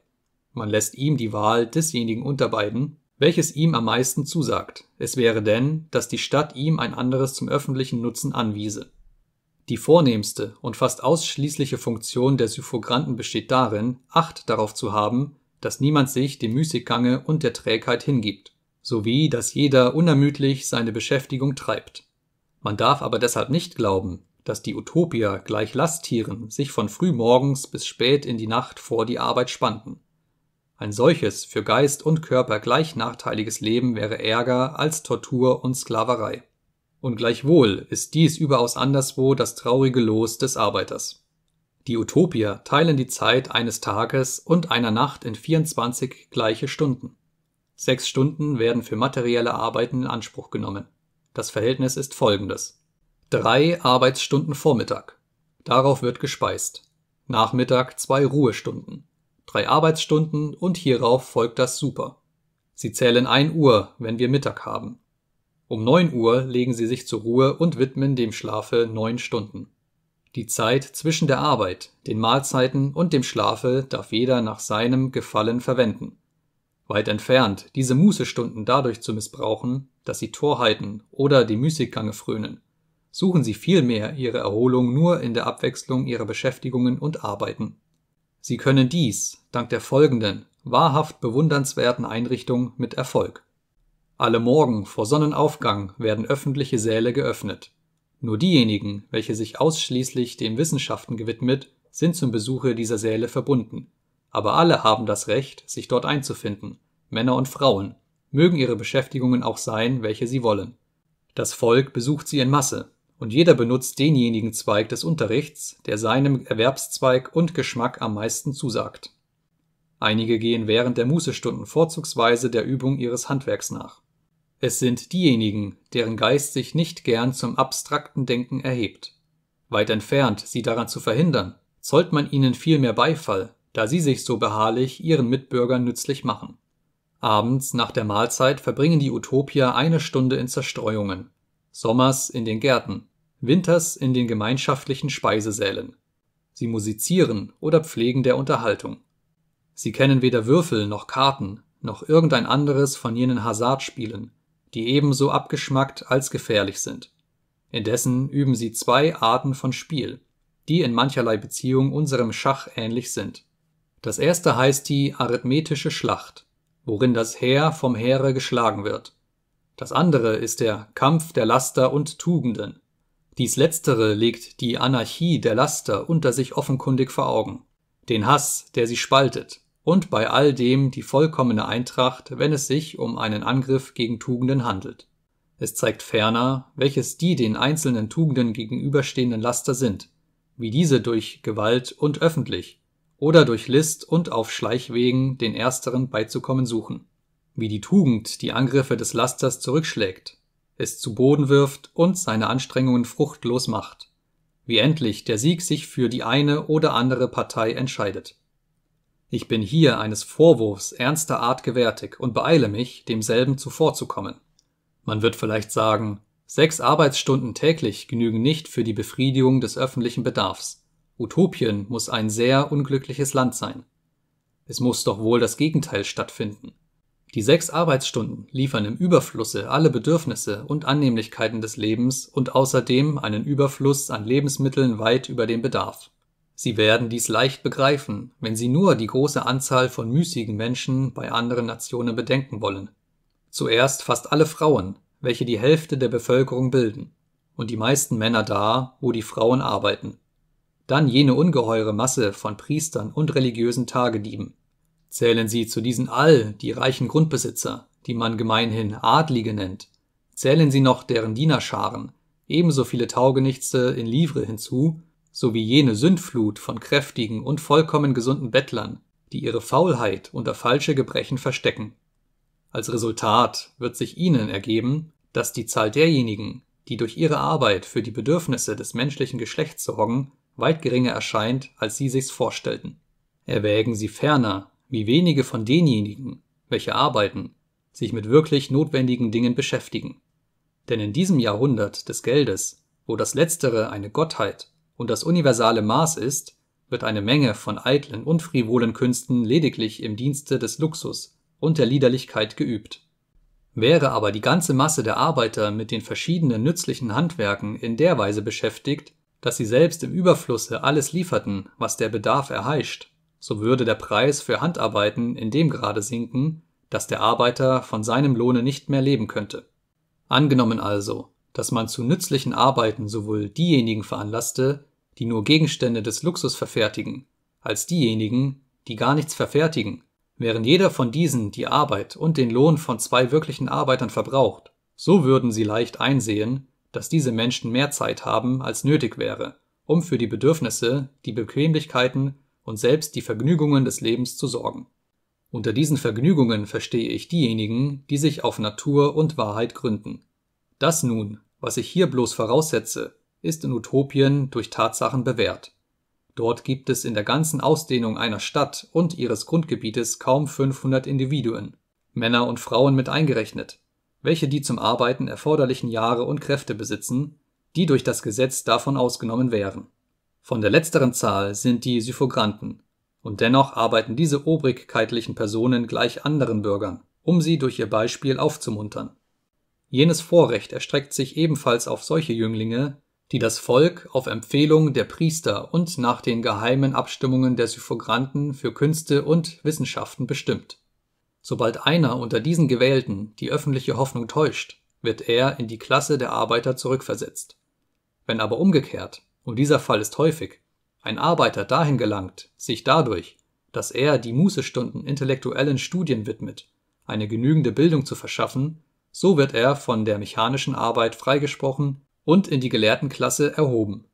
man lässt ihm die Wahl desjenigen unter beiden, welches ihm am meisten zusagt, es wäre denn, dass die Stadt ihm ein anderes zum öffentlichen Nutzen anwiese. Die vornehmste und fast ausschließliche Funktion der Syphogranten besteht darin, Acht darauf zu haben, dass niemand sich dem Müßiggange und der Trägheit hingibt, sowie dass jeder unermüdlich seine Beschäftigung treibt. Man darf aber deshalb nicht glauben, dass die Utopier gleich Lasttieren sich von frühmorgens bis spät in die Nacht vor die Arbeit spannten. Ein solches für Geist und Körper gleich nachteiliges Leben wäre ärger als Tortur und Sklaverei. Und gleichwohl ist dies überaus anderswo das traurige Los des Arbeiters. Die Utopier teilen die Zeit eines Tages und einer Nacht in 24 gleiche Stunden. Sechs Stunden werden für materielle Arbeiten in Anspruch genommen. Das Verhältnis ist folgendes. Drei Arbeitsstunden Vormittag. Darauf wird gespeist. Nachmittag zwei Ruhestunden drei Arbeitsstunden und hierauf folgt das Super. Sie zählen 1 Uhr, wenn wir Mittag haben. Um 9 Uhr legen sie sich zur Ruhe und widmen dem Schlafe 9 Stunden. Die Zeit zwischen der Arbeit, den Mahlzeiten und dem Schlafe darf jeder nach seinem Gefallen verwenden. Weit entfernt, diese Mußestunden dadurch zu missbrauchen, dass sie Torheiten oder die Müßiggange frönen. Suchen sie vielmehr ihre Erholung nur in der Abwechslung ihrer Beschäftigungen und Arbeiten. Sie können dies dank der folgenden wahrhaft bewundernswerten Einrichtung mit Erfolg. Alle Morgen vor Sonnenaufgang werden öffentliche Säle geöffnet. Nur diejenigen, welche sich ausschließlich den Wissenschaften gewidmet, sind zum Besuche dieser Säle verbunden. Aber alle haben das Recht, sich dort einzufinden, Männer und Frauen, mögen ihre Beschäftigungen auch sein, welche sie wollen. Das Volk besucht sie in Masse, und jeder benutzt denjenigen Zweig des Unterrichts, der seinem Erwerbszweig und Geschmack am meisten zusagt. Einige gehen während der Mußestunden vorzugsweise der Übung ihres Handwerks nach. Es sind diejenigen, deren Geist sich nicht gern zum abstrakten Denken erhebt. Weit entfernt, sie daran zu verhindern, zollt man ihnen viel mehr Beifall, da sie sich so beharrlich ihren Mitbürgern nützlich machen. Abends nach der Mahlzeit verbringen die Utopier eine Stunde in Zerstreuungen, sommers in den Gärten, winters in den gemeinschaftlichen Speisesälen. Sie musizieren oder pflegen der Unterhaltung. Sie kennen weder Würfel noch Karten noch irgendein anderes von jenen Hazardspielen, die ebenso abgeschmackt als gefährlich sind. Indessen üben sie zwei Arten von Spiel, die in mancherlei Beziehung unserem Schach ähnlich sind. Das erste heißt die arithmetische Schlacht, worin das Heer vom Heere geschlagen wird. Das andere ist der Kampf der Laster und Tugenden, dies letztere legt die Anarchie der Laster unter sich offenkundig vor Augen, den Hass, der sie spaltet, und bei all dem die vollkommene Eintracht, wenn es sich um einen Angriff gegen Tugenden handelt. Es zeigt ferner, welches die den einzelnen Tugenden gegenüberstehenden Laster sind, wie diese durch Gewalt und öffentlich oder durch List und auf Schleichwegen den ersteren beizukommen suchen, wie die Tugend die Angriffe des Lasters zurückschlägt es zu Boden wirft und seine Anstrengungen fruchtlos macht, wie endlich der Sieg sich für die eine oder andere Partei entscheidet. Ich bin hier eines Vorwurfs ernster Art gewärtig und beeile mich, demselben zuvorzukommen. Man wird vielleicht sagen, sechs Arbeitsstunden täglich genügen nicht für die Befriedigung des öffentlichen Bedarfs. Utopien muss ein sehr unglückliches Land sein. Es muss doch wohl das Gegenteil stattfinden. Die sechs Arbeitsstunden liefern im Überflusse alle Bedürfnisse und Annehmlichkeiten des Lebens und außerdem einen Überfluss an Lebensmitteln weit über den Bedarf. Sie werden dies leicht begreifen, wenn Sie nur die große Anzahl von müßigen Menschen bei anderen Nationen bedenken wollen. Zuerst fast alle Frauen, welche die Hälfte der Bevölkerung bilden, und die meisten Männer da, wo die Frauen arbeiten. Dann jene ungeheure Masse von Priestern und religiösen Tagedieben, Zählen Sie zu diesen all die reichen Grundbesitzer, die man gemeinhin Adlige nennt, zählen Sie noch deren Dienerscharen, ebenso viele Taugenichtse in Livre hinzu, sowie jene Sündflut von kräftigen und vollkommen gesunden Bettlern, die ihre Faulheit unter falsche Gebrechen verstecken. Als Resultat wird sich Ihnen ergeben, dass die Zahl derjenigen, die durch ihre Arbeit für die Bedürfnisse des menschlichen Geschlechts sorgen, weit geringer erscheint, als Sie sich's vorstellten. Erwägen Sie ferner, wie wenige von denjenigen, welche arbeiten, sich mit wirklich notwendigen Dingen beschäftigen. Denn in diesem Jahrhundert des Geldes, wo das Letztere eine Gottheit und das universale Maß ist, wird eine Menge von eitlen und frivolen Künsten lediglich im Dienste des Luxus und der Liederlichkeit geübt. Wäre aber die ganze Masse der Arbeiter mit den verschiedenen nützlichen Handwerken in der Weise beschäftigt, dass sie selbst im Überflusse alles lieferten, was der Bedarf erheischt, so würde der Preis für Handarbeiten in dem Grade sinken, dass der Arbeiter von seinem Lohne nicht mehr leben könnte. Angenommen also, dass man zu nützlichen Arbeiten sowohl diejenigen veranlasste, die nur Gegenstände des Luxus verfertigen, als diejenigen, die gar nichts verfertigen, während jeder von diesen die Arbeit und den Lohn von zwei wirklichen Arbeitern verbraucht, so würden sie leicht einsehen, dass diese Menschen mehr Zeit haben, als nötig wäre, um für die Bedürfnisse, die Bequemlichkeiten und selbst die Vergnügungen des Lebens zu sorgen. Unter diesen Vergnügungen verstehe ich diejenigen, die sich auf Natur und Wahrheit gründen. Das nun, was ich hier bloß voraussetze, ist in Utopien durch Tatsachen bewährt. Dort gibt es in der ganzen Ausdehnung einer Stadt und ihres Grundgebietes kaum 500 Individuen, Männer und Frauen mit eingerechnet, welche die zum Arbeiten erforderlichen Jahre und Kräfte besitzen, die durch das Gesetz davon ausgenommen wären. Von der letzteren Zahl sind die Syphogranten, und dennoch arbeiten diese obrigkeitlichen Personen gleich anderen Bürgern, um sie durch ihr Beispiel aufzumuntern. Jenes Vorrecht erstreckt sich ebenfalls auf solche Jünglinge, die das Volk auf Empfehlung der Priester und nach den geheimen Abstimmungen der Syphogranten für Künste und Wissenschaften bestimmt. Sobald einer unter diesen Gewählten die öffentliche Hoffnung täuscht, wird er in die Klasse der Arbeiter zurückversetzt. Wenn aber umgekehrt und dieser Fall ist häufig. Ein Arbeiter dahin gelangt, sich dadurch, dass er die Mußestunden intellektuellen Studien widmet, eine genügende Bildung zu verschaffen, so wird er von der mechanischen Arbeit freigesprochen und in die Gelehrtenklasse erhoben.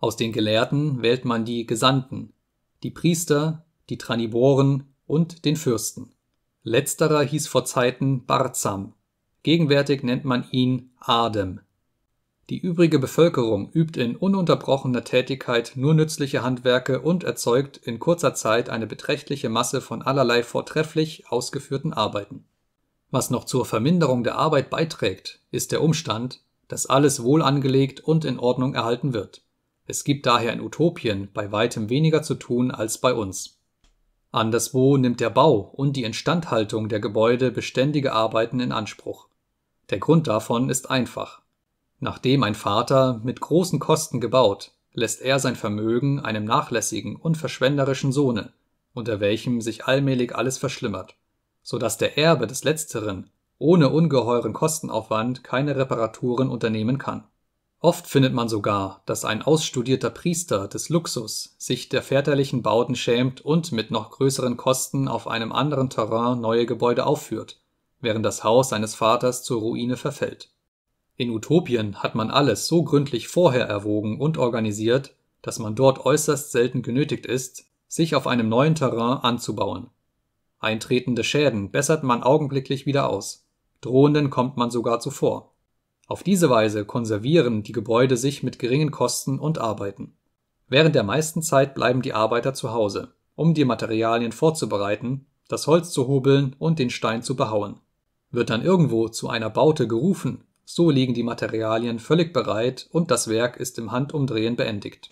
Aus den Gelehrten wählt man die Gesandten, die Priester, die Traniboren und den Fürsten. Letzterer hieß vor Zeiten Barzam. Gegenwärtig nennt man ihn Adem. Die übrige Bevölkerung übt in ununterbrochener Tätigkeit nur nützliche Handwerke und erzeugt in kurzer Zeit eine beträchtliche Masse von allerlei vortrefflich ausgeführten Arbeiten. Was noch zur Verminderung der Arbeit beiträgt, ist der Umstand, dass alles wohl angelegt und in Ordnung erhalten wird. Es gibt daher in Utopien bei weitem weniger zu tun als bei uns. Anderswo nimmt der Bau und die Instandhaltung der Gebäude beständige Arbeiten in Anspruch. Der Grund davon ist einfach. Nachdem ein Vater mit großen Kosten gebaut, lässt er sein Vermögen einem nachlässigen und verschwenderischen Sohne, unter welchem sich allmählich alles verschlimmert, so dass der Erbe des letzteren ohne ungeheuren Kostenaufwand keine Reparaturen unternehmen kann. Oft findet man sogar, dass ein ausstudierter Priester des Luxus sich der väterlichen Bauten schämt und mit noch größeren Kosten auf einem anderen Terrain neue Gebäude aufführt, während das Haus seines Vaters zur Ruine verfällt in Utopien hat man alles so gründlich vorher erwogen und organisiert, dass man dort äußerst selten genötigt ist, sich auf einem neuen Terrain anzubauen. Eintretende Schäden bessert man augenblicklich wieder aus, drohenden kommt man sogar zuvor. Auf diese Weise konservieren die Gebäude sich mit geringen Kosten und Arbeiten. Während der meisten Zeit bleiben die Arbeiter zu Hause, um die Materialien vorzubereiten, das Holz zu hobeln und den Stein zu behauen. Wird dann irgendwo zu einer Baute gerufen, so liegen die Materialien völlig bereit und das Werk ist im Handumdrehen beendigt.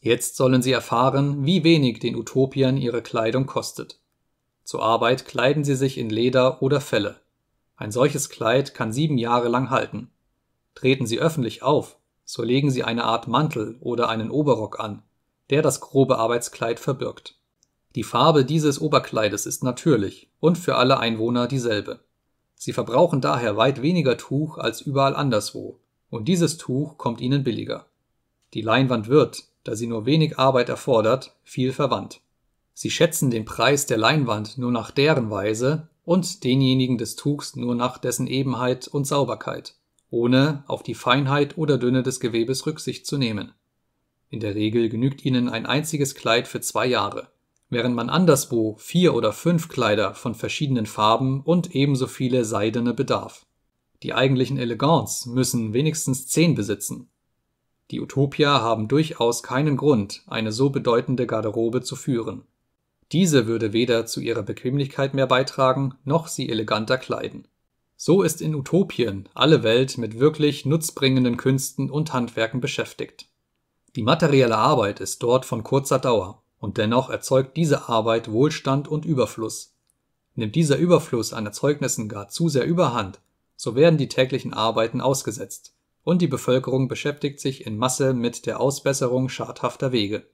Jetzt sollen sie erfahren, wie wenig den Utopiern ihre Kleidung kostet. Zur Arbeit kleiden sie sich in Leder oder Felle. Ein solches Kleid kann sieben Jahre lang halten. Treten sie öffentlich auf, so legen sie eine Art Mantel oder einen Oberrock an, der das grobe Arbeitskleid verbirgt. Die Farbe dieses Oberkleides ist natürlich und für alle Einwohner dieselbe. Sie verbrauchen daher weit weniger Tuch als überall anderswo, und dieses Tuch kommt ihnen billiger. Die Leinwand wird, da sie nur wenig Arbeit erfordert, viel verwandt. Sie schätzen den Preis der Leinwand nur nach deren Weise und denjenigen des Tuchs nur nach dessen Ebenheit und Sauberkeit, ohne auf die Feinheit oder Dünne des Gewebes Rücksicht zu nehmen. In der Regel genügt ihnen ein einziges Kleid für zwei Jahre. Während man anderswo vier oder fünf Kleider von verschiedenen Farben und ebenso viele seidene bedarf. Die eigentlichen Elegants müssen wenigstens zehn besitzen. Die Utopia haben durchaus keinen Grund, eine so bedeutende Garderobe zu führen. Diese würde weder zu ihrer Bequemlichkeit mehr beitragen, noch sie eleganter kleiden. So ist in Utopien alle Welt mit wirklich nutzbringenden Künsten und Handwerken beschäftigt. Die materielle Arbeit ist dort von kurzer Dauer und dennoch erzeugt diese Arbeit Wohlstand und Überfluss. Nimmt dieser Überfluss an Erzeugnissen gar zu sehr überhand, so werden die täglichen Arbeiten ausgesetzt, und die Bevölkerung beschäftigt sich in Masse mit der Ausbesserung schadhafter Wege.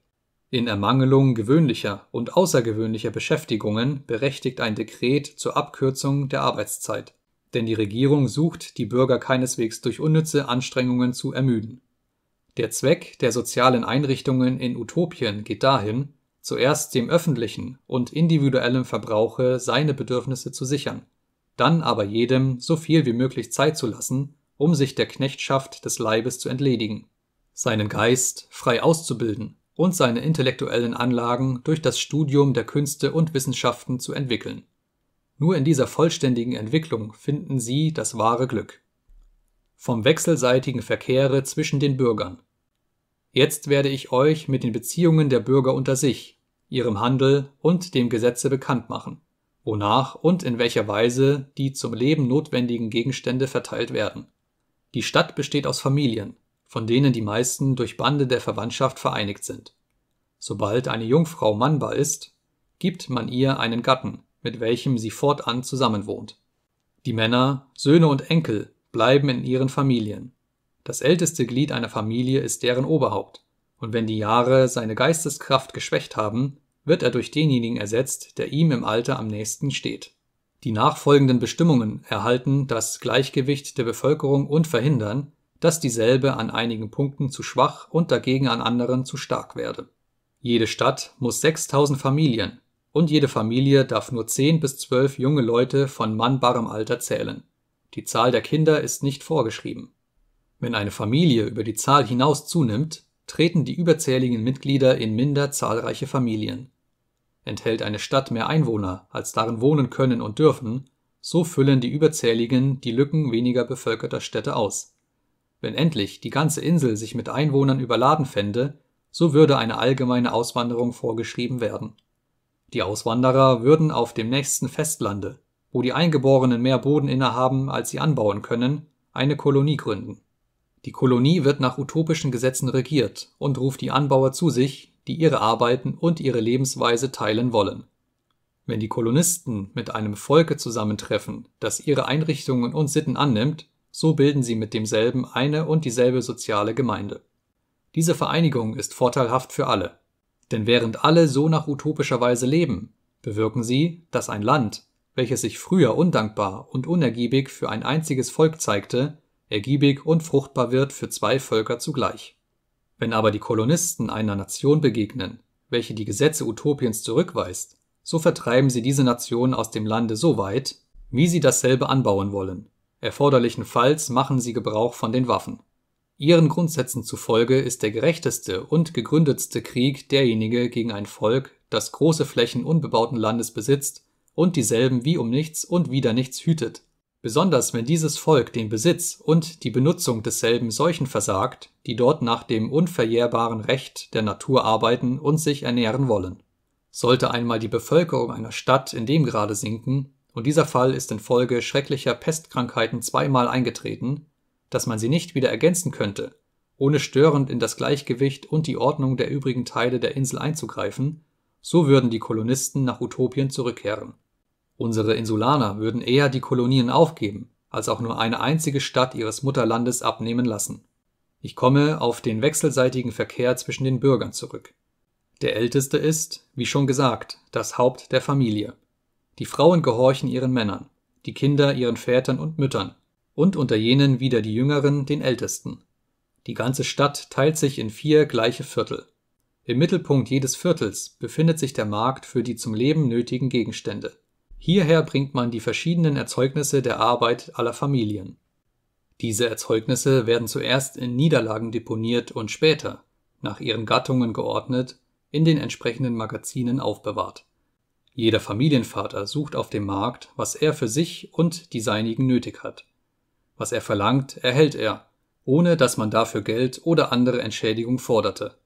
In Ermangelung gewöhnlicher und außergewöhnlicher Beschäftigungen berechtigt ein Dekret zur Abkürzung der Arbeitszeit, denn die Regierung sucht, die Bürger keineswegs durch unnütze Anstrengungen zu ermüden. Der Zweck der sozialen Einrichtungen in Utopien geht dahin, zuerst dem öffentlichen und individuellen Verbrauche seine Bedürfnisse zu sichern, dann aber jedem so viel wie möglich Zeit zu lassen, um sich der Knechtschaft des Leibes zu entledigen, seinen Geist frei auszubilden und seine intellektuellen Anlagen durch das Studium der Künste und Wissenschaften zu entwickeln. Nur in dieser vollständigen Entwicklung finden sie das wahre Glück. Vom wechselseitigen Verkehre zwischen den Bürgern, Jetzt werde ich euch mit den Beziehungen der Bürger unter sich, ihrem Handel und dem Gesetze bekannt machen, wonach und in welcher Weise die zum Leben notwendigen Gegenstände verteilt werden. Die Stadt besteht aus Familien, von denen die meisten durch Bande der Verwandtschaft vereinigt sind. Sobald eine Jungfrau mannbar ist, gibt man ihr einen Gatten, mit welchem sie fortan zusammenwohnt. Die Männer, Söhne und Enkel bleiben in ihren Familien, das älteste Glied einer Familie ist deren Oberhaupt, und wenn die Jahre seine Geisteskraft geschwächt haben, wird er durch denjenigen ersetzt, der ihm im Alter am nächsten steht. Die nachfolgenden Bestimmungen erhalten das Gleichgewicht der Bevölkerung und verhindern, dass dieselbe an einigen Punkten zu schwach und dagegen an anderen zu stark werde. Jede Stadt muss 6000 Familien und jede Familie darf nur 10 bis 12 junge Leute von mannbarem Alter zählen. Die Zahl der Kinder ist nicht vorgeschrieben wenn eine Familie über die Zahl hinaus zunimmt, treten die überzähligen Mitglieder in minder zahlreiche Familien. Enthält eine Stadt mehr Einwohner, als darin wohnen können und dürfen, so füllen die Überzähligen die Lücken weniger bevölkerter Städte aus. Wenn endlich die ganze Insel sich mit Einwohnern überladen fände, so würde eine allgemeine Auswanderung vorgeschrieben werden. Die Auswanderer würden auf dem nächsten Festlande, wo die Eingeborenen mehr Boden innehaben, als sie anbauen können, eine Kolonie gründen die Kolonie wird nach utopischen Gesetzen regiert und ruft die Anbauer zu sich, die ihre Arbeiten und ihre Lebensweise teilen wollen. Wenn die Kolonisten mit einem Volke zusammentreffen, das ihre Einrichtungen und Sitten annimmt, so bilden sie mit demselben eine und dieselbe soziale Gemeinde. Diese Vereinigung ist vorteilhaft für alle. Denn während alle so nach utopischer Weise leben, bewirken sie, dass ein Land, welches sich früher undankbar und unergiebig für ein einziges Volk zeigte, ergiebig und fruchtbar wird für zwei Völker zugleich. Wenn aber die Kolonisten einer Nation begegnen, welche die Gesetze Utopiens zurückweist, so vertreiben sie diese Nation aus dem Lande so weit, wie sie dasselbe anbauen wollen. Erforderlichenfalls machen sie Gebrauch von den Waffen. Ihren Grundsätzen zufolge ist der gerechteste und gegründetste Krieg derjenige gegen ein Volk, das große Flächen unbebauten Landes besitzt und dieselben wie um nichts und wieder nichts hütet, Besonders wenn dieses Volk den Besitz und die Benutzung desselben solchen versagt, die dort nach dem unverjährbaren Recht der Natur arbeiten und sich ernähren wollen. Sollte einmal die Bevölkerung einer Stadt in dem Grade sinken, und dieser Fall ist infolge schrecklicher Pestkrankheiten zweimal eingetreten, dass man sie nicht wieder ergänzen könnte, ohne störend in das Gleichgewicht und die Ordnung der übrigen Teile der Insel einzugreifen, so würden die Kolonisten nach Utopien zurückkehren Unsere Insulaner würden eher die Kolonien aufgeben, als auch nur eine einzige Stadt ihres Mutterlandes abnehmen lassen. Ich komme auf den wechselseitigen Verkehr zwischen den Bürgern zurück. Der Älteste ist, wie schon gesagt, das Haupt der Familie. Die Frauen gehorchen ihren Männern, die Kinder ihren Vätern und Müttern, und unter jenen wieder die Jüngeren den Ältesten. Die ganze Stadt teilt sich in vier gleiche Viertel. Im Mittelpunkt jedes Viertels befindet sich der Markt für die zum Leben nötigen Gegenstände. Hierher bringt man die verschiedenen Erzeugnisse der Arbeit aller Familien. Diese Erzeugnisse werden zuerst in Niederlagen deponiert und später, nach ihren Gattungen geordnet, in den entsprechenden Magazinen aufbewahrt. Jeder Familienvater sucht auf dem Markt, was er für sich und die Seinigen nötig hat. Was er verlangt, erhält er, ohne dass man dafür Geld oder andere Entschädigung forderte.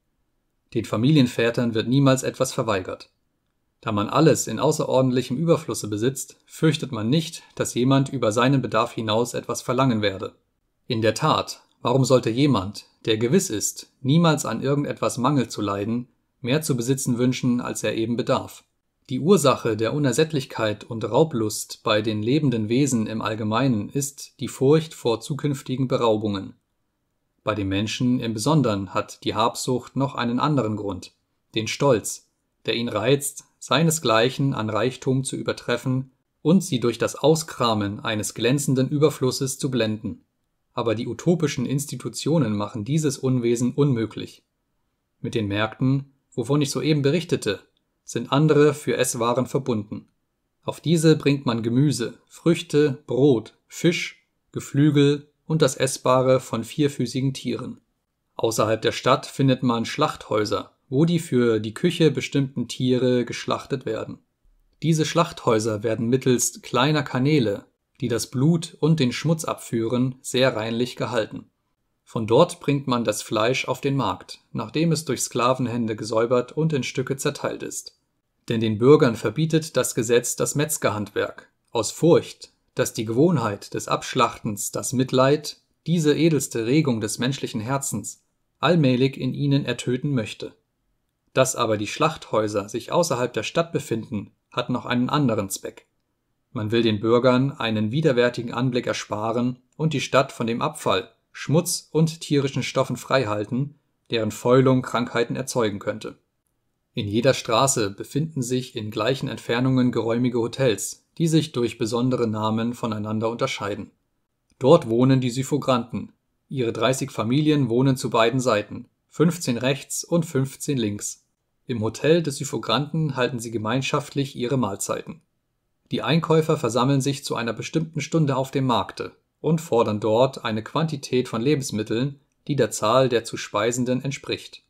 Den Familienvätern wird niemals etwas verweigert. Da man alles in außerordentlichem Überflusse besitzt, fürchtet man nicht, dass jemand über seinen Bedarf hinaus etwas verlangen werde. In der Tat, warum sollte jemand, der gewiss ist, niemals an irgendetwas Mangel zu leiden, mehr zu besitzen wünschen, als er eben bedarf? Die Ursache der Unersättlichkeit und Raublust bei den lebenden Wesen im Allgemeinen ist die Furcht vor zukünftigen Beraubungen. Bei den Menschen im Besonderen hat die Habsucht noch einen anderen Grund, den Stolz, der ihn reizt, seinesgleichen an Reichtum zu übertreffen und sie durch das Auskramen eines glänzenden Überflusses zu blenden. Aber die utopischen Institutionen machen dieses Unwesen unmöglich. Mit den Märkten, wovon ich soeben berichtete, sind andere für Esswaren verbunden. Auf diese bringt man Gemüse, Früchte, Brot, Fisch, Geflügel und das Essbare von vierfüßigen Tieren. Außerhalb der Stadt findet man Schlachthäuser, wo die für die Küche bestimmten Tiere geschlachtet werden. Diese Schlachthäuser werden mittels kleiner Kanäle, die das Blut und den Schmutz abführen, sehr reinlich gehalten. Von dort bringt man das Fleisch auf den Markt, nachdem es durch Sklavenhände gesäubert und in Stücke zerteilt ist. Denn den Bürgern verbietet das Gesetz das Metzgerhandwerk, aus Furcht, dass die Gewohnheit des Abschlachtens das Mitleid, diese edelste Regung des menschlichen Herzens, allmählich in ihnen ertöten möchte. Dass aber die Schlachthäuser sich außerhalb der Stadt befinden, hat noch einen anderen Zweck. Man will den Bürgern einen widerwärtigen Anblick ersparen und die Stadt von dem Abfall, Schmutz und tierischen Stoffen freihalten, deren Fäulung Krankheiten erzeugen könnte. In jeder Straße befinden sich in gleichen Entfernungen geräumige Hotels, die sich durch besondere Namen voneinander unterscheiden. Dort wohnen die Syphogranten. Ihre 30 Familien wohnen zu beiden Seiten, 15 rechts und 15 links. Im Hotel des Syphogranten halten sie gemeinschaftlich ihre Mahlzeiten. Die Einkäufer versammeln sich zu einer bestimmten Stunde auf dem Markte und fordern dort eine Quantität von Lebensmitteln, die der Zahl der zu Speisenden entspricht.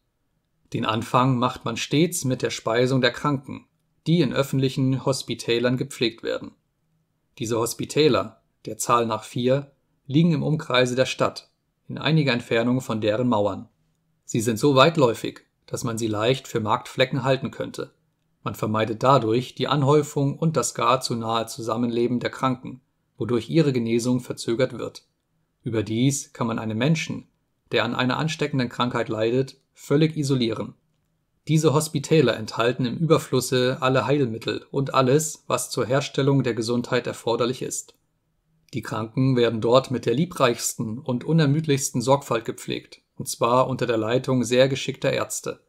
Den Anfang macht man stets mit der Speisung der Kranken, die in öffentlichen Hospitälern gepflegt werden. Diese Hospitäler, der Zahl nach vier, liegen im Umkreise der Stadt, in einiger Entfernung von deren Mauern. Sie sind so weitläufig, dass man sie leicht für Marktflecken halten könnte. Man vermeidet dadurch die Anhäufung und das gar zu nahe Zusammenleben der Kranken, wodurch ihre Genesung verzögert wird. Überdies kann man einen Menschen, der an einer ansteckenden Krankheit leidet, völlig isolieren. Diese Hospitäler enthalten im Überflusse alle Heilmittel und alles, was zur Herstellung der Gesundheit erforderlich ist. Die Kranken werden dort mit der liebreichsten und unermüdlichsten Sorgfalt gepflegt und zwar unter der Leitung sehr geschickter Ärzte.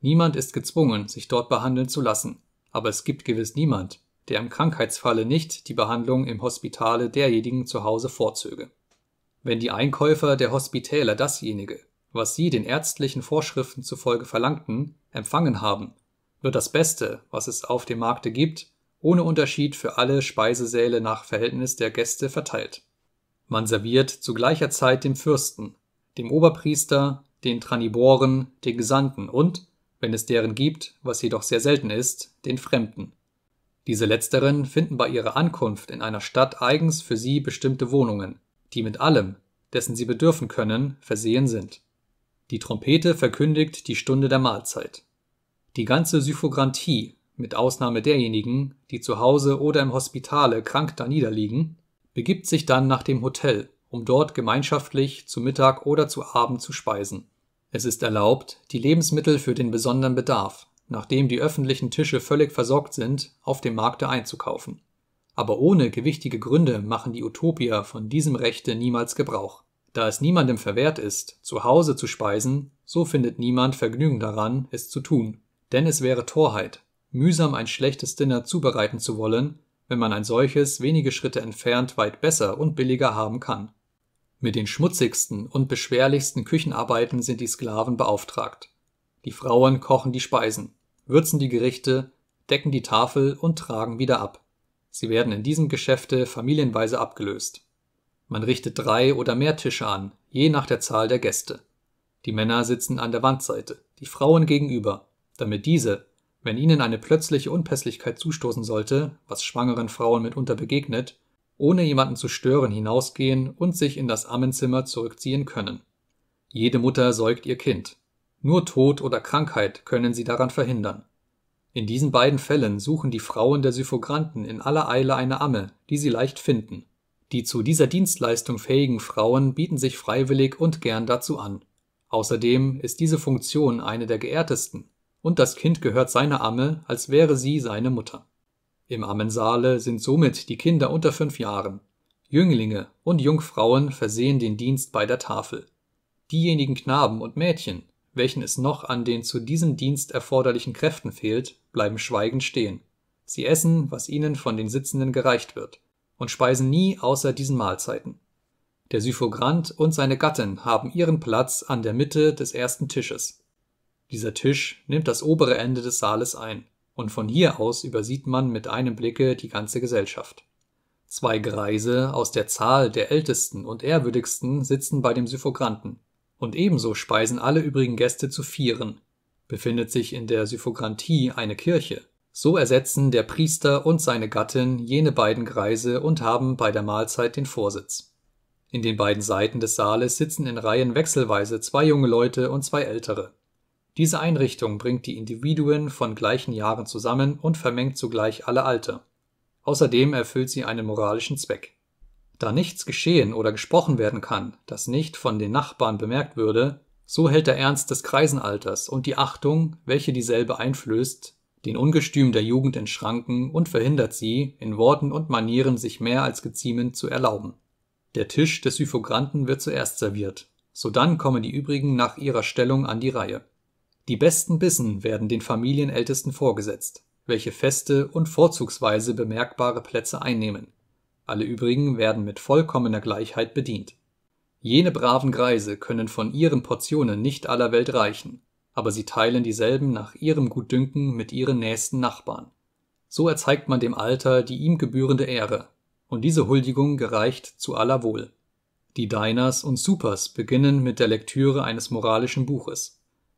Niemand ist gezwungen, sich dort behandeln zu lassen, aber es gibt gewiss niemand, der im Krankheitsfalle nicht die Behandlung im Hospitale derjenigen zu Hause vorzöge. Wenn die Einkäufer der Hospitäler dasjenige, was sie den ärztlichen Vorschriften zufolge verlangten, empfangen haben, wird das Beste, was es auf dem Markte gibt, ohne Unterschied für alle Speisesäle nach Verhältnis der Gäste verteilt. Man serviert zu gleicher Zeit dem Fürsten dem Oberpriester, den Traniboren, den Gesandten und, wenn es deren gibt, was jedoch sehr selten ist, den Fremden. Diese letzteren finden bei ihrer Ankunft in einer Stadt eigens für sie bestimmte Wohnungen, die mit allem, dessen sie bedürfen können, versehen sind. Die Trompete verkündigt die Stunde der Mahlzeit. Die ganze Syphograntie, mit Ausnahme derjenigen, die zu Hause oder im Hospitale krank daniederliegen, begibt sich dann nach dem Hotel, um dort gemeinschaftlich zu Mittag oder zu Abend zu speisen. Es ist erlaubt, die Lebensmittel für den besonderen Bedarf, nachdem die öffentlichen Tische völlig versorgt sind, auf dem Markte einzukaufen. Aber ohne gewichtige Gründe machen die Utopier von diesem Rechte niemals Gebrauch. Da es niemandem verwehrt ist, zu Hause zu speisen, so findet niemand Vergnügen daran, es zu tun. Denn es wäre Torheit, mühsam ein schlechtes Dinner zubereiten zu wollen, wenn man ein solches wenige Schritte entfernt weit besser und billiger haben kann. Mit den schmutzigsten und beschwerlichsten Küchenarbeiten sind die Sklaven beauftragt. Die Frauen kochen die Speisen, würzen die Gerichte, decken die Tafel und tragen wieder ab. Sie werden in diesem Geschäfte familienweise abgelöst. Man richtet drei oder mehr Tische an, je nach der Zahl der Gäste. Die Männer sitzen an der Wandseite, die Frauen gegenüber, damit diese, wenn ihnen eine plötzliche Unpässlichkeit zustoßen sollte, was schwangeren Frauen mitunter begegnet, ohne jemanden zu stören, hinausgehen und sich in das Ammenzimmer zurückziehen können. Jede Mutter säugt ihr Kind. Nur Tod oder Krankheit können sie daran verhindern. In diesen beiden Fällen suchen die Frauen der Syphogranten in aller Eile eine Amme, die sie leicht finden. Die zu dieser Dienstleistung fähigen Frauen bieten sich freiwillig und gern dazu an. Außerdem ist diese Funktion eine der geehrtesten, und das Kind gehört seiner Amme, als wäre sie seine Mutter. Im Ammensaale sind somit die Kinder unter fünf Jahren, Jünglinge und Jungfrauen versehen den Dienst bei der Tafel. Diejenigen Knaben und Mädchen, welchen es noch an den zu diesem Dienst erforderlichen Kräften fehlt, bleiben schweigend stehen. Sie essen, was ihnen von den Sitzenden gereicht wird, und speisen nie außer diesen Mahlzeiten. Der Syphogrant und seine Gattin haben ihren Platz an der Mitte des ersten Tisches. Dieser Tisch nimmt das obere Ende des Saales ein und von hier aus übersieht man mit einem Blicke die ganze Gesellschaft. Zwei Greise aus der Zahl der ältesten und ehrwürdigsten sitzen bei dem Syphogranten, und ebenso speisen alle übrigen Gäste zu Vieren. Befindet sich in der Syphograntie eine Kirche, so ersetzen der Priester und seine Gattin jene beiden Greise und haben bei der Mahlzeit den Vorsitz. In den beiden Seiten des Saales sitzen in Reihen wechselweise zwei junge Leute und zwei ältere. Diese Einrichtung bringt die Individuen von gleichen Jahren zusammen und vermengt zugleich alle Alter. Außerdem erfüllt sie einen moralischen Zweck. Da nichts geschehen oder gesprochen werden kann, das nicht von den Nachbarn bemerkt würde, so hält der Ernst des Kreisenalters und die Achtung, welche dieselbe einflößt, den Ungestüm der Jugend in Schranken und verhindert sie, in Worten und Manieren sich mehr als geziemend zu erlauben. Der Tisch des Syphogranten wird zuerst serviert, sodann kommen die übrigen nach ihrer Stellung an die Reihe die besten Bissen werden den Familienältesten vorgesetzt, welche feste und vorzugsweise bemerkbare Plätze einnehmen, alle übrigen werden mit vollkommener Gleichheit bedient. Jene braven Greise können von ihren Portionen nicht aller Welt reichen, aber sie teilen dieselben nach ihrem Gutdünken mit ihren nächsten Nachbarn. So erzeigt man dem Alter die ihm gebührende Ehre, und diese Huldigung gereicht zu aller Wohl. Die Diners und Supers beginnen mit der Lektüre eines moralischen Buches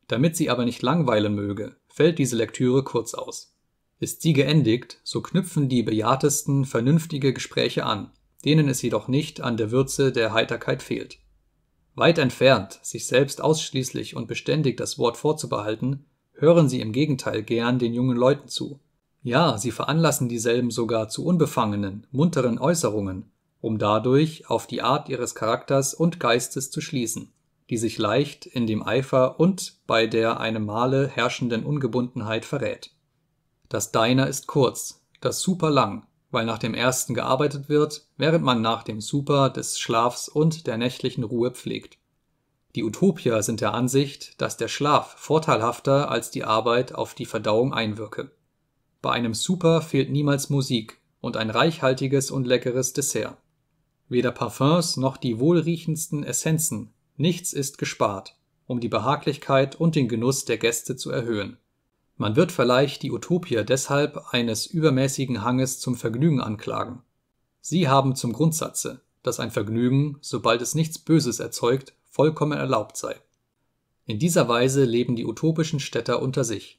damit sie aber nicht langweilen möge, fällt diese Lektüre kurz aus. Ist sie geendigt, so knüpfen die bejahtesten vernünftige Gespräche an, denen es jedoch nicht an der Würze der Heiterkeit fehlt. Weit entfernt, sich selbst ausschließlich und beständig das Wort vorzubehalten, hören sie im Gegenteil gern den jungen Leuten zu. Ja, sie veranlassen dieselben sogar zu unbefangenen, munteren Äußerungen, um dadurch auf die Art ihres Charakters und Geistes zu schließen die sich leicht in dem Eifer und bei der einem Male herrschenden Ungebundenheit verrät. Das Diner ist kurz, das Super lang, weil nach dem ersten gearbeitet wird, während man nach dem Super des Schlafs und der nächtlichen Ruhe pflegt. Die Utopier sind der Ansicht, dass der Schlaf vorteilhafter als die Arbeit auf die Verdauung einwirke. Bei einem Super fehlt niemals Musik und ein reichhaltiges und leckeres Dessert. Weder Parfums noch die wohlriechendsten Essenzen Nichts ist gespart, um die Behaglichkeit und den Genuss der Gäste zu erhöhen. Man wird vielleicht die Utopia deshalb eines übermäßigen Hanges zum Vergnügen anklagen. Sie haben zum Grundsatze, dass ein Vergnügen, sobald es nichts Böses erzeugt, vollkommen erlaubt sei. In dieser Weise leben die utopischen Städter unter sich.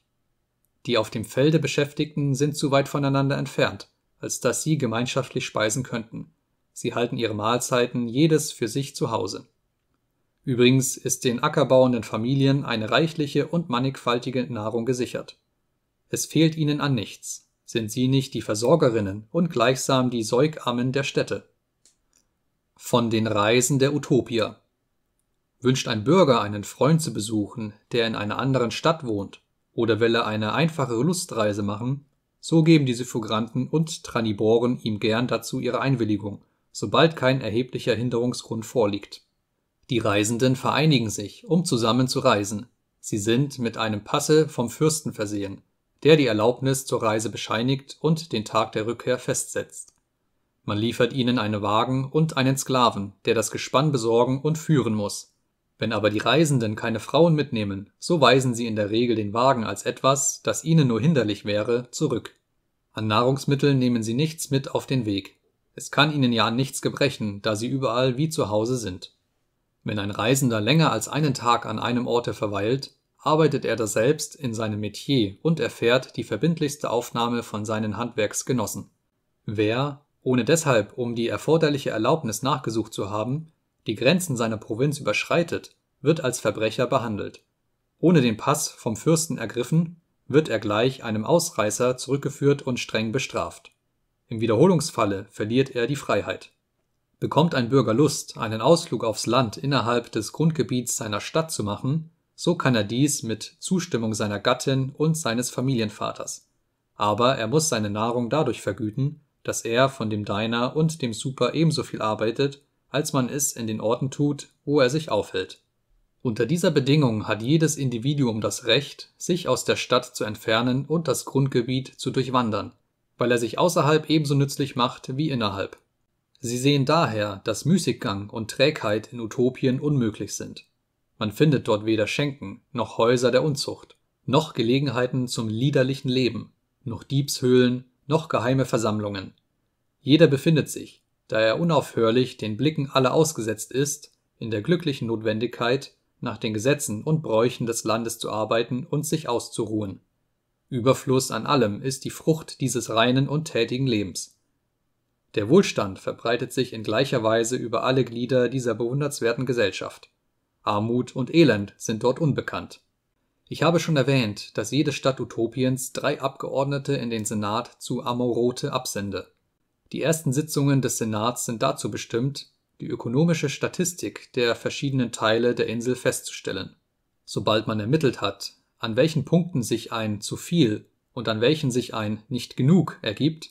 Die auf dem Felde Beschäftigten sind zu weit voneinander entfernt, als dass sie gemeinschaftlich speisen könnten. Sie halten ihre Mahlzeiten jedes für sich zu Hause. Übrigens ist den ackerbauenden Familien eine reichliche und mannigfaltige Nahrung gesichert. Es fehlt ihnen an nichts. Sind sie nicht die Versorgerinnen und gleichsam die Säugammen der Städte? Von den Reisen der Utopia. Wünscht ein Bürger einen Freund zu besuchen, der in einer anderen Stadt wohnt, oder will er eine einfache Lustreise machen, so geben die Suffraganten und Traniboren ihm gern dazu ihre Einwilligung, sobald kein erheblicher Hinderungsgrund vorliegt die Reisenden vereinigen sich, um zusammen zu reisen. Sie sind mit einem Passe vom Fürsten versehen, der die Erlaubnis zur Reise bescheinigt und den Tag der Rückkehr festsetzt. Man liefert ihnen einen Wagen und einen Sklaven, der das Gespann besorgen und führen muss. Wenn aber die Reisenden keine Frauen mitnehmen, so weisen sie in der Regel den Wagen als etwas, das ihnen nur hinderlich wäre, zurück. An Nahrungsmitteln nehmen sie nichts mit auf den Weg. Es kann ihnen ja an nichts gebrechen, da sie überall wie zu Hause sind. Wenn ein Reisender länger als einen Tag an einem Orte verweilt, arbeitet er daselbst in seinem Metier und erfährt die verbindlichste Aufnahme von seinen Handwerksgenossen. Wer, ohne deshalb um die erforderliche Erlaubnis nachgesucht zu haben, die Grenzen seiner Provinz überschreitet, wird als Verbrecher behandelt. Ohne den Pass vom Fürsten ergriffen, wird er gleich einem Ausreißer zurückgeführt und streng bestraft. Im Wiederholungsfalle verliert er die Freiheit Bekommt ein Bürger Lust, einen Ausflug aufs Land innerhalb des Grundgebiets seiner Stadt zu machen, so kann er dies mit Zustimmung seiner Gattin und seines Familienvaters. Aber er muss seine Nahrung dadurch vergüten, dass er von dem Diner und dem Super ebenso viel arbeitet, als man es in den Orten tut, wo er sich aufhält. Unter dieser Bedingung hat jedes Individuum das Recht, sich aus der Stadt zu entfernen und das Grundgebiet zu durchwandern, weil er sich außerhalb ebenso nützlich macht wie innerhalb. Sie sehen daher, dass Müßiggang und Trägheit in Utopien unmöglich sind. Man findet dort weder Schenken, noch Häuser der Unzucht, noch Gelegenheiten zum liederlichen Leben, noch Diebshöhlen, noch geheime Versammlungen. Jeder befindet sich, da er unaufhörlich den Blicken aller ausgesetzt ist, in der glücklichen Notwendigkeit, nach den Gesetzen und Bräuchen des Landes zu arbeiten und sich auszuruhen. Überfluss an allem ist die Frucht dieses reinen und tätigen Lebens der Wohlstand verbreitet sich in gleicher Weise über alle Glieder dieser bewundernswerten Gesellschaft. Armut und Elend sind dort unbekannt. Ich habe schon erwähnt, dass jede Stadt Utopiens drei Abgeordnete in den Senat zu Amorote absende. Die ersten Sitzungen des Senats sind dazu bestimmt, die ökonomische Statistik der verschiedenen Teile der Insel festzustellen. Sobald man ermittelt hat, an welchen Punkten sich ein zu viel und an welchen sich ein nicht genug ergibt,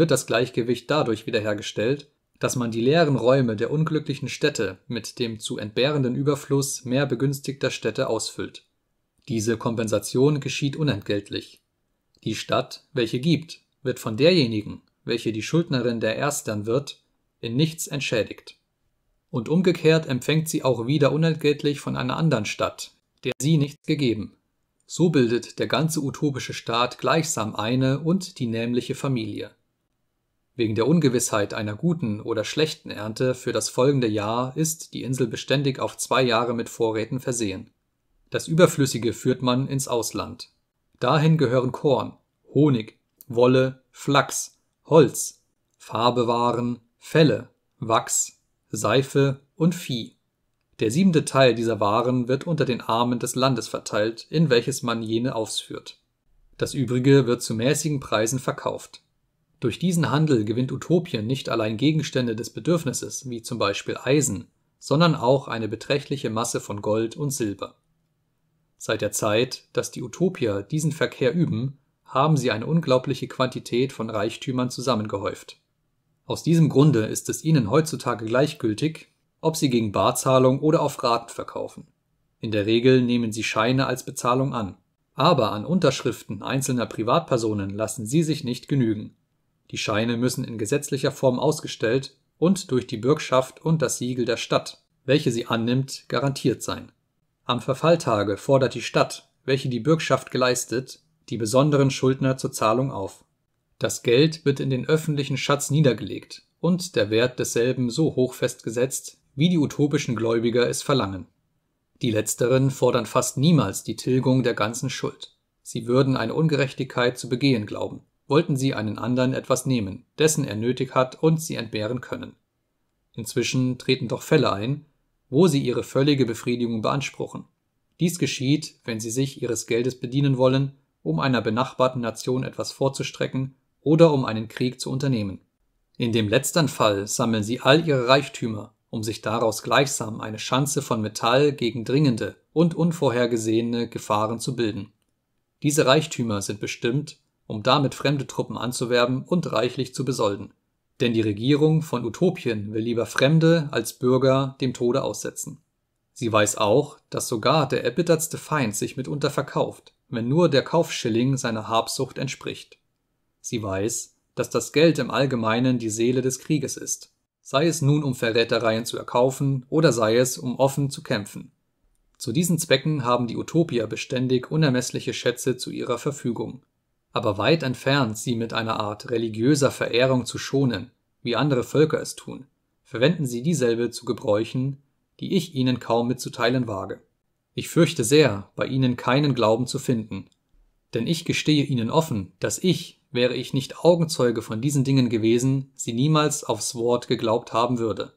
wird das Gleichgewicht dadurch wiederhergestellt, dass man die leeren Räume der unglücklichen Städte mit dem zu entbehrenden Überfluss mehr begünstigter Städte ausfüllt. Diese Kompensation geschieht unentgeltlich. Die Stadt, welche gibt, wird von derjenigen, welche die Schuldnerin der Erstern wird, in nichts entschädigt. Und umgekehrt empfängt sie auch wieder unentgeltlich von einer anderen Stadt, der sie nichts gegeben. So bildet der ganze utopische Staat gleichsam eine und die nämliche Familie. Wegen der Ungewissheit einer guten oder schlechten Ernte für das folgende Jahr ist die Insel beständig auf zwei Jahre mit Vorräten versehen. Das Überflüssige führt man ins Ausland. Dahin gehören Korn, Honig, Wolle, Flachs, Holz, Farbewaren, Felle, Wachs, Seife und Vieh. Der siebente Teil dieser Waren wird unter den Armen des Landes verteilt, in welches man jene ausführt. Das übrige wird zu mäßigen Preisen verkauft durch diesen Handel gewinnt Utopien nicht allein Gegenstände des Bedürfnisses wie zum Beispiel Eisen, sondern auch eine beträchtliche Masse von Gold und Silber. Seit der Zeit, dass die Utopier diesen Verkehr üben, haben sie eine unglaubliche Quantität von Reichtümern zusammengehäuft. Aus diesem Grunde ist es ihnen heutzutage gleichgültig, ob sie gegen Barzahlung oder auf Raten verkaufen. In der Regel nehmen sie Scheine als Bezahlung an. Aber an Unterschriften einzelner Privatpersonen lassen sie sich nicht genügen. Die Scheine müssen in gesetzlicher Form ausgestellt und durch die Bürgschaft und das Siegel der Stadt, welche sie annimmt, garantiert sein. Am Verfalltage fordert die Stadt, welche die Bürgschaft geleistet, die besonderen Schuldner zur Zahlung auf. Das Geld wird in den öffentlichen Schatz niedergelegt und der Wert desselben so hoch festgesetzt, wie die utopischen Gläubiger es verlangen. Die letzteren fordern fast niemals die Tilgung der ganzen Schuld. Sie würden eine Ungerechtigkeit zu begehen glauben wollten sie einen anderen etwas nehmen, dessen er nötig hat und sie entbehren können. Inzwischen treten doch Fälle ein, wo sie ihre völlige Befriedigung beanspruchen. Dies geschieht, wenn sie sich ihres Geldes bedienen wollen, um einer benachbarten Nation etwas vorzustrecken oder um einen Krieg zu unternehmen. In dem letzteren Fall sammeln sie all ihre Reichtümer, um sich daraus gleichsam eine Schanze von Metall gegen dringende und unvorhergesehene Gefahren zu bilden. Diese Reichtümer sind bestimmt, um damit fremde Truppen anzuwerben und reichlich zu besolden. Denn die Regierung von Utopien will lieber Fremde als Bürger dem Tode aussetzen. Sie weiß auch, dass sogar der erbittertste Feind sich mitunter verkauft, wenn nur der Kaufschilling seiner Habsucht entspricht. Sie weiß, dass das Geld im Allgemeinen die Seele des Krieges ist, sei es nun um Verrätereien zu erkaufen oder sei es um offen zu kämpfen. Zu diesen Zwecken haben die Utopier beständig unermessliche Schätze zu ihrer Verfügung, aber weit entfernt, sie mit einer Art religiöser Verehrung zu schonen, wie andere Völker es tun, verwenden sie dieselbe zu Gebräuchen, die ich ihnen kaum mitzuteilen wage. Ich fürchte sehr, bei ihnen keinen Glauben zu finden, denn ich gestehe ihnen offen, dass ich, wäre ich nicht Augenzeuge von diesen Dingen gewesen, sie niemals aufs Wort geglaubt haben würde.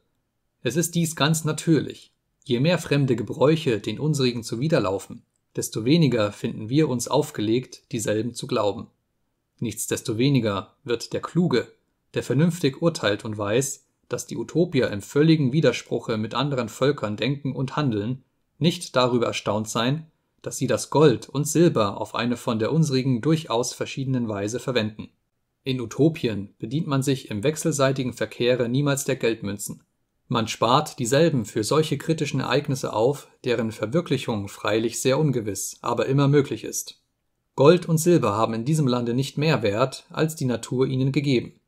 Es ist dies ganz natürlich. Je mehr fremde Gebräuche den unsrigen zuwiderlaufen, desto weniger finden wir uns aufgelegt, dieselben zu glauben. Nichtsdestoweniger wird der Kluge, der vernünftig urteilt und weiß, dass die Utopier im völligen Widerspruche mit anderen Völkern denken und handeln, nicht darüber erstaunt sein, dass sie das Gold und Silber auf eine von der unsrigen durchaus verschiedenen Weise verwenden. In Utopien bedient man sich im wechselseitigen Verkehre niemals der Geldmünzen man spart dieselben für solche kritischen Ereignisse auf, deren Verwirklichung freilich sehr ungewiss, aber immer möglich ist. Gold und Silber haben in diesem Lande nicht mehr Wert, als die Natur ihnen gegeben.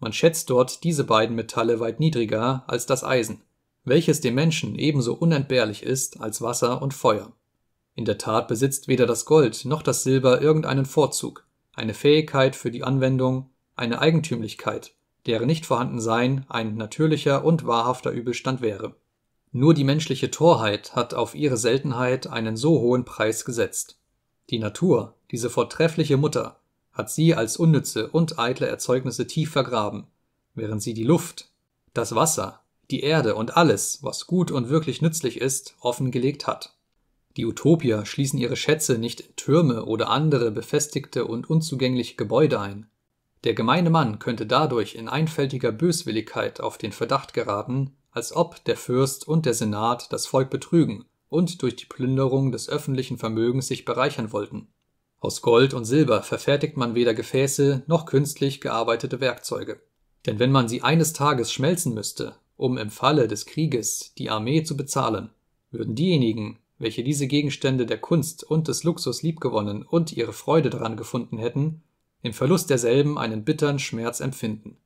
Man schätzt dort diese beiden Metalle weit niedriger als das Eisen, welches dem Menschen ebenso unentbehrlich ist als Wasser und Feuer. In der Tat besitzt weder das Gold noch das Silber irgendeinen Vorzug, eine Fähigkeit für die Anwendung, eine Eigentümlichkeit, deren Nichtvorhandensein ein natürlicher und wahrhafter Übelstand wäre. Nur die menschliche Torheit hat auf ihre Seltenheit einen so hohen Preis gesetzt. Die Natur, diese vortreffliche Mutter, hat sie als unnütze und eitle Erzeugnisse tief vergraben, während sie die Luft, das Wasser, die Erde und alles, was gut und wirklich nützlich ist, offengelegt hat. Die Utopier schließen ihre Schätze nicht in Türme oder andere befestigte und unzugängliche Gebäude ein, der gemeine Mann könnte dadurch in einfältiger Böswilligkeit auf den Verdacht geraten, als ob der Fürst und der Senat das Volk betrügen und durch die Plünderung des öffentlichen Vermögens sich bereichern wollten. Aus Gold und Silber verfertigt man weder Gefäße noch künstlich gearbeitete Werkzeuge. Denn wenn man sie eines Tages schmelzen müsste, um im Falle des Krieges die Armee zu bezahlen, würden diejenigen, welche diese Gegenstände der Kunst und des Luxus liebgewonnen und ihre Freude daran gefunden hätten, im Verlust derselben einen bittern Schmerz empfinden.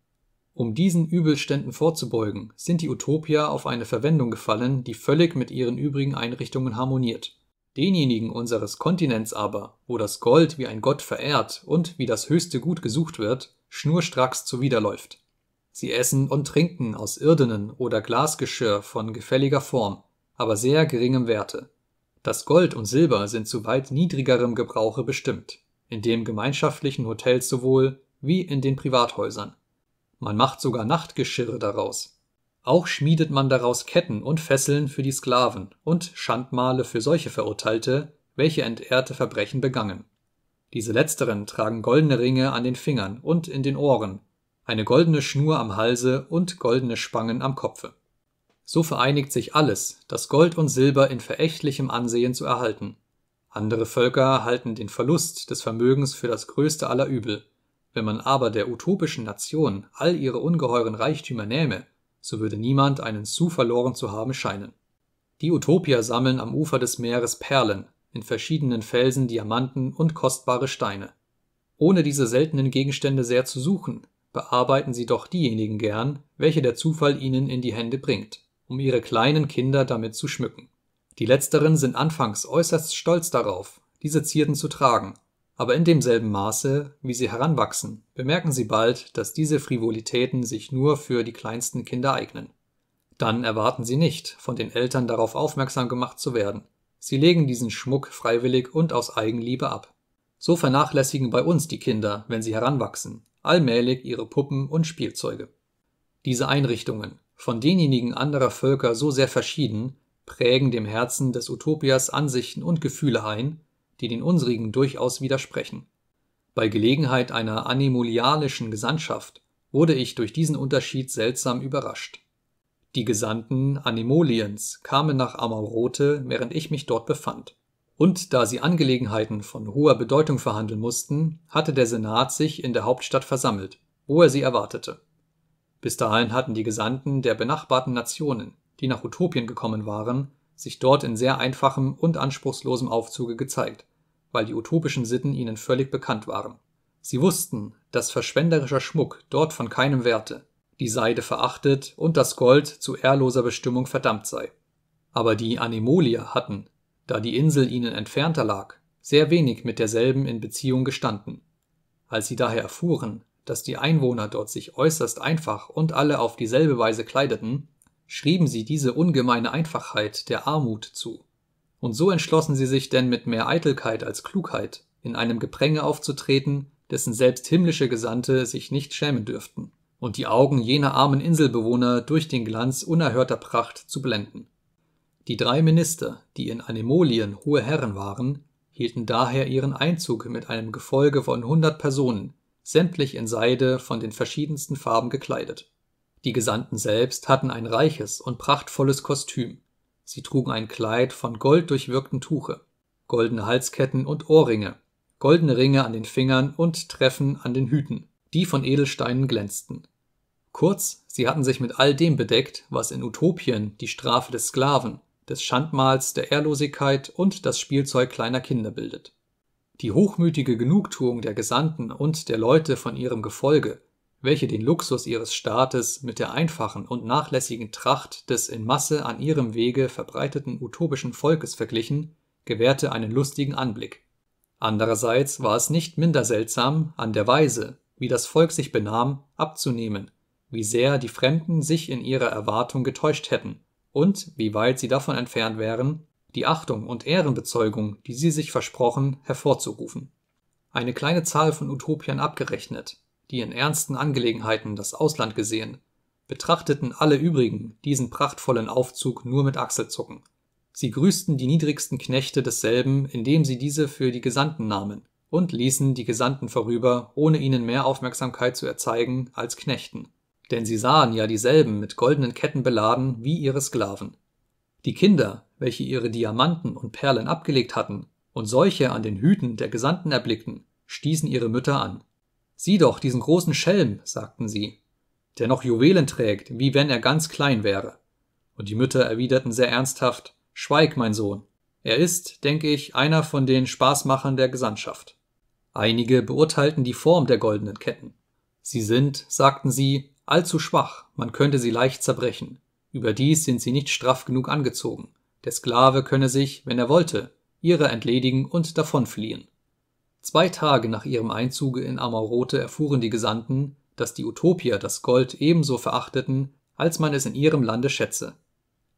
Um diesen Übelständen vorzubeugen, sind die Utopier auf eine Verwendung gefallen, die völlig mit ihren übrigen Einrichtungen harmoniert. Denjenigen unseres Kontinents aber, wo das Gold wie ein Gott verehrt und wie das höchste Gut gesucht wird, schnurstracks zuwiderläuft. Sie essen und trinken aus irdenen oder Glasgeschirr von gefälliger Form, aber sehr geringem Werte. Das Gold und Silber sind zu weit niedrigerem Gebrauche bestimmt in dem gemeinschaftlichen Hotels sowohl wie in den Privathäusern. Man macht sogar Nachtgeschirre daraus. Auch schmiedet man daraus Ketten und Fesseln für die Sklaven und Schandmale für solche Verurteilte, welche entehrte Verbrechen begangen. Diese letzteren tragen goldene Ringe an den Fingern und in den Ohren, eine goldene Schnur am Halse und goldene Spangen am Kopfe. So vereinigt sich alles, das Gold und Silber in verächtlichem Ansehen zu erhalten, andere Völker halten den Verlust des Vermögens für das größte aller Übel. Wenn man aber der utopischen Nation all ihre ungeheuren Reichtümer nähme, so würde niemand einen Sou verloren zu haben scheinen. Die Utopier sammeln am Ufer des Meeres Perlen, in verschiedenen Felsen Diamanten und kostbare Steine. Ohne diese seltenen Gegenstände sehr zu suchen, bearbeiten sie doch diejenigen gern, welche der Zufall ihnen in die Hände bringt, um ihre kleinen Kinder damit zu schmücken die letzteren sind anfangs äußerst stolz darauf, diese Zierden zu tragen, aber in demselben Maße, wie sie heranwachsen, bemerken sie bald, dass diese Frivolitäten sich nur für die kleinsten Kinder eignen. Dann erwarten sie nicht, von den Eltern darauf aufmerksam gemacht zu werden. Sie legen diesen Schmuck freiwillig und aus Eigenliebe ab. So vernachlässigen bei uns die Kinder, wenn sie heranwachsen, allmählich ihre Puppen und Spielzeuge. Diese Einrichtungen, von denjenigen anderer Völker so sehr verschieden, prägen dem Herzen des Utopias Ansichten und Gefühle ein, die den unsrigen durchaus widersprechen. Bei Gelegenheit einer animulialischen Gesandtschaft wurde ich durch diesen Unterschied seltsam überrascht. Die Gesandten Animoliens kamen nach Amaurote, während ich mich dort befand. Und da sie Angelegenheiten von hoher Bedeutung verhandeln mussten, hatte der Senat sich in der Hauptstadt versammelt, wo er sie erwartete. Bis dahin hatten die Gesandten der benachbarten Nationen die nach Utopien gekommen waren, sich dort in sehr einfachem und anspruchslosem Aufzuge gezeigt, weil die utopischen Sitten ihnen völlig bekannt waren. Sie wussten, dass verschwenderischer Schmuck dort von keinem Werte, die Seide verachtet und das Gold zu ehrloser Bestimmung verdammt sei. Aber die Anemolier hatten, da die Insel ihnen entfernter lag, sehr wenig mit derselben in Beziehung gestanden. Als sie daher erfuhren, dass die Einwohner dort sich äußerst einfach und alle auf dieselbe Weise kleideten, schrieben sie diese ungemeine Einfachheit der Armut zu. Und so entschlossen sie sich denn mit mehr Eitelkeit als Klugheit, in einem Gepränge aufzutreten, dessen selbst himmlische Gesandte sich nicht schämen dürften, und die Augen jener armen Inselbewohner durch den Glanz unerhörter Pracht zu blenden. Die drei Minister, die in Anemolien hohe Herren waren, hielten daher ihren Einzug mit einem Gefolge von hundert Personen, sämtlich in Seide von den verschiedensten Farben gekleidet. Die Gesandten selbst hatten ein reiches und prachtvolles Kostüm. Sie trugen ein Kleid von golddurchwirkten Tuche, goldene Halsketten und Ohrringe, goldene Ringe an den Fingern und Treffen an den Hüten, die von Edelsteinen glänzten. Kurz, sie hatten sich mit all dem bedeckt, was in Utopien die Strafe des Sklaven, des Schandmahls, der Ehrlosigkeit und das Spielzeug kleiner Kinder bildet. Die hochmütige Genugtuung der Gesandten und der Leute von ihrem Gefolge welche den Luxus ihres Staates mit der einfachen und nachlässigen Tracht des in Masse an ihrem Wege verbreiteten utopischen Volkes verglichen, gewährte einen lustigen Anblick. Andererseits war es nicht minder seltsam, an der Weise, wie das Volk sich benahm, abzunehmen, wie sehr die Fremden sich in ihrer Erwartung getäuscht hätten und wie weit sie davon entfernt wären, die Achtung und Ehrenbezeugung, die sie sich versprochen, hervorzurufen. Eine kleine Zahl von Utopiern abgerechnet, die in ernsten Angelegenheiten das Ausland gesehen, betrachteten alle übrigen diesen prachtvollen Aufzug nur mit Achselzucken. Sie grüßten die niedrigsten Knechte desselben, indem sie diese für die Gesandten nahmen, und ließen die Gesandten vorüber, ohne ihnen mehr Aufmerksamkeit zu erzeigen als Knechten. Denn sie sahen ja dieselben mit goldenen Ketten beladen wie ihre Sklaven. Die Kinder, welche ihre Diamanten und Perlen abgelegt hatten, und solche an den Hüten der Gesandten erblickten, stießen ihre Mütter an. Sieh doch diesen großen Schelm, sagten sie, der noch Juwelen trägt, wie wenn er ganz klein wäre. Und die Mütter erwiderten sehr ernsthaft Schweig, mein Sohn. Er ist, denke ich, einer von den Spaßmachern der Gesandtschaft. Einige beurteilten die Form der goldenen Ketten. Sie sind, sagten sie, allzu schwach, man könnte sie leicht zerbrechen. Überdies sind sie nicht straff genug angezogen. Der Sklave könne sich, wenn er wollte, ihrer entledigen und davonfliehen. Zwei Tage nach ihrem Einzuge in Amarote erfuhren die Gesandten, dass die Utopier das Gold ebenso verachteten, als man es in ihrem Lande schätze.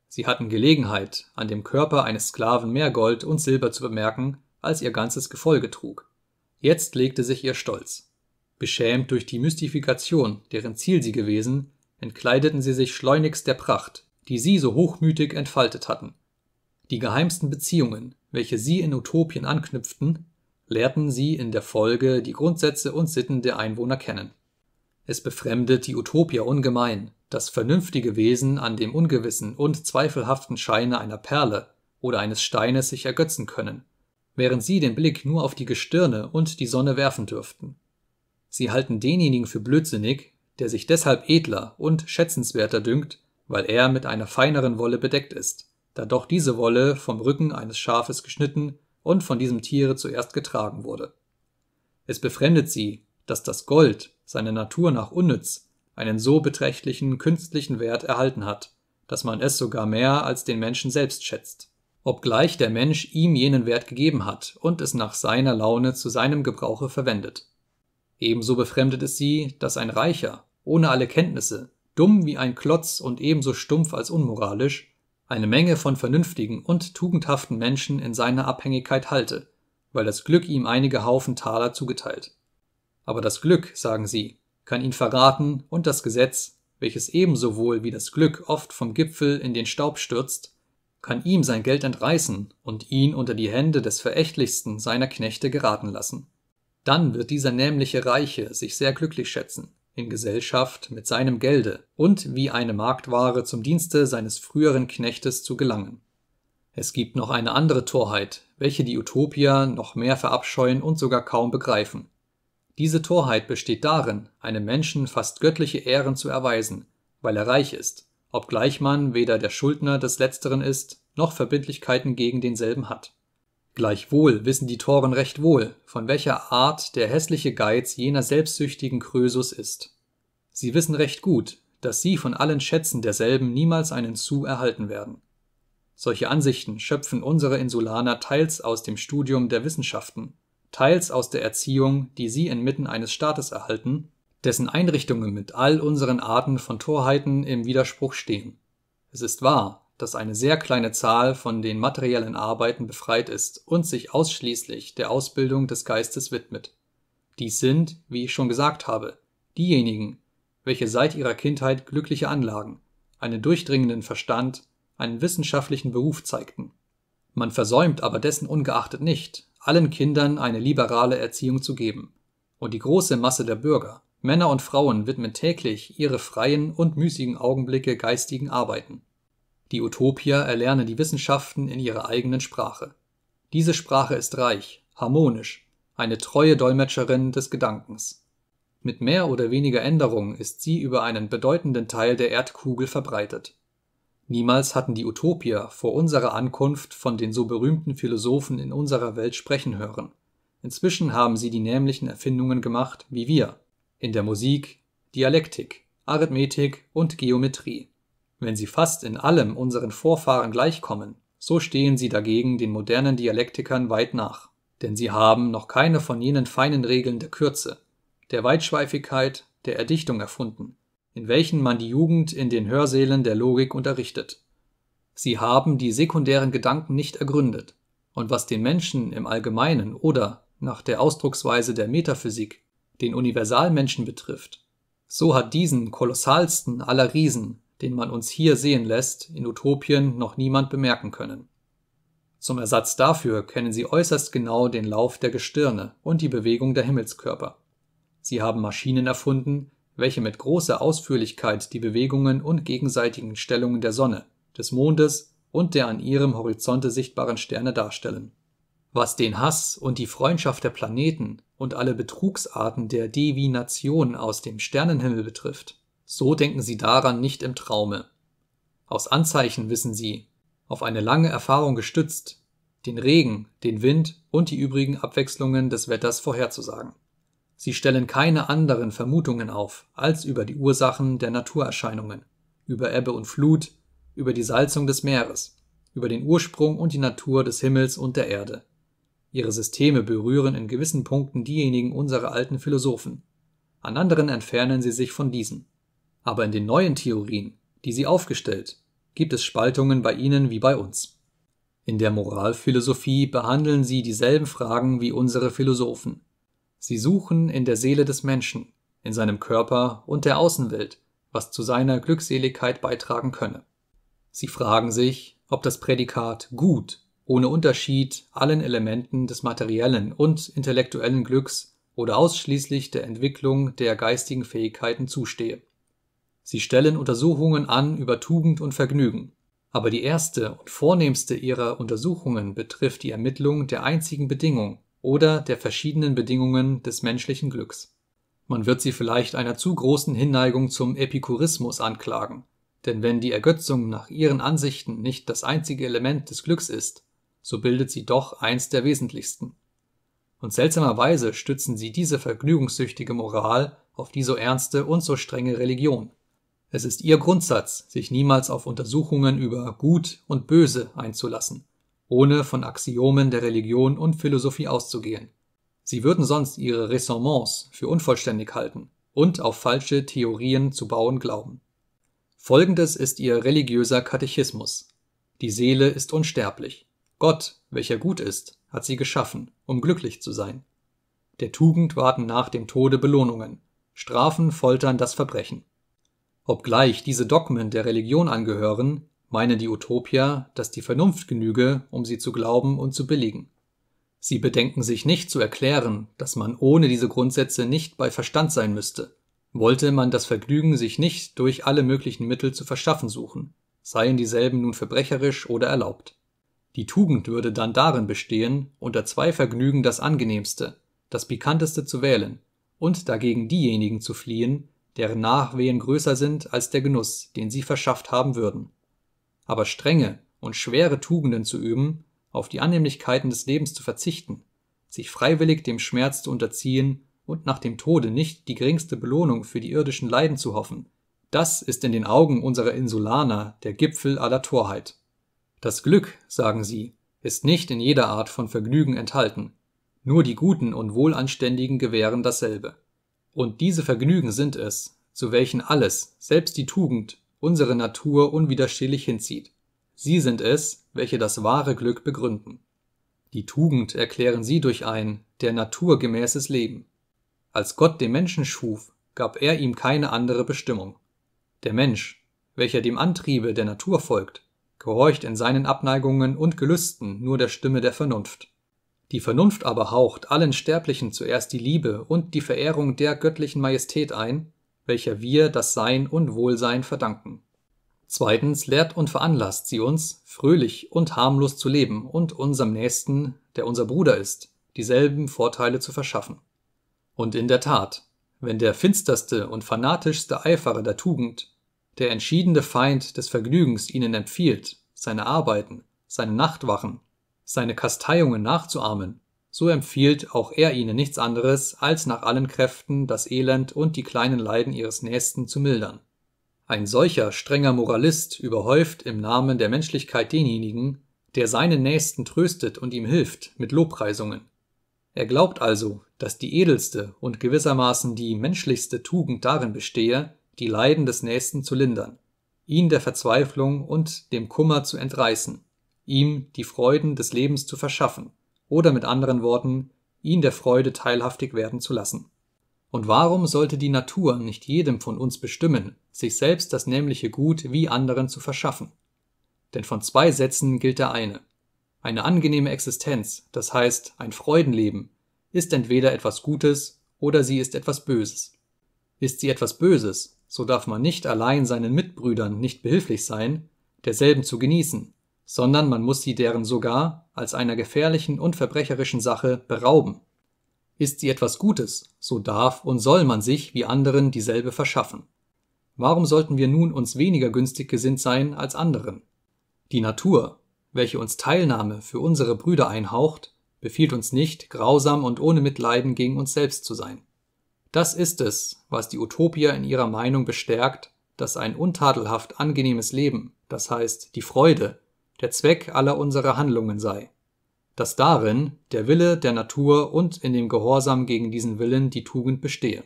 Sie hatten Gelegenheit, an dem Körper eines Sklaven mehr Gold und Silber zu bemerken, als ihr ganzes Gefolge trug. Jetzt legte sich ihr Stolz. Beschämt durch die Mystifikation, deren Ziel sie gewesen, entkleideten sie sich schleunigst der Pracht, die sie so hochmütig entfaltet hatten. Die geheimsten Beziehungen, welche sie in Utopien anknüpften, lehrten sie in der Folge die Grundsätze und Sitten der Einwohner kennen. Es befremdet die Utopia ungemein, dass vernünftige Wesen an dem ungewissen und zweifelhaften Scheine einer Perle oder eines Steines sich ergötzen können, während sie den Blick nur auf die Gestirne und die Sonne werfen dürften. Sie halten denjenigen für blödsinnig, der sich deshalb edler und schätzenswerter dünkt, weil er mit einer feineren Wolle bedeckt ist, da doch diese Wolle vom Rücken eines Schafes geschnitten und von diesem Tiere zuerst getragen wurde. Es befremdet sie, dass das Gold, seiner Natur nach unnütz, einen so beträchtlichen künstlichen Wert erhalten hat, dass man es sogar mehr als den Menschen selbst schätzt. Obgleich der Mensch ihm jenen Wert gegeben hat und es nach seiner Laune zu seinem Gebrauche verwendet. Ebenso befremdet es sie, dass ein Reicher, ohne alle Kenntnisse, dumm wie ein Klotz und ebenso stumpf als unmoralisch, eine Menge von vernünftigen und tugendhaften Menschen in seiner Abhängigkeit halte, weil das Glück ihm einige Haufen Taler zugeteilt. Aber das Glück, sagen sie, kann ihn verraten und das Gesetz, welches ebenso wohl wie das Glück oft vom Gipfel in den Staub stürzt, kann ihm sein Geld entreißen und ihn unter die Hände des verächtlichsten seiner Knechte geraten lassen. Dann wird dieser nämliche Reiche sich sehr glücklich schätzen, in Gesellschaft mit seinem Gelde und wie eine Marktware zum Dienste seines früheren Knechtes zu gelangen. Es gibt noch eine andere Torheit, welche die Utopier noch mehr verabscheuen und sogar kaum begreifen. Diese Torheit besteht darin, einem Menschen fast göttliche Ehren zu erweisen, weil er reich ist, obgleich man weder der Schuldner des Letzteren ist, noch Verbindlichkeiten gegen denselben hat. Gleichwohl wissen die Toren recht wohl, von welcher Art der hässliche Geiz jener selbstsüchtigen Krösus ist. Sie wissen recht gut, dass sie von allen Schätzen derselben niemals einen Zu erhalten werden. Solche Ansichten schöpfen unsere Insulaner teils aus dem Studium der Wissenschaften, teils aus der Erziehung, die sie inmitten eines Staates erhalten, dessen Einrichtungen mit all unseren Arten von Torheiten im Widerspruch stehen. Es ist wahr, dass eine sehr kleine Zahl von den materiellen Arbeiten befreit ist und sich ausschließlich der Ausbildung des Geistes widmet. Dies sind, wie ich schon gesagt habe, diejenigen, welche seit ihrer Kindheit glückliche Anlagen, einen durchdringenden Verstand, einen wissenschaftlichen Beruf zeigten. Man versäumt aber dessen ungeachtet nicht, allen Kindern eine liberale Erziehung zu geben. Und die große Masse der Bürger, Männer und Frauen widmen täglich ihre freien und müßigen Augenblicke geistigen Arbeiten. Die Utopier erlernen die Wissenschaften in ihrer eigenen Sprache. Diese Sprache ist reich, harmonisch, eine treue Dolmetscherin des Gedankens. Mit mehr oder weniger Änderungen ist sie über einen bedeutenden Teil der Erdkugel verbreitet. Niemals hatten die Utopier vor unserer Ankunft von den so berühmten Philosophen in unserer Welt sprechen hören. Inzwischen haben sie die nämlichen Erfindungen gemacht wie wir in der Musik, Dialektik, Arithmetik und Geometrie. Wenn sie fast in allem unseren Vorfahren gleichkommen, so stehen sie dagegen den modernen Dialektikern weit nach, denn sie haben noch keine von jenen feinen Regeln der Kürze, der Weitschweifigkeit, der Erdichtung erfunden, in welchen man die Jugend in den Hörsälen der Logik unterrichtet. Sie haben die sekundären Gedanken nicht ergründet, und was den Menschen im Allgemeinen oder, nach der Ausdrucksweise der Metaphysik, den Universalmenschen betrifft, so hat diesen kolossalsten aller Riesen den man uns hier sehen lässt, in Utopien noch niemand bemerken können. Zum Ersatz dafür kennen sie äußerst genau den Lauf der Gestirne und die Bewegung der Himmelskörper. Sie haben Maschinen erfunden, welche mit großer Ausführlichkeit die Bewegungen und gegenseitigen Stellungen der Sonne, des Mondes und der an ihrem Horizonte sichtbaren Sterne darstellen. Was den Hass und die Freundschaft der Planeten und alle Betrugsarten der Divination aus dem Sternenhimmel betrifft, so denken sie daran nicht im Traume. Aus Anzeichen wissen sie, auf eine lange Erfahrung gestützt, den Regen, den Wind und die übrigen Abwechslungen des Wetters vorherzusagen. Sie stellen keine anderen Vermutungen auf als über die Ursachen der Naturerscheinungen, über Ebbe und Flut, über die Salzung des Meeres, über den Ursprung und die Natur des Himmels und der Erde. Ihre Systeme berühren in gewissen Punkten diejenigen unserer alten Philosophen, an anderen entfernen sie sich von diesen. Aber in den neuen Theorien, die sie aufgestellt, gibt es Spaltungen bei ihnen wie bei uns. In der Moralphilosophie behandeln sie dieselben Fragen wie unsere Philosophen. Sie suchen in der Seele des Menschen, in seinem Körper und der Außenwelt, was zu seiner Glückseligkeit beitragen könne. Sie fragen sich, ob das Prädikat gut ohne Unterschied allen Elementen des materiellen und intellektuellen Glücks oder ausschließlich der Entwicklung der geistigen Fähigkeiten zustehe. Sie stellen Untersuchungen an über Tugend und Vergnügen. Aber die erste und vornehmste ihrer Untersuchungen betrifft die Ermittlung der einzigen Bedingung oder der verschiedenen Bedingungen des menschlichen Glücks. Man wird sie vielleicht einer zu großen Hinneigung zum Epikurismus anklagen, denn wenn die Ergötzung nach ihren Ansichten nicht das einzige Element des Glücks ist, so bildet sie doch eins der wesentlichsten. Und seltsamerweise stützen sie diese vergnügungssüchtige Moral auf die so ernste und so strenge Religion. Es ist ihr Grundsatz, sich niemals auf Untersuchungen über Gut und Böse einzulassen, ohne von Axiomen der Religion und Philosophie auszugehen. Sie würden sonst ihre Ressentiments für unvollständig halten und auf falsche Theorien zu bauen glauben. Folgendes ist ihr religiöser Katechismus. Die Seele ist unsterblich. Gott, welcher gut ist, hat sie geschaffen, um glücklich zu sein. Der Tugend warten nach dem Tode Belohnungen. Strafen foltern das Verbrechen. Obgleich diese Dogmen der Religion angehören, meinen die Utopier, dass die Vernunft genüge, um sie zu glauben und zu billigen. Sie bedenken sich nicht zu erklären, dass man ohne diese Grundsätze nicht bei Verstand sein müsste, wollte man das Vergnügen sich nicht durch alle möglichen Mittel zu verschaffen suchen, seien dieselben nun verbrecherisch oder erlaubt. Die Tugend würde dann darin bestehen, unter zwei Vergnügen das angenehmste, das pikanteste zu wählen und dagegen diejenigen zu fliehen, deren Nachwehen größer sind als der Genuss, den sie verschafft haben würden. Aber strenge und schwere Tugenden zu üben, auf die Annehmlichkeiten des Lebens zu verzichten, sich freiwillig dem Schmerz zu unterziehen und nach dem Tode nicht die geringste Belohnung für die irdischen Leiden zu hoffen, das ist in den Augen unserer Insulaner der Gipfel aller Torheit. Das Glück, sagen sie, ist nicht in jeder Art von Vergnügen enthalten, nur die Guten und Wohlanständigen gewähren dasselbe. Und diese Vergnügen sind es, zu welchen alles, selbst die Tugend, unsere Natur unwiderstehlich hinzieht. Sie sind es, welche das wahre Glück begründen. Die Tugend erklären sie durch ein der Natur gemäßes Leben. Als Gott den Menschen schuf, gab er ihm keine andere Bestimmung. Der Mensch, welcher dem Antriebe der Natur folgt, gehorcht in seinen Abneigungen und Gelüsten nur der Stimme der Vernunft. Die Vernunft aber haucht allen Sterblichen zuerst die Liebe und die Verehrung der göttlichen Majestät ein, welcher wir das Sein und Wohlsein verdanken. Zweitens lehrt und veranlasst sie uns, fröhlich und harmlos zu leben und unserem Nächsten, der unser Bruder ist, dieselben Vorteile zu verschaffen. Und in der Tat, wenn der finsterste und fanatischste Eiferer der Tugend, der entschiedene Feind des Vergnügens ihnen empfiehlt, seine Arbeiten, seine Nachtwachen, seine Kasteiungen nachzuahmen, so empfiehlt auch er ihnen nichts anderes, als nach allen Kräften das Elend und die kleinen Leiden ihres Nächsten zu mildern. Ein solcher strenger Moralist überhäuft im Namen der Menschlichkeit denjenigen, der seinen Nächsten tröstet und ihm hilft, mit Lobpreisungen. Er glaubt also, dass die edelste und gewissermaßen die menschlichste Tugend darin bestehe, die Leiden des Nächsten zu lindern, ihn der Verzweiflung und dem Kummer zu entreißen ihm die Freuden des Lebens zu verschaffen, oder mit anderen Worten, ihn der Freude teilhaftig werden zu lassen. Und warum sollte die Natur nicht jedem von uns bestimmen, sich selbst das nämliche Gut wie anderen zu verschaffen? Denn von zwei Sätzen gilt der eine. Eine angenehme Existenz, das heißt ein Freudenleben, ist entweder etwas Gutes oder sie ist etwas Böses. Ist sie etwas Böses, so darf man nicht allein seinen Mitbrüdern nicht behilflich sein, derselben zu genießen, sondern man muss sie deren sogar als einer gefährlichen und verbrecherischen Sache berauben. Ist sie etwas Gutes, so darf und soll man sich wie anderen dieselbe verschaffen. Warum sollten wir nun uns weniger günstig gesinnt sein als anderen? Die Natur, welche uns Teilnahme für unsere Brüder einhaucht, befiehlt uns nicht, grausam und ohne Mitleiden gegen uns selbst zu sein. Das ist es, was die Utopia in ihrer Meinung bestärkt, dass ein untadelhaft angenehmes Leben, das heißt die Freude, der Zweck aller unserer Handlungen sei, dass darin der Wille der Natur und in dem Gehorsam gegen diesen Willen die Tugend bestehe.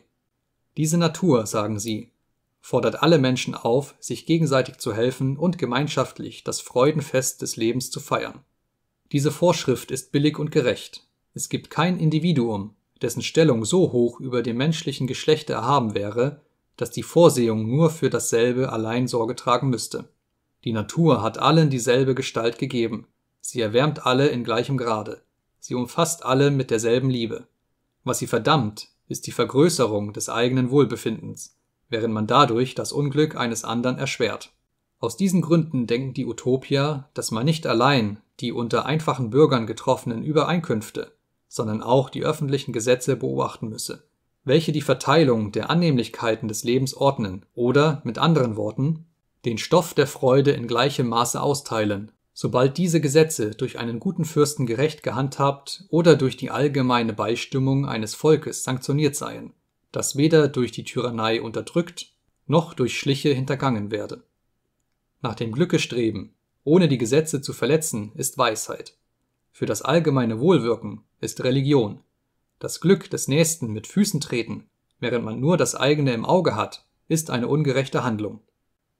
Diese Natur, sagen sie, fordert alle Menschen auf, sich gegenseitig zu helfen und gemeinschaftlich das Freudenfest des Lebens zu feiern. Diese Vorschrift ist billig und gerecht. Es gibt kein Individuum, dessen Stellung so hoch über dem menschlichen Geschlechte erhaben wäre, dass die Vorsehung nur für dasselbe allein Sorge tragen müsste. Die Natur hat allen dieselbe Gestalt gegeben, sie erwärmt alle in gleichem Grade, sie umfasst alle mit derselben Liebe. Was sie verdammt, ist die Vergrößerung des eigenen Wohlbefindens, während man dadurch das Unglück eines anderen erschwert. Aus diesen Gründen denken die Utopier, dass man nicht allein die unter einfachen Bürgern getroffenen Übereinkünfte, sondern auch die öffentlichen Gesetze beobachten müsse, welche die Verteilung der Annehmlichkeiten des Lebens ordnen oder, mit anderen Worten, den Stoff der Freude in gleichem Maße austeilen. Sobald diese Gesetze durch einen guten Fürsten gerecht gehandhabt oder durch die allgemeine Beistimmung eines Volkes sanktioniert seien, das weder durch die Tyrannei unterdrückt, noch durch Schliche hintergangen werde. Nach dem Glücke streben, ohne die Gesetze zu verletzen, ist Weisheit. Für das allgemeine Wohlwirken ist Religion. Das Glück des Nächsten mit Füßen treten, während man nur das eigene im Auge hat, ist eine ungerechte Handlung.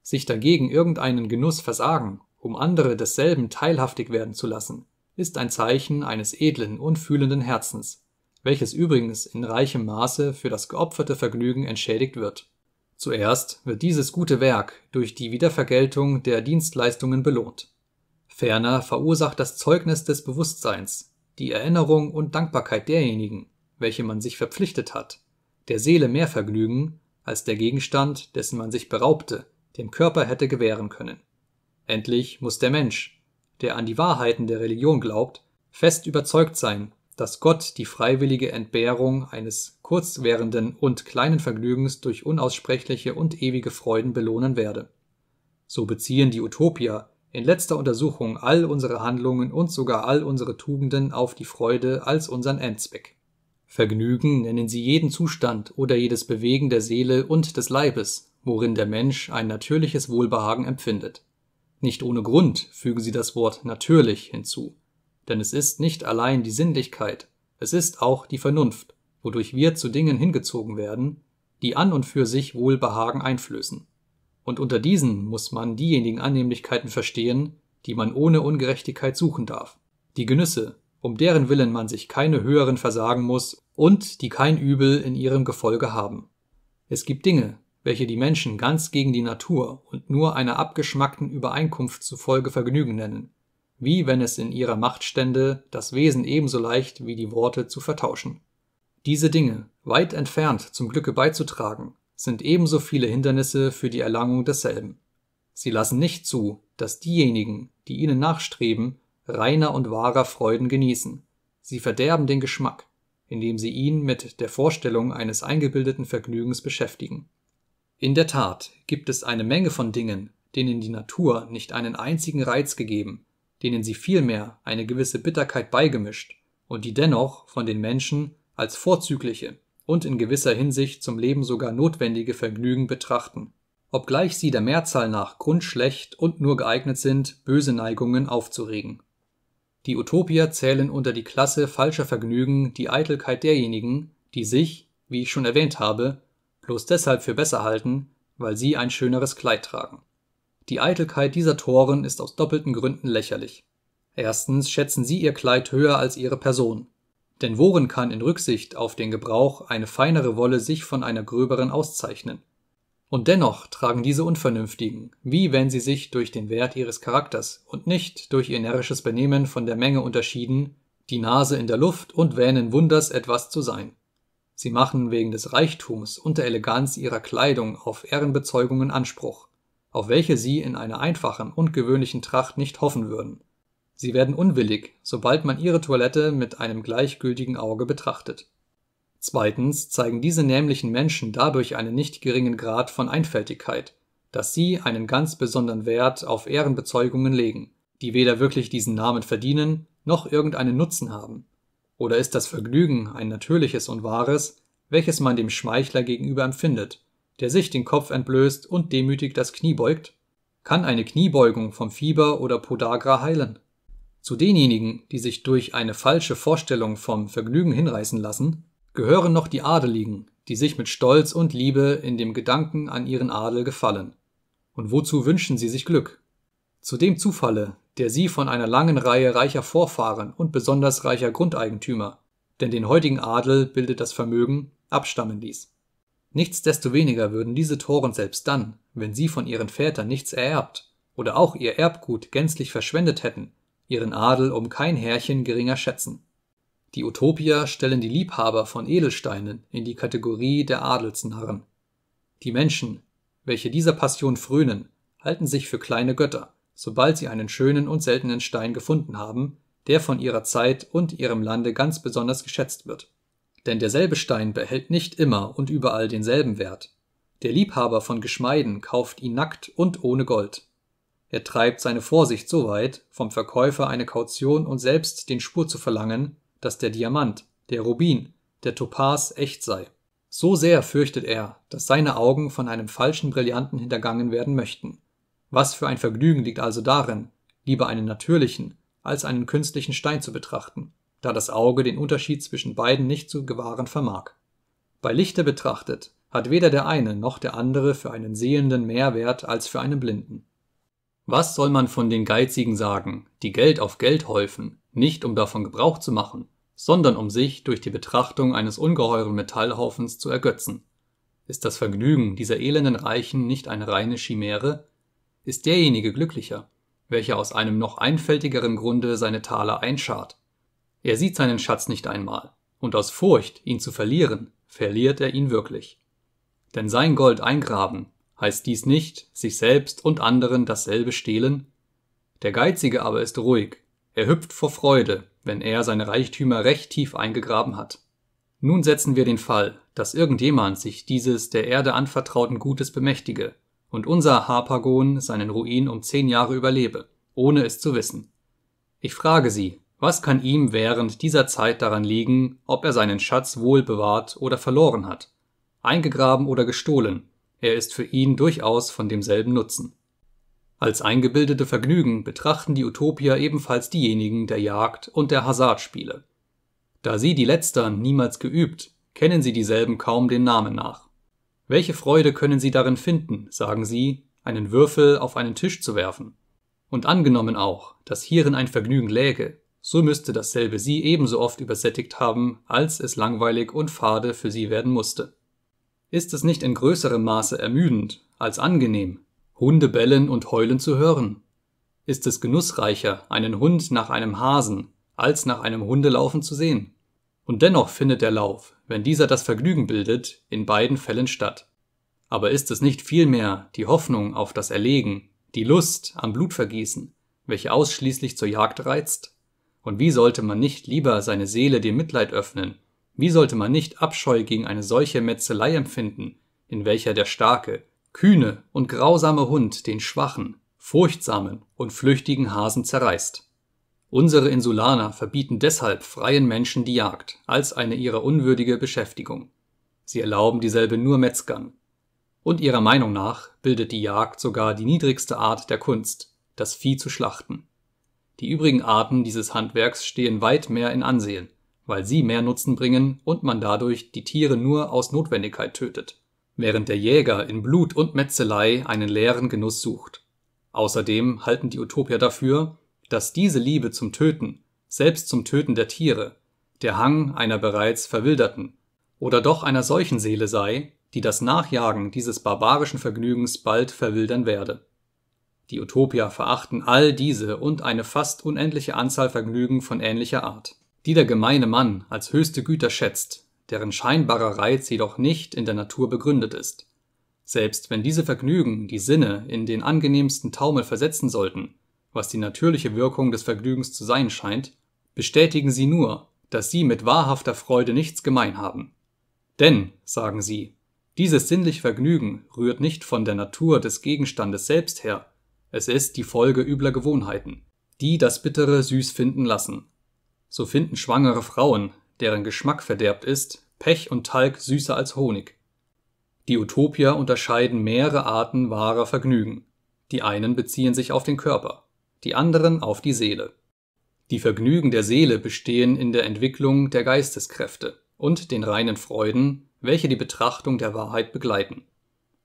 Sich dagegen irgendeinen Genuss versagen, um andere desselben teilhaftig werden zu lassen, ist ein Zeichen eines edlen und fühlenden Herzens, welches übrigens in reichem Maße für das geopferte Vergnügen entschädigt wird. Zuerst wird dieses gute Werk durch die Wiedervergeltung der Dienstleistungen belohnt. Ferner verursacht das Zeugnis des Bewusstseins die Erinnerung und Dankbarkeit derjenigen, welche man sich verpflichtet hat, der Seele mehr Vergnügen als der Gegenstand, dessen man sich beraubte dem Körper hätte gewähren können. Endlich muss der Mensch, der an die Wahrheiten der Religion glaubt, fest überzeugt sein, dass Gott die freiwillige Entbehrung eines kurzwährenden und kleinen Vergnügens durch unaussprechliche und ewige Freuden belohnen werde. So beziehen die Utopia in letzter Untersuchung all unsere Handlungen und sogar all unsere Tugenden auf die Freude als unseren Endzweck. Vergnügen nennen sie jeden Zustand oder jedes Bewegen der Seele und des Leibes, worin der Mensch ein natürliches Wohlbehagen empfindet. Nicht ohne Grund fügen sie das Wort natürlich hinzu, denn es ist nicht allein die Sinnlichkeit, es ist auch die Vernunft, wodurch wir zu Dingen hingezogen werden, die an und für sich Wohlbehagen einflößen. Und unter diesen muss man diejenigen Annehmlichkeiten verstehen, die man ohne Ungerechtigkeit suchen darf, die Genüsse, um deren Willen man sich keine höheren versagen muss und die kein Übel in ihrem Gefolge haben. Es gibt Dinge, welche die Menschen ganz gegen die Natur und nur einer abgeschmackten Übereinkunft zufolge Vergnügen nennen, wie wenn es in ihrer Macht stände, das Wesen ebenso leicht wie die Worte zu vertauschen. Diese Dinge, weit entfernt zum Glücke beizutragen, sind ebenso viele Hindernisse für die Erlangung desselben. Sie lassen nicht zu, dass diejenigen, die ihnen nachstreben, reiner und wahrer Freuden genießen. Sie verderben den Geschmack, indem sie ihn mit der Vorstellung eines eingebildeten Vergnügens beschäftigen. In der Tat gibt es eine Menge von Dingen, denen die Natur nicht einen einzigen Reiz gegeben, denen sie vielmehr eine gewisse Bitterkeit beigemischt und die dennoch von den Menschen als vorzügliche und in gewisser Hinsicht zum Leben sogar notwendige Vergnügen betrachten, obgleich sie der Mehrzahl nach grundschlecht und nur geeignet sind, böse Neigungen aufzuregen. Die Utopier zählen unter die Klasse falscher Vergnügen die Eitelkeit derjenigen, die sich, wie ich schon erwähnt habe, bloß deshalb für besser halten, weil sie ein schöneres Kleid tragen. Die Eitelkeit dieser Toren ist aus doppelten Gründen lächerlich. Erstens schätzen sie ihr Kleid höher als ihre Person. Denn worin kann in Rücksicht auf den Gebrauch eine feinere Wolle sich von einer gröberen auszeichnen? Und dennoch tragen diese Unvernünftigen, wie wenn sie sich durch den Wert ihres Charakters und nicht durch ihr närrisches Benehmen von der Menge unterschieden, die Nase in der Luft und wähnen Wunders etwas zu sein. Sie machen wegen des Reichtums und der Eleganz ihrer Kleidung auf Ehrenbezeugungen Anspruch, auf welche sie in einer einfachen und gewöhnlichen Tracht nicht hoffen würden. Sie werden unwillig, sobald man ihre Toilette mit einem gleichgültigen Auge betrachtet. Zweitens zeigen diese nämlichen Menschen dadurch einen nicht geringen Grad von Einfältigkeit, dass sie einen ganz besonderen Wert auf Ehrenbezeugungen legen, die weder wirklich diesen Namen verdienen, noch irgendeinen Nutzen haben, oder ist das Vergnügen ein natürliches und wahres, welches man dem Schmeichler gegenüber empfindet, der sich den Kopf entblößt und demütig das Knie beugt? Kann eine Kniebeugung vom Fieber oder Podagra heilen? Zu denjenigen, die sich durch eine falsche Vorstellung vom Vergnügen hinreißen lassen, gehören noch die Adeligen, die sich mit Stolz und Liebe in dem Gedanken an ihren Adel gefallen. Und wozu wünschen sie sich Glück? Zu dem Zufalle, der sie von einer langen Reihe reicher Vorfahren und besonders reicher Grundeigentümer denn den heutigen Adel bildet das Vermögen, abstammen ließ. Nichtsdestoweniger würden diese Toren selbst dann, wenn sie von ihren Vätern nichts ererbt oder auch ihr Erbgut gänzlich verschwendet hätten, ihren Adel um kein Härchen geringer schätzen. Die Utopier stellen die Liebhaber von Edelsteinen in die Kategorie der Adelsnarren. Die Menschen, welche dieser Passion frönen, halten sich für kleine Götter sobald sie einen schönen und seltenen Stein gefunden haben, der von ihrer Zeit und ihrem Lande ganz besonders geschätzt wird. Denn derselbe Stein behält nicht immer und überall denselben Wert. Der Liebhaber von Geschmeiden kauft ihn nackt und ohne Gold. Er treibt seine Vorsicht so weit, vom Verkäufer eine Kaution und selbst den Spur zu verlangen, dass der Diamant, der Rubin, der Topaz echt sei. So sehr fürchtet er, dass seine Augen von einem falschen Brillanten hintergangen werden möchten. Was für ein Vergnügen liegt also darin, lieber einen natürlichen als einen künstlichen Stein zu betrachten, da das Auge den Unterschied zwischen beiden nicht zu gewahren vermag. Bei Lichte betrachtet hat weder der eine noch der andere für einen Sehenden mehr Wert als für einen Blinden. Was soll man von den Geizigen sagen, die Geld auf Geld häufen, nicht um davon Gebrauch zu machen, sondern um sich durch die Betrachtung eines ungeheuren Metallhaufens zu ergötzen? Ist das Vergnügen dieser elenden Reichen nicht eine reine Chimäre, ist derjenige glücklicher, welcher aus einem noch einfältigeren Grunde seine Taler einschart. Er sieht seinen Schatz nicht einmal, und aus Furcht, ihn zu verlieren, verliert er ihn wirklich. Denn sein Gold eingraben heißt dies nicht, sich selbst und anderen dasselbe stehlen? Der Geizige aber ist ruhig, er hüpft vor Freude, wenn er seine Reichtümer recht tief eingegraben hat. Nun setzen wir den Fall, dass irgendjemand sich dieses der Erde anvertrauten Gutes bemächtige und unser Harpagon seinen Ruin um zehn Jahre überlebe, ohne es zu wissen. Ich frage Sie, was kann ihm während dieser Zeit daran liegen, ob er seinen Schatz wohl bewahrt oder verloren hat, eingegraben oder gestohlen, er ist für ihn durchaus von demselben Nutzen. Als eingebildete Vergnügen betrachten die Utopier ebenfalls diejenigen der Jagd und der Hazardspiele. Da sie die letzteren niemals geübt, kennen sie dieselben kaum den Namen nach. Welche Freude können Sie darin finden, sagen Sie, einen Würfel auf einen Tisch zu werfen? Und angenommen auch, dass hierin ein Vergnügen läge, so müsste dasselbe Sie ebenso oft übersättigt haben, als es langweilig und fade für Sie werden musste. Ist es nicht in größerem Maße ermüdend als angenehm, Hunde bellen und heulen zu hören? Ist es genussreicher, einen Hund nach einem Hasen als nach einem Hundelaufen zu sehen? Und dennoch findet der Lauf, wenn dieser das Vergnügen bildet, in beiden Fällen statt. Aber ist es nicht vielmehr die Hoffnung auf das Erlegen, die Lust am Blutvergießen, welche ausschließlich zur Jagd reizt? Und wie sollte man nicht lieber seine Seele dem Mitleid öffnen? Wie sollte man nicht Abscheu gegen eine solche Metzelei empfinden, in welcher der starke, kühne und grausame Hund den schwachen, furchtsamen und flüchtigen Hasen zerreißt? Unsere Insulaner verbieten deshalb freien Menschen die Jagd als eine ihrer unwürdige Beschäftigung. Sie erlauben dieselbe nur Metzgern. Und ihrer Meinung nach bildet die Jagd sogar die niedrigste Art der Kunst, das Vieh zu schlachten. Die übrigen Arten dieses Handwerks stehen weit mehr in Ansehen, weil sie mehr Nutzen bringen und man dadurch die Tiere nur aus Notwendigkeit tötet, während der Jäger in Blut und Metzelei einen leeren Genuss sucht. Außerdem halten die Utopier dafür, dass diese Liebe zum Töten, selbst zum Töten der Tiere, der Hang einer bereits verwilderten oder doch einer solchen Seele sei, die das Nachjagen dieses barbarischen Vergnügens bald verwildern werde. Die Utopier verachten all diese und eine fast unendliche Anzahl Vergnügen von ähnlicher Art, die der gemeine Mann als höchste Güter schätzt, deren scheinbarer Reiz jedoch nicht in der Natur begründet ist. Selbst wenn diese Vergnügen die Sinne in den angenehmsten Taumel versetzen sollten, was die natürliche Wirkung des Vergnügens zu sein scheint, bestätigen sie nur, dass sie mit wahrhafter Freude nichts gemein haben. Denn, sagen sie, dieses sinnliche Vergnügen rührt nicht von der Natur des Gegenstandes selbst her, es ist die Folge übler Gewohnheiten, die das Bittere süß finden lassen. So finden schwangere Frauen, deren Geschmack verderbt ist, Pech und Talg süßer als Honig. Die Utopier unterscheiden mehrere Arten wahrer Vergnügen. Die einen beziehen sich auf den Körper, die anderen auf die Seele. Die Vergnügen der Seele bestehen in der Entwicklung der Geisteskräfte und den reinen Freuden, welche die Betrachtung der Wahrheit begleiten.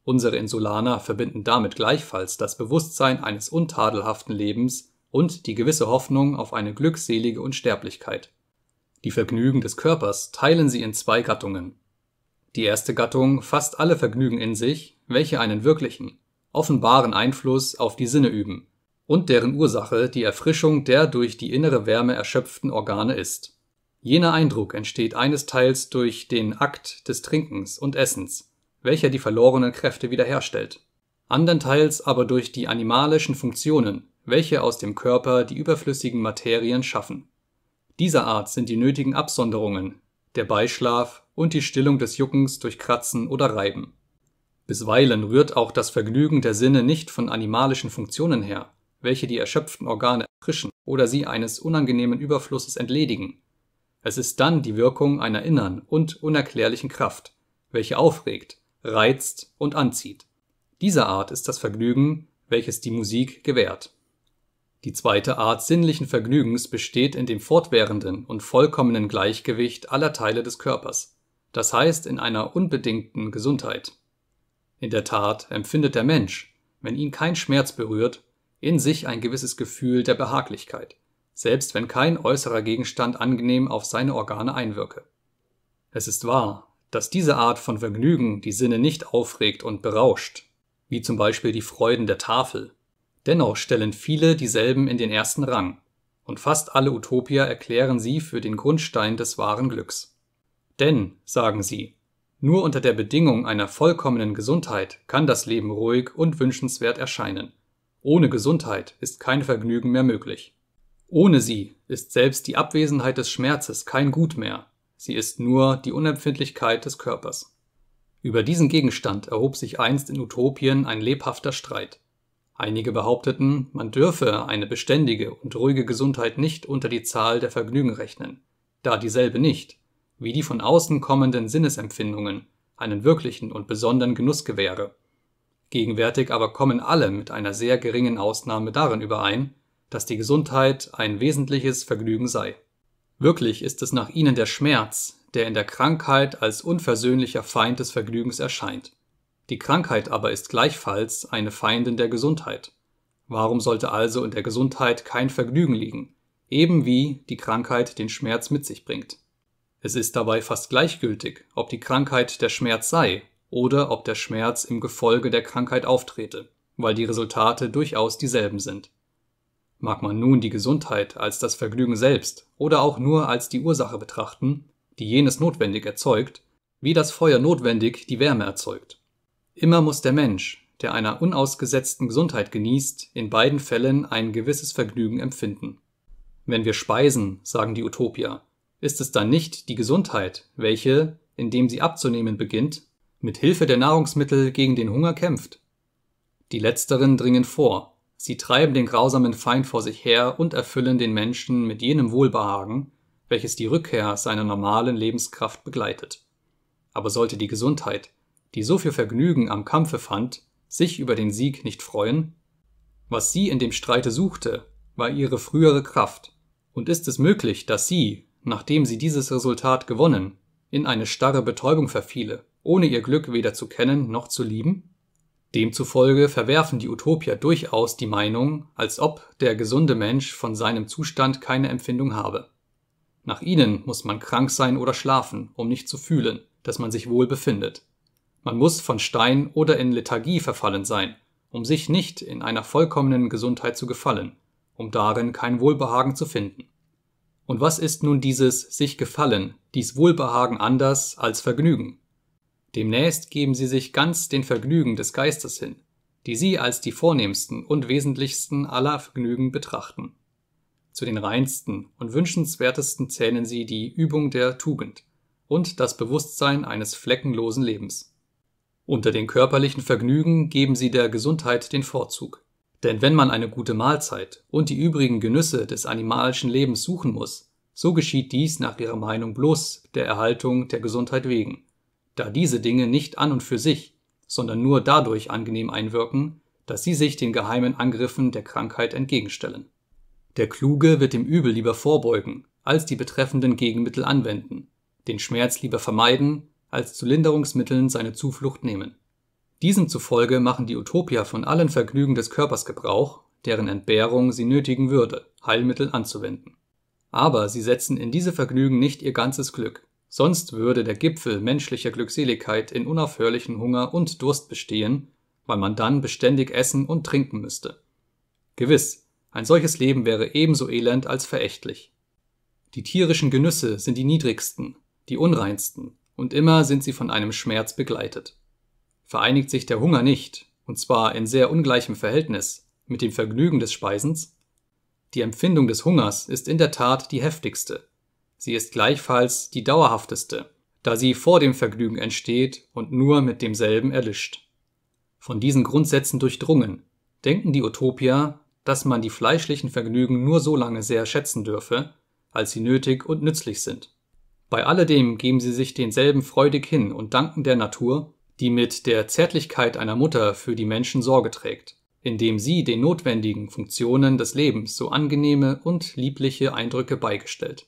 Unsere Insulaner verbinden damit gleichfalls das Bewusstsein eines untadelhaften Lebens und die gewisse Hoffnung auf eine glückselige Unsterblichkeit. Die Vergnügen des Körpers teilen sie in zwei Gattungen. Die erste Gattung fasst alle Vergnügen in sich, welche einen wirklichen, offenbaren Einfluss auf die Sinne üben, und deren Ursache die Erfrischung der durch die innere Wärme erschöpften Organe ist. Jener Eindruck entsteht eines Teils durch den Akt des Trinkens und Essens, welcher die verlorenen Kräfte wiederherstellt, andernteils aber durch die animalischen Funktionen, welche aus dem Körper die überflüssigen Materien schaffen. Dieser Art sind die nötigen Absonderungen, der Beischlaf und die Stillung des Juckens durch Kratzen oder Reiben. Bisweilen rührt auch das Vergnügen der Sinne nicht von animalischen Funktionen her, welche die erschöpften Organe erfrischen oder sie eines unangenehmen Überflusses entledigen. Es ist dann die Wirkung einer inneren und unerklärlichen Kraft, welche aufregt, reizt und anzieht. Dieser Art ist das Vergnügen, welches die Musik gewährt. Die zweite Art sinnlichen Vergnügens besteht in dem fortwährenden und vollkommenen Gleichgewicht aller Teile des Körpers, das heißt in einer unbedingten Gesundheit. In der Tat empfindet der Mensch, wenn ihn kein Schmerz berührt, in sich ein gewisses Gefühl der Behaglichkeit, selbst wenn kein äußerer Gegenstand angenehm auf seine Organe einwirke. Es ist wahr, dass diese Art von Vergnügen die Sinne nicht aufregt und berauscht, wie zum Beispiel die Freuden der Tafel. Dennoch stellen viele dieselben in den ersten Rang, und fast alle Utopier erklären sie für den Grundstein des wahren Glücks. Denn, sagen sie, nur unter der Bedingung einer vollkommenen Gesundheit kann das Leben ruhig und wünschenswert erscheinen. Ohne Gesundheit ist kein Vergnügen mehr möglich. Ohne sie ist selbst die Abwesenheit des Schmerzes kein Gut mehr, sie ist nur die Unempfindlichkeit des Körpers. Über diesen Gegenstand erhob sich einst in Utopien ein lebhafter Streit. Einige behaupteten, man dürfe eine beständige und ruhige Gesundheit nicht unter die Zahl der Vergnügen rechnen, da dieselbe nicht, wie die von außen kommenden Sinnesempfindungen, einen wirklichen und besonderen Genuss gewähre gegenwärtig aber kommen alle mit einer sehr geringen Ausnahme darin überein, dass die Gesundheit ein wesentliches Vergnügen sei. Wirklich ist es nach ihnen der Schmerz, der in der Krankheit als unversöhnlicher Feind des Vergnügens erscheint. Die Krankheit aber ist gleichfalls eine Feindin der Gesundheit. Warum sollte also in der Gesundheit kein Vergnügen liegen, eben wie die Krankheit den Schmerz mit sich bringt? Es ist dabei fast gleichgültig, ob die Krankheit der Schmerz sei oder ob der Schmerz im Gefolge der Krankheit auftrete, weil die Resultate durchaus dieselben sind. Mag man nun die Gesundheit als das Vergnügen selbst oder auch nur als die Ursache betrachten, die jenes notwendig erzeugt, wie das Feuer notwendig die Wärme erzeugt. Immer muss der Mensch, der einer unausgesetzten Gesundheit genießt, in beiden Fällen ein gewisses Vergnügen empfinden. Wenn wir speisen, sagen die Utopia, ist es dann nicht die Gesundheit, welche, indem sie abzunehmen beginnt, mit Hilfe der Nahrungsmittel gegen den Hunger kämpft. Die letzteren dringen vor, sie treiben den grausamen Feind vor sich her und erfüllen den Menschen mit jenem Wohlbehagen, welches die Rückkehr seiner normalen Lebenskraft begleitet. Aber sollte die Gesundheit, die so viel Vergnügen am Kampfe fand, sich über den Sieg nicht freuen? Was sie in dem Streite suchte, war ihre frühere Kraft, und ist es möglich, dass sie, nachdem sie dieses Resultat gewonnen, in eine starre Betäubung verfiele ohne ihr Glück weder zu kennen noch zu lieben? Demzufolge verwerfen die Utopier durchaus die Meinung, als ob der gesunde Mensch von seinem Zustand keine Empfindung habe. Nach ihnen muss man krank sein oder schlafen, um nicht zu fühlen, dass man sich wohl befindet. Man muss von Stein oder in Lethargie verfallen sein, um sich nicht in einer vollkommenen Gesundheit zu gefallen, um darin kein Wohlbehagen zu finden. Und was ist nun dieses sich gefallen, dies Wohlbehagen anders als Vergnügen? Demnächst geben sie sich ganz den Vergnügen des Geistes hin, die sie als die vornehmsten und wesentlichsten aller Vergnügen betrachten. Zu den reinsten und wünschenswertesten zählen sie die Übung der Tugend und das Bewusstsein eines fleckenlosen Lebens. Unter den körperlichen Vergnügen geben sie der Gesundheit den Vorzug. Denn wenn man eine gute Mahlzeit und die übrigen Genüsse des animalischen Lebens suchen muss, so geschieht dies nach ihrer Meinung bloß der Erhaltung der Gesundheit wegen da diese Dinge nicht an und für sich, sondern nur dadurch angenehm einwirken, dass sie sich den geheimen Angriffen der Krankheit entgegenstellen. Der Kluge wird dem Übel lieber vorbeugen, als die betreffenden Gegenmittel anwenden, den Schmerz lieber vermeiden, als zu Linderungsmitteln seine Zuflucht nehmen. Diesem zufolge machen die Utopier von allen Vergnügen des Körpers Gebrauch, deren Entbehrung sie nötigen würde, Heilmittel anzuwenden. Aber sie setzen in diese Vergnügen nicht ihr ganzes Glück, Sonst würde der Gipfel menschlicher Glückseligkeit in unaufhörlichen Hunger und Durst bestehen, weil man dann beständig essen und trinken müsste. Gewiss, ein solches Leben wäre ebenso elend als verächtlich. Die tierischen Genüsse sind die niedrigsten, die unreinsten, und immer sind sie von einem Schmerz begleitet. Vereinigt sich der Hunger nicht, und zwar in sehr ungleichem Verhältnis, mit dem Vergnügen des Speisens? Die Empfindung des Hungers ist in der Tat die heftigste, Sie ist gleichfalls die dauerhafteste, da sie vor dem Vergnügen entsteht und nur mit demselben erlischt. Von diesen Grundsätzen durchdrungen, denken die Utopier, dass man die fleischlichen Vergnügen nur so lange sehr schätzen dürfe, als sie nötig und nützlich sind. Bei alledem geben sie sich denselben freudig hin und danken der Natur, die mit der Zärtlichkeit einer Mutter für die Menschen Sorge trägt, indem sie den notwendigen Funktionen des Lebens so angenehme und liebliche Eindrücke beigestellt.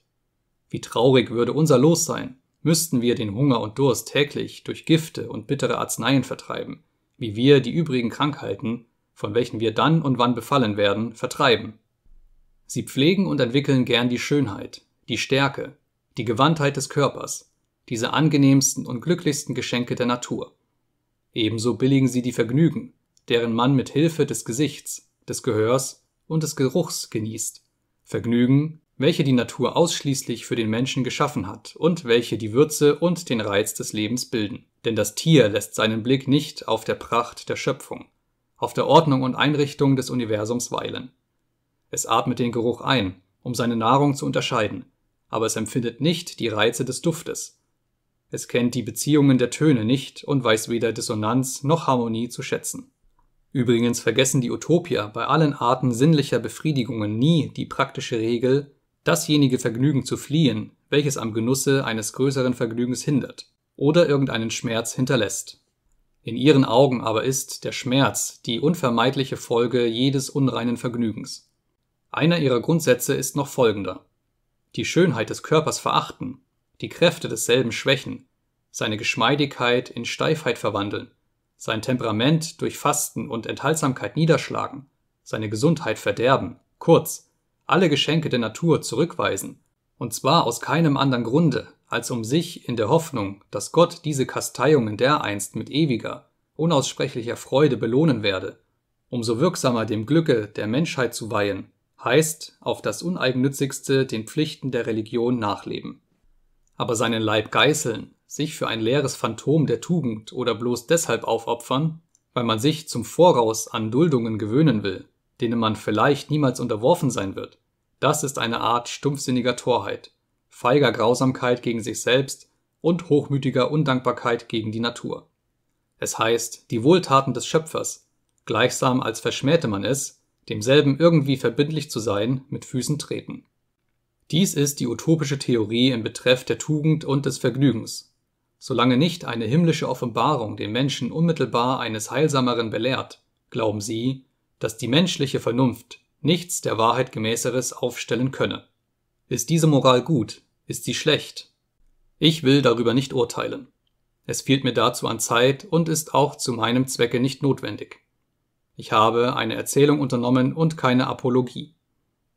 Wie traurig würde unser Los sein, müssten wir den Hunger und Durst täglich durch Gifte und bittere Arzneien vertreiben, wie wir die übrigen Krankheiten, von welchen wir dann und wann befallen werden, vertreiben. Sie pflegen und entwickeln gern die Schönheit, die Stärke, die Gewandtheit des Körpers, diese angenehmsten und glücklichsten Geschenke der Natur. Ebenso billigen sie die Vergnügen, deren man mit Hilfe des Gesichts, des Gehörs und des Geruchs genießt, Vergnügen, welche die Natur ausschließlich für den Menschen geschaffen hat und welche die Würze und den Reiz des Lebens bilden. Denn das Tier lässt seinen Blick nicht auf der Pracht der Schöpfung, auf der Ordnung und Einrichtung des Universums weilen. Es atmet den Geruch ein, um seine Nahrung zu unterscheiden, aber es empfindet nicht die Reize des Duftes. Es kennt die Beziehungen der Töne nicht und weiß weder Dissonanz noch Harmonie zu schätzen. Übrigens vergessen die Utopier bei allen Arten sinnlicher Befriedigungen nie die praktische Regel, dasjenige Vergnügen zu fliehen, welches am Genusse eines größeren Vergnügens hindert oder irgendeinen Schmerz hinterlässt. In ihren Augen aber ist der Schmerz die unvermeidliche Folge jedes unreinen Vergnügens. Einer ihrer Grundsätze ist noch folgender. Die Schönheit des Körpers verachten, die Kräfte desselben schwächen, seine Geschmeidigkeit in Steifheit verwandeln, sein Temperament durch Fasten und Enthaltsamkeit niederschlagen, seine Gesundheit verderben, kurz, alle Geschenke der Natur zurückweisen, und zwar aus keinem anderen Grunde, als um sich in der Hoffnung, dass Gott diese Kasteiungen dereinst mit ewiger, unaussprechlicher Freude belohnen werde, um so wirksamer dem Glücke der Menschheit zu weihen, heißt auf das uneigennützigste den Pflichten der Religion nachleben. Aber seinen Leib geißeln, sich für ein leeres Phantom der Tugend oder bloß deshalb aufopfern, weil man sich zum Voraus an Duldungen gewöhnen will, denen man vielleicht niemals unterworfen sein wird, das ist eine Art stumpfsinniger Torheit, feiger Grausamkeit gegen sich selbst und hochmütiger Undankbarkeit gegen die Natur. Es heißt, die Wohltaten des Schöpfers, gleichsam als verschmähte man es, demselben irgendwie verbindlich zu sein, mit Füßen treten. Dies ist die utopische Theorie in Betreff der Tugend und des Vergnügens. Solange nicht eine himmlische Offenbarung den Menschen unmittelbar eines Heilsameren belehrt, glauben sie, dass die menschliche Vernunft nichts der Wahrheit gemäßeres aufstellen könne. Ist diese Moral gut? Ist sie schlecht? Ich will darüber nicht urteilen. Es fehlt mir dazu an Zeit und ist auch zu meinem Zwecke nicht notwendig. Ich habe eine Erzählung unternommen und keine Apologie.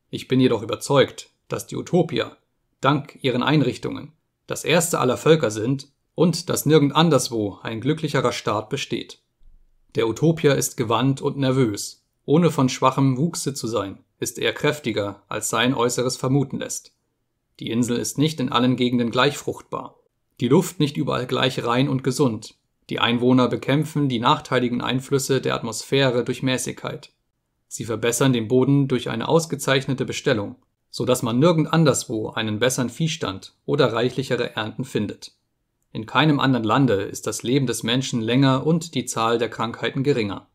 Ich bin jedoch überzeugt, dass die Utopia, dank ihren Einrichtungen, das erste aller Völker sind und dass nirgend anderswo ein glücklicherer Staat besteht. Der Utopia ist gewandt und nervös, ohne von schwachem Wuchse zu sein, ist er kräftiger, als sein Äußeres vermuten lässt. Die Insel ist nicht in allen Gegenden gleich fruchtbar, die Luft nicht überall gleich rein und gesund, die Einwohner bekämpfen die nachteiligen Einflüsse der Atmosphäre durch Mäßigkeit. Sie verbessern den Boden durch eine ausgezeichnete Bestellung, so dass man nirgend anderswo einen besseren Viehstand oder reichlichere Ernten findet. In keinem anderen Lande ist das Leben des Menschen länger und die Zahl der Krankheiten geringer.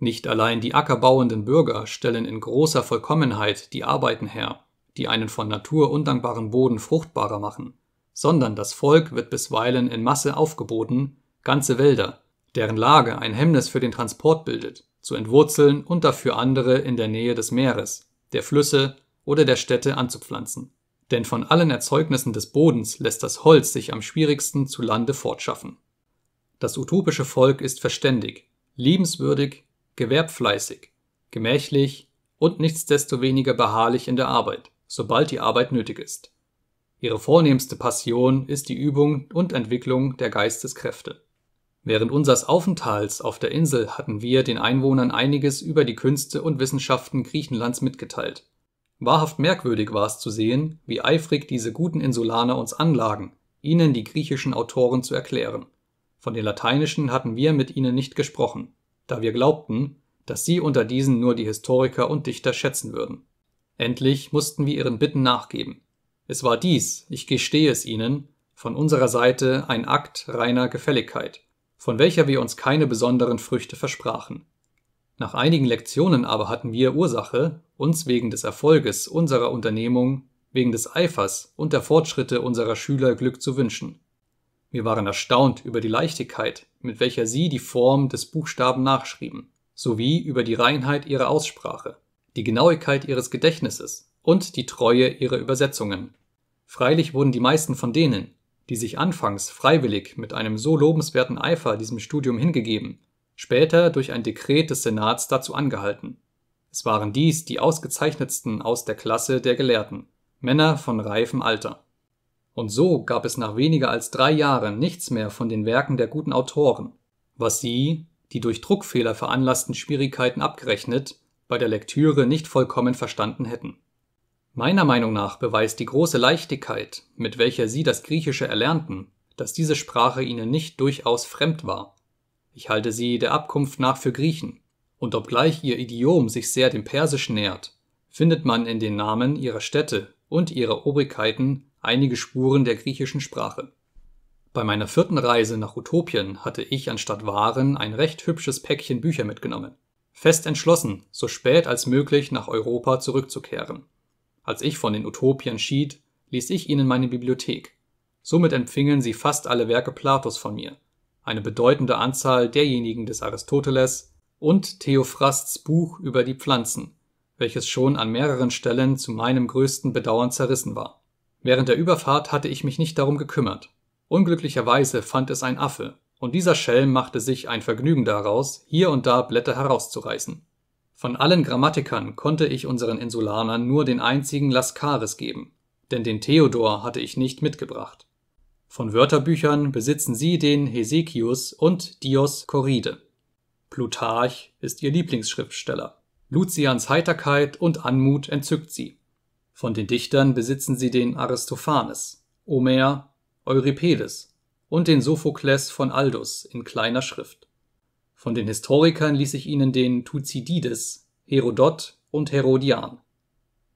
Nicht allein die ackerbauenden Bürger stellen in großer Vollkommenheit die Arbeiten her, die einen von Natur undankbaren Boden fruchtbarer machen, sondern das Volk wird bisweilen in Masse aufgeboten, ganze Wälder, deren Lage ein Hemmnis für den Transport bildet, zu entwurzeln und dafür andere in der Nähe des Meeres, der Flüsse oder der Städte anzupflanzen. Denn von allen Erzeugnissen des Bodens lässt das Holz sich am schwierigsten zu Lande fortschaffen. Das utopische Volk ist verständig, liebenswürdig, gewerbfleißig, gemächlich und nichtsdestoweniger beharrlich in der Arbeit, sobald die Arbeit nötig ist. Ihre vornehmste Passion ist die Übung und Entwicklung der Geisteskräfte. Während unseres Aufenthalts auf der Insel hatten wir den Einwohnern einiges über die Künste und Wissenschaften Griechenlands mitgeteilt. Wahrhaft merkwürdig war es zu sehen, wie eifrig diese guten Insulaner uns anlagen, ihnen die griechischen Autoren zu erklären. Von den lateinischen hatten wir mit ihnen nicht gesprochen, da wir glaubten, dass sie unter diesen nur die Historiker und Dichter schätzen würden. Endlich mussten wir ihren Bitten nachgeben. Es war dies, ich gestehe es Ihnen, von unserer Seite ein Akt reiner Gefälligkeit, von welcher wir uns keine besonderen Früchte versprachen. Nach einigen Lektionen aber hatten wir Ursache, uns wegen des Erfolges unserer Unternehmung, wegen des Eifers und der Fortschritte unserer Schüler Glück zu wünschen. Wir waren erstaunt über die Leichtigkeit, mit welcher sie die Form des Buchstaben nachschrieben, sowie über die Reinheit ihrer Aussprache, die Genauigkeit ihres Gedächtnisses und die Treue ihrer Übersetzungen. Freilich wurden die meisten von denen, die sich anfangs freiwillig mit einem so lobenswerten Eifer diesem Studium hingegeben, später durch ein Dekret des Senats dazu angehalten. Es waren dies die ausgezeichnetsten aus der Klasse der Gelehrten, Männer von reifem Alter. Und so gab es nach weniger als drei Jahren nichts mehr von den Werken der guten Autoren, was sie, die durch Druckfehler veranlassten Schwierigkeiten abgerechnet, bei der Lektüre nicht vollkommen verstanden hätten. Meiner Meinung nach beweist die große Leichtigkeit, mit welcher sie das Griechische erlernten, dass diese Sprache ihnen nicht durchaus fremd war. Ich halte sie der Abkunft nach für Griechen, und obgleich ihr Idiom sich sehr dem Persischen nähert, findet man in den Namen ihrer Städte und ihrer Obrigkeiten einige Spuren der griechischen Sprache. Bei meiner vierten Reise nach Utopien hatte ich anstatt Waren ein recht hübsches Päckchen Bücher mitgenommen, fest entschlossen, so spät als möglich nach Europa zurückzukehren. Als ich von den Utopien schied, ließ ich ihnen meine Bibliothek. Somit empfingen sie fast alle Werke Platos von mir, eine bedeutende Anzahl derjenigen des Aristoteles und Theophrasts Buch über die Pflanzen, welches schon an mehreren Stellen zu meinem größten Bedauern zerrissen war. Während der Überfahrt hatte ich mich nicht darum gekümmert. Unglücklicherweise fand es ein Affe, und dieser Schelm machte sich ein Vergnügen daraus, hier und da Blätter herauszureißen. Von allen Grammatikern konnte ich unseren Insulanern nur den einzigen Lascaris geben, denn den Theodor hatte ich nicht mitgebracht. Von Wörterbüchern besitzen sie den Hesekius und Dios Koride. Plutarch ist ihr Lieblingsschriftsteller. Lucians Heiterkeit und Anmut entzückt sie. Von den Dichtern besitzen sie den Aristophanes, Homer, Euripides und den Sophokles von Aldus in kleiner Schrift. Von den Historikern ließ ich ihnen den Thucydides, Herodot und Herodian.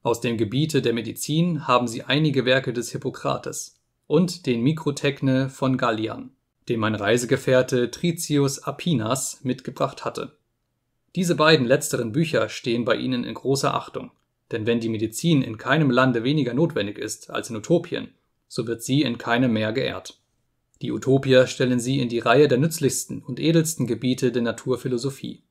Aus dem Gebiete der Medizin haben sie einige Werke des Hippokrates und den Mikrotechne von Gallian, den mein Reisegefährte Tritius Apinas mitgebracht hatte. Diese beiden letzteren Bücher stehen bei ihnen in großer Achtung denn wenn die Medizin in keinem Lande weniger notwendig ist als in Utopien, so wird sie in keinem mehr geehrt. Die Utopier stellen sie in die Reihe der nützlichsten und edelsten Gebiete der Naturphilosophie.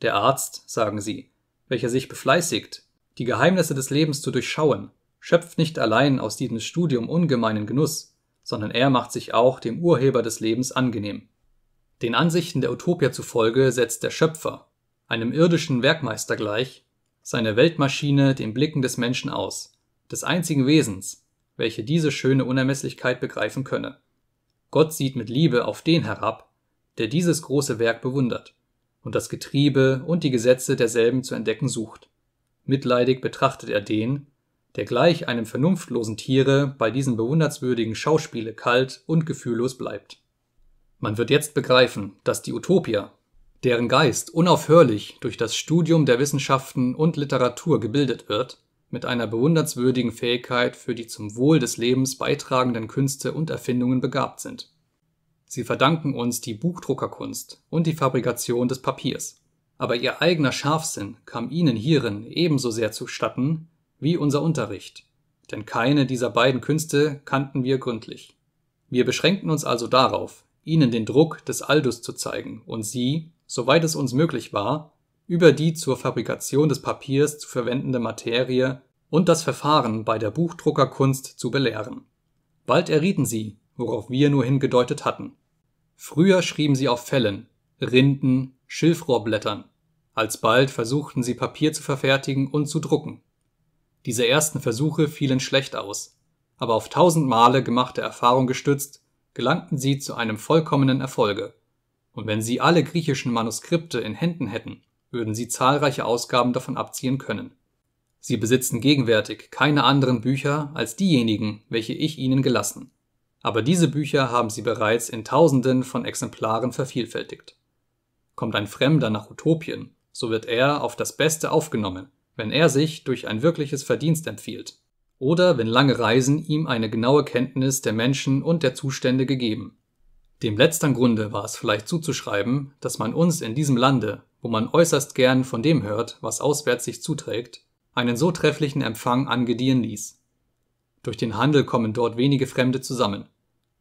Der Arzt, sagen sie, welcher sich befleißigt, die Geheimnisse des Lebens zu durchschauen, schöpft nicht allein aus diesem Studium ungemeinen Genuss, sondern er macht sich auch dem Urheber des Lebens angenehm. Den Ansichten der Utopier zufolge setzt der Schöpfer, einem irdischen Werkmeister gleich, seine Weltmaschine den Blicken des Menschen aus, des einzigen Wesens, welche diese schöne Unermesslichkeit begreifen könne. Gott sieht mit Liebe auf den herab, der dieses große Werk bewundert und das Getriebe und die Gesetze derselben zu entdecken sucht. Mitleidig betrachtet er den, der gleich einem vernunftlosen Tiere bei diesem bewundernswürdigen Schauspiele kalt und gefühllos bleibt. Man wird jetzt begreifen, dass die Utopia, deren Geist unaufhörlich durch das Studium der Wissenschaften und Literatur gebildet wird, mit einer bewundernswürdigen Fähigkeit für die zum Wohl des Lebens beitragenden Künste und Erfindungen begabt sind. Sie verdanken uns die Buchdruckerkunst und die Fabrikation des Papiers. Aber ihr eigener Scharfsinn kam ihnen hierin ebenso sehr zustatten wie unser Unterricht, denn keine dieser beiden Künste kannten wir gründlich. Wir beschränkten uns also darauf, ihnen den Druck des Aldus zu zeigen und sie, soweit es uns möglich war, über die zur Fabrikation des Papiers zu verwendende Materie und das Verfahren bei der Buchdruckerkunst zu belehren. Bald errieten sie, worauf wir nur hingedeutet hatten. Früher schrieben sie auf Fellen, Rinden, Schilfrohrblättern. Alsbald versuchten sie Papier zu verfertigen und zu drucken. Diese ersten Versuche fielen schlecht aus, aber auf tausend Male gemachte Erfahrung gestützt, gelangten sie zu einem vollkommenen Erfolge und wenn sie alle griechischen Manuskripte in Händen hätten, würden sie zahlreiche Ausgaben davon abziehen können. Sie besitzen gegenwärtig keine anderen Bücher als diejenigen, welche ich ihnen gelassen. Aber diese Bücher haben sie bereits in Tausenden von Exemplaren vervielfältigt. Kommt ein Fremder nach Utopien, so wird er auf das Beste aufgenommen, wenn er sich durch ein wirkliches Verdienst empfiehlt, oder wenn lange Reisen ihm eine genaue Kenntnis der Menschen und der Zustände gegeben. Dem letzteren Grunde war es vielleicht zuzuschreiben, dass man uns in diesem Lande, wo man äußerst gern von dem hört, was auswärts sich zuträgt, einen so trefflichen Empfang angediehen ließ. Durch den Handel kommen dort wenige Fremde zusammen.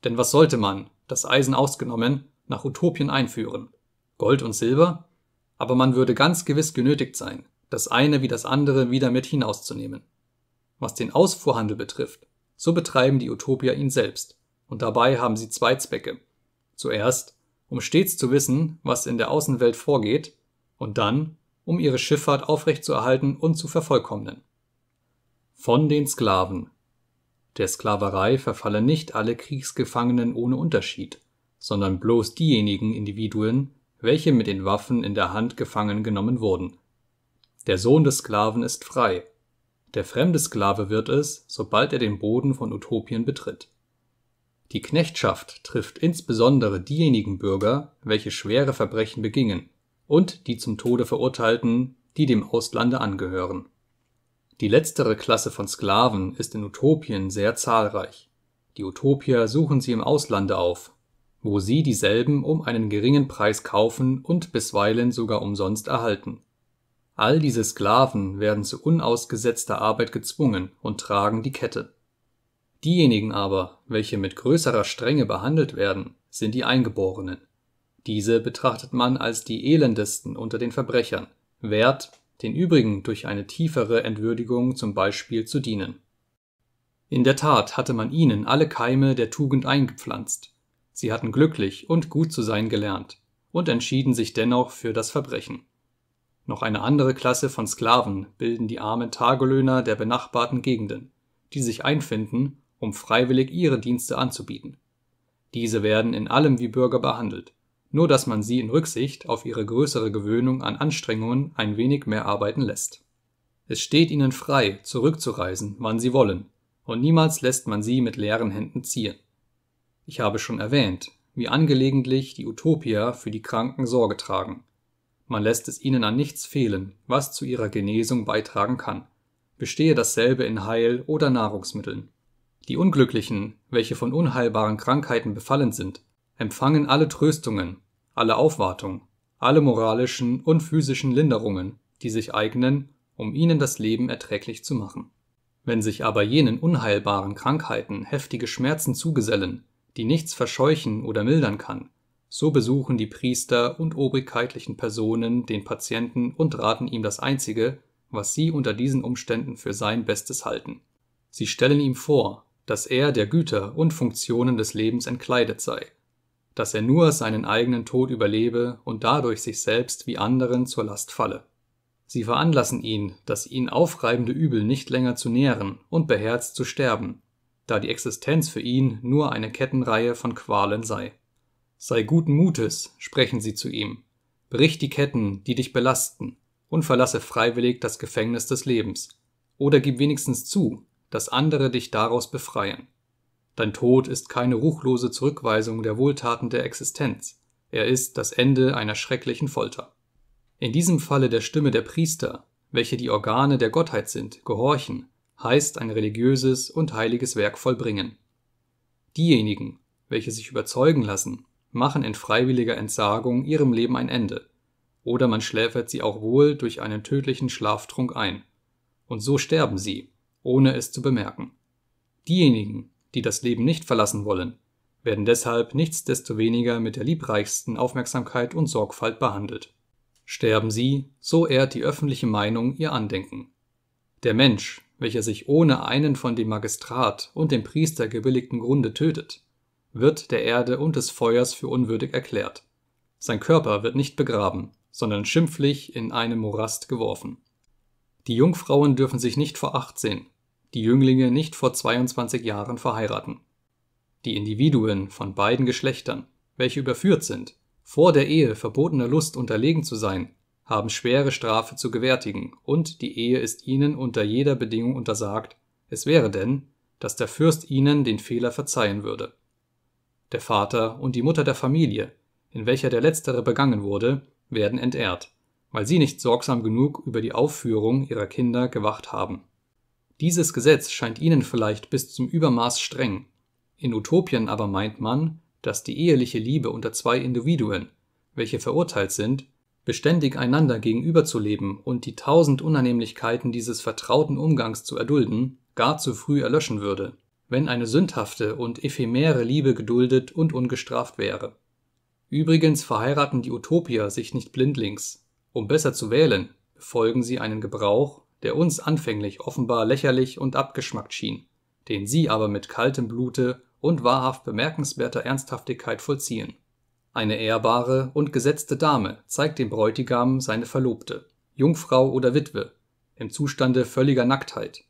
Denn was sollte man, das Eisen ausgenommen, nach Utopien einführen? Gold und Silber? Aber man würde ganz gewiss genötigt sein, das eine wie das andere wieder mit hinauszunehmen. Was den Ausfuhrhandel betrifft, so betreiben die Utopier ihn selbst, und dabei haben sie zwei Zwecke. Zuerst, um stets zu wissen, was in der Außenwelt vorgeht, und dann, um ihre Schifffahrt aufrechtzuerhalten und zu vervollkommnen. Von den Sklaven. Der Sklaverei verfallen nicht alle Kriegsgefangenen ohne Unterschied, sondern bloß diejenigen Individuen, welche mit den Waffen in der Hand gefangen genommen wurden. Der Sohn des Sklaven ist frei. Der fremde Sklave wird es, sobald er den Boden von Utopien betritt die Knechtschaft trifft insbesondere diejenigen Bürger, welche schwere Verbrechen begingen, und die zum Tode Verurteilten, die dem Auslande angehören. Die letztere Klasse von Sklaven ist in Utopien sehr zahlreich. Die Utopier suchen sie im Auslande auf, wo sie dieselben um einen geringen Preis kaufen und bisweilen sogar umsonst erhalten. All diese Sklaven werden zu unausgesetzter Arbeit gezwungen und tragen die Kette Diejenigen aber, welche mit größerer Strenge behandelt werden, sind die Eingeborenen. Diese betrachtet man als die elendesten unter den Verbrechern, wert, den übrigen durch eine tiefere Entwürdigung zum Beispiel zu dienen. In der Tat hatte man ihnen alle Keime der Tugend eingepflanzt. Sie hatten glücklich und gut zu sein gelernt und entschieden sich dennoch für das Verbrechen. Noch eine andere Klasse von Sklaven bilden die armen Tagelöhner der benachbarten Gegenden, die sich einfinden um freiwillig ihre Dienste anzubieten. Diese werden in allem wie Bürger behandelt, nur dass man sie in Rücksicht auf ihre größere Gewöhnung an Anstrengungen ein wenig mehr arbeiten lässt. Es steht ihnen frei, zurückzureisen, wann sie wollen, und niemals lässt man sie mit leeren Händen ziehen. Ich habe schon erwähnt, wie angelegentlich die Utopia für die Kranken Sorge tragen. Man lässt es ihnen an nichts fehlen, was zu ihrer Genesung beitragen kann, bestehe dasselbe in Heil oder Nahrungsmitteln. Die Unglücklichen, welche von unheilbaren Krankheiten befallen sind, empfangen alle Tröstungen, alle Aufwartung, alle moralischen und physischen Linderungen, die sich eignen, um ihnen das Leben erträglich zu machen. Wenn sich aber jenen unheilbaren Krankheiten heftige Schmerzen zugesellen, die nichts verscheuchen oder mildern kann, so besuchen die Priester und obrigkeitlichen Personen den Patienten und raten ihm das Einzige, was sie unter diesen Umständen für sein Bestes halten. Sie stellen ihm vor, dass er der Güter und Funktionen des Lebens entkleidet sei, dass er nur seinen eigenen Tod überlebe und dadurch sich selbst wie anderen zur Last falle. Sie veranlassen ihn, das ihn aufreibende Übel nicht länger zu nähren und beherzt zu sterben, da die Existenz für ihn nur eine Kettenreihe von Qualen sei. Sei guten Mutes, sprechen sie zu ihm, brich die Ketten, die dich belasten, und verlasse freiwillig das Gefängnis des Lebens, oder gib wenigstens zu, dass andere dich daraus befreien. Dein Tod ist keine ruchlose Zurückweisung der Wohltaten der Existenz, er ist das Ende einer schrecklichen Folter. In diesem Falle der Stimme der Priester, welche die Organe der Gottheit sind, gehorchen, heißt ein religiöses und heiliges Werk vollbringen. Diejenigen, welche sich überzeugen lassen, machen in freiwilliger Entsagung ihrem Leben ein Ende, oder man schläfert sie auch wohl durch einen tödlichen Schlaftrunk ein, und so sterben sie, ohne es zu bemerken. Diejenigen, die das Leben nicht verlassen wollen, werden deshalb nichtsdestoweniger mit der liebreichsten Aufmerksamkeit und Sorgfalt behandelt. Sterben sie, so ehrt die öffentliche Meinung ihr Andenken. Der Mensch, welcher sich ohne einen von dem Magistrat und dem Priester gebilligten Grunde tötet, wird der Erde und des Feuers für unwürdig erklärt. Sein Körper wird nicht begraben, sondern schimpflich in einen Morast geworfen. Die Jungfrauen dürfen sich nicht vor 18, die Jünglinge nicht vor 22 Jahren verheiraten. Die Individuen von beiden Geschlechtern, welche überführt sind, vor der Ehe verbotener Lust unterlegen zu sein, haben schwere Strafe zu gewärtigen, und die Ehe ist ihnen unter jeder Bedingung untersagt, es wäre denn, dass der Fürst ihnen den Fehler verzeihen würde. Der Vater und die Mutter der Familie, in welcher der letztere begangen wurde, werden entehrt weil sie nicht sorgsam genug über die Aufführung ihrer Kinder gewacht haben. Dieses Gesetz scheint ihnen vielleicht bis zum Übermaß streng, in Utopien aber meint man, dass die eheliche Liebe unter zwei Individuen, welche verurteilt sind, beständig einander gegenüberzuleben und die tausend Unannehmlichkeiten dieses vertrauten Umgangs zu erdulden, gar zu früh erlöschen würde, wenn eine sündhafte und ephemere Liebe geduldet und ungestraft wäre. Übrigens verheiraten die Utopier sich nicht blindlings, um besser zu wählen, befolgen sie einen Gebrauch, der uns anfänglich offenbar lächerlich und abgeschmackt schien, den sie aber mit kaltem Blute und wahrhaft bemerkenswerter Ernsthaftigkeit vollziehen. Eine ehrbare und gesetzte Dame zeigt dem Bräutigam seine Verlobte, Jungfrau oder Witwe, im Zustande völliger Nacktheit.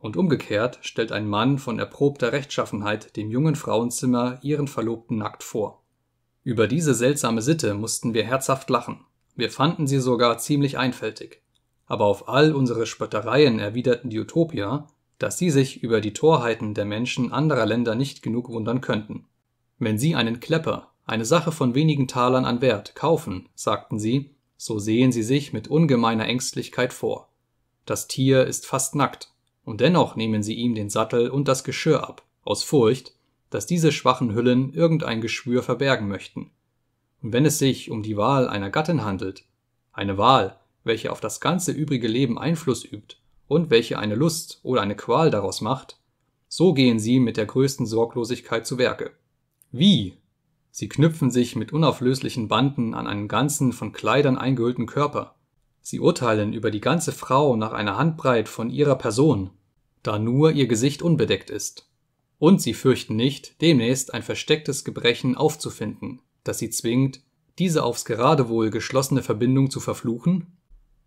Und umgekehrt stellt ein Mann von erprobter Rechtschaffenheit dem jungen Frauenzimmer ihren Verlobten nackt vor. Über diese seltsame Sitte mussten wir herzhaft lachen wir fanden sie sogar ziemlich einfältig. Aber auf all unsere Spöttereien erwiderten die Utopier, dass sie sich über die Torheiten der Menschen anderer Länder nicht genug wundern könnten. Wenn sie einen Klepper, eine Sache von wenigen Talern an Wert, kaufen, sagten sie, so sehen sie sich mit ungemeiner Ängstlichkeit vor. Das Tier ist fast nackt, und dennoch nehmen sie ihm den Sattel und das Geschirr ab, aus Furcht, dass diese schwachen Hüllen irgendein Geschwür verbergen möchten. Und wenn es sich um die Wahl einer Gattin handelt, eine Wahl, welche auf das ganze übrige Leben Einfluss übt und welche eine Lust oder eine Qual daraus macht, so gehen sie mit der größten Sorglosigkeit zu Werke. Wie? Sie knüpfen sich mit unauflöslichen Banden an einen ganzen von Kleidern eingehüllten Körper. Sie urteilen über die ganze Frau nach einer Handbreit von ihrer Person, da nur ihr Gesicht unbedeckt ist. Und sie fürchten nicht, demnächst ein verstecktes Gebrechen aufzufinden, das sie zwingt, diese aufs Geradewohl geschlossene Verbindung zu verfluchen?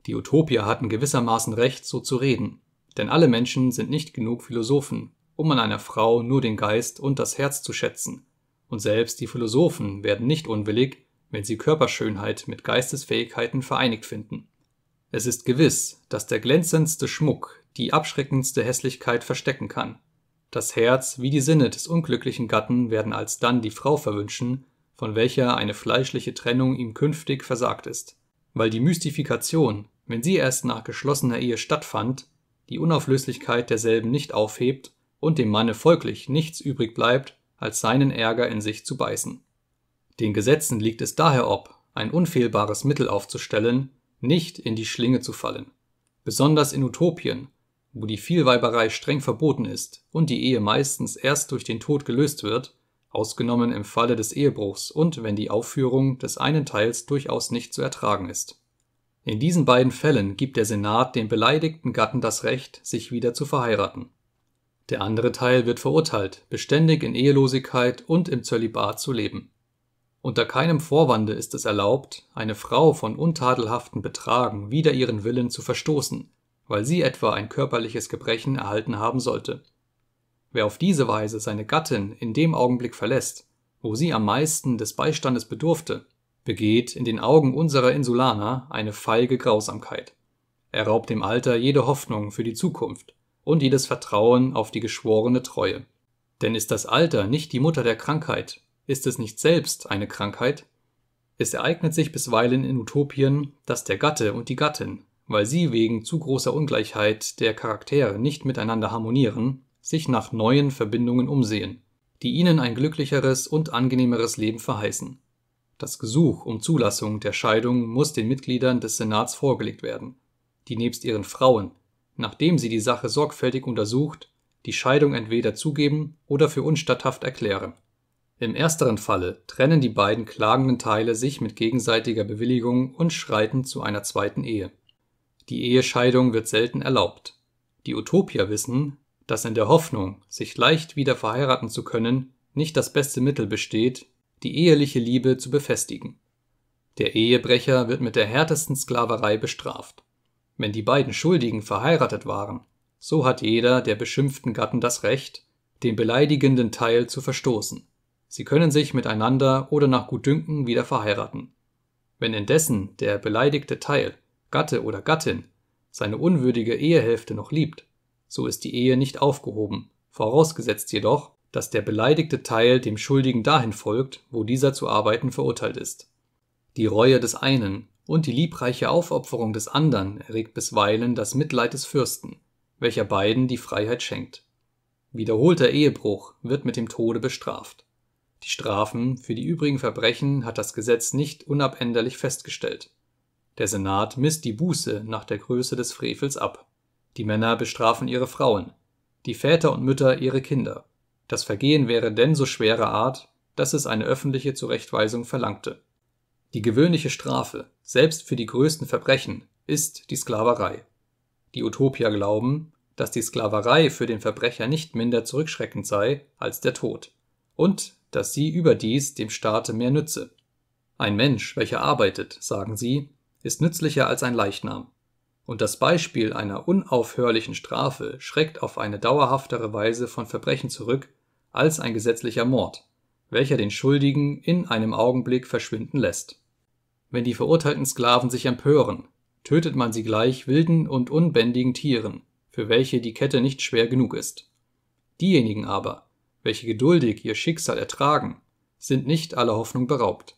Die Utopier hatten gewissermaßen recht, so zu reden, denn alle Menschen sind nicht genug Philosophen, um an einer Frau nur den Geist und das Herz zu schätzen, und selbst die Philosophen werden nicht unwillig, wenn sie Körperschönheit mit Geistesfähigkeiten vereinigt finden. Es ist gewiss, dass der glänzendste Schmuck die abschreckendste Hässlichkeit verstecken kann. Das Herz wie die Sinne des unglücklichen Gatten werden alsdann die Frau verwünschen, von welcher eine fleischliche Trennung ihm künftig versagt ist, weil die Mystifikation, wenn sie erst nach geschlossener Ehe stattfand, die Unauflöslichkeit derselben nicht aufhebt und dem Manne folglich nichts übrig bleibt, als seinen Ärger in sich zu beißen. Den Gesetzen liegt es daher ob, ein unfehlbares Mittel aufzustellen, nicht in die Schlinge zu fallen. Besonders in Utopien, wo die Vielweiberei streng verboten ist und die Ehe meistens erst durch den Tod gelöst wird, ausgenommen im Falle des Ehebruchs und wenn die Aufführung des einen Teils durchaus nicht zu ertragen ist. In diesen beiden Fällen gibt der Senat dem beleidigten Gatten das Recht, sich wieder zu verheiraten. Der andere Teil wird verurteilt, beständig in Ehelosigkeit und im Zölibat zu leben. Unter keinem Vorwande ist es erlaubt, eine Frau von untadelhaften Betragen wider ihren Willen zu verstoßen, weil sie etwa ein körperliches Gebrechen erhalten haben sollte Wer auf diese Weise seine Gattin in dem Augenblick verlässt, wo sie am meisten des Beistandes bedurfte, begeht in den Augen unserer Insulaner eine feige Grausamkeit. Er raubt dem Alter jede Hoffnung für die Zukunft und jedes Vertrauen auf die geschworene Treue. Denn ist das Alter nicht die Mutter der Krankheit, ist es nicht selbst eine Krankheit? Es ereignet sich bisweilen in Utopien, dass der Gatte und die Gattin, weil sie wegen zu großer Ungleichheit der Charaktere nicht miteinander harmonieren, sich nach neuen Verbindungen umsehen, die ihnen ein glücklicheres und angenehmeres Leben verheißen. Das Gesuch um Zulassung der Scheidung muss den Mitgliedern des Senats vorgelegt werden, die nebst ihren Frauen, nachdem sie die Sache sorgfältig untersucht, die Scheidung entweder zugeben oder für unstatthaft erklären. Im ersteren Falle trennen die beiden klagenden Teile sich mit gegenseitiger Bewilligung und schreiten zu einer zweiten Ehe. Die Ehescheidung wird selten erlaubt. Die Utopier wissen, dass in der Hoffnung, sich leicht wieder verheiraten zu können, nicht das beste Mittel besteht, die eheliche Liebe zu befestigen. Der Ehebrecher wird mit der härtesten Sklaverei bestraft. Wenn die beiden Schuldigen verheiratet waren, so hat jeder der beschimpften Gatten das Recht, den beleidigenden Teil zu verstoßen. Sie können sich miteinander oder nach Gutdünken wieder verheiraten. Wenn indessen der beleidigte Teil, Gatte oder Gattin, seine unwürdige Ehehälfte noch liebt, so ist die Ehe nicht aufgehoben, vorausgesetzt jedoch, dass der beleidigte Teil dem Schuldigen dahin folgt, wo dieser zu arbeiten verurteilt ist. Die Reue des einen und die liebreiche Aufopferung des anderen erregt bisweilen das Mitleid des Fürsten, welcher beiden die Freiheit schenkt. Wiederholter Ehebruch wird mit dem Tode bestraft. Die Strafen für die übrigen Verbrechen hat das Gesetz nicht unabänderlich festgestellt. Der Senat misst die Buße nach der Größe des Frevels ab die Männer bestrafen ihre Frauen, die Väter und Mütter ihre Kinder. Das Vergehen wäre denn so schwerer Art, dass es eine öffentliche Zurechtweisung verlangte. Die gewöhnliche Strafe, selbst für die größten Verbrechen, ist die Sklaverei. Die Utopier glauben, dass die Sklaverei für den Verbrecher nicht minder zurückschreckend sei als der Tod und dass sie überdies dem Staate mehr nütze. Ein Mensch, welcher arbeitet, sagen sie, ist nützlicher als ein Leichnam und das Beispiel einer unaufhörlichen Strafe schreckt auf eine dauerhaftere Weise von Verbrechen zurück als ein gesetzlicher Mord, welcher den Schuldigen in einem Augenblick verschwinden lässt. Wenn die verurteilten Sklaven sich empören, tötet man sie gleich wilden und unbändigen Tieren, für welche die Kette nicht schwer genug ist. Diejenigen aber, welche geduldig ihr Schicksal ertragen, sind nicht aller Hoffnung beraubt.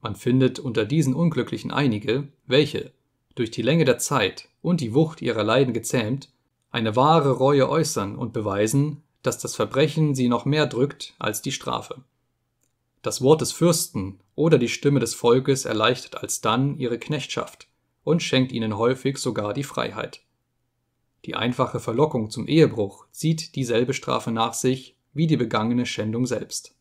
Man findet unter diesen Unglücklichen einige, welche, durch die Länge der Zeit und die Wucht ihrer Leiden gezähmt, eine wahre Reue äußern und beweisen, dass das Verbrechen sie noch mehr drückt als die Strafe. Das Wort des Fürsten oder die Stimme des Volkes erleichtert alsdann ihre Knechtschaft und schenkt ihnen häufig sogar die Freiheit. Die einfache Verlockung zum Ehebruch zieht dieselbe Strafe nach sich wie die begangene Schändung selbst.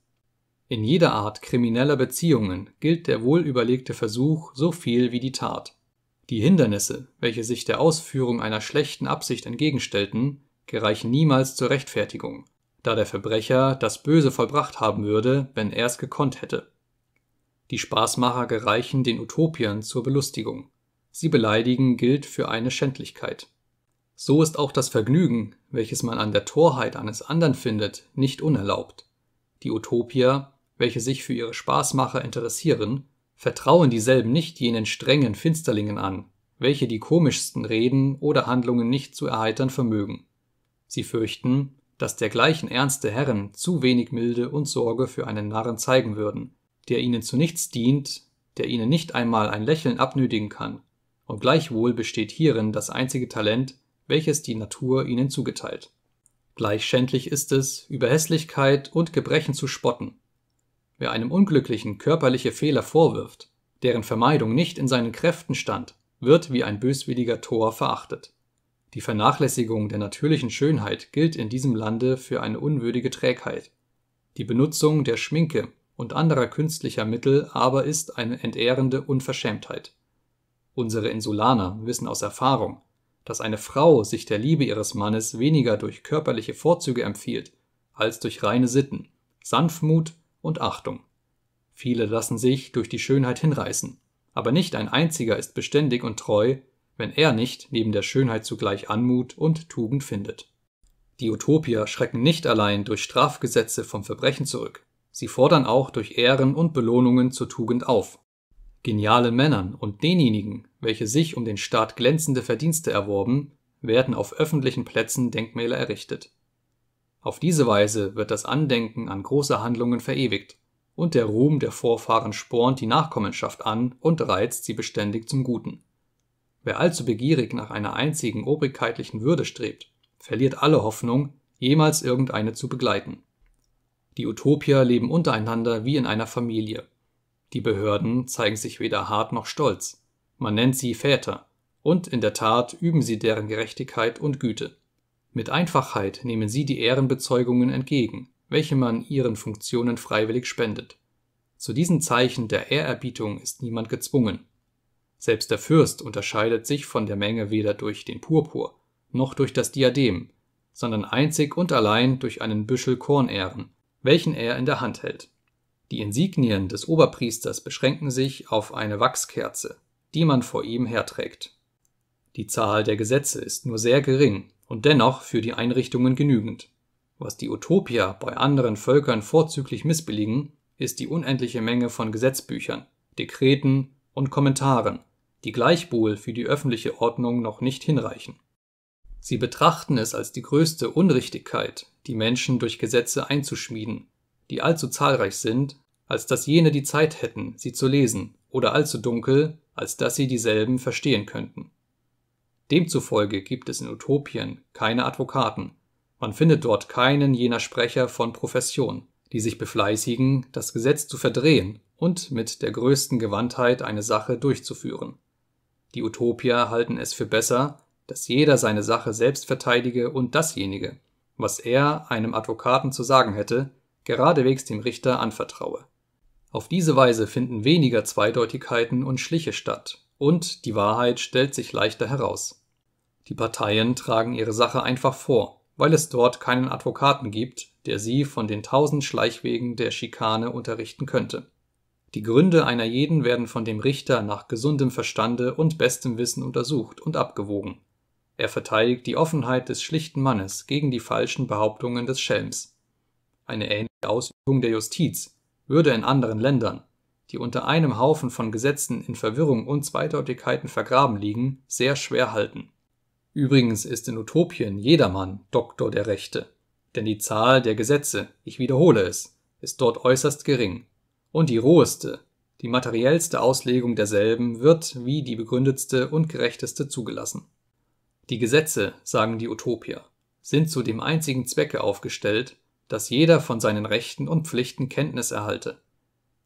In jeder Art krimineller Beziehungen gilt der wohlüberlegte Versuch so viel wie die Tat. Die Hindernisse, welche sich der Ausführung einer schlechten Absicht entgegenstellten, gereichen niemals zur Rechtfertigung, da der Verbrecher das Böse vollbracht haben würde, wenn er es gekonnt hätte. Die Spaßmacher gereichen den Utopiern zur Belustigung. Sie beleidigen gilt für eine Schändlichkeit. So ist auch das Vergnügen, welches man an der Torheit eines anderen findet, nicht unerlaubt. Die Utopier, welche sich für ihre Spaßmacher interessieren, vertrauen dieselben nicht jenen strengen Finsterlingen an, welche die komischsten Reden oder Handlungen nicht zu erheitern vermögen. Sie fürchten, dass dergleichen ernste Herren zu wenig Milde und Sorge für einen Narren zeigen würden, der ihnen zu nichts dient, der ihnen nicht einmal ein Lächeln abnötigen kann, und gleichwohl besteht hierin das einzige Talent, welches die Natur ihnen zugeteilt. Gleich schändlich ist es, über Hässlichkeit und Gebrechen zu spotten, Wer einem Unglücklichen körperliche Fehler vorwirft, deren Vermeidung nicht in seinen Kräften stand, wird wie ein böswilliger Tor verachtet. Die Vernachlässigung der natürlichen Schönheit gilt in diesem Lande für eine unwürdige Trägheit. Die Benutzung der Schminke und anderer künstlicher Mittel aber ist eine entehrende Unverschämtheit. Unsere Insulaner wissen aus Erfahrung, dass eine Frau sich der Liebe ihres Mannes weniger durch körperliche Vorzüge empfiehlt, als durch reine Sitten, Sanftmut und Achtung. Viele lassen sich durch die Schönheit hinreißen, aber nicht ein einziger ist beständig und treu, wenn er nicht neben der Schönheit zugleich Anmut und Tugend findet. Die Utopier schrecken nicht allein durch Strafgesetze vom Verbrechen zurück, sie fordern auch durch Ehren und Belohnungen zur Tugend auf. Genialen Männern und denjenigen, welche sich um den Staat glänzende Verdienste erworben, werden auf öffentlichen Plätzen Denkmäler errichtet. Auf diese Weise wird das Andenken an große Handlungen verewigt, und der Ruhm der Vorfahren spornt die Nachkommenschaft an und reizt sie beständig zum Guten. Wer allzu begierig nach einer einzigen obrigkeitlichen Würde strebt, verliert alle Hoffnung, jemals irgendeine zu begleiten. Die Utopier leben untereinander wie in einer Familie. Die Behörden zeigen sich weder hart noch stolz. Man nennt sie Väter, und in der Tat üben sie deren Gerechtigkeit und Güte mit Einfachheit nehmen sie die Ehrenbezeugungen entgegen, welche man ihren Funktionen freiwillig spendet. Zu diesen Zeichen der Ehrerbietung ist niemand gezwungen. Selbst der Fürst unterscheidet sich von der Menge weder durch den Purpur noch durch das Diadem, sondern einzig und allein durch einen Büschel Kornähren, welchen er in der Hand hält. Die Insignien des Oberpriesters beschränken sich auf eine Wachskerze, die man vor ihm herträgt. Die Zahl der Gesetze ist nur sehr gering, und dennoch für die Einrichtungen genügend. Was die Utopia bei anderen Völkern vorzüglich missbilligen, ist die unendliche Menge von Gesetzbüchern, Dekreten und Kommentaren, die gleichwohl für die öffentliche Ordnung noch nicht hinreichen. Sie betrachten es als die größte Unrichtigkeit, die Menschen durch Gesetze einzuschmieden, die allzu zahlreich sind, als dass jene die Zeit hätten, sie zu lesen, oder allzu dunkel, als dass sie dieselben verstehen könnten. Demzufolge gibt es in Utopien keine Advokaten, man findet dort keinen jener Sprecher von Profession, die sich befleißigen, das Gesetz zu verdrehen und mit der größten Gewandtheit eine Sache durchzuführen. Die Utopier halten es für besser, dass jeder seine Sache selbst verteidige und dasjenige, was er einem Advokaten zu sagen hätte, geradewegs dem Richter anvertraue. Auf diese Weise finden weniger Zweideutigkeiten und Schliche statt und die Wahrheit stellt sich leichter heraus. Die Parteien tragen ihre Sache einfach vor, weil es dort keinen Advokaten gibt, der sie von den tausend Schleichwegen der Schikane unterrichten könnte. Die Gründe einer jeden werden von dem Richter nach gesundem Verstande und bestem Wissen untersucht und abgewogen. Er verteidigt die Offenheit des schlichten Mannes gegen die falschen Behauptungen des Schelms. Eine ähnliche Ausübung der Justiz würde in anderen Ländern, die unter einem Haufen von Gesetzen in Verwirrung und Zweideutigkeiten vergraben liegen, sehr schwer halten. Übrigens ist in Utopien jedermann Doktor der Rechte, denn die Zahl der Gesetze, ich wiederhole es, ist dort äußerst gering, und die roheste, die materiellste Auslegung derselben wird wie die begründetste und gerechteste zugelassen. Die Gesetze, sagen die Utopier, sind zu dem einzigen Zwecke aufgestellt, dass jeder von seinen Rechten und Pflichten Kenntnis erhalte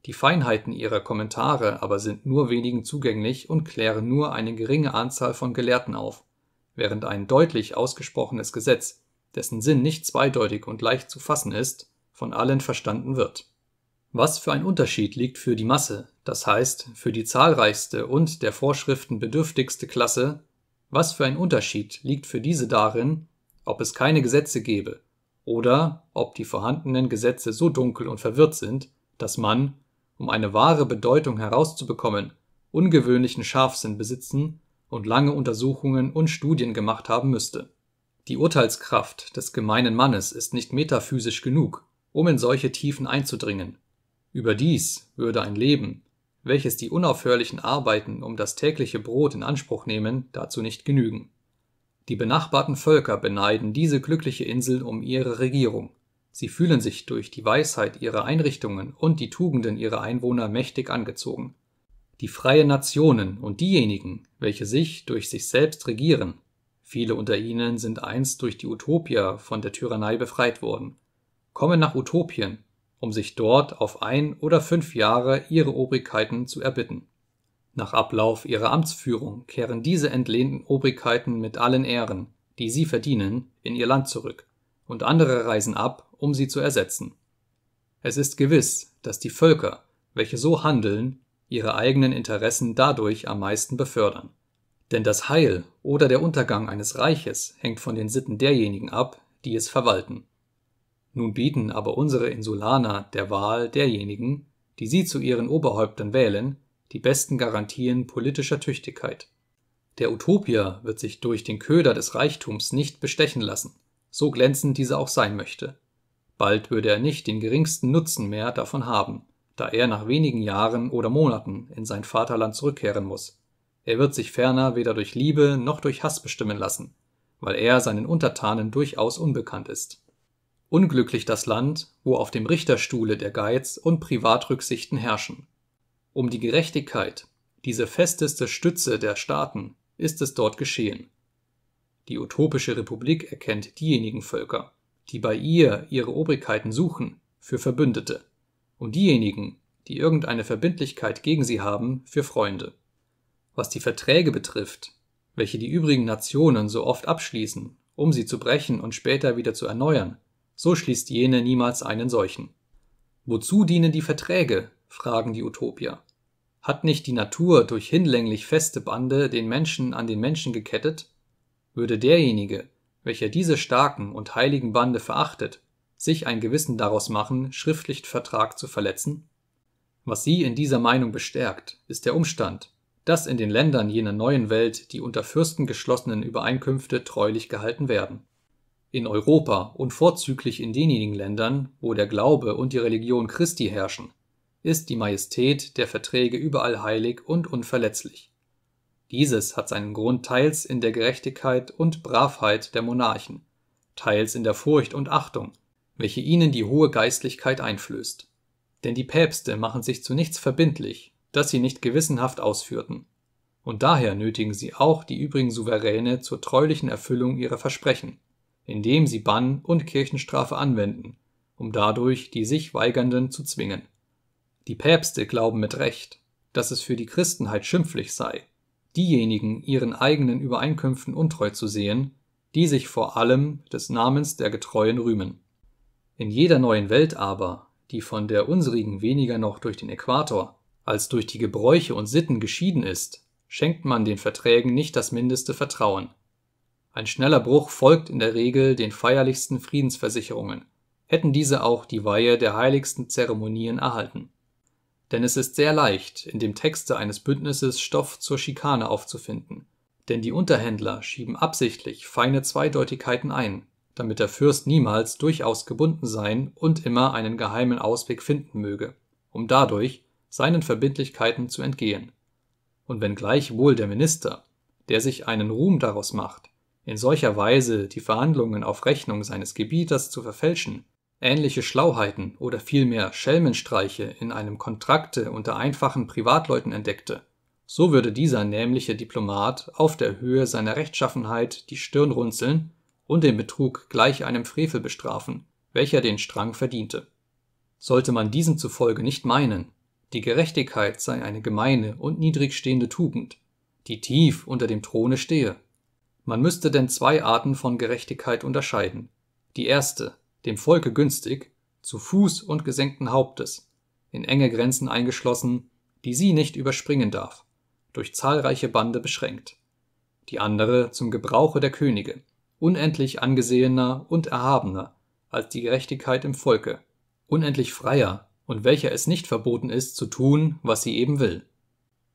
die Feinheiten ihrer Kommentare aber sind nur wenigen zugänglich und klären nur eine geringe Anzahl von Gelehrten auf, während ein deutlich ausgesprochenes Gesetz, dessen Sinn nicht zweideutig und leicht zu fassen ist, von allen verstanden wird. Was für ein Unterschied liegt für die Masse, das heißt für die zahlreichste und der Vorschriften bedürftigste Klasse, was für ein Unterschied liegt für diese darin, ob es keine Gesetze gäbe oder ob die vorhandenen Gesetze so dunkel und verwirrt sind, dass man, um eine wahre Bedeutung herauszubekommen, ungewöhnlichen Scharfsinn besitzen und lange Untersuchungen und Studien gemacht haben müsste. Die Urteilskraft des gemeinen Mannes ist nicht metaphysisch genug, um in solche Tiefen einzudringen. Überdies würde ein Leben, welches die unaufhörlichen Arbeiten um das tägliche Brot in Anspruch nehmen, dazu nicht genügen. Die benachbarten Völker beneiden diese glückliche Insel um ihre Regierung. Sie fühlen sich durch die Weisheit ihrer Einrichtungen und die Tugenden ihrer Einwohner mächtig angezogen. Die freien Nationen und diejenigen, welche sich durch sich selbst regieren, viele unter ihnen sind einst durch die Utopia von der Tyrannei befreit worden, kommen nach Utopien, um sich dort auf ein oder fünf Jahre ihre Obrigkeiten zu erbitten. Nach Ablauf ihrer Amtsführung kehren diese entlehnten Obrigkeiten mit allen Ehren, die sie verdienen, in ihr Land zurück, und andere reisen ab um sie zu ersetzen. Es ist gewiss, dass die Völker, welche so handeln, ihre eigenen Interessen dadurch am meisten befördern. Denn das Heil oder der Untergang eines Reiches hängt von den Sitten derjenigen ab, die es verwalten. Nun bieten aber unsere Insulaner der Wahl derjenigen, die sie zu ihren Oberhäuptern wählen, die besten Garantien politischer Tüchtigkeit. Der Utopier wird sich durch den Köder des Reichtums nicht bestechen lassen, so glänzend dieser auch sein möchte. Bald würde er nicht den geringsten Nutzen mehr davon haben, da er nach wenigen Jahren oder Monaten in sein Vaterland zurückkehren muss. Er wird sich ferner weder durch Liebe noch durch Hass bestimmen lassen, weil er seinen Untertanen durchaus unbekannt ist. Unglücklich das Land, wo auf dem Richterstuhle der Geiz und Privatrücksichten herrschen. Um die Gerechtigkeit, diese festeste Stütze der Staaten, ist es dort geschehen. Die utopische Republik erkennt diejenigen Völker, die bei ihr ihre Obrigkeiten suchen, für Verbündete und diejenigen, die irgendeine Verbindlichkeit gegen sie haben, für Freunde. Was die Verträge betrifft, welche die übrigen Nationen so oft abschließen, um sie zu brechen und später wieder zu erneuern, so schließt jene niemals einen solchen. Wozu dienen die Verträge? fragen die Utopier. Hat nicht die Natur durch hinlänglich feste Bande den Menschen an den Menschen gekettet? Würde derjenige, welcher diese starken und heiligen Bande verachtet, sich ein Gewissen daraus machen, schriftlich Vertrag zu verletzen? Was sie in dieser Meinung bestärkt, ist der Umstand, dass in den Ländern jener neuen Welt die unter Fürsten geschlossenen Übereinkünfte treulich gehalten werden. In Europa und vorzüglich in denjenigen Ländern, wo der Glaube und die Religion Christi herrschen, ist die Majestät der Verträge überall heilig und unverletzlich. Dieses hat seinen Grund teils in der Gerechtigkeit und Bravheit der Monarchen, teils in der Furcht und Achtung, welche ihnen die hohe Geistlichkeit einflößt. Denn die Päpste machen sich zu nichts verbindlich, das sie nicht gewissenhaft ausführten. Und daher nötigen sie auch die übrigen Souveräne zur treulichen Erfüllung ihrer Versprechen, indem sie Bann und Kirchenstrafe anwenden, um dadurch die sich Weigernden zu zwingen. Die Päpste glauben mit Recht, dass es für die Christenheit schimpflich sei, diejenigen ihren eigenen Übereinkünften untreu zu sehen, die sich vor allem des Namens der Getreuen rühmen. In jeder neuen Welt aber, die von der unsrigen weniger noch durch den Äquator als durch die Gebräuche und Sitten geschieden ist, schenkt man den Verträgen nicht das mindeste Vertrauen. Ein schneller Bruch folgt in der Regel den feierlichsten Friedensversicherungen, hätten diese auch die Weihe der heiligsten Zeremonien erhalten denn es ist sehr leicht, in dem Texte eines Bündnisses Stoff zur Schikane aufzufinden, denn die Unterhändler schieben absichtlich feine Zweideutigkeiten ein, damit der Fürst niemals durchaus gebunden sein und immer einen geheimen Ausweg finden möge, um dadurch seinen Verbindlichkeiten zu entgehen. Und wenn gleichwohl der Minister, der sich einen Ruhm daraus macht, in solcher Weise die Verhandlungen auf Rechnung seines Gebieters zu verfälschen, Ähnliche Schlauheiten oder vielmehr Schelmenstreiche in einem Kontrakte unter einfachen Privatleuten entdeckte, so würde dieser nämliche Diplomat auf der Höhe seiner Rechtschaffenheit die Stirn runzeln und den Betrug gleich einem Frevel bestrafen, welcher den Strang verdiente. Sollte man diesem zufolge nicht meinen, die Gerechtigkeit sei eine gemeine und niedrig stehende Tugend, die tief unter dem Throne stehe. Man müsste denn zwei Arten von Gerechtigkeit unterscheiden. Die erste dem Volke günstig, zu Fuß und gesenkten Hauptes, in enge Grenzen eingeschlossen, die sie nicht überspringen darf, durch zahlreiche Bande beschränkt. Die andere zum Gebrauche der Könige, unendlich angesehener und erhabener als die Gerechtigkeit im Volke, unendlich freier und welcher es nicht verboten ist, zu tun, was sie eben will.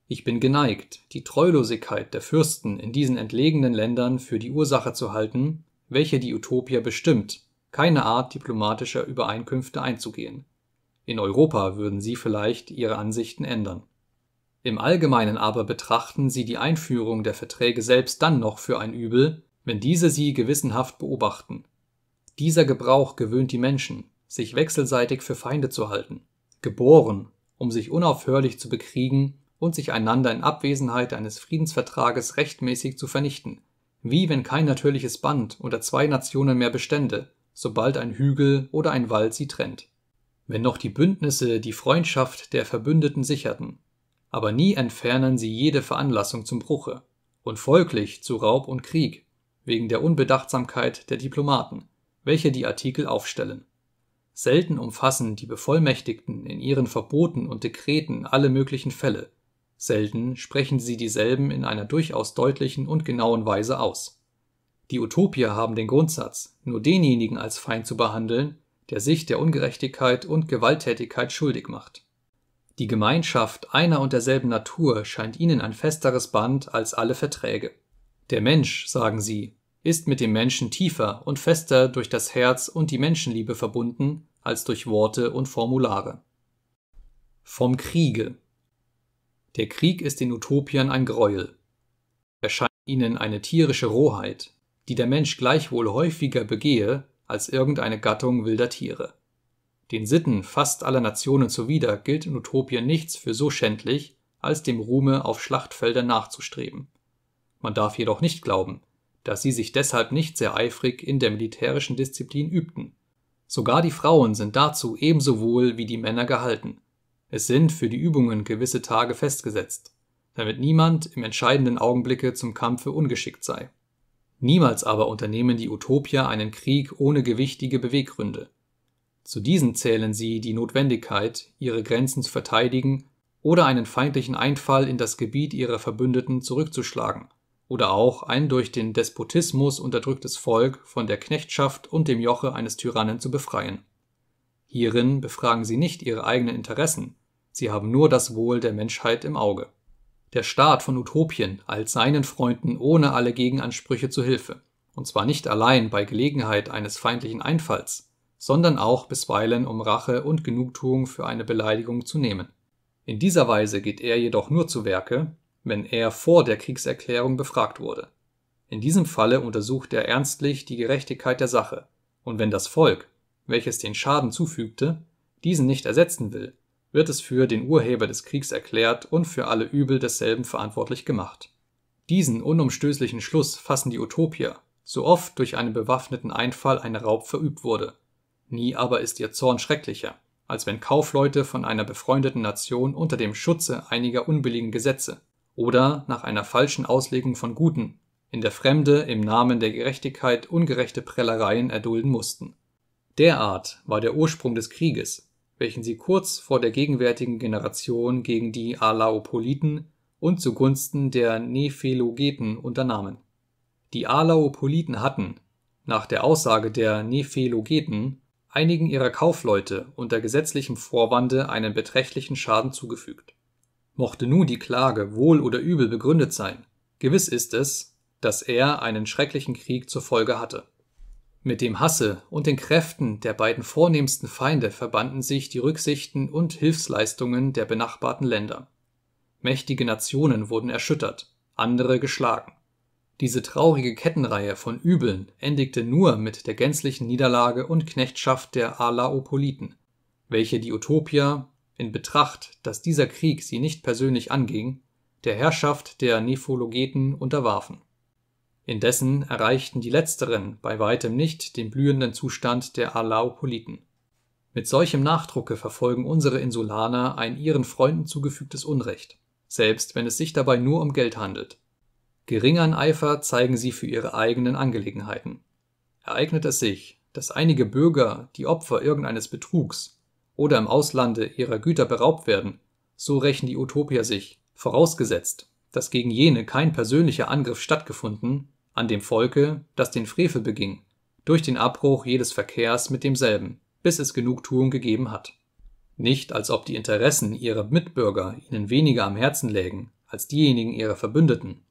Ich bin geneigt, die Treulosigkeit der Fürsten in diesen entlegenen Ländern für die Ursache zu halten, welche die Utopia bestimmt keine Art diplomatischer Übereinkünfte einzugehen. In Europa würden sie vielleicht ihre Ansichten ändern. Im Allgemeinen aber betrachten sie die Einführung der Verträge selbst dann noch für ein Übel, wenn diese sie gewissenhaft beobachten. Dieser Gebrauch gewöhnt die Menschen, sich wechselseitig für Feinde zu halten, geboren, um sich unaufhörlich zu bekriegen und sich einander in Abwesenheit eines Friedensvertrages rechtmäßig zu vernichten, wie wenn kein natürliches Band unter zwei Nationen mehr bestände, sobald ein Hügel oder ein Wald sie trennt. Wenn noch die Bündnisse die Freundschaft der Verbündeten sicherten, aber nie entfernen sie jede Veranlassung zum Bruche und folglich zu Raub und Krieg wegen der Unbedachtsamkeit der Diplomaten, welche die Artikel aufstellen. Selten umfassen die Bevollmächtigten in ihren Verboten und Dekreten alle möglichen Fälle, selten sprechen sie dieselben in einer durchaus deutlichen und genauen Weise aus die Utopier haben den Grundsatz, nur denjenigen als Feind zu behandeln, der sich der Ungerechtigkeit und Gewalttätigkeit schuldig macht. Die Gemeinschaft einer und derselben Natur scheint ihnen ein festeres Band als alle Verträge. Der Mensch, sagen sie, ist mit dem Menschen tiefer und fester durch das Herz und die Menschenliebe verbunden als durch Worte und Formulare. Vom Kriege. Der Krieg ist den Utopiern ein Gräuel. Er scheint ihnen eine tierische Rohheit, die der Mensch gleichwohl häufiger begehe als irgendeine Gattung wilder Tiere. Den Sitten fast aller Nationen zuwider gilt in Utopien nichts für so schändlich, als dem Ruhme auf Schlachtfeldern nachzustreben. Man darf jedoch nicht glauben, dass sie sich deshalb nicht sehr eifrig in der militärischen Disziplin übten. Sogar die Frauen sind dazu ebenso wohl wie die Männer gehalten. Es sind für die Übungen gewisse Tage festgesetzt, damit niemand im entscheidenden Augenblicke zum Kampfe ungeschickt sei Niemals aber unternehmen die Utopier einen Krieg ohne gewichtige Beweggründe. Zu diesen zählen sie die Notwendigkeit, ihre Grenzen zu verteidigen oder einen feindlichen Einfall in das Gebiet ihrer Verbündeten zurückzuschlagen, oder auch ein durch den Despotismus unterdrücktes Volk von der Knechtschaft und dem Joche eines Tyrannen zu befreien. Hierin befragen sie nicht ihre eigenen Interessen, sie haben nur das Wohl der Menschheit im Auge der Staat von Utopien als seinen Freunden ohne alle Gegenansprüche zu Hilfe, und zwar nicht allein bei Gelegenheit eines feindlichen Einfalls, sondern auch bisweilen um Rache und Genugtuung für eine Beleidigung zu nehmen. In dieser Weise geht er jedoch nur zu Werke, wenn er vor der Kriegserklärung befragt wurde. In diesem Falle untersucht er ernstlich die Gerechtigkeit der Sache, und wenn das Volk, welches den Schaden zufügte, diesen nicht ersetzen will, wird es für den Urheber des Kriegs erklärt und für alle Übel desselben verantwortlich gemacht. Diesen unumstößlichen Schluss fassen die Utopier, so oft durch einen bewaffneten Einfall ein Raub verübt wurde. Nie aber ist ihr Zorn schrecklicher, als wenn Kaufleute von einer befreundeten Nation unter dem Schutze einiger unbilligen Gesetze oder nach einer falschen Auslegung von guten in der Fremde im Namen der Gerechtigkeit ungerechte Prellereien erdulden mussten. Derart war der Ursprung des Krieges, welchen sie kurz vor der gegenwärtigen Generation gegen die Alaopoliten und zugunsten der Nephelogeten unternahmen. Die Alaopoliten hatten, nach der Aussage der Nephelogeten, einigen ihrer Kaufleute unter gesetzlichem Vorwande einen beträchtlichen Schaden zugefügt. Mochte nun die Klage wohl oder übel begründet sein, gewiss ist es, dass er einen schrecklichen Krieg zur Folge hatte mit dem Hasse und den Kräften der beiden vornehmsten Feinde verbanden sich die Rücksichten und Hilfsleistungen der benachbarten Länder. Mächtige Nationen wurden erschüttert, andere geschlagen. Diese traurige Kettenreihe von Übeln endigte nur mit der gänzlichen Niederlage und Knechtschaft der Alaopoliten, welche die Utopia, in Betracht, dass dieser Krieg sie nicht persönlich anging, der Herrschaft der Nephologeten unterwarfen Indessen erreichten die letzteren bei weitem nicht den blühenden Zustand der Alaopoliten. Mit solchem Nachdrucke verfolgen unsere Insulaner ein ihren Freunden zugefügtes Unrecht, selbst wenn es sich dabei nur um Geld handelt. Geringeren Eifer zeigen sie für ihre eigenen Angelegenheiten. Ereignet es sich, dass einige Bürger, die Opfer irgendeines Betrugs oder im Auslande ihrer Güter beraubt werden, so rächen die Utopier sich, vorausgesetzt, dass gegen jene kein persönlicher Angriff stattgefunden an dem Volke, das den Frevel beging, durch den Abbruch jedes Verkehrs mit demselben, bis es Genugtuung gegeben hat. Nicht, als ob die Interessen ihrer Mitbürger ihnen weniger am Herzen lägen als diejenigen ihrer Verbündeten,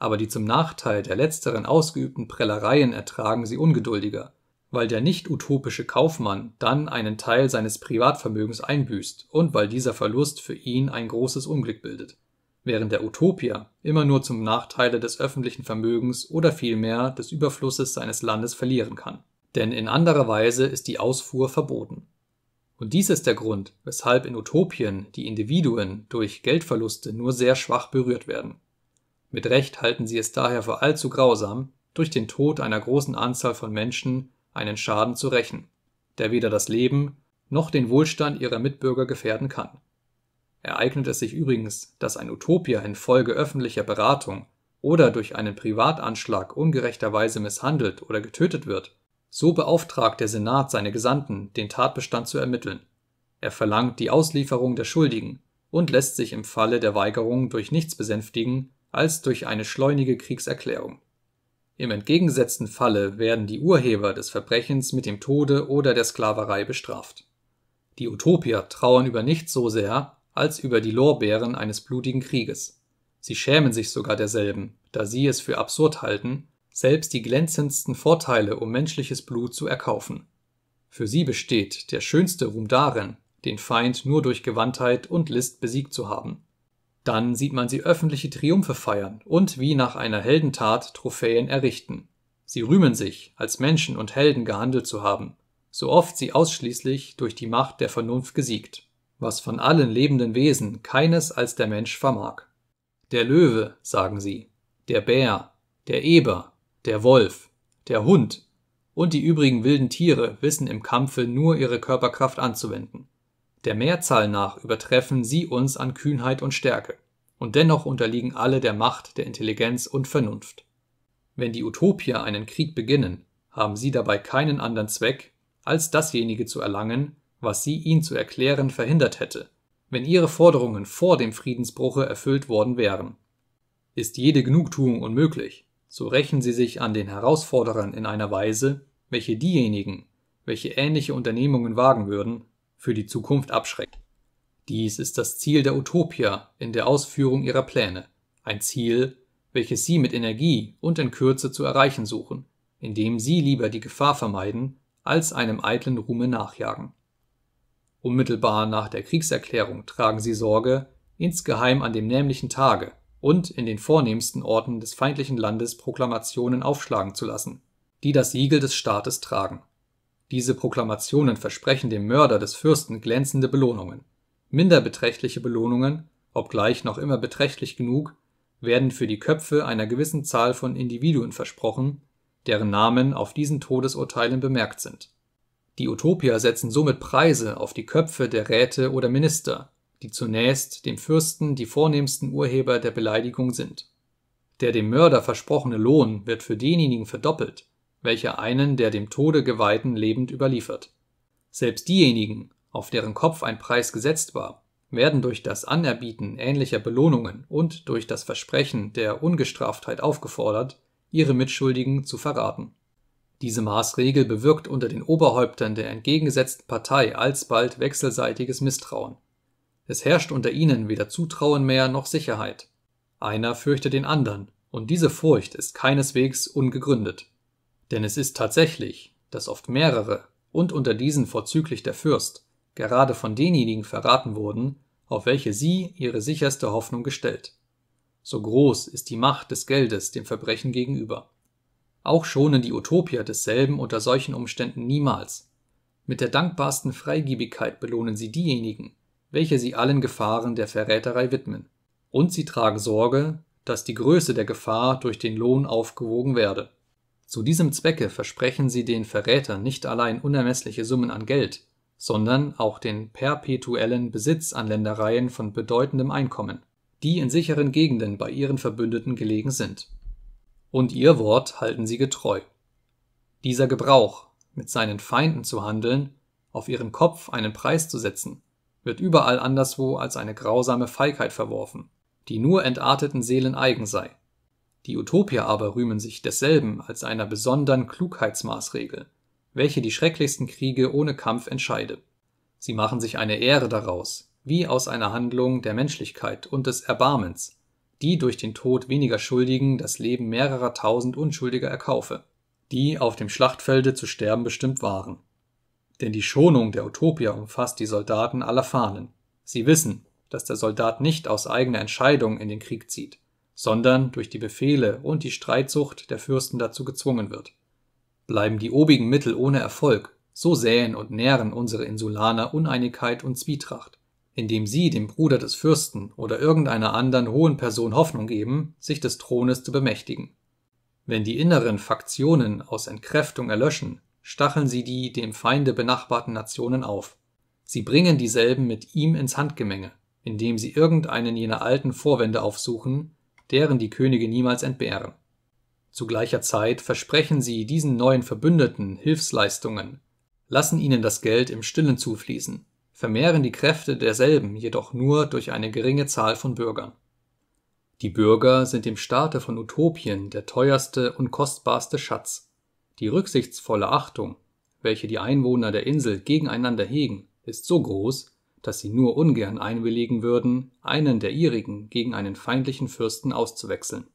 aber die zum Nachteil der letzteren ausgeübten Prellereien ertragen sie ungeduldiger, weil der nicht utopische Kaufmann dann einen Teil seines Privatvermögens einbüßt und weil dieser Verlust für ihn ein großes Unglück bildet während der Utopia immer nur zum Nachteile des öffentlichen Vermögens oder vielmehr des Überflusses seines Landes verlieren kann. Denn in anderer Weise ist die Ausfuhr verboten. Und dies ist der Grund, weshalb in Utopien die Individuen durch Geldverluste nur sehr schwach berührt werden. Mit Recht halten sie es daher für allzu grausam, durch den Tod einer großen Anzahl von Menschen einen Schaden zu rächen, der weder das Leben noch den Wohlstand ihrer Mitbürger gefährden kann. Ereignet es sich übrigens, dass ein Utopier infolge öffentlicher Beratung oder durch einen Privatanschlag ungerechterweise misshandelt oder getötet wird, so beauftragt der Senat seine Gesandten, den Tatbestand zu ermitteln. Er verlangt die Auslieferung der Schuldigen und lässt sich im Falle der Weigerung durch nichts besänftigen als durch eine schleunige Kriegserklärung. Im entgegengesetzten Falle werden die Urheber des Verbrechens mit dem Tode oder der Sklaverei bestraft. Die Utopier trauern über nichts so sehr als über die Lorbeeren eines blutigen Krieges. Sie schämen sich sogar derselben, da sie es für absurd halten, selbst die glänzendsten Vorteile um menschliches Blut zu erkaufen. Für sie besteht der schönste Ruhm darin, den Feind nur durch Gewandtheit und List besiegt zu haben. Dann sieht man sie öffentliche Triumphe feiern und wie nach einer Heldentat Trophäen errichten. Sie rühmen sich, als Menschen und Helden gehandelt zu haben, so oft sie ausschließlich durch die Macht der Vernunft gesiegt was von allen lebenden Wesen keines als der Mensch vermag. Der Löwe, sagen sie, der Bär, der Eber, der Wolf, der Hund und die übrigen wilden Tiere wissen im Kampfe nur ihre Körperkraft anzuwenden. Der Mehrzahl nach übertreffen sie uns an Kühnheit und Stärke, und dennoch unterliegen alle der Macht der Intelligenz und Vernunft. Wenn die Utopier einen Krieg beginnen, haben sie dabei keinen anderen Zweck, als dasjenige zu erlangen, was sie ihn zu erklären verhindert hätte, wenn ihre Forderungen vor dem Friedensbruche erfüllt worden wären. Ist jede Genugtuung unmöglich, so rächen sie sich an den Herausforderern in einer Weise, welche diejenigen, welche ähnliche Unternehmungen wagen würden, für die Zukunft abschreckt. Dies ist das Ziel der Utopia in der Ausführung ihrer Pläne, ein Ziel, welches sie mit Energie und in Kürze zu erreichen suchen, indem sie lieber die Gefahr vermeiden, als einem eitlen Ruhme nachjagen. Unmittelbar nach der Kriegserklärung tragen sie Sorge, insgeheim an dem nämlichen Tage und in den vornehmsten Orten des feindlichen Landes Proklamationen aufschlagen zu lassen, die das Siegel des Staates tragen. Diese Proklamationen versprechen dem Mörder des Fürsten glänzende Belohnungen. Minder beträchtliche Belohnungen, obgleich noch immer beträchtlich genug, werden für die Köpfe einer gewissen Zahl von Individuen versprochen, deren Namen auf diesen Todesurteilen bemerkt sind die Utopia setzen somit Preise auf die Köpfe der Räte oder Minister, die zunächst dem Fürsten die vornehmsten Urheber der Beleidigung sind. Der dem Mörder versprochene Lohn wird für denjenigen verdoppelt, welcher einen der dem Tode Geweihten lebend überliefert. Selbst diejenigen, auf deren Kopf ein Preis gesetzt war, werden durch das Anerbieten ähnlicher Belohnungen und durch das Versprechen der Ungestraftheit aufgefordert, ihre Mitschuldigen zu verraten diese Maßregel bewirkt unter den Oberhäuptern der entgegengesetzten Partei alsbald wechselseitiges Misstrauen. Es herrscht unter ihnen weder Zutrauen mehr noch Sicherheit. Einer fürchtet den anderen, und diese Furcht ist keineswegs ungegründet. Denn es ist tatsächlich, dass oft mehrere, und unter diesen vorzüglich der Fürst, gerade von denjenigen verraten wurden, auf welche sie ihre sicherste Hoffnung gestellt. So groß ist die Macht des Geldes dem Verbrechen gegenüber. Auch schonen die Utopia desselben unter solchen Umständen niemals. Mit der dankbarsten Freigiebigkeit belohnen sie diejenigen, welche sie allen Gefahren der Verräterei widmen. Und sie tragen Sorge, dass die Größe der Gefahr durch den Lohn aufgewogen werde. Zu diesem Zwecke versprechen sie den Verrätern nicht allein unermessliche Summen an Geld, sondern auch den perpetuellen Besitz an Ländereien von bedeutendem Einkommen, die in sicheren Gegenden bei ihren Verbündeten gelegen sind und ihr Wort halten sie getreu. Dieser Gebrauch, mit seinen Feinden zu handeln, auf ihren Kopf einen Preis zu setzen, wird überall anderswo als eine grausame Feigheit verworfen, die nur entarteten Seelen eigen sei. Die Utopier aber rühmen sich desselben als einer besonderen Klugheitsmaßregel, welche die schrecklichsten Kriege ohne Kampf entscheide. Sie machen sich eine Ehre daraus, wie aus einer Handlung der Menschlichkeit und des Erbarmens, die durch den Tod weniger Schuldigen das Leben mehrerer tausend Unschuldiger erkaufe, die auf dem Schlachtfelde zu sterben bestimmt waren. Denn die Schonung der Utopia umfasst die Soldaten aller Fahnen. Sie wissen, dass der Soldat nicht aus eigener Entscheidung in den Krieg zieht, sondern durch die Befehle und die Streitsucht der Fürsten dazu gezwungen wird. Bleiben die obigen Mittel ohne Erfolg, so säen und nähren unsere Insulaner Uneinigkeit und Zwietracht indem sie dem Bruder des Fürsten oder irgendeiner anderen hohen Person Hoffnung geben, sich des Thrones zu bemächtigen. Wenn die inneren Faktionen aus Entkräftung erlöschen, stacheln sie die dem Feinde benachbarten Nationen auf. Sie bringen dieselben mit ihm ins Handgemenge, indem sie irgendeinen jener alten Vorwände aufsuchen, deren die Könige niemals entbehren. Zu gleicher Zeit versprechen sie diesen neuen Verbündeten Hilfsleistungen, lassen ihnen das Geld im Stillen zufließen vermehren die Kräfte derselben jedoch nur durch eine geringe Zahl von Bürgern. Die Bürger sind dem Staate von Utopien der teuerste und kostbarste Schatz. Die rücksichtsvolle Achtung, welche die Einwohner der Insel gegeneinander hegen, ist so groß, dass sie nur ungern einwilligen würden, einen der ihrigen gegen einen feindlichen Fürsten auszuwechseln.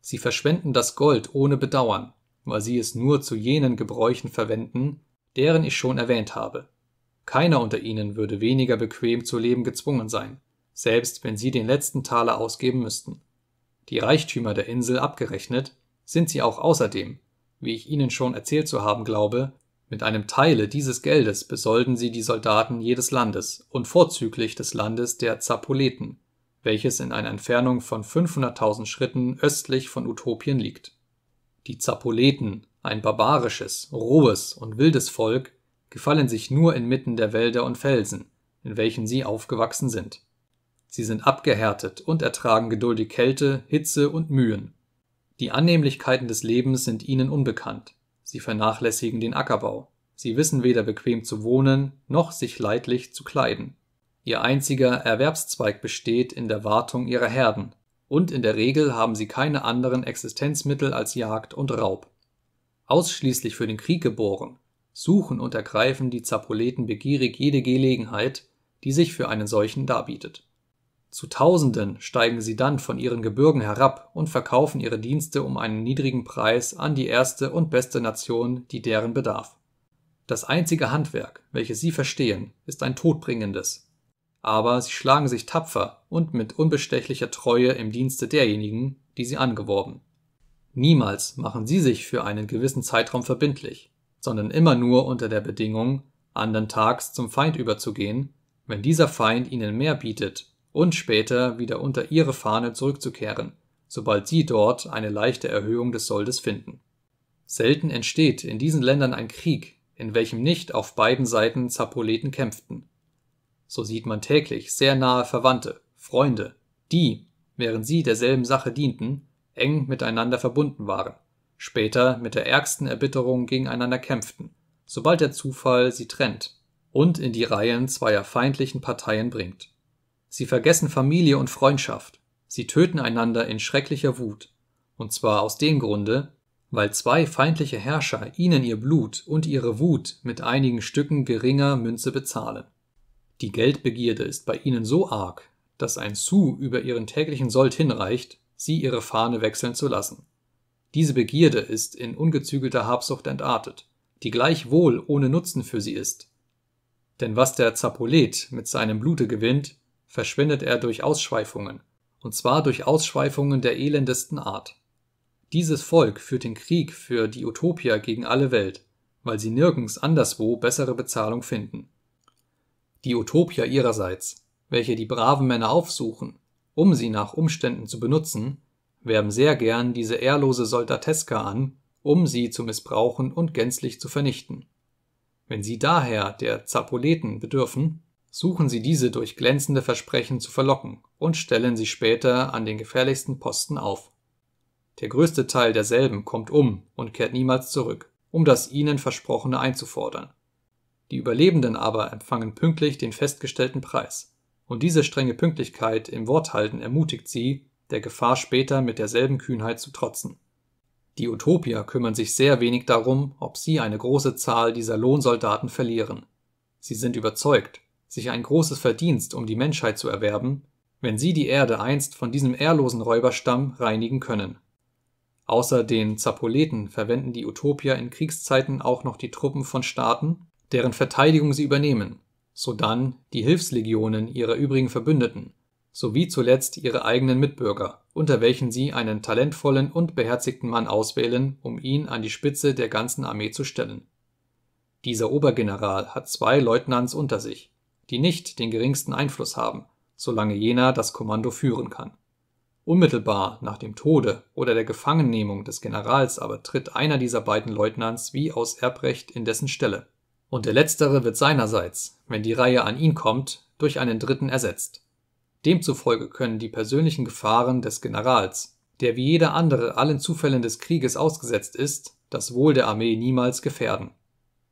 Sie verschwenden das Gold ohne Bedauern, weil sie es nur zu jenen Gebräuchen verwenden, deren ich schon erwähnt habe keiner unter ihnen würde weniger bequem zu leben gezwungen sein, selbst wenn sie den letzten Taler ausgeben müssten. Die Reichtümer der Insel abgerechnet, sind sie auch außerdem, wie ich Ihnen schon erzählt zu haben glaube, mit einem Teile dieses Geldes besolden sie die Soldaten jedes Landes und vorzüglich des Landes der Zapoleten, welches in einer Entfernung von 500.000 Schritten östlich von Utopien liegt. Die Zapoleten, ein barbarisches, rohes und wildes Volk, gefallen sich nur inmitten der Wälder und Felsen, in welchen sie aufgewachsen sind. Sie sind abgehärtet und ertragen geduldig Kälte, Hitze und Mühen. Die Annehmlichkeiten des Lebens sind ihnen unbekannt. Sie vernachlässigen den Ackerbau. Sie wissen weder bequem zu wohnen, noch sich leidlich zu kleiden. Ihr einziger Erwerbszweig besteht in der Wartung ihrer Herden, und in der Regel haben sie keine anderen Existenzmittel als Jagd und Raub. Ausschließlich für den Krieg geboren, suchen und ergreifen die Zapoleten begierig jede Gelegenheit, die sich für einen solchen darbietet. Zu Tausenden steigen sie dann von ihren Gebirgen herab und verkaufen ihre Dienste um einen niedrigen Preis an die erste und beste Nation, die deren bedarf. Das einzige Handwerk, welches sie verstehen, ist ein todbringendes. Aber sie schlagen sich tapfer und mit unbestechlicher Treue im Dienste derjenigen, die sie angeworben. Niemals machen sie sich für einen gewissen Zeitraum verbindlich, sondern immer nur unter der Bedingung, andern Tags zum Feind überzugehen, wenn dieser Feind ihnen mehr bietet, und später wieder unter ihre Fahne zurückzukehren, sobald sie dort eine leichte Erhöhung des Soldes finden. Selten entsteht in diesen Ländern ein Krieg, in welchem nicht auf beiden Seiten Zapoleten kämpften. So sieht man täglich sehr nahe Verwandte, Freunde, die, während sie derselben Sache dienten, eng miteinander verbunden waren später mit der ärgsten Erbitterung gegeneinander kämpften, sobald der Zufall sie trennt und in die Reihen zweier feindlichen Parteien bringt. Sie vergessen Familie und Freundschaft, sie töten einander in schrecklicher Wut, und zwar aus dem Grunde, weil zwei feindliche Herrscher ihnen ihr Blut und ihre Wut mit einigen Stücken geringer Münze bezahlen. Die Geldbegierde ist bei ihnen so arg, dass ein Sou über ihren täglichen Sold hinreicht, sie ihre Fahne wechseln zu lassen diese Begierde ist in ungezügelter Habsucht entartet, die gleichwohl ohne Nutzen für sie ist. Denn was der Zapolet mit seinem Blute gewinnt, verschwindet er durch Ausschweifungen, und zwar durch Ausschweifungen der elendesten Art. Dieses Volk führt den Krieg für die Utopia gegen alle Welt, weil sie nirgends anderswo bessere Bezahlung finden. Die Utopia ihrerseits, welche die braven Männer aufsuchen, um sie nach Umständen zu benutzen, werben sehr gern diese ehrlose Soldateska an, um sie zu missbrauchen und gänzlich zu vernichten. Wenn sie daher der Zapoleten bedürfen, suchen sie diese durch glänzende Versprechen zu verlocken und stellen sie später an den gefährlichsten Posten auf. Der größte Teil derselben kommt um und kehrt niemals zurück, um das ihnen Versprochene einzufordern. Die Überlebenden aber empfangen pünktlich den festgestellten Preis, und diese strenge Pünktlichkeit im Worthalten ermutigt sie, der Gefahr später mit derselben Kühnheit zu trotzen. Die Utopier kümmern sich sehr wenig darum, ob sie eine große Zahl dieser Lohnsoldaten verlieren. Sie sind überzeugt, sich ein großes Verdienst um die Menschheit zu erwerben, wenn sie die Erde einst von diesem ehrlosen Räuberstamm reinigen können. Außer den Zapoleten verwenden die Utopier in Kriegszeiten auch noch die Truppen von Staaten, deren Verteidigung sie übernehmen, sodann die Hilfslegionen ihrer übrigen Verbündeten sowie zuletzt ihre eigenen Mitbürger, unter welchen sie einen talentvollen und beherzigten Mann auswählen, um ihn an die Spitze der ganzen Armee zu stellen. Dieser Obergeneral hat zwei Leutnants unter sich, die nicht den geringsten Einfluss haben, solange jener das Kommando führen kann. Unmittelbar nach dem Tode oder der Gefangennehmung des Generals aber tritt einer dieser beiden Leutnants wie aus Erbrecht in dessen Stelle, und der letztere wird seinerseits, wenn die Reihe an ihn kommt, durch einen dritten ersetzt Demzufolge können die persönlichen Gefahren des Generals, der wie jeder andere allen Zufällen des Krieges ausgesetzt ist, das Wohl der Armee niemals gefährden.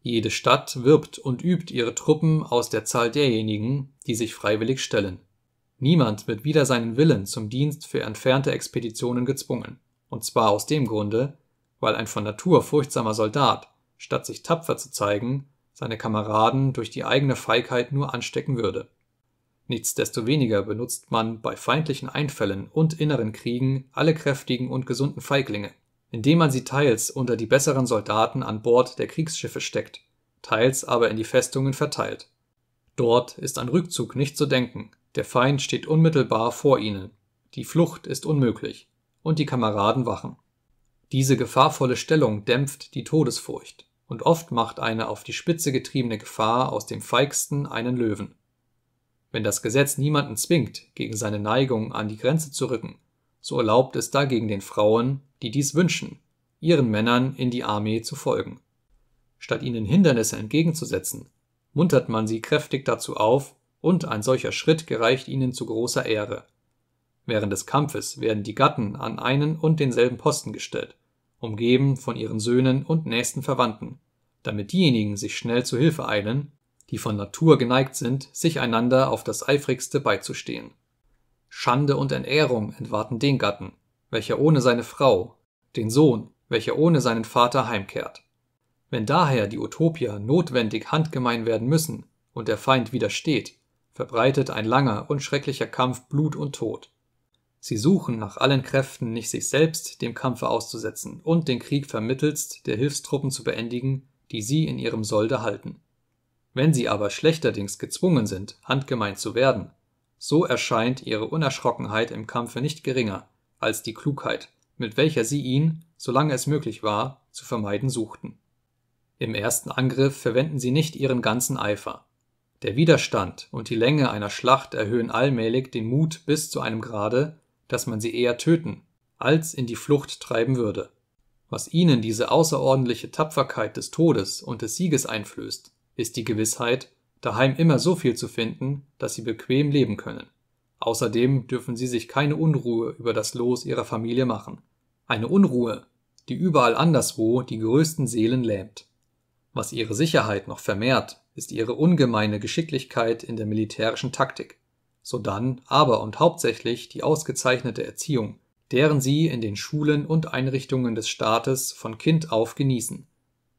Jede Stadt wirbt und übt ihre Truppen aus der Zahl derjenigen, die sich freiwillig stellen. Niemand wird wider seinen Willen zum Dienst für entfernte Expeditionen gezwungen, und zwar aus dem Grunde, weil ein von Natur furchtsamer Soldat, statt sich tapfer zu zeigen, seine Kameraden durch die eigene Feigheit nur anstecken würde Nichtsdestoweniger benutzt man bei feindlichen Einfällen und inneren Kriegen alle kräftigen und gesunden Feiglinge, indem man sie teils unter die besseren Soldaten an Bord der Kriegsschiffe steckt, teils aber in die Festungen verteilt. Dort ist an Rückzug nicht zu denken, der Feind steht unmittelbar vor ihnen, die Flucht ist unmöglich und die Kameraden wachen. Diese gefahrvolle Stellung dämpft die Todesfurcht, und oft macht eine auf die Spitze getriebene Gefahr aus dem Feigsten einen Löwen wenn das Gesetz niemanden zwingt, gegen seine Neigung an die Grenze zu rücken, so erlaubt es dagegen den Frauen, die dies wünschen, ihren Männern in die Armee zu folgen. Statt ihnen Hindernisse entgegenzusetzen, muntert man sie kräftig dazu auf, und ein solcher Schritt gereicht ihnen zu großer Ehre. Während des Kampfes werden die Gatten an einen und denselben Posten gestellt, umgeben von ihren Söhnen und nächsten Verwandten, damit diejenigen sich schnell zu Hilfe eilen, die von Natur geneigt sind, sich einander auf das eifrigste beizustehen. Schande und Entehrung entwarten den Gatten, welcher ohne seine Frau, den Sohn, welcher ohne seinen Vater heimkehrt. Wenn daher die Utopia notwendig handgemein werden müssen und der Feind widersteht, verbreitet ein langer und schrecklicher Kampf Blut und Tod. Sie suchen nach allen Kräften nicht sich selbst dem Kampfe auszusetzen und den Krieg vermittelst der Hilfstruppen zu beendigen, die sie in ihrem Solde halten. Wenn sie aber schlechterdings gezwungen sind, handgemeint zu werden, so erscheint ihre Unerschrockenheit im Kampfe nicht geringer als die Klugheit, mit welcher sie ihn, solange es möglich war, zu vermeiden suchten. Im ersten Angriff verwenden sie nicht ihren ganzen Eifer. Der Widerstand und die Länge einer Schlacht erhöhen allmählich den Mut bis zu einem Grade, dass man sie eher töten als in die Flucht treiben würde. Was ihnen diese außerordentliche Tapferkeit des Todes und des Sieges einflößt, ist die Gewissheit, daheim immer so viel zu finden, dass sie bequem leben können. Außerdem dürfen sie sich keine Unruhe über das Los ihrer Familie machen. Eine Unruhe, die überall anderswo die größten Seelen lähmt. Was ihre Sicherheit noch vermehrt, ist ihre ungemeine Geschicklichkeit in der militärischen Taktik, sodann aber und hauptsächlich die ausgezeichnete Erziehung, deren sie in den Schulen und Einrichtungen des Staates von Kind auf genießen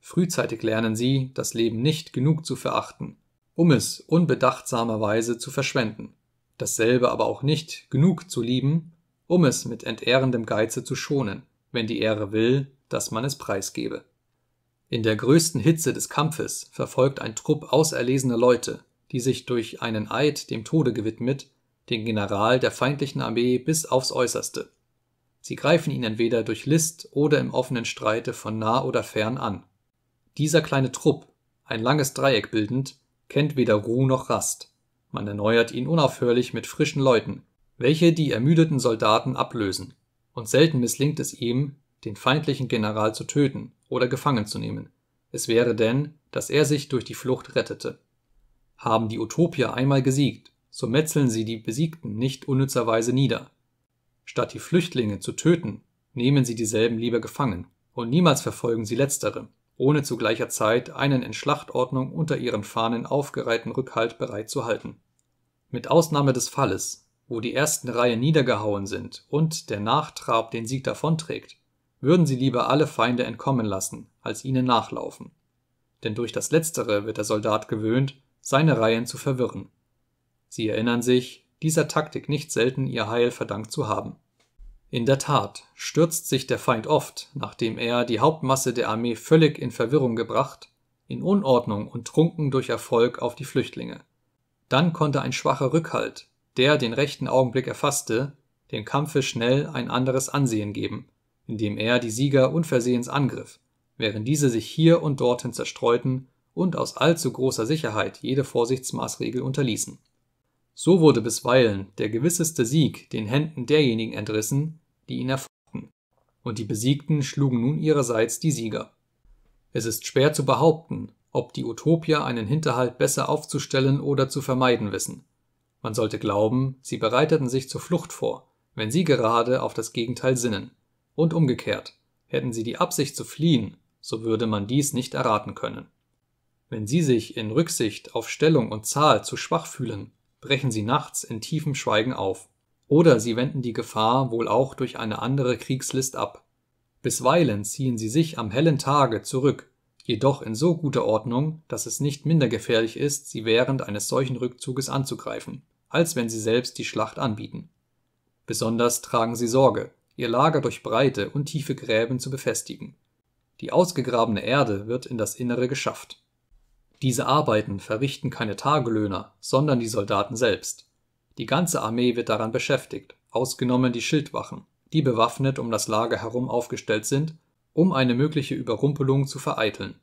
Frühzeitig lernen sie, das Leben nicht genug zu verachten, um es unbedachtsamerweise zu verschwenden, dasselbe aber auch nicht genug zu lieben, um es mit entehrendem Geize zu schonen, wenn die Ehre will, dass man es preisgebe. In der größten Hitze des Kampfes verfolgt ein Trupp auserlesener Leute, die sich durch einen Eid dem Tode gewidmet, den General der feindlichen Armee bis aufs Äußerste. Sie greifen ihn entweder durch List oder im offenen Streite von nah oder fern an, dieser kleine Trupp, ein langes Dreieck bildend, kennt weder Ruhe noch Rast. Man erneuert ihn unaufhörlich mit frischen Leuten, welche die ermüdeten Soldaten ablösen. Und selten misslingt es ihm, den feindlichen General zu töten oder gefangen zu nehmen. Es wäre denn, dass er sich durch die Flucht rettete. Haben die Utopier einmal gesiegt, so metzeln sie die Besiegten nicht unnützerweise nieder. Statt die Flüchtlinge zu töten, nehmen sie dieselben lieber gefangen, und niemals verfolgen sie letztere ohne zu gleicher Zeit einen in Schlachtordnung unter ihren Fahnen aufgereihten Rückhalt bereit zu halten. Mit Ausnahme des Falles, wo die ersten Reihe niedergehauen sind und der Nachtrab den Sieg davonträgt, würden sie lieber alle Feinde entkommen lassen, als ihnen nachlaufen. Denn durch das Letztere wird der Soldat gewöhnt, seine Reihen zu verwirren. Sie erinnern sich, dieser Taktik nicht selten ihr Heil verdankt zu haben in der Tat stürzt sich der Feind oft, nachdem er, die Hauptmasse der Armee völlig in Verwirrung gebracht, in Unordnung und trunken durch Erfolg auf die Flüchtlinge. Dann konnte ein schwacher Rückhalt, der den rechten Augenblick erfasste, dem Kampfe schnell ein anderes Ansehen geben, indem er die Sieger unversehens angriff, während diese sich hier und dorthin zerstreuten und aus allzu großer Sicherheit jede Vorsichtsmaßregel unterließen so wurde bisweilen der gewisseste Sieg den Händen derjenigen entrissen, die ihn erfochten, und die Besiegten schlugen nun ihrerseits die Sieger. Es ist schwer zu behaupten, ob die Utopier einen Hinterhalt besser aufzustellen oder zu vermeiden wissen. Man sollte glauben, sie bereiteten sich zur Flucht vor, wenn sie gerade auf das Gegenteil sinnen. Und umgekehrt, hätten sie die Absicht zu fliehen, so würde man dies nicht erraten können. Wenn sie sich in Rücksicht auf Stellung und Zahl zu schwach fühlen, brechen sie nachts in tiefem Schweigen auf. Oder sie wenden die Gefahr wohl auch durch eine andere Kriegslist ab. Bisweilen ziehen sie sich am hellen Tage zurück, jedoch in so guter Ordnung, dass es nicht minder gefährlich ist, sie während eines solchen Rückzuges anzugreifen, als wenn sie selbst die Schlacht anbieten. Besonders tragen sie Sorge, ihr Lager durch breite und tiefe Gräben zu befestigen. Die ausgegrabene Erde wird in das Innere geschafft diese Arbeiten verrichten keine Tagelöhner, sondern die Soldaten selbst. Die ganze Armee wird daran beschäftigt, ausgenommen die Schildwachen, die bewaffnet um das Lager herum aufgestellt sind, um eine mögliche Überrumpelung zu vereiteln.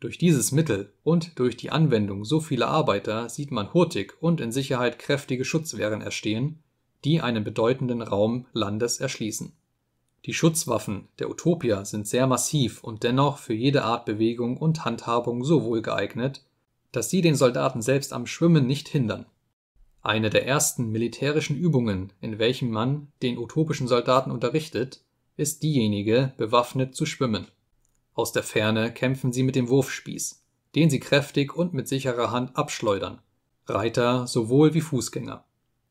Durch dieses Mittel und durch die Anwendung so vieler Arbeiter sieht man hurtig und in Sicherheit kräftige Schutzwehren erstehen, die einen bedeutenden Raum Landes erschließen die Schutzwaffen der Utopia sind sehr massiv und dennoch für jede Art Bewegung und Handhabung so wohl geeignet, dass sie den Soldaten selbst am Schwimmen nicht hindern. Eine der ersten militärischen Übungen, in welchen man den utopischen Soldaten unterrichtet, ist diejenige, bewaffnet zu schwimmen. Aus der Ferne kämpfen sie mit dem Wurfspieß, den sie kräftig und mit sicherer Hand abschleudern, Reiter sowohl wie Fußgänger.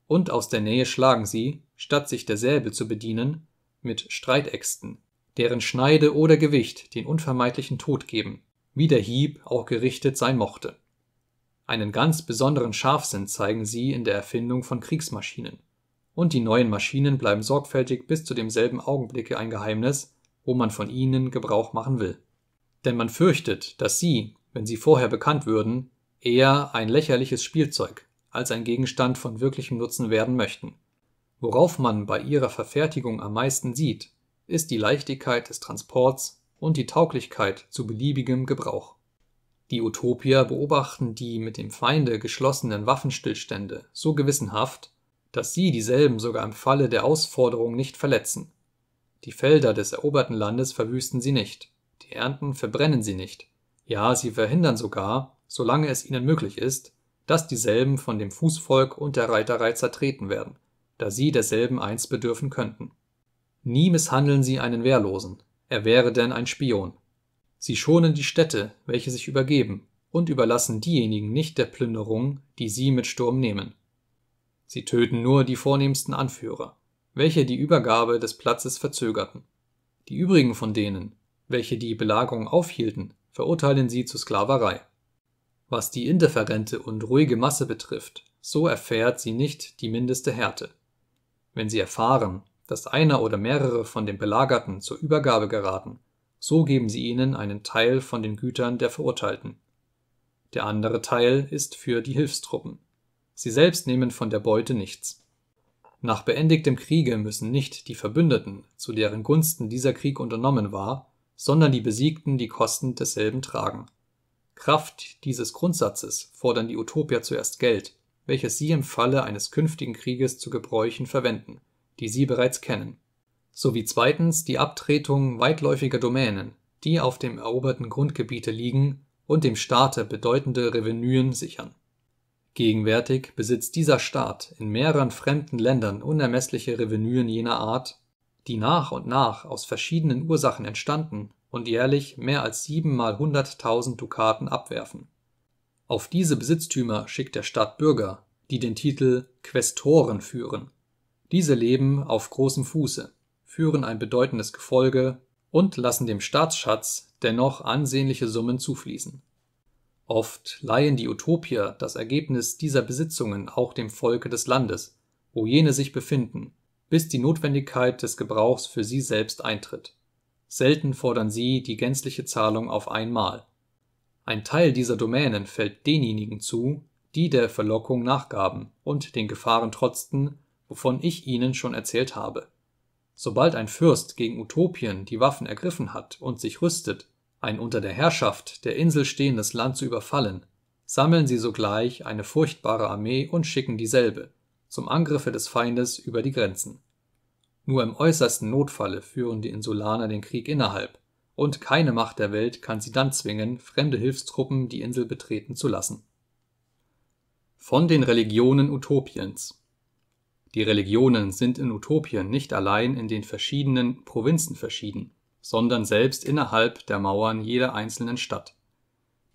Und aus der Nähe schlagen sie, statt sich der Säbel zu bedienen, mit Streitäxten, deren Schneide oder Gewicht den unvermeidlichen Tod geben, wie der Hieb auch gerichtet sein mochte. Einen ganz besonderen Scharfsinn zeigen sie in der Erfindung von Kriegsmaschinen. Und die neuen Maschinen bleiben sorgfältig bis zu demselben Augenblicke ein Geheimnis, wo man von ihnen Gebrauch machen will. Denn man fürchtet, dass sie, wenn sie vorher bekannt würden, eher ein lächerliches Spielzeug als ein Gegenstand von wirklichem Nutzen werden möchten. Worauf man bei ihrer Verfertigung am meisten sieht, ist die Leichtigkeit des Transports und die Tauglichkeit zu beliebigem Gebrauch. Die Utopier beobachten die mit dem Feinde geschlossenen Waffenstillstände so gewissenhaft, dass sie dieselben sogar im Falle der Ausforderung nicht verletzen. Die Felder des eroberten Landes verwüsten sie nicht, die Ernten verbrennen sie nicht, ja, sie verhindern sogar, solange es ihnen möglich ist, dass dieselben von dem Fußvolk und der Reiterei zertreten werden da sie derselben einst bedürfen könnten. Nie misshandeln sie einen Wehrlosen, er wäre denn ein Spion. Sie schonen die Städte, welche sich übergeben, und überlassen diejenigen nicht der Plünderung, die sie mit Sturm nehmen. Sie töten nur die vornehmsten Anführer, welche die Übergabe des Platzes verzögerten. Die übrigen von denen, welche die Belagerung aufhielten, verurteilen sie zur Sklaverei. Was die indifferente und ruhige Masse betrifft, so erfährt sie nicht die mindeste Härte. Wenn sie erfahren, dass einer oder mehrere von den Belagerten zur Übergabe geraten, so geben sie ihnen einen Teil von den Gütern der Verurteilten. Der andere Teil ist für die Hilfstruppen. Sie selbst nehmen von der Beute nichts. Nach beendigtem Kriege müssen nicht die Verbündeten, zu deren Gunsten dieser Krieg unternommen war, sondern die Besiegten die Kosten desselben tragen. Kraft dieses Grundsatzes fordern die Utopier zuerst Geld, welches sie im Falle eines künftigen Krieges zu Gebräuchen verwenden, die sie bereits kennen, sowie zweitens die Abtretung weitläufiger Domänen, die auf dem eroberten Grundgebiete liegen und dem Staate bedeutende Revenuen sichern. Gegenwärtig besitzt dieser Staat in mehreren fremden Ländern unermessliche Revenuen jener Art, die nach und nach aus verschiedenen Ursachen entstanden und jährlich mehr als siebenmal hunderttausend Dukaten abwerfen auf diese Besitztümer schickt der Stadt Bürger, die den Titel Quästoren führen. Diese leben auf großem Fuße, führen ein bedeutendes Gefolge und lassen dem Staatsschatz dennoch ansehnliche Summen zufließen. Oft leihen die Utopier das Ergebnis dieser Besitzungen auch dem Volke des Landes, wo jene sich befinden, bis die Notwendigkeit des Gebrauchs für sie selbst eintritt. Selten fordern sie die gänzliche Zahlung auf einmal ein Teil dieser Domänen fällt denjenigen zu, die der Verlockung nachgaben und den Gefahren trotzten, wovon ich Ihnen schon erzählt habe. Sobald ein Fürst gegen Utopien die Waffen ergriffen hat und sich rüstet, ein unter der Herrschaft der Insel stehendes Land zu überfallen, sammeln sie sogleich eine furchtbare Armee und schicken dieselbe zum Angriffe des Feindes über die Grenzen. Nur im äußersten Notfalle führen die Insulaner den Krieg innerhalb und keine Macht der Welt kann sie dann zwingen, fremde Hilfstruppen die Insel betreten zu lassen. Von den Religionen Utopiens Die Religionen sind in Utopien nicht allein in den verschiedenen Provinzen verschieden, sondern selbst innerhalb der Mauern jeder einzelnen Stadt.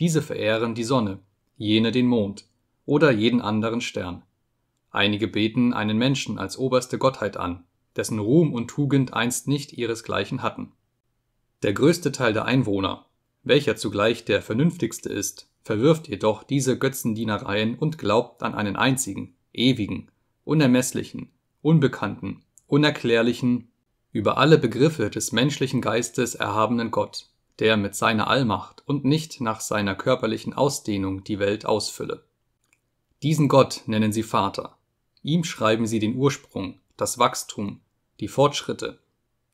Diese verehren die Sonne, jene den Mond oder jeden anderen Stern. Einige beten einen Menschen als oberste Gottheit an, dessen Ruhm und Tugend einst nicht ihresgleichen hatten der größte Teil der Einwohner, welcher zugleich der vernünftigste ist, verwirft jedoch diese Götzendienereien und glaubt an einen einzigen, ewigen, unermesslichen, unbekannten, unerklärlichen, über alle Begriffe des menschlichen Geistes erhabenen Gott, der mit seiner Allmacht und nicht nach seiner körperlichen Ausdehnung die Welt ausfülle. Diesen Gott nennen sie Vater. Ihm schreiben sie den Ursprung, das Wachstum, die Fortschritte,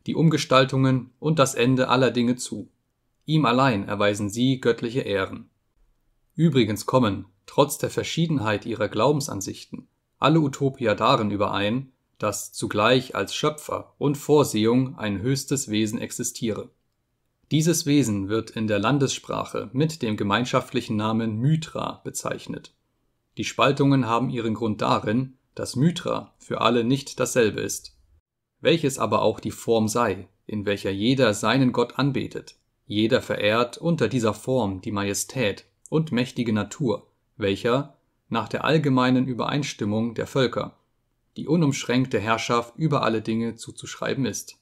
die Umgestaltungen und das Ende aller Dinge zu. Ihm allein erweisen sie göttliche Ehren. Übrigens kommen, trotz der Verschiedenheit ihrer Glaubensansichten, alle Utopier darin überein, dass zugleich als Schöpfer und Vorsehung ein höchstes Wesen existiere. Dieses Wesen wird in der Landessprache mit dem gemeinschaftlichen Namen Mythra bezeichnet. Die Spaltungen haben ihren Grund darin, dass Mythra für alle nicht dasselbe ist welches aber auch die Form sei, in welcher jeder seinen Gott anbetet, jeder verehrt unter dieser Form die Majestät und mächtige Natur, welcher, nach der allgemeinen Übereinstimmung der Völker, die unumschränkte Herrschaft über alle Dinge zuzuschreiben ist.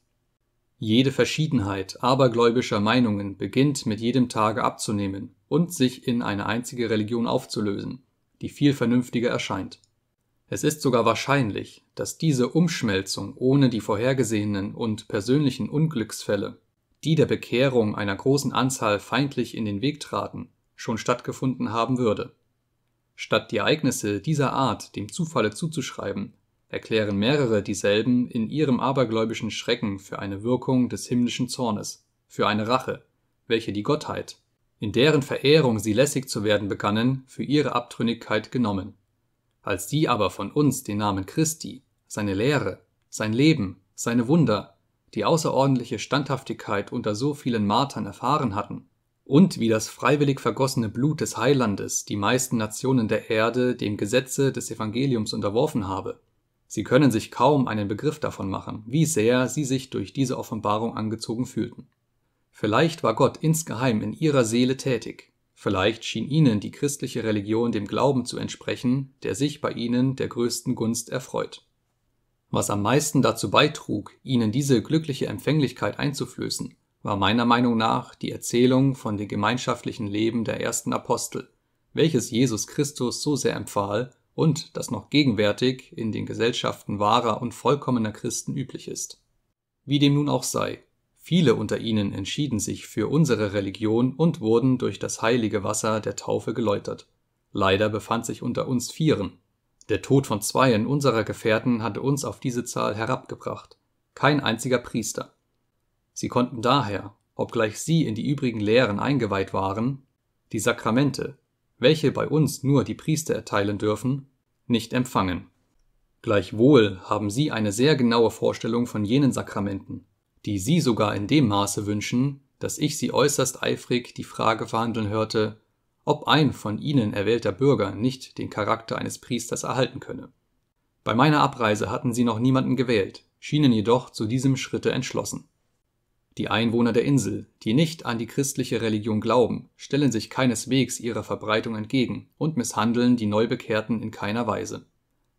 Jede Verschiedenheit abergläubischer Meinungen beginnt mit jedem Tage abzunehmen und sich in eine einzige Religion aufzulösen, die viel vernünftiger erscheint. Es ist sogar wahrscheinlich, dass diese Umschmelzung ohne die vorhergesehenen und persönlichen Unglücksfälle, die der Bekehrung einer großen Anzahl feindlich in den Weg traten, schon stattgefunden haben würde. Statt die Ereignisse dieser Art dem Zufalle zuzuschreiben, erklären mehrere dieselben in ihrem abergläubischen Schrecken für eine Wirkung des himmlischen Zornes, für eine Rache, welche die Gottheit, in deren Verehrung sie lässig zu werden begannen, für ihre Abtrünnigkeit genommen als die aber von uns den Namen Christi, seine Lehre, sein Leben, seine Wunder, die außerordentliche Standhaftigkeit unter so vielen Martern erfahren hatten, und wie das freiwillig vergossene Blut des Heilandes die meisten Nationen der Erde dem Gesetze des Evangeliums unterworfen habe. Sie können sich kaum einen Begriff davon machen, wie sehr sie sich durch diese Offenbarung angezogen fühlten. Vielleicht war Gott insgeheim in ihrer Seele tätig, Vielleicht schien ihnen die christliche Religion dem Glauben zu entsprechen, der sich bei ihnen der größten Gunst erfreut. Was am meisten dazu beitrug, ihnen diese glückliche Empfänglichkeit einzuflößen, war meiner Meinung nach die Erzählung von dem gemeinschaftlichen Leben der ersten Apostel, welches Jesus Christus so sehr empfahl und das noch gegenwärtig in den Gesellschaften wahrer und vollkommener Christen üblich ist. Wie dem nun auch sei, Viele unter ihnen entschieden sich für unsere Religion und wurden durch das heilige Wasser der Taufe geläutert. Leider befand sich unter uns Vieren. Der Tod von zweien unserer Gefährten hatte uns auf diese Zahl herabgebracht. Kein einziger Priester. Sie konnten daher, obgleich sie in die übrigen Lehren eingeweiht waren, die Sakramente, welche bei uns nur die Priester erteilen dürfen, nicht empfangen. Gleichwohl haben sie eine sehr genaue Vorstellung von jenen Sakramenten, die sie sogar in dem Maße wünschen, dass ich sie äußerst eifrig die Frage verhandeln hörte, ob ein von ihnen erwählter Bürger nicht den Charakter eines Priesters erhalten könne. Bei meiner Abreise hatten sie noch niemanden gewählt, schienen jedoch zu diesem Schritte entschlossen. Die Einwohner der Insel, die nicht an die christliche Religion glauben, stellen sich keineswegs ihrer Verbreitung entgegen und misshandeln die Neubekehrten in keiner Weise.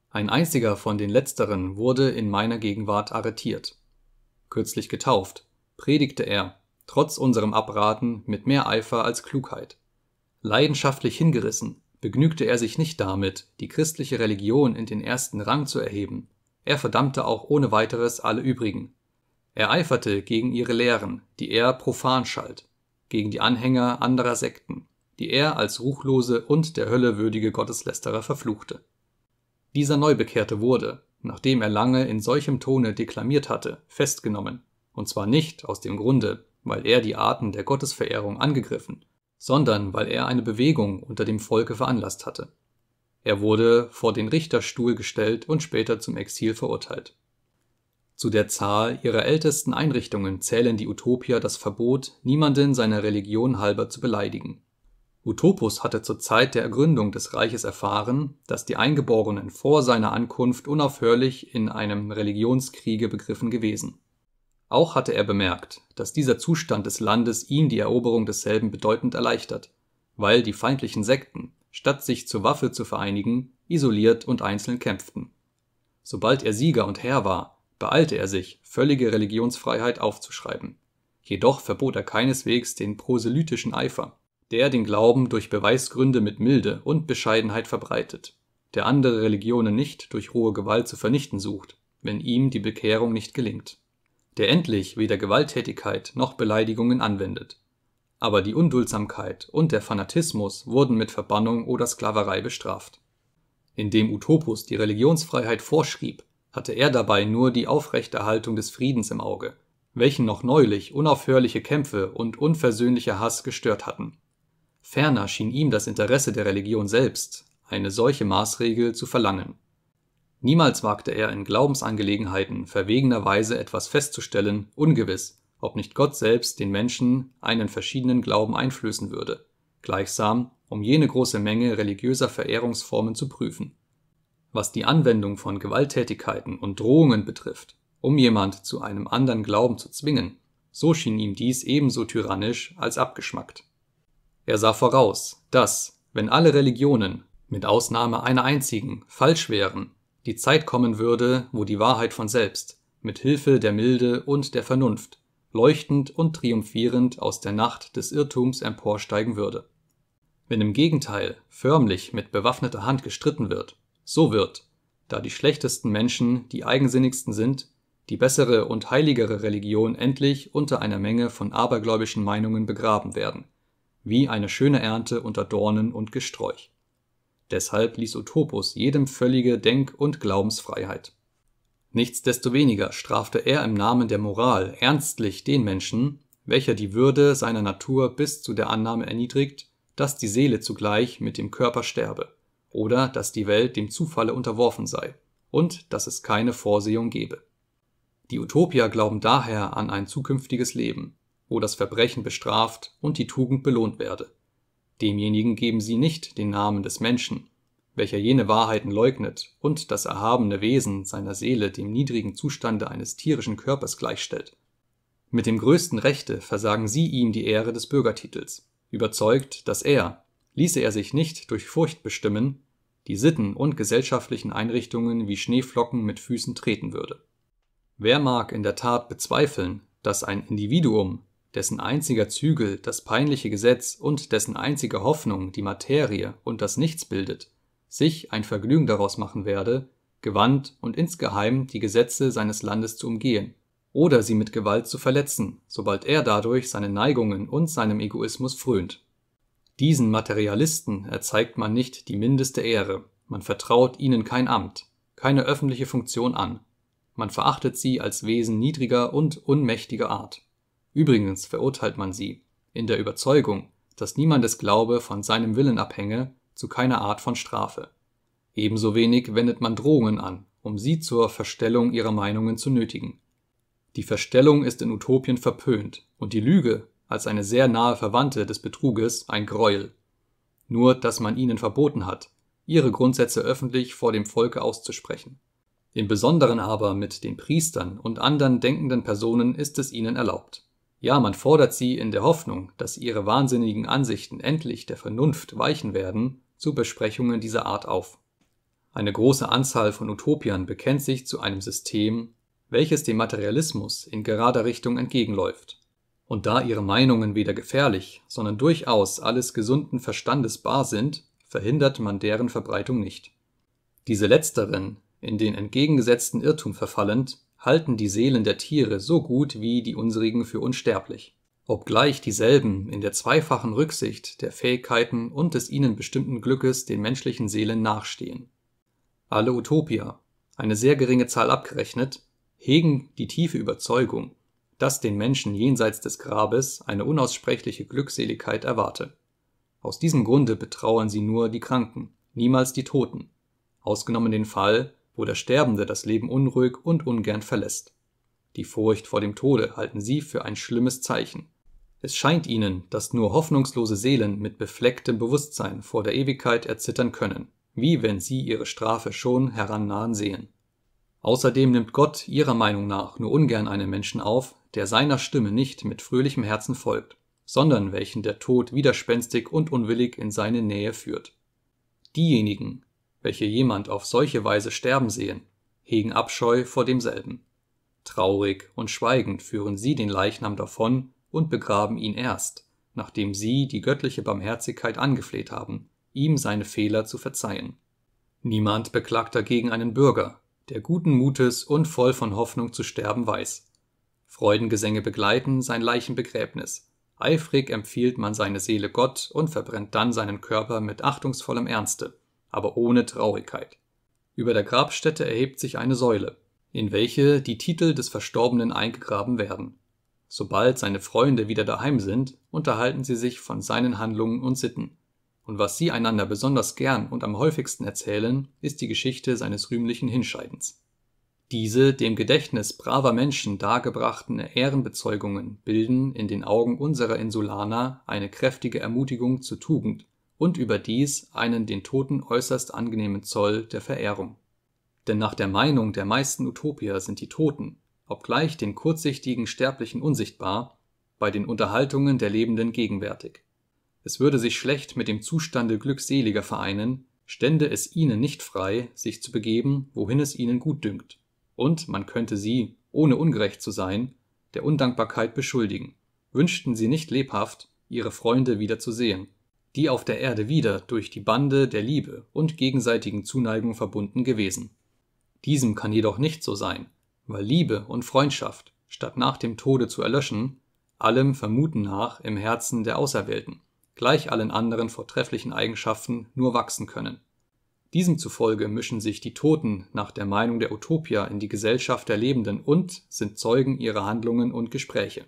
Ein einziger von den letzteren wurde in meiner Gegenwart arretiert kürzlich getauft, predigte er, trotz unserem Abraten, mit mehr Eifer als Klugheit. Leidenschaftlich hingerissen, begnügte er sich nicht damit, die christliche Religion in den ersten Rang zu erheben, er verdammte auch ohne weiteres alle übrigen. Er eiferte gegen ihre Lehren, die er profan schalt, gegen die Anhänger anderer Sekten, die er als ruchlose und der Hölle würdige Gotteslästerer verfluchte. Dieser Neubekehrte wurde, nachdem er lange in solchem Tone deklamiert hatte, festgenommen, und zwar nicht aus dem Grunde, weil er die Arten der Gottesverehrung angegriffen, sondern weil er eine Bewegung unter dem Volke veranlasst hatte. Er wurde vor den Richterstuhl gestellt und später zum Exil verurteilt. Zu der Zahl ihrer ältesten Einrichtungen zählen die Utopier das Verbot, niemanden seiner Religion halber zu beleidigen Utopus hatte zur Zeit der Ergründung des Reiches erfahren, dass die Eingeborenen vor seiner Ankunft unaufhörlich in einem Religionskriege begriffen gewesen. Auch hatte er bemerkt, dass dieser Zustand des Landes ihm die Eroberung desselben bedeutend erleichtert, weil die feindlichen Sekten, statt sich zur Waffe zu vereinigen, isoliert und einzeln kämpften. Sobald er Sieger und Herr war, beeilte er sich, völlige Religionsfreiheit aufzuschreiben. Jedoch verbot er keineswegs den proselytischen Eifer der den Glauben durch Beweisgründe mit Milde und Bescheidenheit verbreitet, der andere Religionen nicht durch rohe Gewalt zu vernichten sucht, wenn ihm die Bekehrung nicht gelingt, der endlich weder Gewalttätigkeit noch Beleidigungen anwendet. Aber die Unduldsamkeit und der Fanatismus wurden mit Verbannung oder Sklaverei bestraft. Indem Utopus die Religionsfreiheit vorschrieb, hatte er dabei nur die Aufrechterhaltung des Friedens im Auge, welchen noch neulich unaufhörliche Kämpfe und unversöhnlicher Hass gestört hatten Ferner schien ihm das Interesse der Religion selbst, eine solche Maßregel zu verlangen. Niemals wagte er in Glaubensangelegenheiten verwegenerweise etwas festzustellen, ungewiss, ob nicht Gott selbst den Menschen einen verschiedenen Glauben einflößen würde, gleichsam, um jene große Menge religiöser Verehrungsformen zu prüfen. Was die Anwendung von Gewalttätigkeiten und Drohungen betrifft, um jemand zu einem anderen Glauben zu zwingen, so schien ihm dies ebenso tyrannisch als abgeschmackt er sah voraus, dass, wenn alle Religionen, mit Ausnahme einer einzigen, falsch wären, die Zeit kommen würde, wo die Wahrheit von selbst, mit Hilfe der Milde und der Vernunft, leuchtend und triumphierend aus der Nacht des Irrtums emporsteigen würde. Wenn im Gegenteil förmlich mit bewaffneter Hand gestritten wird, so wird, da die schlechtesten Menschen die eigensinnigsten sind, die bessere und heiligere Religion endlich unter einer Menge von abergläubischen Meinungen begraben werden wie eine schöne Ernte unter Dornen und Gesträuch. Deshalb ließ Utopus jedem völlige Denk- und Glaubensfreiheit. Nichtsdestoweniger strafte er im Namen der Moral ernstlich den Menschen, welcher die Würde seiner Natur bis zu der Annahme erniedrigt, dass die Seele zugleich mit dem Körper sterbe, oder dass die Welt dem Zufalle unterworfen sei, und dass es keine Vorsehung gebe. Die Utopier glauben daher an ein zukünftiges Leben, wo das Verbrechen bestraft und die Tugend belohnt werde. Demjenigen geben sie nicht den Namen des Menschen, welcher jene Wahrheiten leugnet und das erhabene Wesen seiner Seele dem niedrigen Zustande eines tierischen Körpers gleichstellt. Mit dem größten Rechte versagen sie ihm die Ehre des Bürgertitels, überzeugt, dass er, ließe er sich nicht durch Furcht bestimmen, die Sitten und gesellschaftlichen Einrichtungen wie Schneeflocken mit Füßen treten würde. Wer mag in der Tat bezweifeln, dass ein Individuum dessen einziger Zügel das peinliche Gesetz und dessen einzige Hoffnung die Materie und das Nichts bildet, sich ein Vergnügen daraus machen werde, gewandt und insgeheim die Gesetze seines Landes zu umgehen, oder sie mit Gewalt zu verletzen, sobald er dadurch seine Neigungen und seinem Egoismus frönt. Diesen Materialisten erzeigt man nicht die mindeste Ehre, man vertraut ihnen kein Amt, keine öffentliche Funktion an, man verachtet sie als Wesen niedriger und unmächtiger Art. Übrigens verurteilt man sie – in der Überzeugung, dass niemandes Glaube von seinem Willen abhänge – zu keiner Art von Strafe. Ebenso wenig wendet man Drohungen an, um sie zur Verstellung ihrer Meinungen zu nötigen. Die Verstellung ist in Utopien verpönt und die Lüge als eine sehr nahe Verwandte des Betruges ein Gräuel. Nur dass man ihnen verboten hat, ihre Grundsätze öffentlich vor dem Volke auszusprechen. Im Besonderen aber mit den Priestern und anderen denkenden Personen ist es ihnen erlaubt ja, man fordert sie in der Hoffnung, dass ihre wahnsinnigen Ansichten endlich der Vernunft weichen werden, zu Besprechungen dieser Art auf. Eine große Anzahl von Utopiern bekennt sich zu einem System, welches dem Materialismus in gerader Richtung entgegenläuft. Und da ihre Meinungen weder gefährlich, sondern durchaus alles gesunden Verstandes bar sind, verhindert man deren Verbreitung nicht. Diese letzteren, in den entgegengesetzten Irrtum verfallend, halten die Seelen der Tiere so gut wie die unsrigen für unsterblich. Obgleich dieselben in der zweifachen Rücksicht der Fähigkeiten und des ihnen bestimmten Glückes den menschlichen Seelen nachstehen. Alle Utopia, eine sehr geringe Zahl abgerechnet, hegen die tiefe Überzeugung, dass den Menschen jenseits des Grabes eine unaussprechliche Glückseligkeit erwarte. Aus diesem Grunde betrauern sie nur die Kranken, niemals die Toten, ausgenommen den Fall, wo der Sterbende das Leben unruhig und ungern verlässt. Die Furcht vor dem Tode halten sie für ein schlimmes Zeichen. Es scheint ihnen, dass nur hoffnungslose Seelen mit beflecktem Bewusstsein vor der Ewigkeit erzittern können, wie wenn sie ihre Strafe schon herannahen sehen. Außerdem nimmt Gott ihrer Meinung nach nur ungern einen Menschen auf, der seiner Stimme nicht mit fröhlichem Herzen folgt, sondern welchen der Tod widerspenstig und unwillig in seine Nähe führt. Diejenigen, welche jemand auf solche Weise sterben sehen, hegen Abscheu vor demselben. Traurig und schweigend führen sie den Leichnam davon und begraben ihn erst, nachdem sie die göttliche Barmherzigkeit angefleht haben, ihm seine Fehler zu verzeihen. Niemand beklagt dagegen einen Bürger, der guten Mutes und voll von Hoffnung zu sterben weiß. Freudengesänge begleiten sein Leichenbegräbnis. Eifrig empfiehlt man seine Seele Gott und verbrennt dann seinen Körper mit achtungsvollem Ernste aber ohne Traurigkeit. Über der Grabstätte erhebt sich eine Säule, in welche die Titel des Verstorbenen eingegraben werden. Sobald seine Freunde wieder daheim sind, unterhalten sie sich von seinen Handlungen und Sitten. Und was sie einander besonders gern und am häufigsten erzählen, ist die Geschichte seines rühmlichen Hinscheidens. Diese dem Gedächtnis braver Menschen dargebrachten Ehrenbezeugungen bilden in den Augen unserer Insulaner eine kräftige Ermutigung zur Tugend und überdies einen den Toten äußerst angenehmen Zoll der Verehrung. Denn nach der Meinung der meisten Utopier sind die Toten, obgleich den kurzsichtigen Sterblichen unsichtbar, bei den Unterhaltungen der Lebenden gegenwärtig. Es würde sich schlecht mit dem Zustande Glückseliger vereinen, stände es ihnen nicht frei, sich zu begeben, wohin es ihnen gut dünkt, und man könnte sie, ohne ungerecht zu sein, der Undankbarkeit beschuldigen, wünschten sie nicht lebhaft, ihre Freunde wieder zu sehen, die auf der Erde wieder durch die Bande der Liebe und gegenseitigen Zuneigung verbunden gewesen. Diesem kann jedoch nicht so sein, weil Liebe und Freundschaft, statt nach dem Tode zu erlöschen, allem Vermuten nach im Herzen der Auserwählten, gleich allen anderen vortrefflichen Eigenschaften, nur wachsen können. Diesem zufolge mischen sich die Toten nach der Meinung der Utopia in die Gesellschaft der Lebenden und sind Zeugen ihrer Handlungen und Gespräche.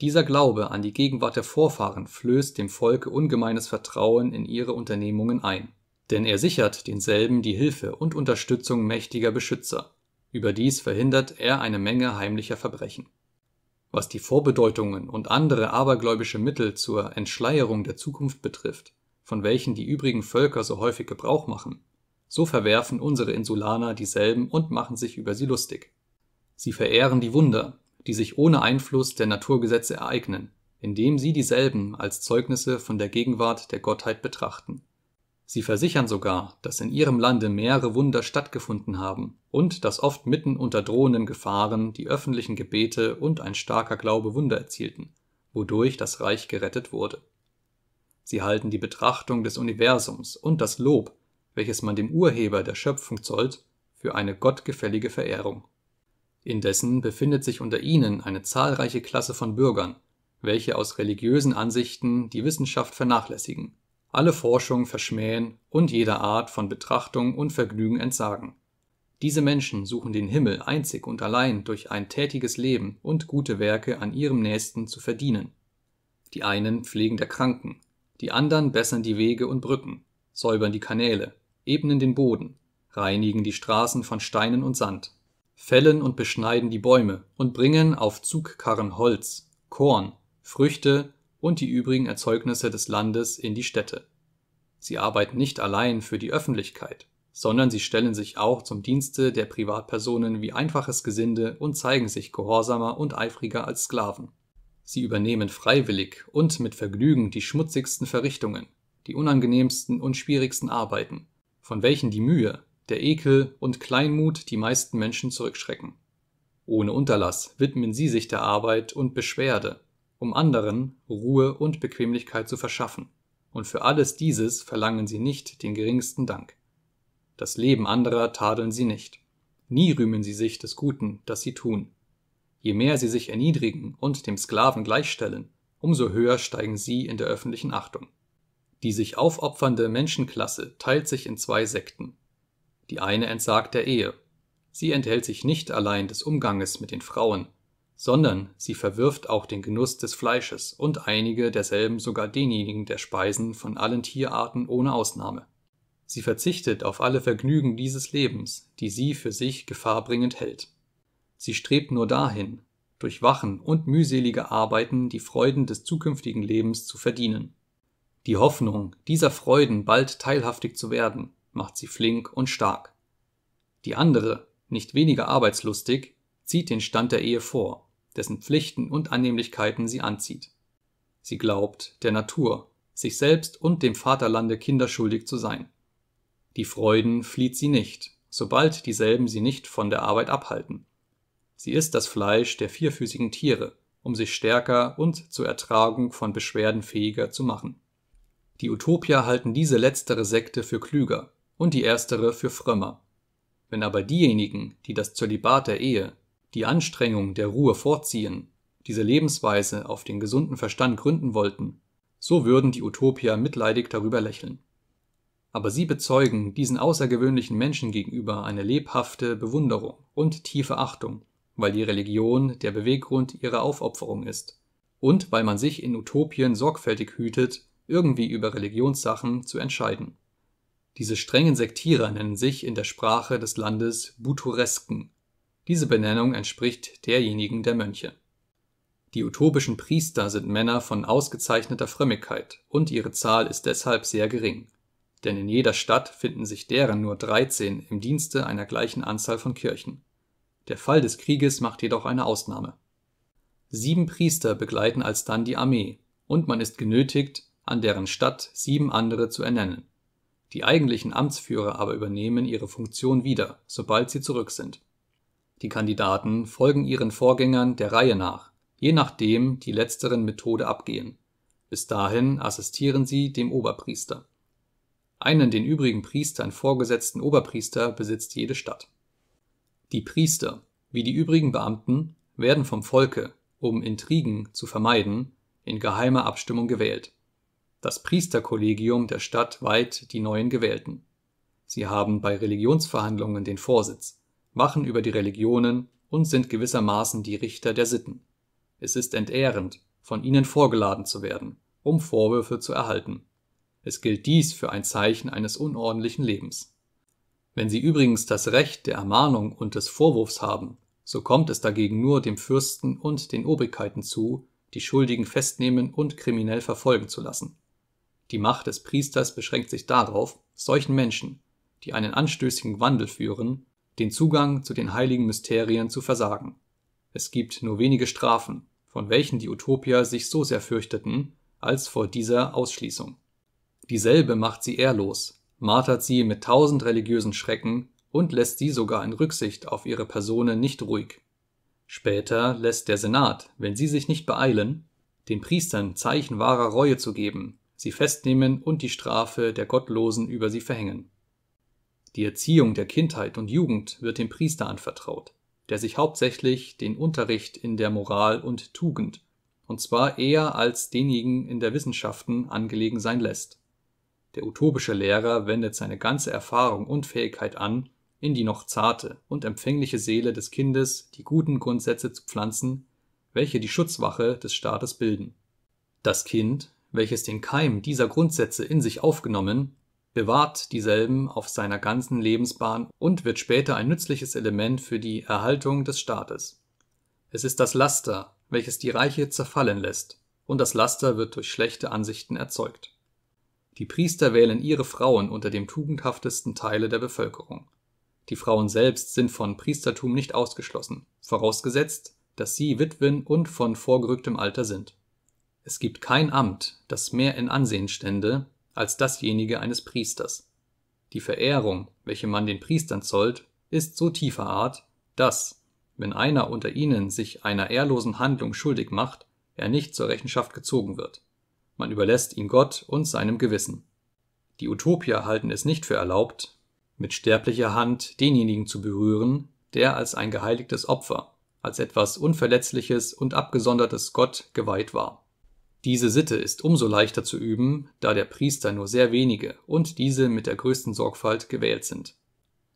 Dieser Glaube an die Gegenwart der Vorfahren flößt dem Volke ungemeines Vertrauen in ihre Unternehmungen ein. Denn er sichert denselben die Hilfe und Unterstützung mächtiger Beschützer. Überdies verhindert er eine Menge heimlicher Verbrechen. Was die Vorbedeutungen und andere abergläubische Mittel zur Entschleierung der Zukunft betrifft, von welchen die übrigen Völker so häufig Gebrauch machen, so verwerfen unsere Insulaner dieselben und machen sich über sie lustig. Sie verehren die Wunder, die sich ohne Einfluss der Naturgesetze ereignen, indem sie dieselben als Zeugnisse von der Gegenwart der Gottheit betrachten. Sie versichern sogar, dass in ihrem Lande mehrere Wunder stattgefunden haben und dass oft mitten unter drohenden Gefahren die öffentlichen Gebete und ein starker Glaube Wunder erzielten, wodurch das Reich gerettet wurde. Sie halten die Betrachtung des Universums und das Lob, welches man dem Urheber der Schöpfung zollt, für eine gottgefällige Verehrung Indessen befindet sich unter ihnen eine zahlreiche Klasse von Bürgern, welche aus religiösen Ansichten die Wissenschaft vernachlässigen, alle Forschung verschmähen und jeder Art von Betrachtung und Vergnügen entsagen. Diese Menschen suchen den Himmel einzig und allein durch ein tätiges Leben und gute Werke an ihrem Nächsten zu verdienen. Die einen pflegen der Kranken, die anderen bessern die Wege und Brücken, säubern die Kanäle, ebnen den Boden, reinigen die Straßen von Steinen und Sand fällen und beschneiden die Bäume und bringen auf Zugkarren Holz, Korn, Früchte und die übrigen Erzeugnisse des Landes in die Städte. Sie arbeiten nicht allein für die Öffentlichkeit, sondern sie stellen sich auch zum Dienste der Privatpersonen wie einfaches Gesinde und zeigen sich gehorsamer und eifriger als Sklaven. Sie übernehmen freiwillig und mit Vergnügen die schmutzigsten Verrichtungen, die unangenehmsten und schwierigsten Arbeiten, von welchen die Mühe, der Ekel und Kleinmut die meisten Menschen zurückschrecken. Ohne Unterlass widmen sie sich der Arbeit und Beschwerde, um anderen Ruhe und Bequemlichkeit zu verschaffen, und für alles dieses verlangen sie nicht den geringsten Dank. Das Leben anderer tadeln sie nicht. Nie rühmen sie sich des Guten, das sie tun. Je mehr sie sich erniedrigen und dem Sklaven gleichstellen, umso höher steigen sie in der öffentlichen Achtung. Die sich aufopfernde Menschenklasse teilt sich in zwei Sekten, die eine entsagt der Ehe. Sie enthält sich nicht allein des Umganges mit den Frauen, sondern sie verwirft auch den Genuss des Fleisches und einige derselben sogar denjenigen der Speisen von allen Tierarten ohne Ausnahme. Sie verzichtet auf alle Vergnügen dieses Lebens, die sie für sich gefahrbringend hält. Sie strebt nur dahin, durch Wachen und mühselige Arbeiten die Freuden des zukünftigen Lebens zu verdienen. Die Hoffnung, dieser Freuden bald teilhaftig zu werden, macht sie flink und stark. Die andere, nicht weniger arbeitslustig, zieht den Stand der Ehe vor, dessen Pflichten und Annehmlichkeiten sie anzieht. Sie glaubt, der Natur, sich selbst und dem Vaterlande kinderschuldig zu sein. Die Freuden flieht sie nicht, sobald dieselben sie nicht von der Arbeit abhalten. Sie ist das Fleisch der vierfüßigen Tiere, um sich stärker und zur Ertragung von Beschwerden fähiger zu machen. Die Utopier halten diese letztere Sekte für klüger, und die erstere für Frömmer. Wenn aber diejenigen, die das Zölibat der Ehe, die Anstrengung der Ruhe vorziehen, diese Lebensweise auf den gesunden Verstand gründen wollten, so würden die Utopier mitleidig darüber lächeln. Aber sie bezeugen diesen außergewöhnlichen Menschen gegenüber eine lebhafte Bewunderung und tiefe Achtung, weil die Religion der Beweggrund ihrer Aufopferung ist und weil man sich in Utopien sorgfältig hütet, irgendwie über Religionssachen zu entscheiden diese strengen Sektierer nennen sich in der Sprache des Landes Butoresken. Diese Benennung entspricht derjenigen der Mönche. Die utopischen Priester sind Männer von ausgezeichneter Frömmigkeit und ihre Zahl ist deshalb sehr gering, denn in jeder Stadt finden sich deren nur 13 im Dienste einer gleichen Anzahl von Kirchen. Der Fall des Krieges macht jedoch eine Ausnahme. Sieben Priester begleiten alsdann die Armee und man ist genötigt, an deren Stadt sieben andere zu ernennen die eigentlichen Amtsführer aber übernehmen ihre Funktion wieder, sobald sie zurück sind. Die Kandidaten folgen ihren Vorgängern der Reihe nach, je nachdem die letzteren Methode abgehen. Bis dahin assistieren sie dem Oberpriester. Einen den übrigen Priestern vorgesetzten Oberpriester besitzt jede Stadt. Die Priester, wie die übrigen Beamten, werden vom Volke, um Intrigen zu vermeiden, in geheimer Abstimmung gewählt das Priesterkollegium der Stadt weiht die neuen Gewählten. Sie haben bei Religionsverhandlungen den Vorsitz, wachen über die Religionen und sind gewissermaßen die Richter der Sitten. Es ist entehrend, von ihnen vorgeladen zu werden, um Vorwürfe zu erhalten. Es gilt dies für ein Zeichen eines unordentlichen Lebens. Wenn sie übrigens das Recht der Ermahnung und des Vorwurfs haben, so kommt es dagegen nur dem Fürsten und den Obrigkeiten zu, die Schuldigen festnehmen und kriminell verfolgen zu lassen die Macht des Priesters beschränkt sich darauf, solchen Menschen, die einen anstößigen Wandel führen, den Zugang zu den heiligen Mysterien zu versagen. Es gibt nur wenige Strafen, von welchen die Utopier sich so sehr fürchteten, als vor dieser Ausschließung. Dieselbe macht sie ehrlos, martert sie mit tausend religiösen Schrecken und lässt sie sogar in Rücksicht auf ihre Personen nicht ruhig. Später lässt der Senat, wenn sie sich nicht beeilen, den Priestern Zeichen wahrer Reue zu geben, sie festnehmen und die Strafe der Gottlosen über sie verhängen. Die Erziehung der Kindheit und Jugend wird dem Priester anvertraut, der sich hauptsächlich den Unterricht in der Moral und Tugend, und zwar eher als denjenigen in der Wissenschaften angelegen sein lässt. Der utopische Lehrer wendet seine ganze Erfahrung und Fähigkeit an, in die noch zarte und empfängliche Seele des Kindes die guten Grundsätze zu pflanzen, welche die Schutzwache des Staates bilden. Das Kind welches den Keim dieser Grundsätze in sich aufgenommen, bewahrt dieselben auf seiner ganzen Lebensbahn und wird später ein nützliches Element für die Erhaltung des Staates. Es ist das Laster, welches die Reiche zerfallen lässt, und das Laster wird durch schlechte Ansichten erzeugt. Die Priester wählen ihre Frauen unter dem tugendhaftesten Teile der Bevölkerung. Die Frauen selbst sind von Priestertum nicht ausgeschlossen, vorausgesetzt, dass sie Witwen und von vorgerücktem Alter sind. Es gibt kein Amt, das mehr in Ansehen stände als dasjenige eines Priesters. Die Verehrung, welche man den Priestern zollt, ist so tiefer Art, dass, wenn einer unter ihnen sich einer ehrlosen Handlung schuldig macht, er nicht zur Rechenschaft gezogen wird. Man überlässt ihn Gott und seinem Gewissen. Die Utopier halten es nicht für erlaubt, mit sterblicher Hand denjenigen zu berühren, der als ein geheiligtes Opfer, als etwas Unverletzliches und Abgesondertes Gott geweiht war. Diese Sitte ist umso leichter zu üben, da der Priester nur sehr wenige und diese mit der größten Sorgfalt gewählt sind.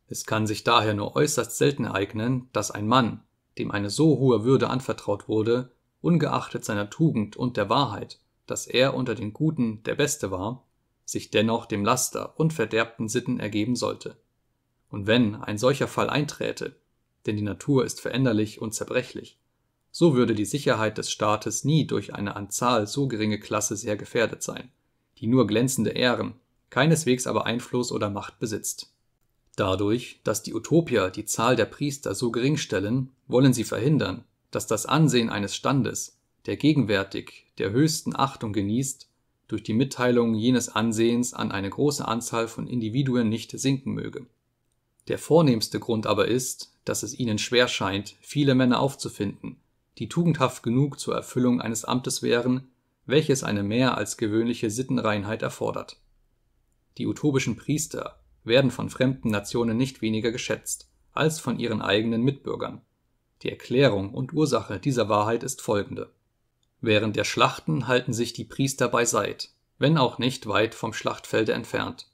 Es kann sich daher nur äußerst selten ereignen, dass ein Mann, dem eine so hohe Würde anvertraut wurde, ungeachtet seiner Tugend und der Wahrheit, dass er unter den Guten der Beste war, sich dennoch dem Laster und verderbten Sitten ergeben sollte. Und wenn ein solcher Fall einträte, denn die Natur ist veränderlich und zerbrechlich, so würde die Sicherheit des Staates nie durch eine an Zahl so geringe Klasse sehr gefährdet sein, die nur glänzende Ehren, keineswegs aber Einfluss oder Macht besitzt. Dadurch, dass die Utopier die Zahl der Priester so gering stellen, wollen sie verhindern, dass das Ansehen eines Standes, der gegenwärtig der höchsten Achtung genießt, durch die Mitteilung jenes Ansehens an eine große Anzahl von Individuen nicht sinken möge. Der vornehmste Grund aber ist, dass es ihnen schwer scheint, viele Männer aufzufinden, die tugendhaft genug zur Erfüllung eines Amtes wären, welches eine mehr als gewöhnliche Sittenreinheit erfordert. Die utopischen Priester werden von fremden Nationen nicht weniger geschätzt als von ihren eigenen Mitbürgern. Die Erklärung und Ursache dieser Wahrheit ist folgende. Während der Schlachten halten sich die Priester beiseit, wenn auch nicht weit vom Schlachtfelde entfernt.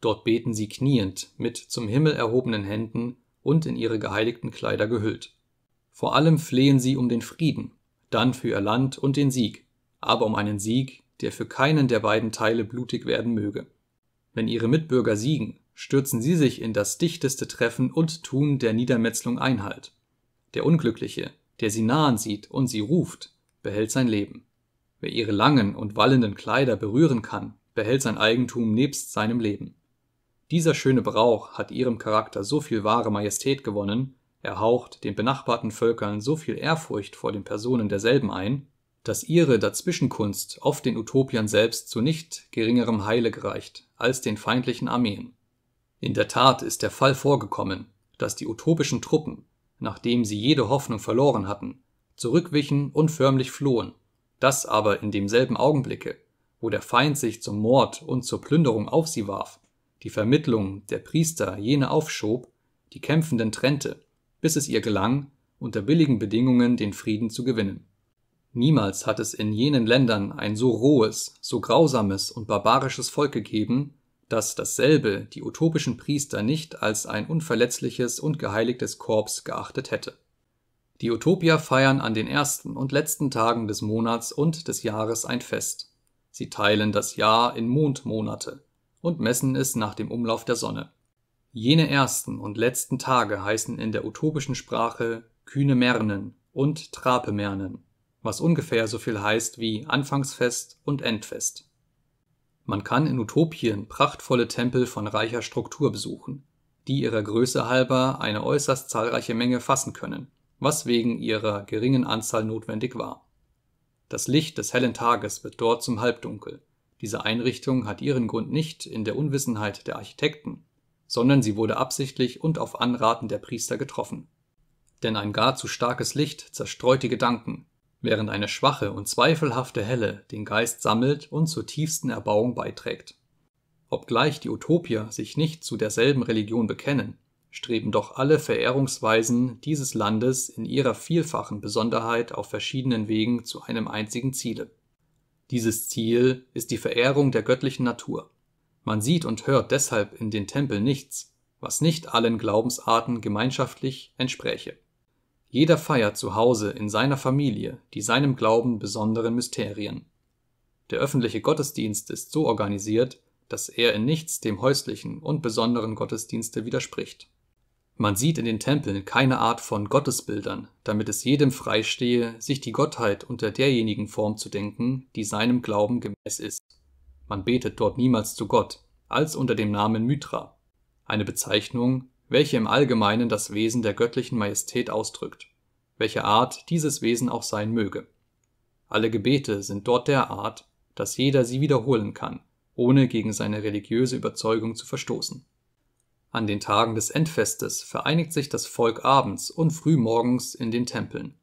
Dort beten sie kniend, mit zum Himmel erhobenen Händen und in ihre geheiligten Kleider gehüllt. Vor allem flehen sie um den Frieden, dann für ihr Land und den Sieg, aber um einen Sieg, der für keinen der beiden Teile blutig werden möge. Wenn ihre Mitbürger siegen, stürzen sie sich in das dichteste Treffen und tun der Niedermetzlung Einhalt. Der Unglückliche, der sie nahen sieht und sie ruft, behält sein Leben. Wer ihre langen und wallenden Kleider berühren kann, behält sein Eigentum nebst seinem Leben. Dieser schöne Brauch hat ihrem Charakter so viel wahre Majestät gewonnen, er haucht den benachbarten Völkern so viel Ehrfurcht vor den Personen derselben ein, dass ihre Dazwischenkunst oft den Utopiern selbst zu nicht geringerem Heile gereicht als den feindlichen Armeen. In der Tat ist der Fall vorgekommen, dass die utopischen Truppen, nachdem sie jede Hoffnung verloren hatten, zurückwichen und förmlich flohen, das aber in demselben Augenblicke, wo der Feind sich zum Mord und zur Plünderung auf sie warf, die Vermittlung der Priester jene aufschob, die Kämpfenden trennte bis es ihr gelang, unter billigen Bedingungen den Frieden zu gewinnen. Niemals hat es in jenen Ländern ein so rohes, so grausames und barbarisches Volk gegeben, dass dasselbe die utopischen Priester nicht als ein unverletzliches und geheiligtes Korps geachtet hätte. Die Utopier feiern an den ersten und letzten Tagen des Monats und des Jahres ein Fest. Sie teilen das Jahr in Mondmonate und messen es nach dem Umlauf der Sonne. Jene ersten und letzten Tage heißen in der utopischen Sprache Kühne Kühnemernen und Trape Trapemernen, was ungefähr so viel heißt wie Anfangsfest und Endfest. Man kann in Utopien prachtvolle Tempel von reicher Struktur besuchen, die ihrer Größe halber eine äußerst zahlreiche Menge fassen können, was wegen ihrer geringen Anzahl notwendig war. Das Licht des hellen Tages wird dort zum Halbdunkel. Diese Einrichtung hat ihren Grund nicht in der Unwissenheit der Architekten, sondern sie wurde absichtlich und auf Anraten der Priester getroffen. Denn ein gar zu starkes Licht zerstreut die Gedanken, während eine schwache und zweifelhafte Helle den Geist sammelt und zur tiefsten Erbauung beiträgt. Obgleich die Utopier sich nicht zu derselben Religion bekennen, streben doch alle Verehrungsweisen dieses Landes in ihrer vielfachen Besonderheit auf verschiedenen Wegen zu einem einzigen Ziele. Dieses Ziel ist die Verehrung der göttlichen Natur. Man sieht und hört deshalb in den Tempeln nichts, was nicht allen Glaubensarten gemeinschaftlich entspräche. Jeder feiert zu Hause in seiner Familie die seinem Glauben besonderen Mysterien. Der öffentliche Gottesdienst ist so organisiert, dass er in nichts dem häuslichen und besonderen Gottesdienste widerspricht. Man sieht in den Tempeln keine Art von Gottesbildern, damit es jedem freistehe, sich die Gottheit unter derjenigen Form zu denken, die seinem Glauben gemäß ist. Man betet dort niemals zu Gott, als unter dem Namen Mithra, eine Bezeichnung, welche im Allgemeinen das Wesen der göttlichen Majestät ausdrückt, welcher Art dieses Wesen auch sein möge. Alle Gebete sind dort der Art, dass jeder sie wiederholen kann, ohne gegen seine religiöse Überzeugung zu verstoßen. An den Tagen des Endfestes vereinigt sich das Volk abends und frühmorgens in den Tempeln.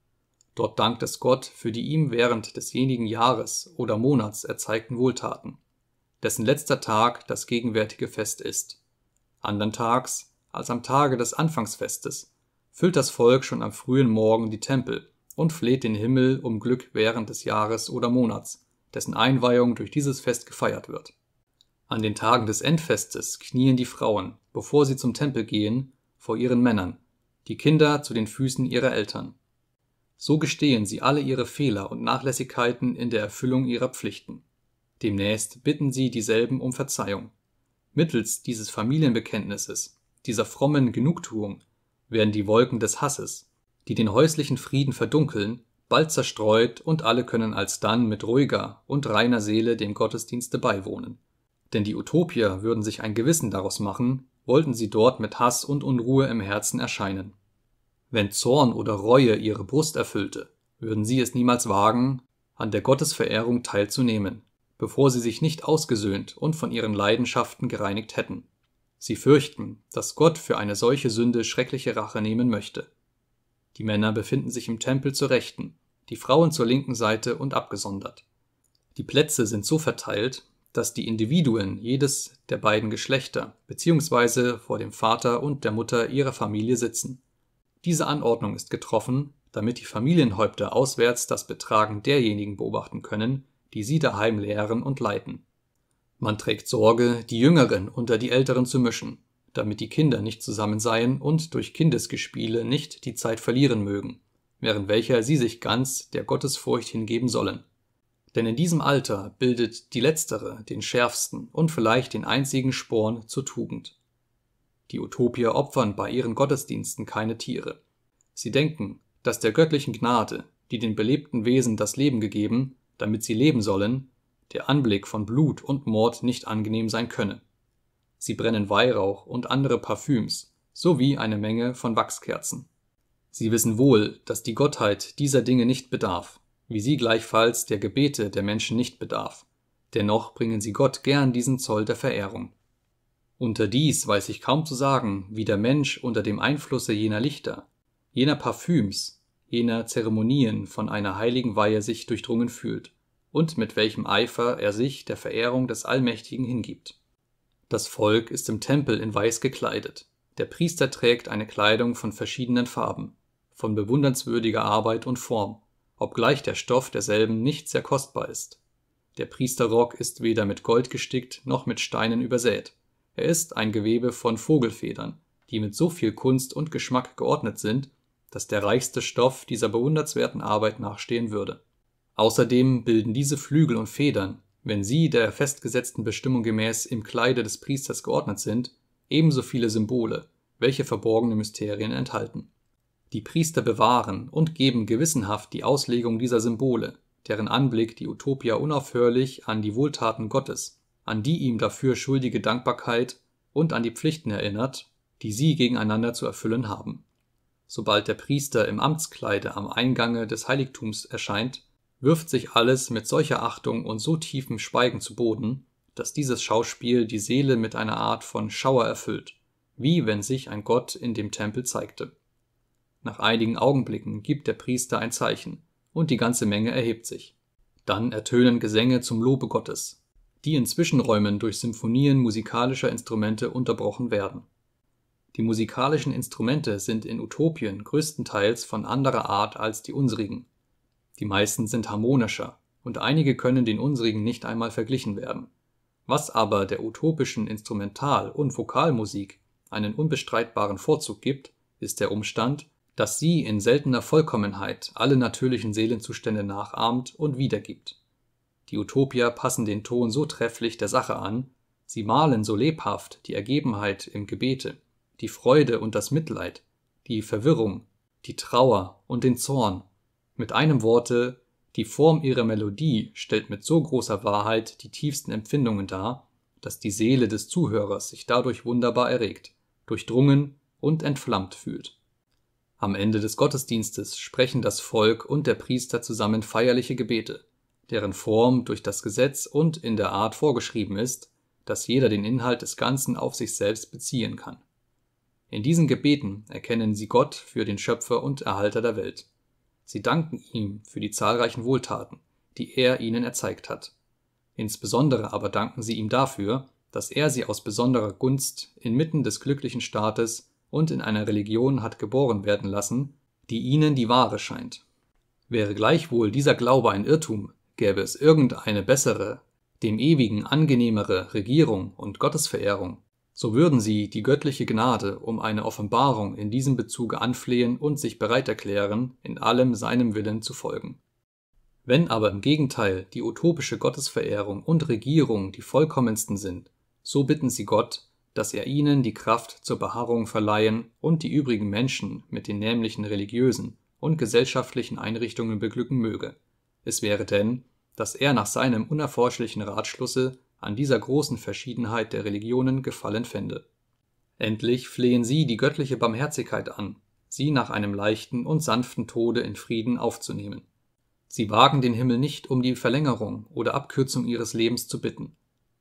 Dort dankt es Gott für die ihm während desjenigen Jahres oder Monats erzeigten Wohltaten dessen letzter Tag das gegenwärtige Fest ist. Andern Tags, als am Tage des Anfangsfestes, füllt das Volk schon am frühen Morgen die Tempel und fleht den Himmel um Glück während des Jahres oder Monats, dessen Einweihung durch dieses Fest gefeiert wird. An den Tagen des Endfestes knien die Frauen, bevor sie zum Tempel gehen, vor ihren Männern, die Kinder zu den Füßen ihrer Eltern. So gestehen sie alle ihre Fehler und Nachlässigkeiten in der Erfüllung ihrer Pflichten. Demnächst bitten sie dieselben um Verzeihung. Mittels dieses Familienbekenntnisses, dieser frommen Genugtuung, werden die Wolken des Hasses, die den häuslichen Frieden verdunkeln, bald zerstreut und alle können alsdann mit ruhiger und reiner Seele dem Gottesdienste beiwohnen. Denn die Utopier würden sich ein Gewissen daraus machen, wollten sie dort mit Hass und Unruhe im Herzen erscheinen. Wenn Zorn oder Reue ihre Brust erfüllte, würden sie es niemals wagen, an der Gottesverehrung teilzunehmen, bevor sie sich nicht ausgesöhnt und von ihren Leidenschaften gereinigt hätten. Sie fürchten, dass Gott für eine solche Sünde schreckliche Rache nehmen möchte. Die Männer befinden sich im Tempel zur rechten, die Frauen zur linken Seite und abgesondert. Die Plätze sind so verteilt, dass die Individuen jedes der beiden Geschlechter bzw. vor dem Vater und der Mutter ihrer Familie sitzen. Diese Anordnung ist getroffen, damit die Familienhäupter auswärts das Betragen derjenigen beobachten können, die sie daheim lehren und leiten. Man trägt Sorge, die Jüngeren unter die Älteren zu mischen, damit die Kinder nicht zusammen seien und durch Kindesgespiele nicht die Zeit verlieren mögen, während welcher sie sich ganz der Gottesfurcht hingeben sollen. Denn in diesem Alter bildet die letztere den schärfsten und vielleicht den einzigen Sporn zur Tugend. Die Utopier opfern bei ihren Gottesdiensten keine Tiere. Sie denken, dass der göttlichen Gnade, die den belebten Wesen das Leben gegeben, damit sie leben sollen, der Anblick von Blut und Mord nicht angenehm sein könne. Sie brennen Weihrauch und andere Parfüms sowie eine Menge von Wachskerzen. Sie wissen wohl, dass die Gottheit dieser Dinge nicht bedarf, wie sie gleichfalls der Gebete der Menschen nicht bedarf. Dennoch bringen sie Gott gern diesen Zoll der Verehrung. Unterdies weiß ich kaum zu sagen, wie der Mensch unter dem Einflusse jener Lichter, jener Parfüms, jener Zeremonien von einer heiligen Weihe sich durchdrungen fühlt und mit welchem Eifer er sich der Verehrung des Allmächtigen hingibt. Das Volk ist im Tempel in weiß gekleidet. Der Priester trägt eine Kleidung von verschiedenen Farben, von bewundernswürdiger Arbeit und Form, obgleich der Stoff derselben nicht sehr kostbar ist. Der Priesterrock ist weder mit Gold gestickt noch mit Steinen übersät. Er ist ein Gewebe von Vogelfedern, die mit so viel Kunst und Geschmack geordnet sind, dass der reichste Stoff dieser bewundernswerten Arbeit nachstehen würde. Außerdem bilden diese Flügel und Federn, wenn sie der festgesetzten Bestimmung gemäß im Kleide des Priesters geordnet sind, ebenso viele Symbole, welche verborgene Mysterien enthalten. Die Priester bewahren und geben gewissenhaft die Auslegung dieser Symbole, deren Anblick die Utopia unaufhörlich an die Wohltaten Gottes, an die ihm dafür schuldige Dankbarkeit und an die Pflichten erinnert, die sie gegeneinander zu erfüllen haben Sobald der Priester im Amtskleide am Eingange des Heiligtums erscheint, wirft sich alles mit solcher Achtung und so tiefem Schweigen zu Boden, dass dieses Schauspiel die Seele mit einer Art von Schauer erfüllt, wie wenn sich ein Gott in dem Tempel zeigte. Nach einigen Augenblicken gibt der Priester ein Zeichen, und die ganze Menge erhebt sich. Dann ertönen Gesänge zum Lobe Gottes, die in Zwischenräumen durch Symphonien musikalischer Instrumente unterbrochen werden die musikalischen Instrumente sind in Utopien größtenteils von anderer Art als die unsrigen. Die meisten sind harmonischer, und einige können den unsrigen nicht einmal verglichen werden. Was aber der utopischen Instrumental und Vokalmusik einen unbestreitbaren Vorzug gibt, ist der Umstand, dass sie in seltener Vollkommenheit alle natürlichen Seelenzustände nachahmt und wiedergibt. Die Utopier passen den Ton so trefflich der Sache an, sie malen so lebhaft die Ergebenheit im Gebete die Freude und das Mitleid, die Verwirrung, die Trauer und den Zorn. Mit einem Worte, die Form ihrer Melodie stellt mit so großer Wahrheit die tiefsten Empfindungen dar, dass die Seele des Zuhörers sich dadurch wunderbar erregt, durchdrungen und entflammt fühlt. Am Ende des Gottesdienstes sprechen das Volk und der Priester zusammen feierliche Gebete, deren Form durch das Gesetz und in der Art vorgeschrieben ist, dass jeder den Inhalt des Ganzen auf sich selbst beziehen kann. In diesen Gebeten erkennen sie Gott für den Schöpfer und Erhalter der Welt. Sie danken ihm für die zahlreichen Wohltaten, die er ihnen erzeigt hat. Insbesondere aber danken sie ihm dafür, dass er sie aus besonderer Gunst inmitten des glücklichen Staates und in einer Religion hat geboren werden lassen, die ihnen die wahre scheint. Wäre gleichwohl dieser Glaube ein Irrtum, gäbe es irgendeine bessere, dem Ewigen angenehmere Regierung und Gottesverehrung, so würden sie die göttliche Gnade um eine Offenbarung in diesem Bezuge anflehen und sich bereit erklären, in allem seinem Willen zu folgen. Wenn aber im Gegenteil die utopische Gottesverehrung und Regierung die vollkommensten sind, so bitten sie Gott, dass er ihnen die Kraft zur Beharrung verleihen und die übrigen Menschen mit den nämlichen religiösen und gesellschaftlichen Einrichtungen beglücken möge. Es wäre denn, dass er nach seinem unerforschlichen Ratschlusse an dieser großen Verschiedenheit der Religionen Gefallen fände. Endlich flehen sie die göttliche Barmherzigkeit an, sie nach einem leichten und sanften Tode in Frieden aufzunehmen. Sie wagen den Himmel nicht, um die Verlängerung oder Abkürzung ihres Lebens zu bitten.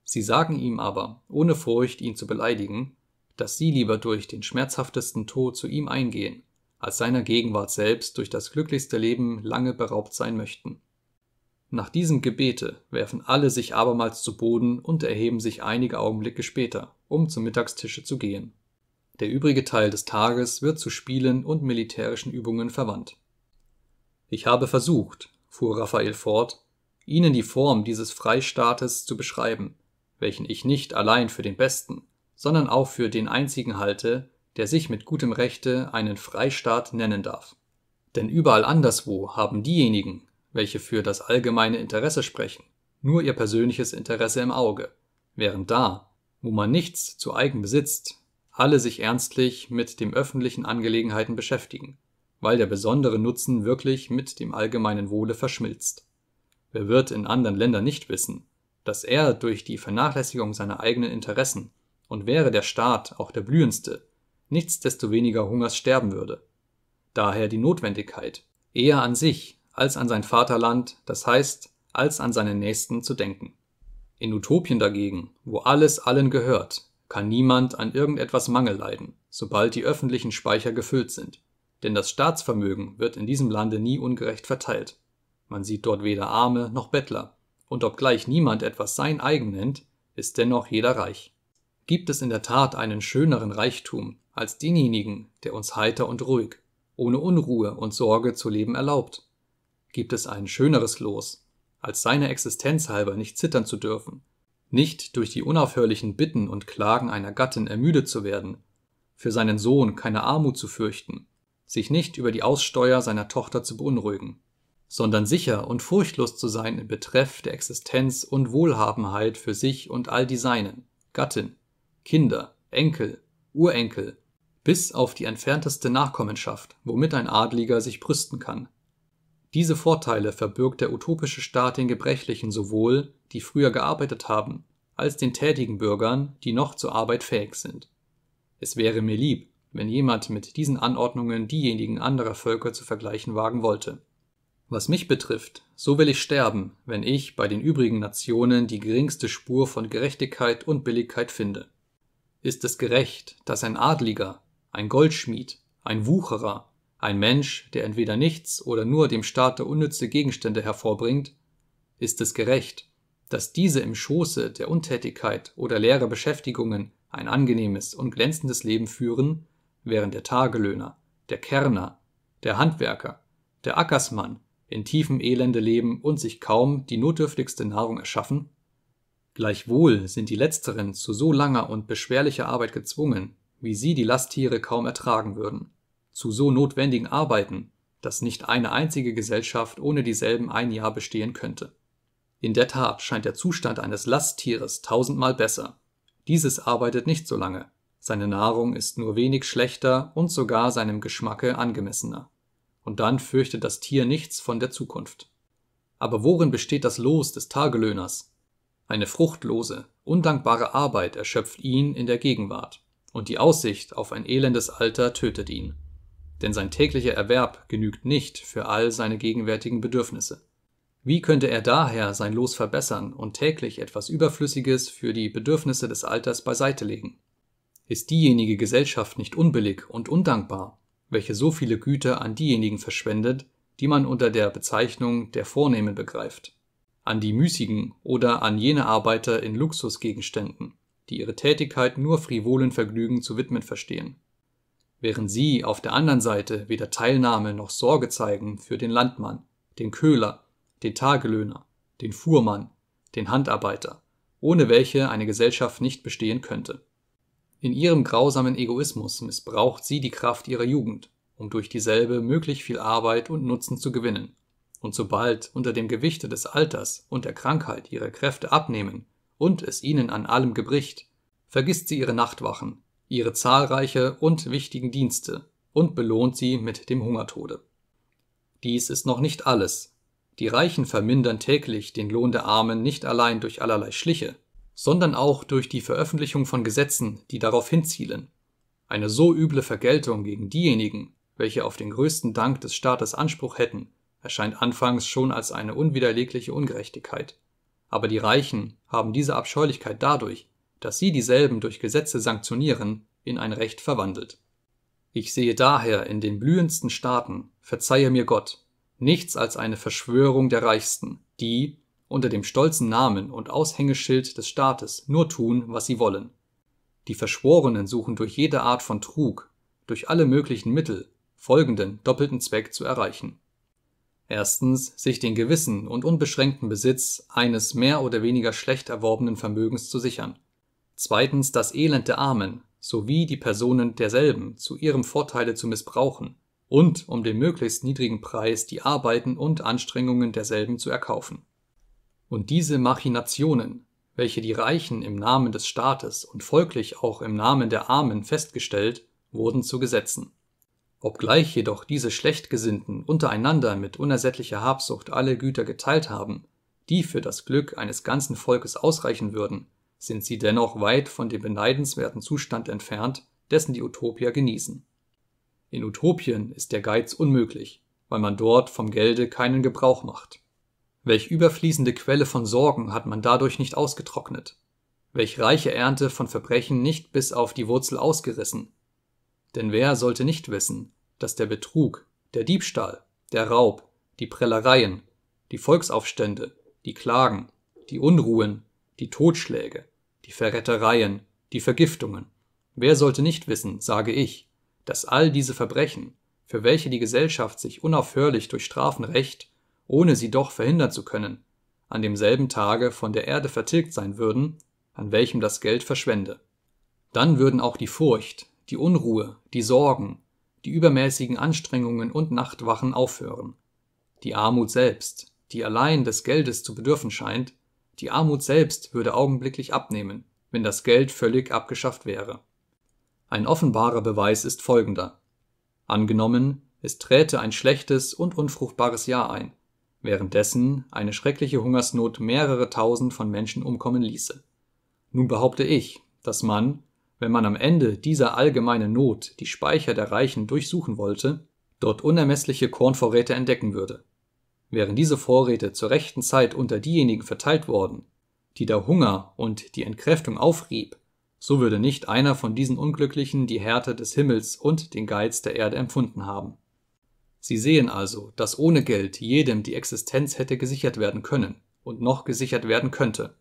Sie sagen ihm aber, ohne Furcht, ihn zu beleidigen, dass sie lieber durch den schmerzhaftesten Tod zu ihm eingehen, als seiner Gegenwart selbst durch das glücklichste Leben lange beraubt sein möchten. Nach diesem Gebete werfen alle sich abermals zu Boden und erheben sich einige Augenblicke später, um zum Mittagstische zu gehen. Der übrige Teil des Tages wird zu Spielen und militärischen Übungen verwandt. Ich habe versucht, fuhr Raphael fort, Ihnen die Form dieses Freistaates zu beschreiben, welchen ich nicht allein für den besten, sondern auch für den einzigen halte, der sich mit gutem Rechte einen Freistaat nennen darf. Denn überall anderswo haben diejenigen, welche für das allgemeine Interesse sprechen, nur ihr persönliches Interesse im Auge, während da, wo man nichts zu eigen besitzt, alle sich ernstlich mit den öffentlichen Angelegenheiten beschäftigen, weil der besondere Nutzen wirklich mit dem allgemeinen Wohle verschmilzt. Wer wird in anderen Ländern nicht wissen, dass er durch die Vernachlässigung seiner eigenen Interessen und wäre der Staat auch der blühendste, nichtsdestoweniger Hungers sterben würde. Daher die Notwendigkeit, eher an sich als an sein Vaterland, das heißt als an seinen Nächsten zu denken. In Utopien dagegen, wo alles allen gehört, kann niemand an irgendetwas Mangel leiden, sobald die öffentlichen Speicher gefüllt sind, denn das Staatsvermögen wird in diesem Lande nie ungerecht verteilt. Man sieht dort weder Arme noch Bettler, und obgleich niemand etwas sein eigen nennt, ist dennoch jeder reich. Gibt es in der Tat einen schöneren Reichtum als denjenigen, der uns heiter und ruhig, ohne Unruhe und Sorge zu leben erlaubt? gibt es ein schöneres Los, als seiner Existenz halber nicht zittern zu dürfen, nicht durch die unaufhörlichen Bitten und Klagen einer Gattin ermüdet zu werden, für seinen Sohn keine Armut zu fürchten, sich nicht über die Aussteuer seiner Tochter zu beunruhigen, sondern sicher und furchtlos zu sein in Betreff der Existenz und Wohlhabenheit für sich und all die Seinen, Gattin, Kinder, Enkel, Urenkel, bis auf die entfernteste Nachkommenschaft, womit ein Adliger sich brüsten kann, diese Vorteile verbirgt der utopische Staat den Gebrechlichen sowohl, die früher gearbeitet haben, als den tätigen Bürgern, die noch zur Arbeit fähig sind. Es wäre mir lieb, wenn jemand mit diesen Anordnungen diejenigen anderer Völker zu vergleichen wagen wollte. Was mich betrifft, so will ich sterben, wenn ich bei den übrigen Nationen die geringste Spur von Gerechtigkeit und Billigkeit finde. Ist es gerecht, dass ein Adliger, ein Goldschmied, ein Wucherer, ein Mensch, der entweder nichts oder nur dem Staate unnütze Gegenstände hervorbringt, ist es gerecht, dass diese im Schoße der Untätigkeit oder leere Beschäftigungen ein angenehmes und glänzendes Leben führen, während der Tagelöhner, der Kerner, der Handwerker, der Ackersmann in tiefem Elende leben und sich kaum die notdürftigste Nahrung erschaffen? Gleichwohl sind die Letzteren zu so langer und beschwerlicher Arbeit gezwungen, wie sie die Lasttiere kaum ertragen würden zu so notwendigen Arbeiten, dass nicht eine einzige Gesellschaft ohne dieselben ein Jahr bestehen könnte. In der Tat scheint der Zustand eines Lasttieres tausendmal besser. Dieses arbeitet nicht so lange, seine Nahrung ist nur wenig schlechter und sogar seinem Geschmacke angemessener. Und dann fürchtet das Tier nichts von der Zukunft. Aber worin besteht das Los des Tagelöhners? Eine fruchtlose, undankbare Arbeit erschöpft ihn in der Gegenwart, und die Aussicht auf ein elendes Alter tötet ihn denn sein täglicher Erwerb genügt nicht für all seine gegenwärtigen Bedürfnisse. Wie könnte er daher sein Los verbessern und täglich etwas Überflüssiges für die Bedürfnisse des Alters beiseite legen? Ist diejenige Gesellschaft nicht unbillig und undankbar, welche so viele Güter an diejenigen verschwendet, die man unter der Bezeichnung der Vornehmen begreift, an die Müßigen oder an jene Arbeiter in Luxusgegenständen, die ihre Tätigkeit nur frivolen Vergnügen zu widmen verstehen? während sie auf der anderen Seite weder Teilnahme noch Sorge zeigen für den Landmann, den Köhler, den Tagelöhner, den Fuhrmann, den Handarbeiter, ohne welche eine Gesellschaft nicht bestehen könnte. In ihrem grausamen Egoismus missbraucht sie die Kraft ihrer Jugend, um durch dieselbe möglich viel Arbeit und Nutzen zu gewinnen. Und sobald unter dem Gewichte des Alters und der Krankheit ihre Kräfte abnehmen und es ihnen an allem gebricht, vergisst sie ihre Nachtwachen, ihre zahlreiche und wichtigen Dienste und belohnt sie mit dem Hungertode. Dies ist noch nicht alles. Die Reichen vermindern täglich den Lohn der Armen nicht allein durch allerlei Schliche, sondern auch durch die Veröffentlichung von Gesetzen, die darauf hinzielen. Eine so üble Vergeltung gegen diejenigen, welche auf den größten Dank des Staates Anspruch hätten, erscheint anfangs schon als eine unwiderlegliche Ungerechtigkeit. Aber die Reichen haben diese Abscheulichkeit dadurch, dass sie dieselben durch Gesetze sanktionieren, in ein Recht verwandelt. Ich sehe daher in den blühendsten Staaten, verzeihe mir Gott, nichts als eine Verschwörung der Reichsten, die, unter dem stolzen Namen und Aushängeschild des Staates, nur tun, was sie wollen. Die Verschworenen suchen durch jede Art von Trug, durch alle möglichen Mittel, folgenden doppelten Zweck zu erreichen. Erstens, sich den gewissen und unbeschränkten Besitz eines mehr oder weniger schlecht erworbenen Vermögens zu sichern zweitens das Elend der Armen sowie die Personen derselben zu ihrem Vorteile zu missbrauchen und um den möglichst niedrigen Preis die Arbeiten und Anstrengungen derselben zu erkaufen. Und diese Machinationen, welche die Reichen im Namen des Staates und folglich auch im Namen der Armen festgestellt, wurden zu Gesetzen. Obgleich jedoch diese Schlechtgesinnten untereinander mit unersättlicher Habsucht alle Güter geteilt haben, die für das Glück eines ganzen Volkes ausreichen würden, sind sie dennoch weit von dem beneidenswerten Zustand entfernt, dessen die Utopier genießen. In Utopien ist der Geiz unmöglich, weil man dort vom Gelde keinen Gebrauch macht. Welch überfließende Quelle von Sorgen hat man dadurch nicht ausgetrocknet? Welch reiche Ernte von Verbrechen nicht bis auf die Wurzel ausgerissen? Denn wer sollte nicht wissen, dass der Betrug, der Diebstahl, der Raub, die Prellereien, die Volksaufstände, die Klagen, die Unruhen, die Totschläge, die Verrettereien, die Vergiftungen. Wer sollte nicht wissen, sage ich, dass all diese Verbrechen, für welche die Gesellschaft sich unaufhörlich durch Strafen rächt, ohne sie doch verhindern zu können, an demselben Tage von der Erde vertilgt sein würden, an welchem das Geld verschwende. Dann würden auch die Furcht, die Unruhe, die Sorgen, die übermäßigen Anstrengungen und Nachtwachen aufhören. Die Armut selbst, die allein des Geldes zu bedürfen scheint, die Armut selbst würde augenblicklich abnehmen, wenn das Geld völlig abgeschafft wäre. Ein offenbarer Beweis ist folgender. Angenommen, es träte ein schlechtes und unfruchtbares Jahr ein, währenddessen eine schreckliche Hungersnot mehrere tausend von Menschen umkommen ließe. Nun behaupte ich, dass man, wenn man am Ende dieser allgemeinen Not die Speicher der Reichen durchsuchen wollte, dort unermessliche Kornvorräte entdecken würde. Wären diese Vorräte zur rechten Zeit unter diejenigen verteilt worden, die der Hunger und die Entkräftung aufrieb, so würde nicht einer von diesen Unglücklichen die Härte des Himmels und den Geiz der Erde empfunden haben. Sie sehen also, dass ohne Geld jedem die Existenz hätte gesichert werden können und noch gesichert werden könnte.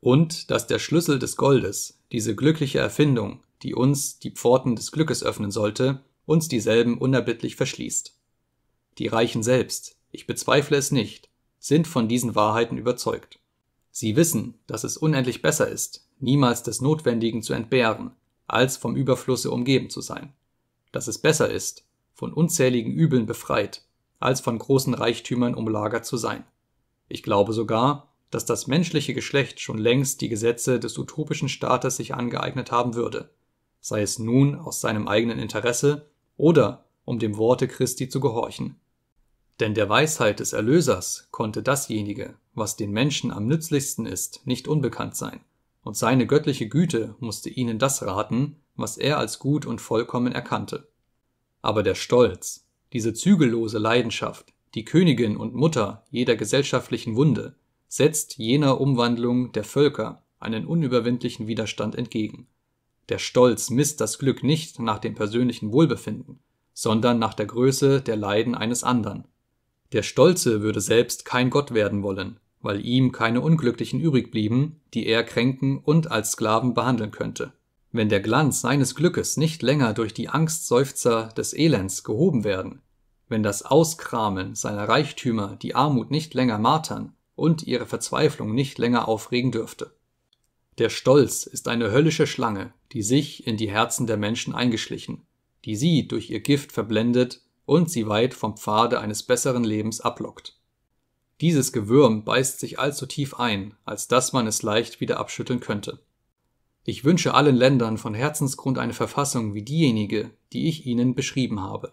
Und dass der Schlüssel des Goldes, diese glückliche Erfindung, die uns die Pforten des Glückes öffnen sollte, uns dieselben unerbittlich verschließt. Die Reichen selbst, ich bezweifle es nicht, sind von diesen Wahrheiten überzeugt. Sie wissen, dass es unendlich besser ist, niemals des Notwendigen zu entbehren, als vom Überflusse umgeben zu sein, dass es besser ist, von unzähligen Übeln befreit, als von großen Reichtümern umlagert zu sein. Ich glaube sogar, dass das menschliche Geschlecht schon längst die Gesetze des utopischen Staates sich angeeignet haben würde, sei es nun aus seinem eigenen Interesse oder um dem Worte Christi zu gehorchen. Denn der Weisheit des Erlösers konnte dasjenige, was den Menschen am nützlichsten ist, nicht unbekannt sein, und seine göttliche Güte musste ihnen das raten, was er als gut und vollkommen erkannte. Aber der Stolz, diese zügellose Leidenschaft, die Königin und Mutter jeder gesellschaftlichen Wunde, setzt jener Umwandlung der Völker einen unüberwindlichen Widerstand entgegen. Der Stolz misst das Glück nicht nach dem persönlichen Wohlbefinden, sondern nach der Größe der Leiden eines anderen, der Stolze würde selbst kein Gott werden wollen, weil ihm keine Unglücklichen übrig blieben, die er kränken und als Sklaven behandeln könnte. Wenn der Glanz seines Glückes nicht länger durch die Angstseufzer des Elends gehoben werden, wenn das Auskramen seiner Reichtümer die Armut nicht länger martern und ihre Verzweiflung nicht länger aufregen dürfte. Der Stolz ist eine höllische Schlange, die sich in die Herzen der Menschen eingeschlichen, die sie durch ihr Gift verblendet und sie weit vom Pfade eines besseren Lebens ablockt. Dieses Gewürm beißt sich allzu tief ein, als dass man es leicht wieder abschütteln könnte. Ich wünsche allen Ländern von Herzensgrund eine Verfassung wie diejenige, die ich Ihnen beschrieben habe.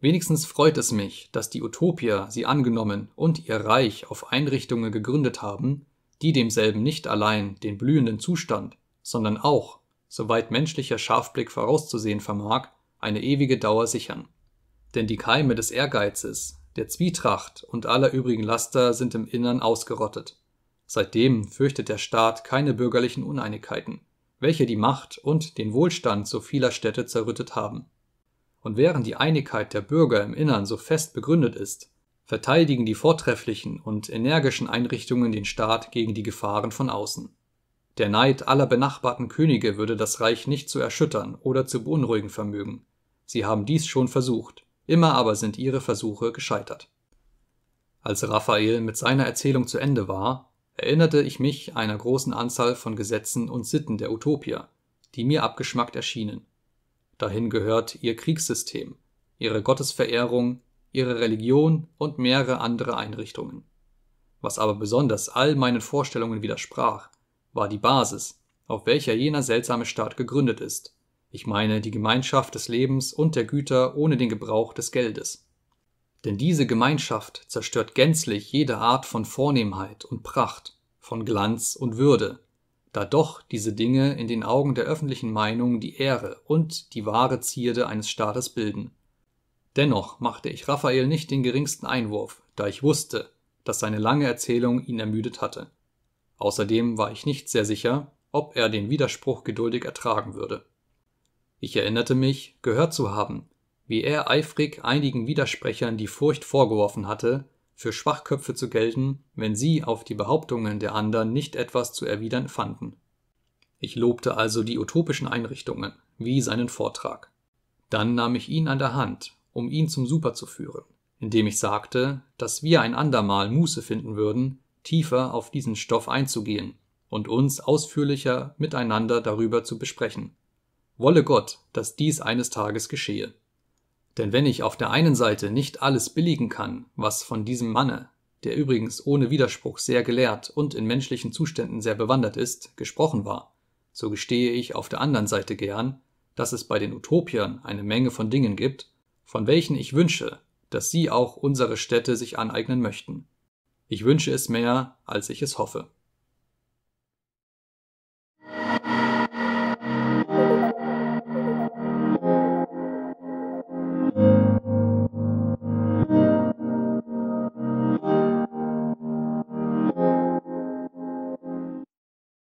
Wenigstens freut es mich, dass die Utopier sie angenommen und ihr Reich auf Einrichtungen gegründet haben, die demselben nicht allein den blühenden Zustand, sondern auch, soweit menschlicher Scharfblick vorauszusehen vermag, eine ewige Dauer sichern denn die Keime des Ehrgeizes, der Zwietracht und aller übrigen Laster sind im Innern ausgerottet. Seitdem fürchtet der Staat keine bürgerlichen Uneinigkeiten, welche die Macht und den Wohlstand so vieler Städte zerrüttet haben. Und während die Einigkeit der Bürger im Innern so fest begründet ist, verteidigen die vortrefflichen und energischen Einrichtungen den Staat gegen die Gefahren von außen. Der Neid aller benachbarten Könige würde das Reich nicht zu erschüttern oder zu beunruhigen vermögen. Sie haben dies schon versucht, Immer aber sind ihre Versuche gescheitert. Als Raphael mit seiner Erzählung zu Ende war, erinnerte ich mich einer großen Anzahl von Gesetzen und Sitten der Utopia, die mir abgeschmackt erschienen. Dahin gehört ihr Kriegssystem, ihre Gottesverehrung, ihre Religion und mehrere andere Einrichtungen. Was aber besonders all meinen Vorstellungen widersprach, war die Basis, auf welcher jener seltsame Staat gegründet ist, ich meine die Gemeinschaft des Lebens und der Güter ohne den Gebrauch des Geldes. Denn diese Gemeinschaft zerstört gänzlich jede Art von Vornehmheit und Pracht, von Glanz und Würde, da doch diese Dinge in den Augen der öffentlichen Meinung die Ehre und die wahre Zierde eines Staates bilden. Dennoch machte ich Raphael nicht den geringsten Einwurf, da ich wusste, dass seine lange Erzählung ihn ermüdet hatte. Außerdem war ich nicht sehr sicher, ob er den Widerspruch geduldig ertragen würde. Ich erinnerte mich, gehört zu haben, wie er eifrig einigen Widersprechern die Furcht vorgeworfen hatte, für Schwachköpfe zu gelten, wenn sie auf die Behauptungen der anderen nicht etwas zu erwidern fanden. Ich lobte also die utopischen Einrichtungen, wie seinen Vortrag. Dann nahm ich ihn an der Hand, um ihn zum Super zu führen, indem ich sagte, dass wir ein andermal Muße finden würden, tiefer auf diesen Stoff einzugehen und uns ausführlicher miteinander darüber zu besprechen, Wolle Gott, dass dies eines Tages geschehe. Denn wenn ich auf der einen Seite nicht alles billigen kann, was von diesem Manne, der übrigens ohne Widerspruch sehr gelehrt und in menschlichen Zuständen sehr bewandert ist, gesprochen war, so gestehe ich auf der anderen Seite gern, dass es bei den Utopiern eine Menge von Dingen gibt, von welchen ich wünsche, dass sie auch unsere Städte sich aneignen möchten. Ich wünsche es mehr, als ich es hoffe.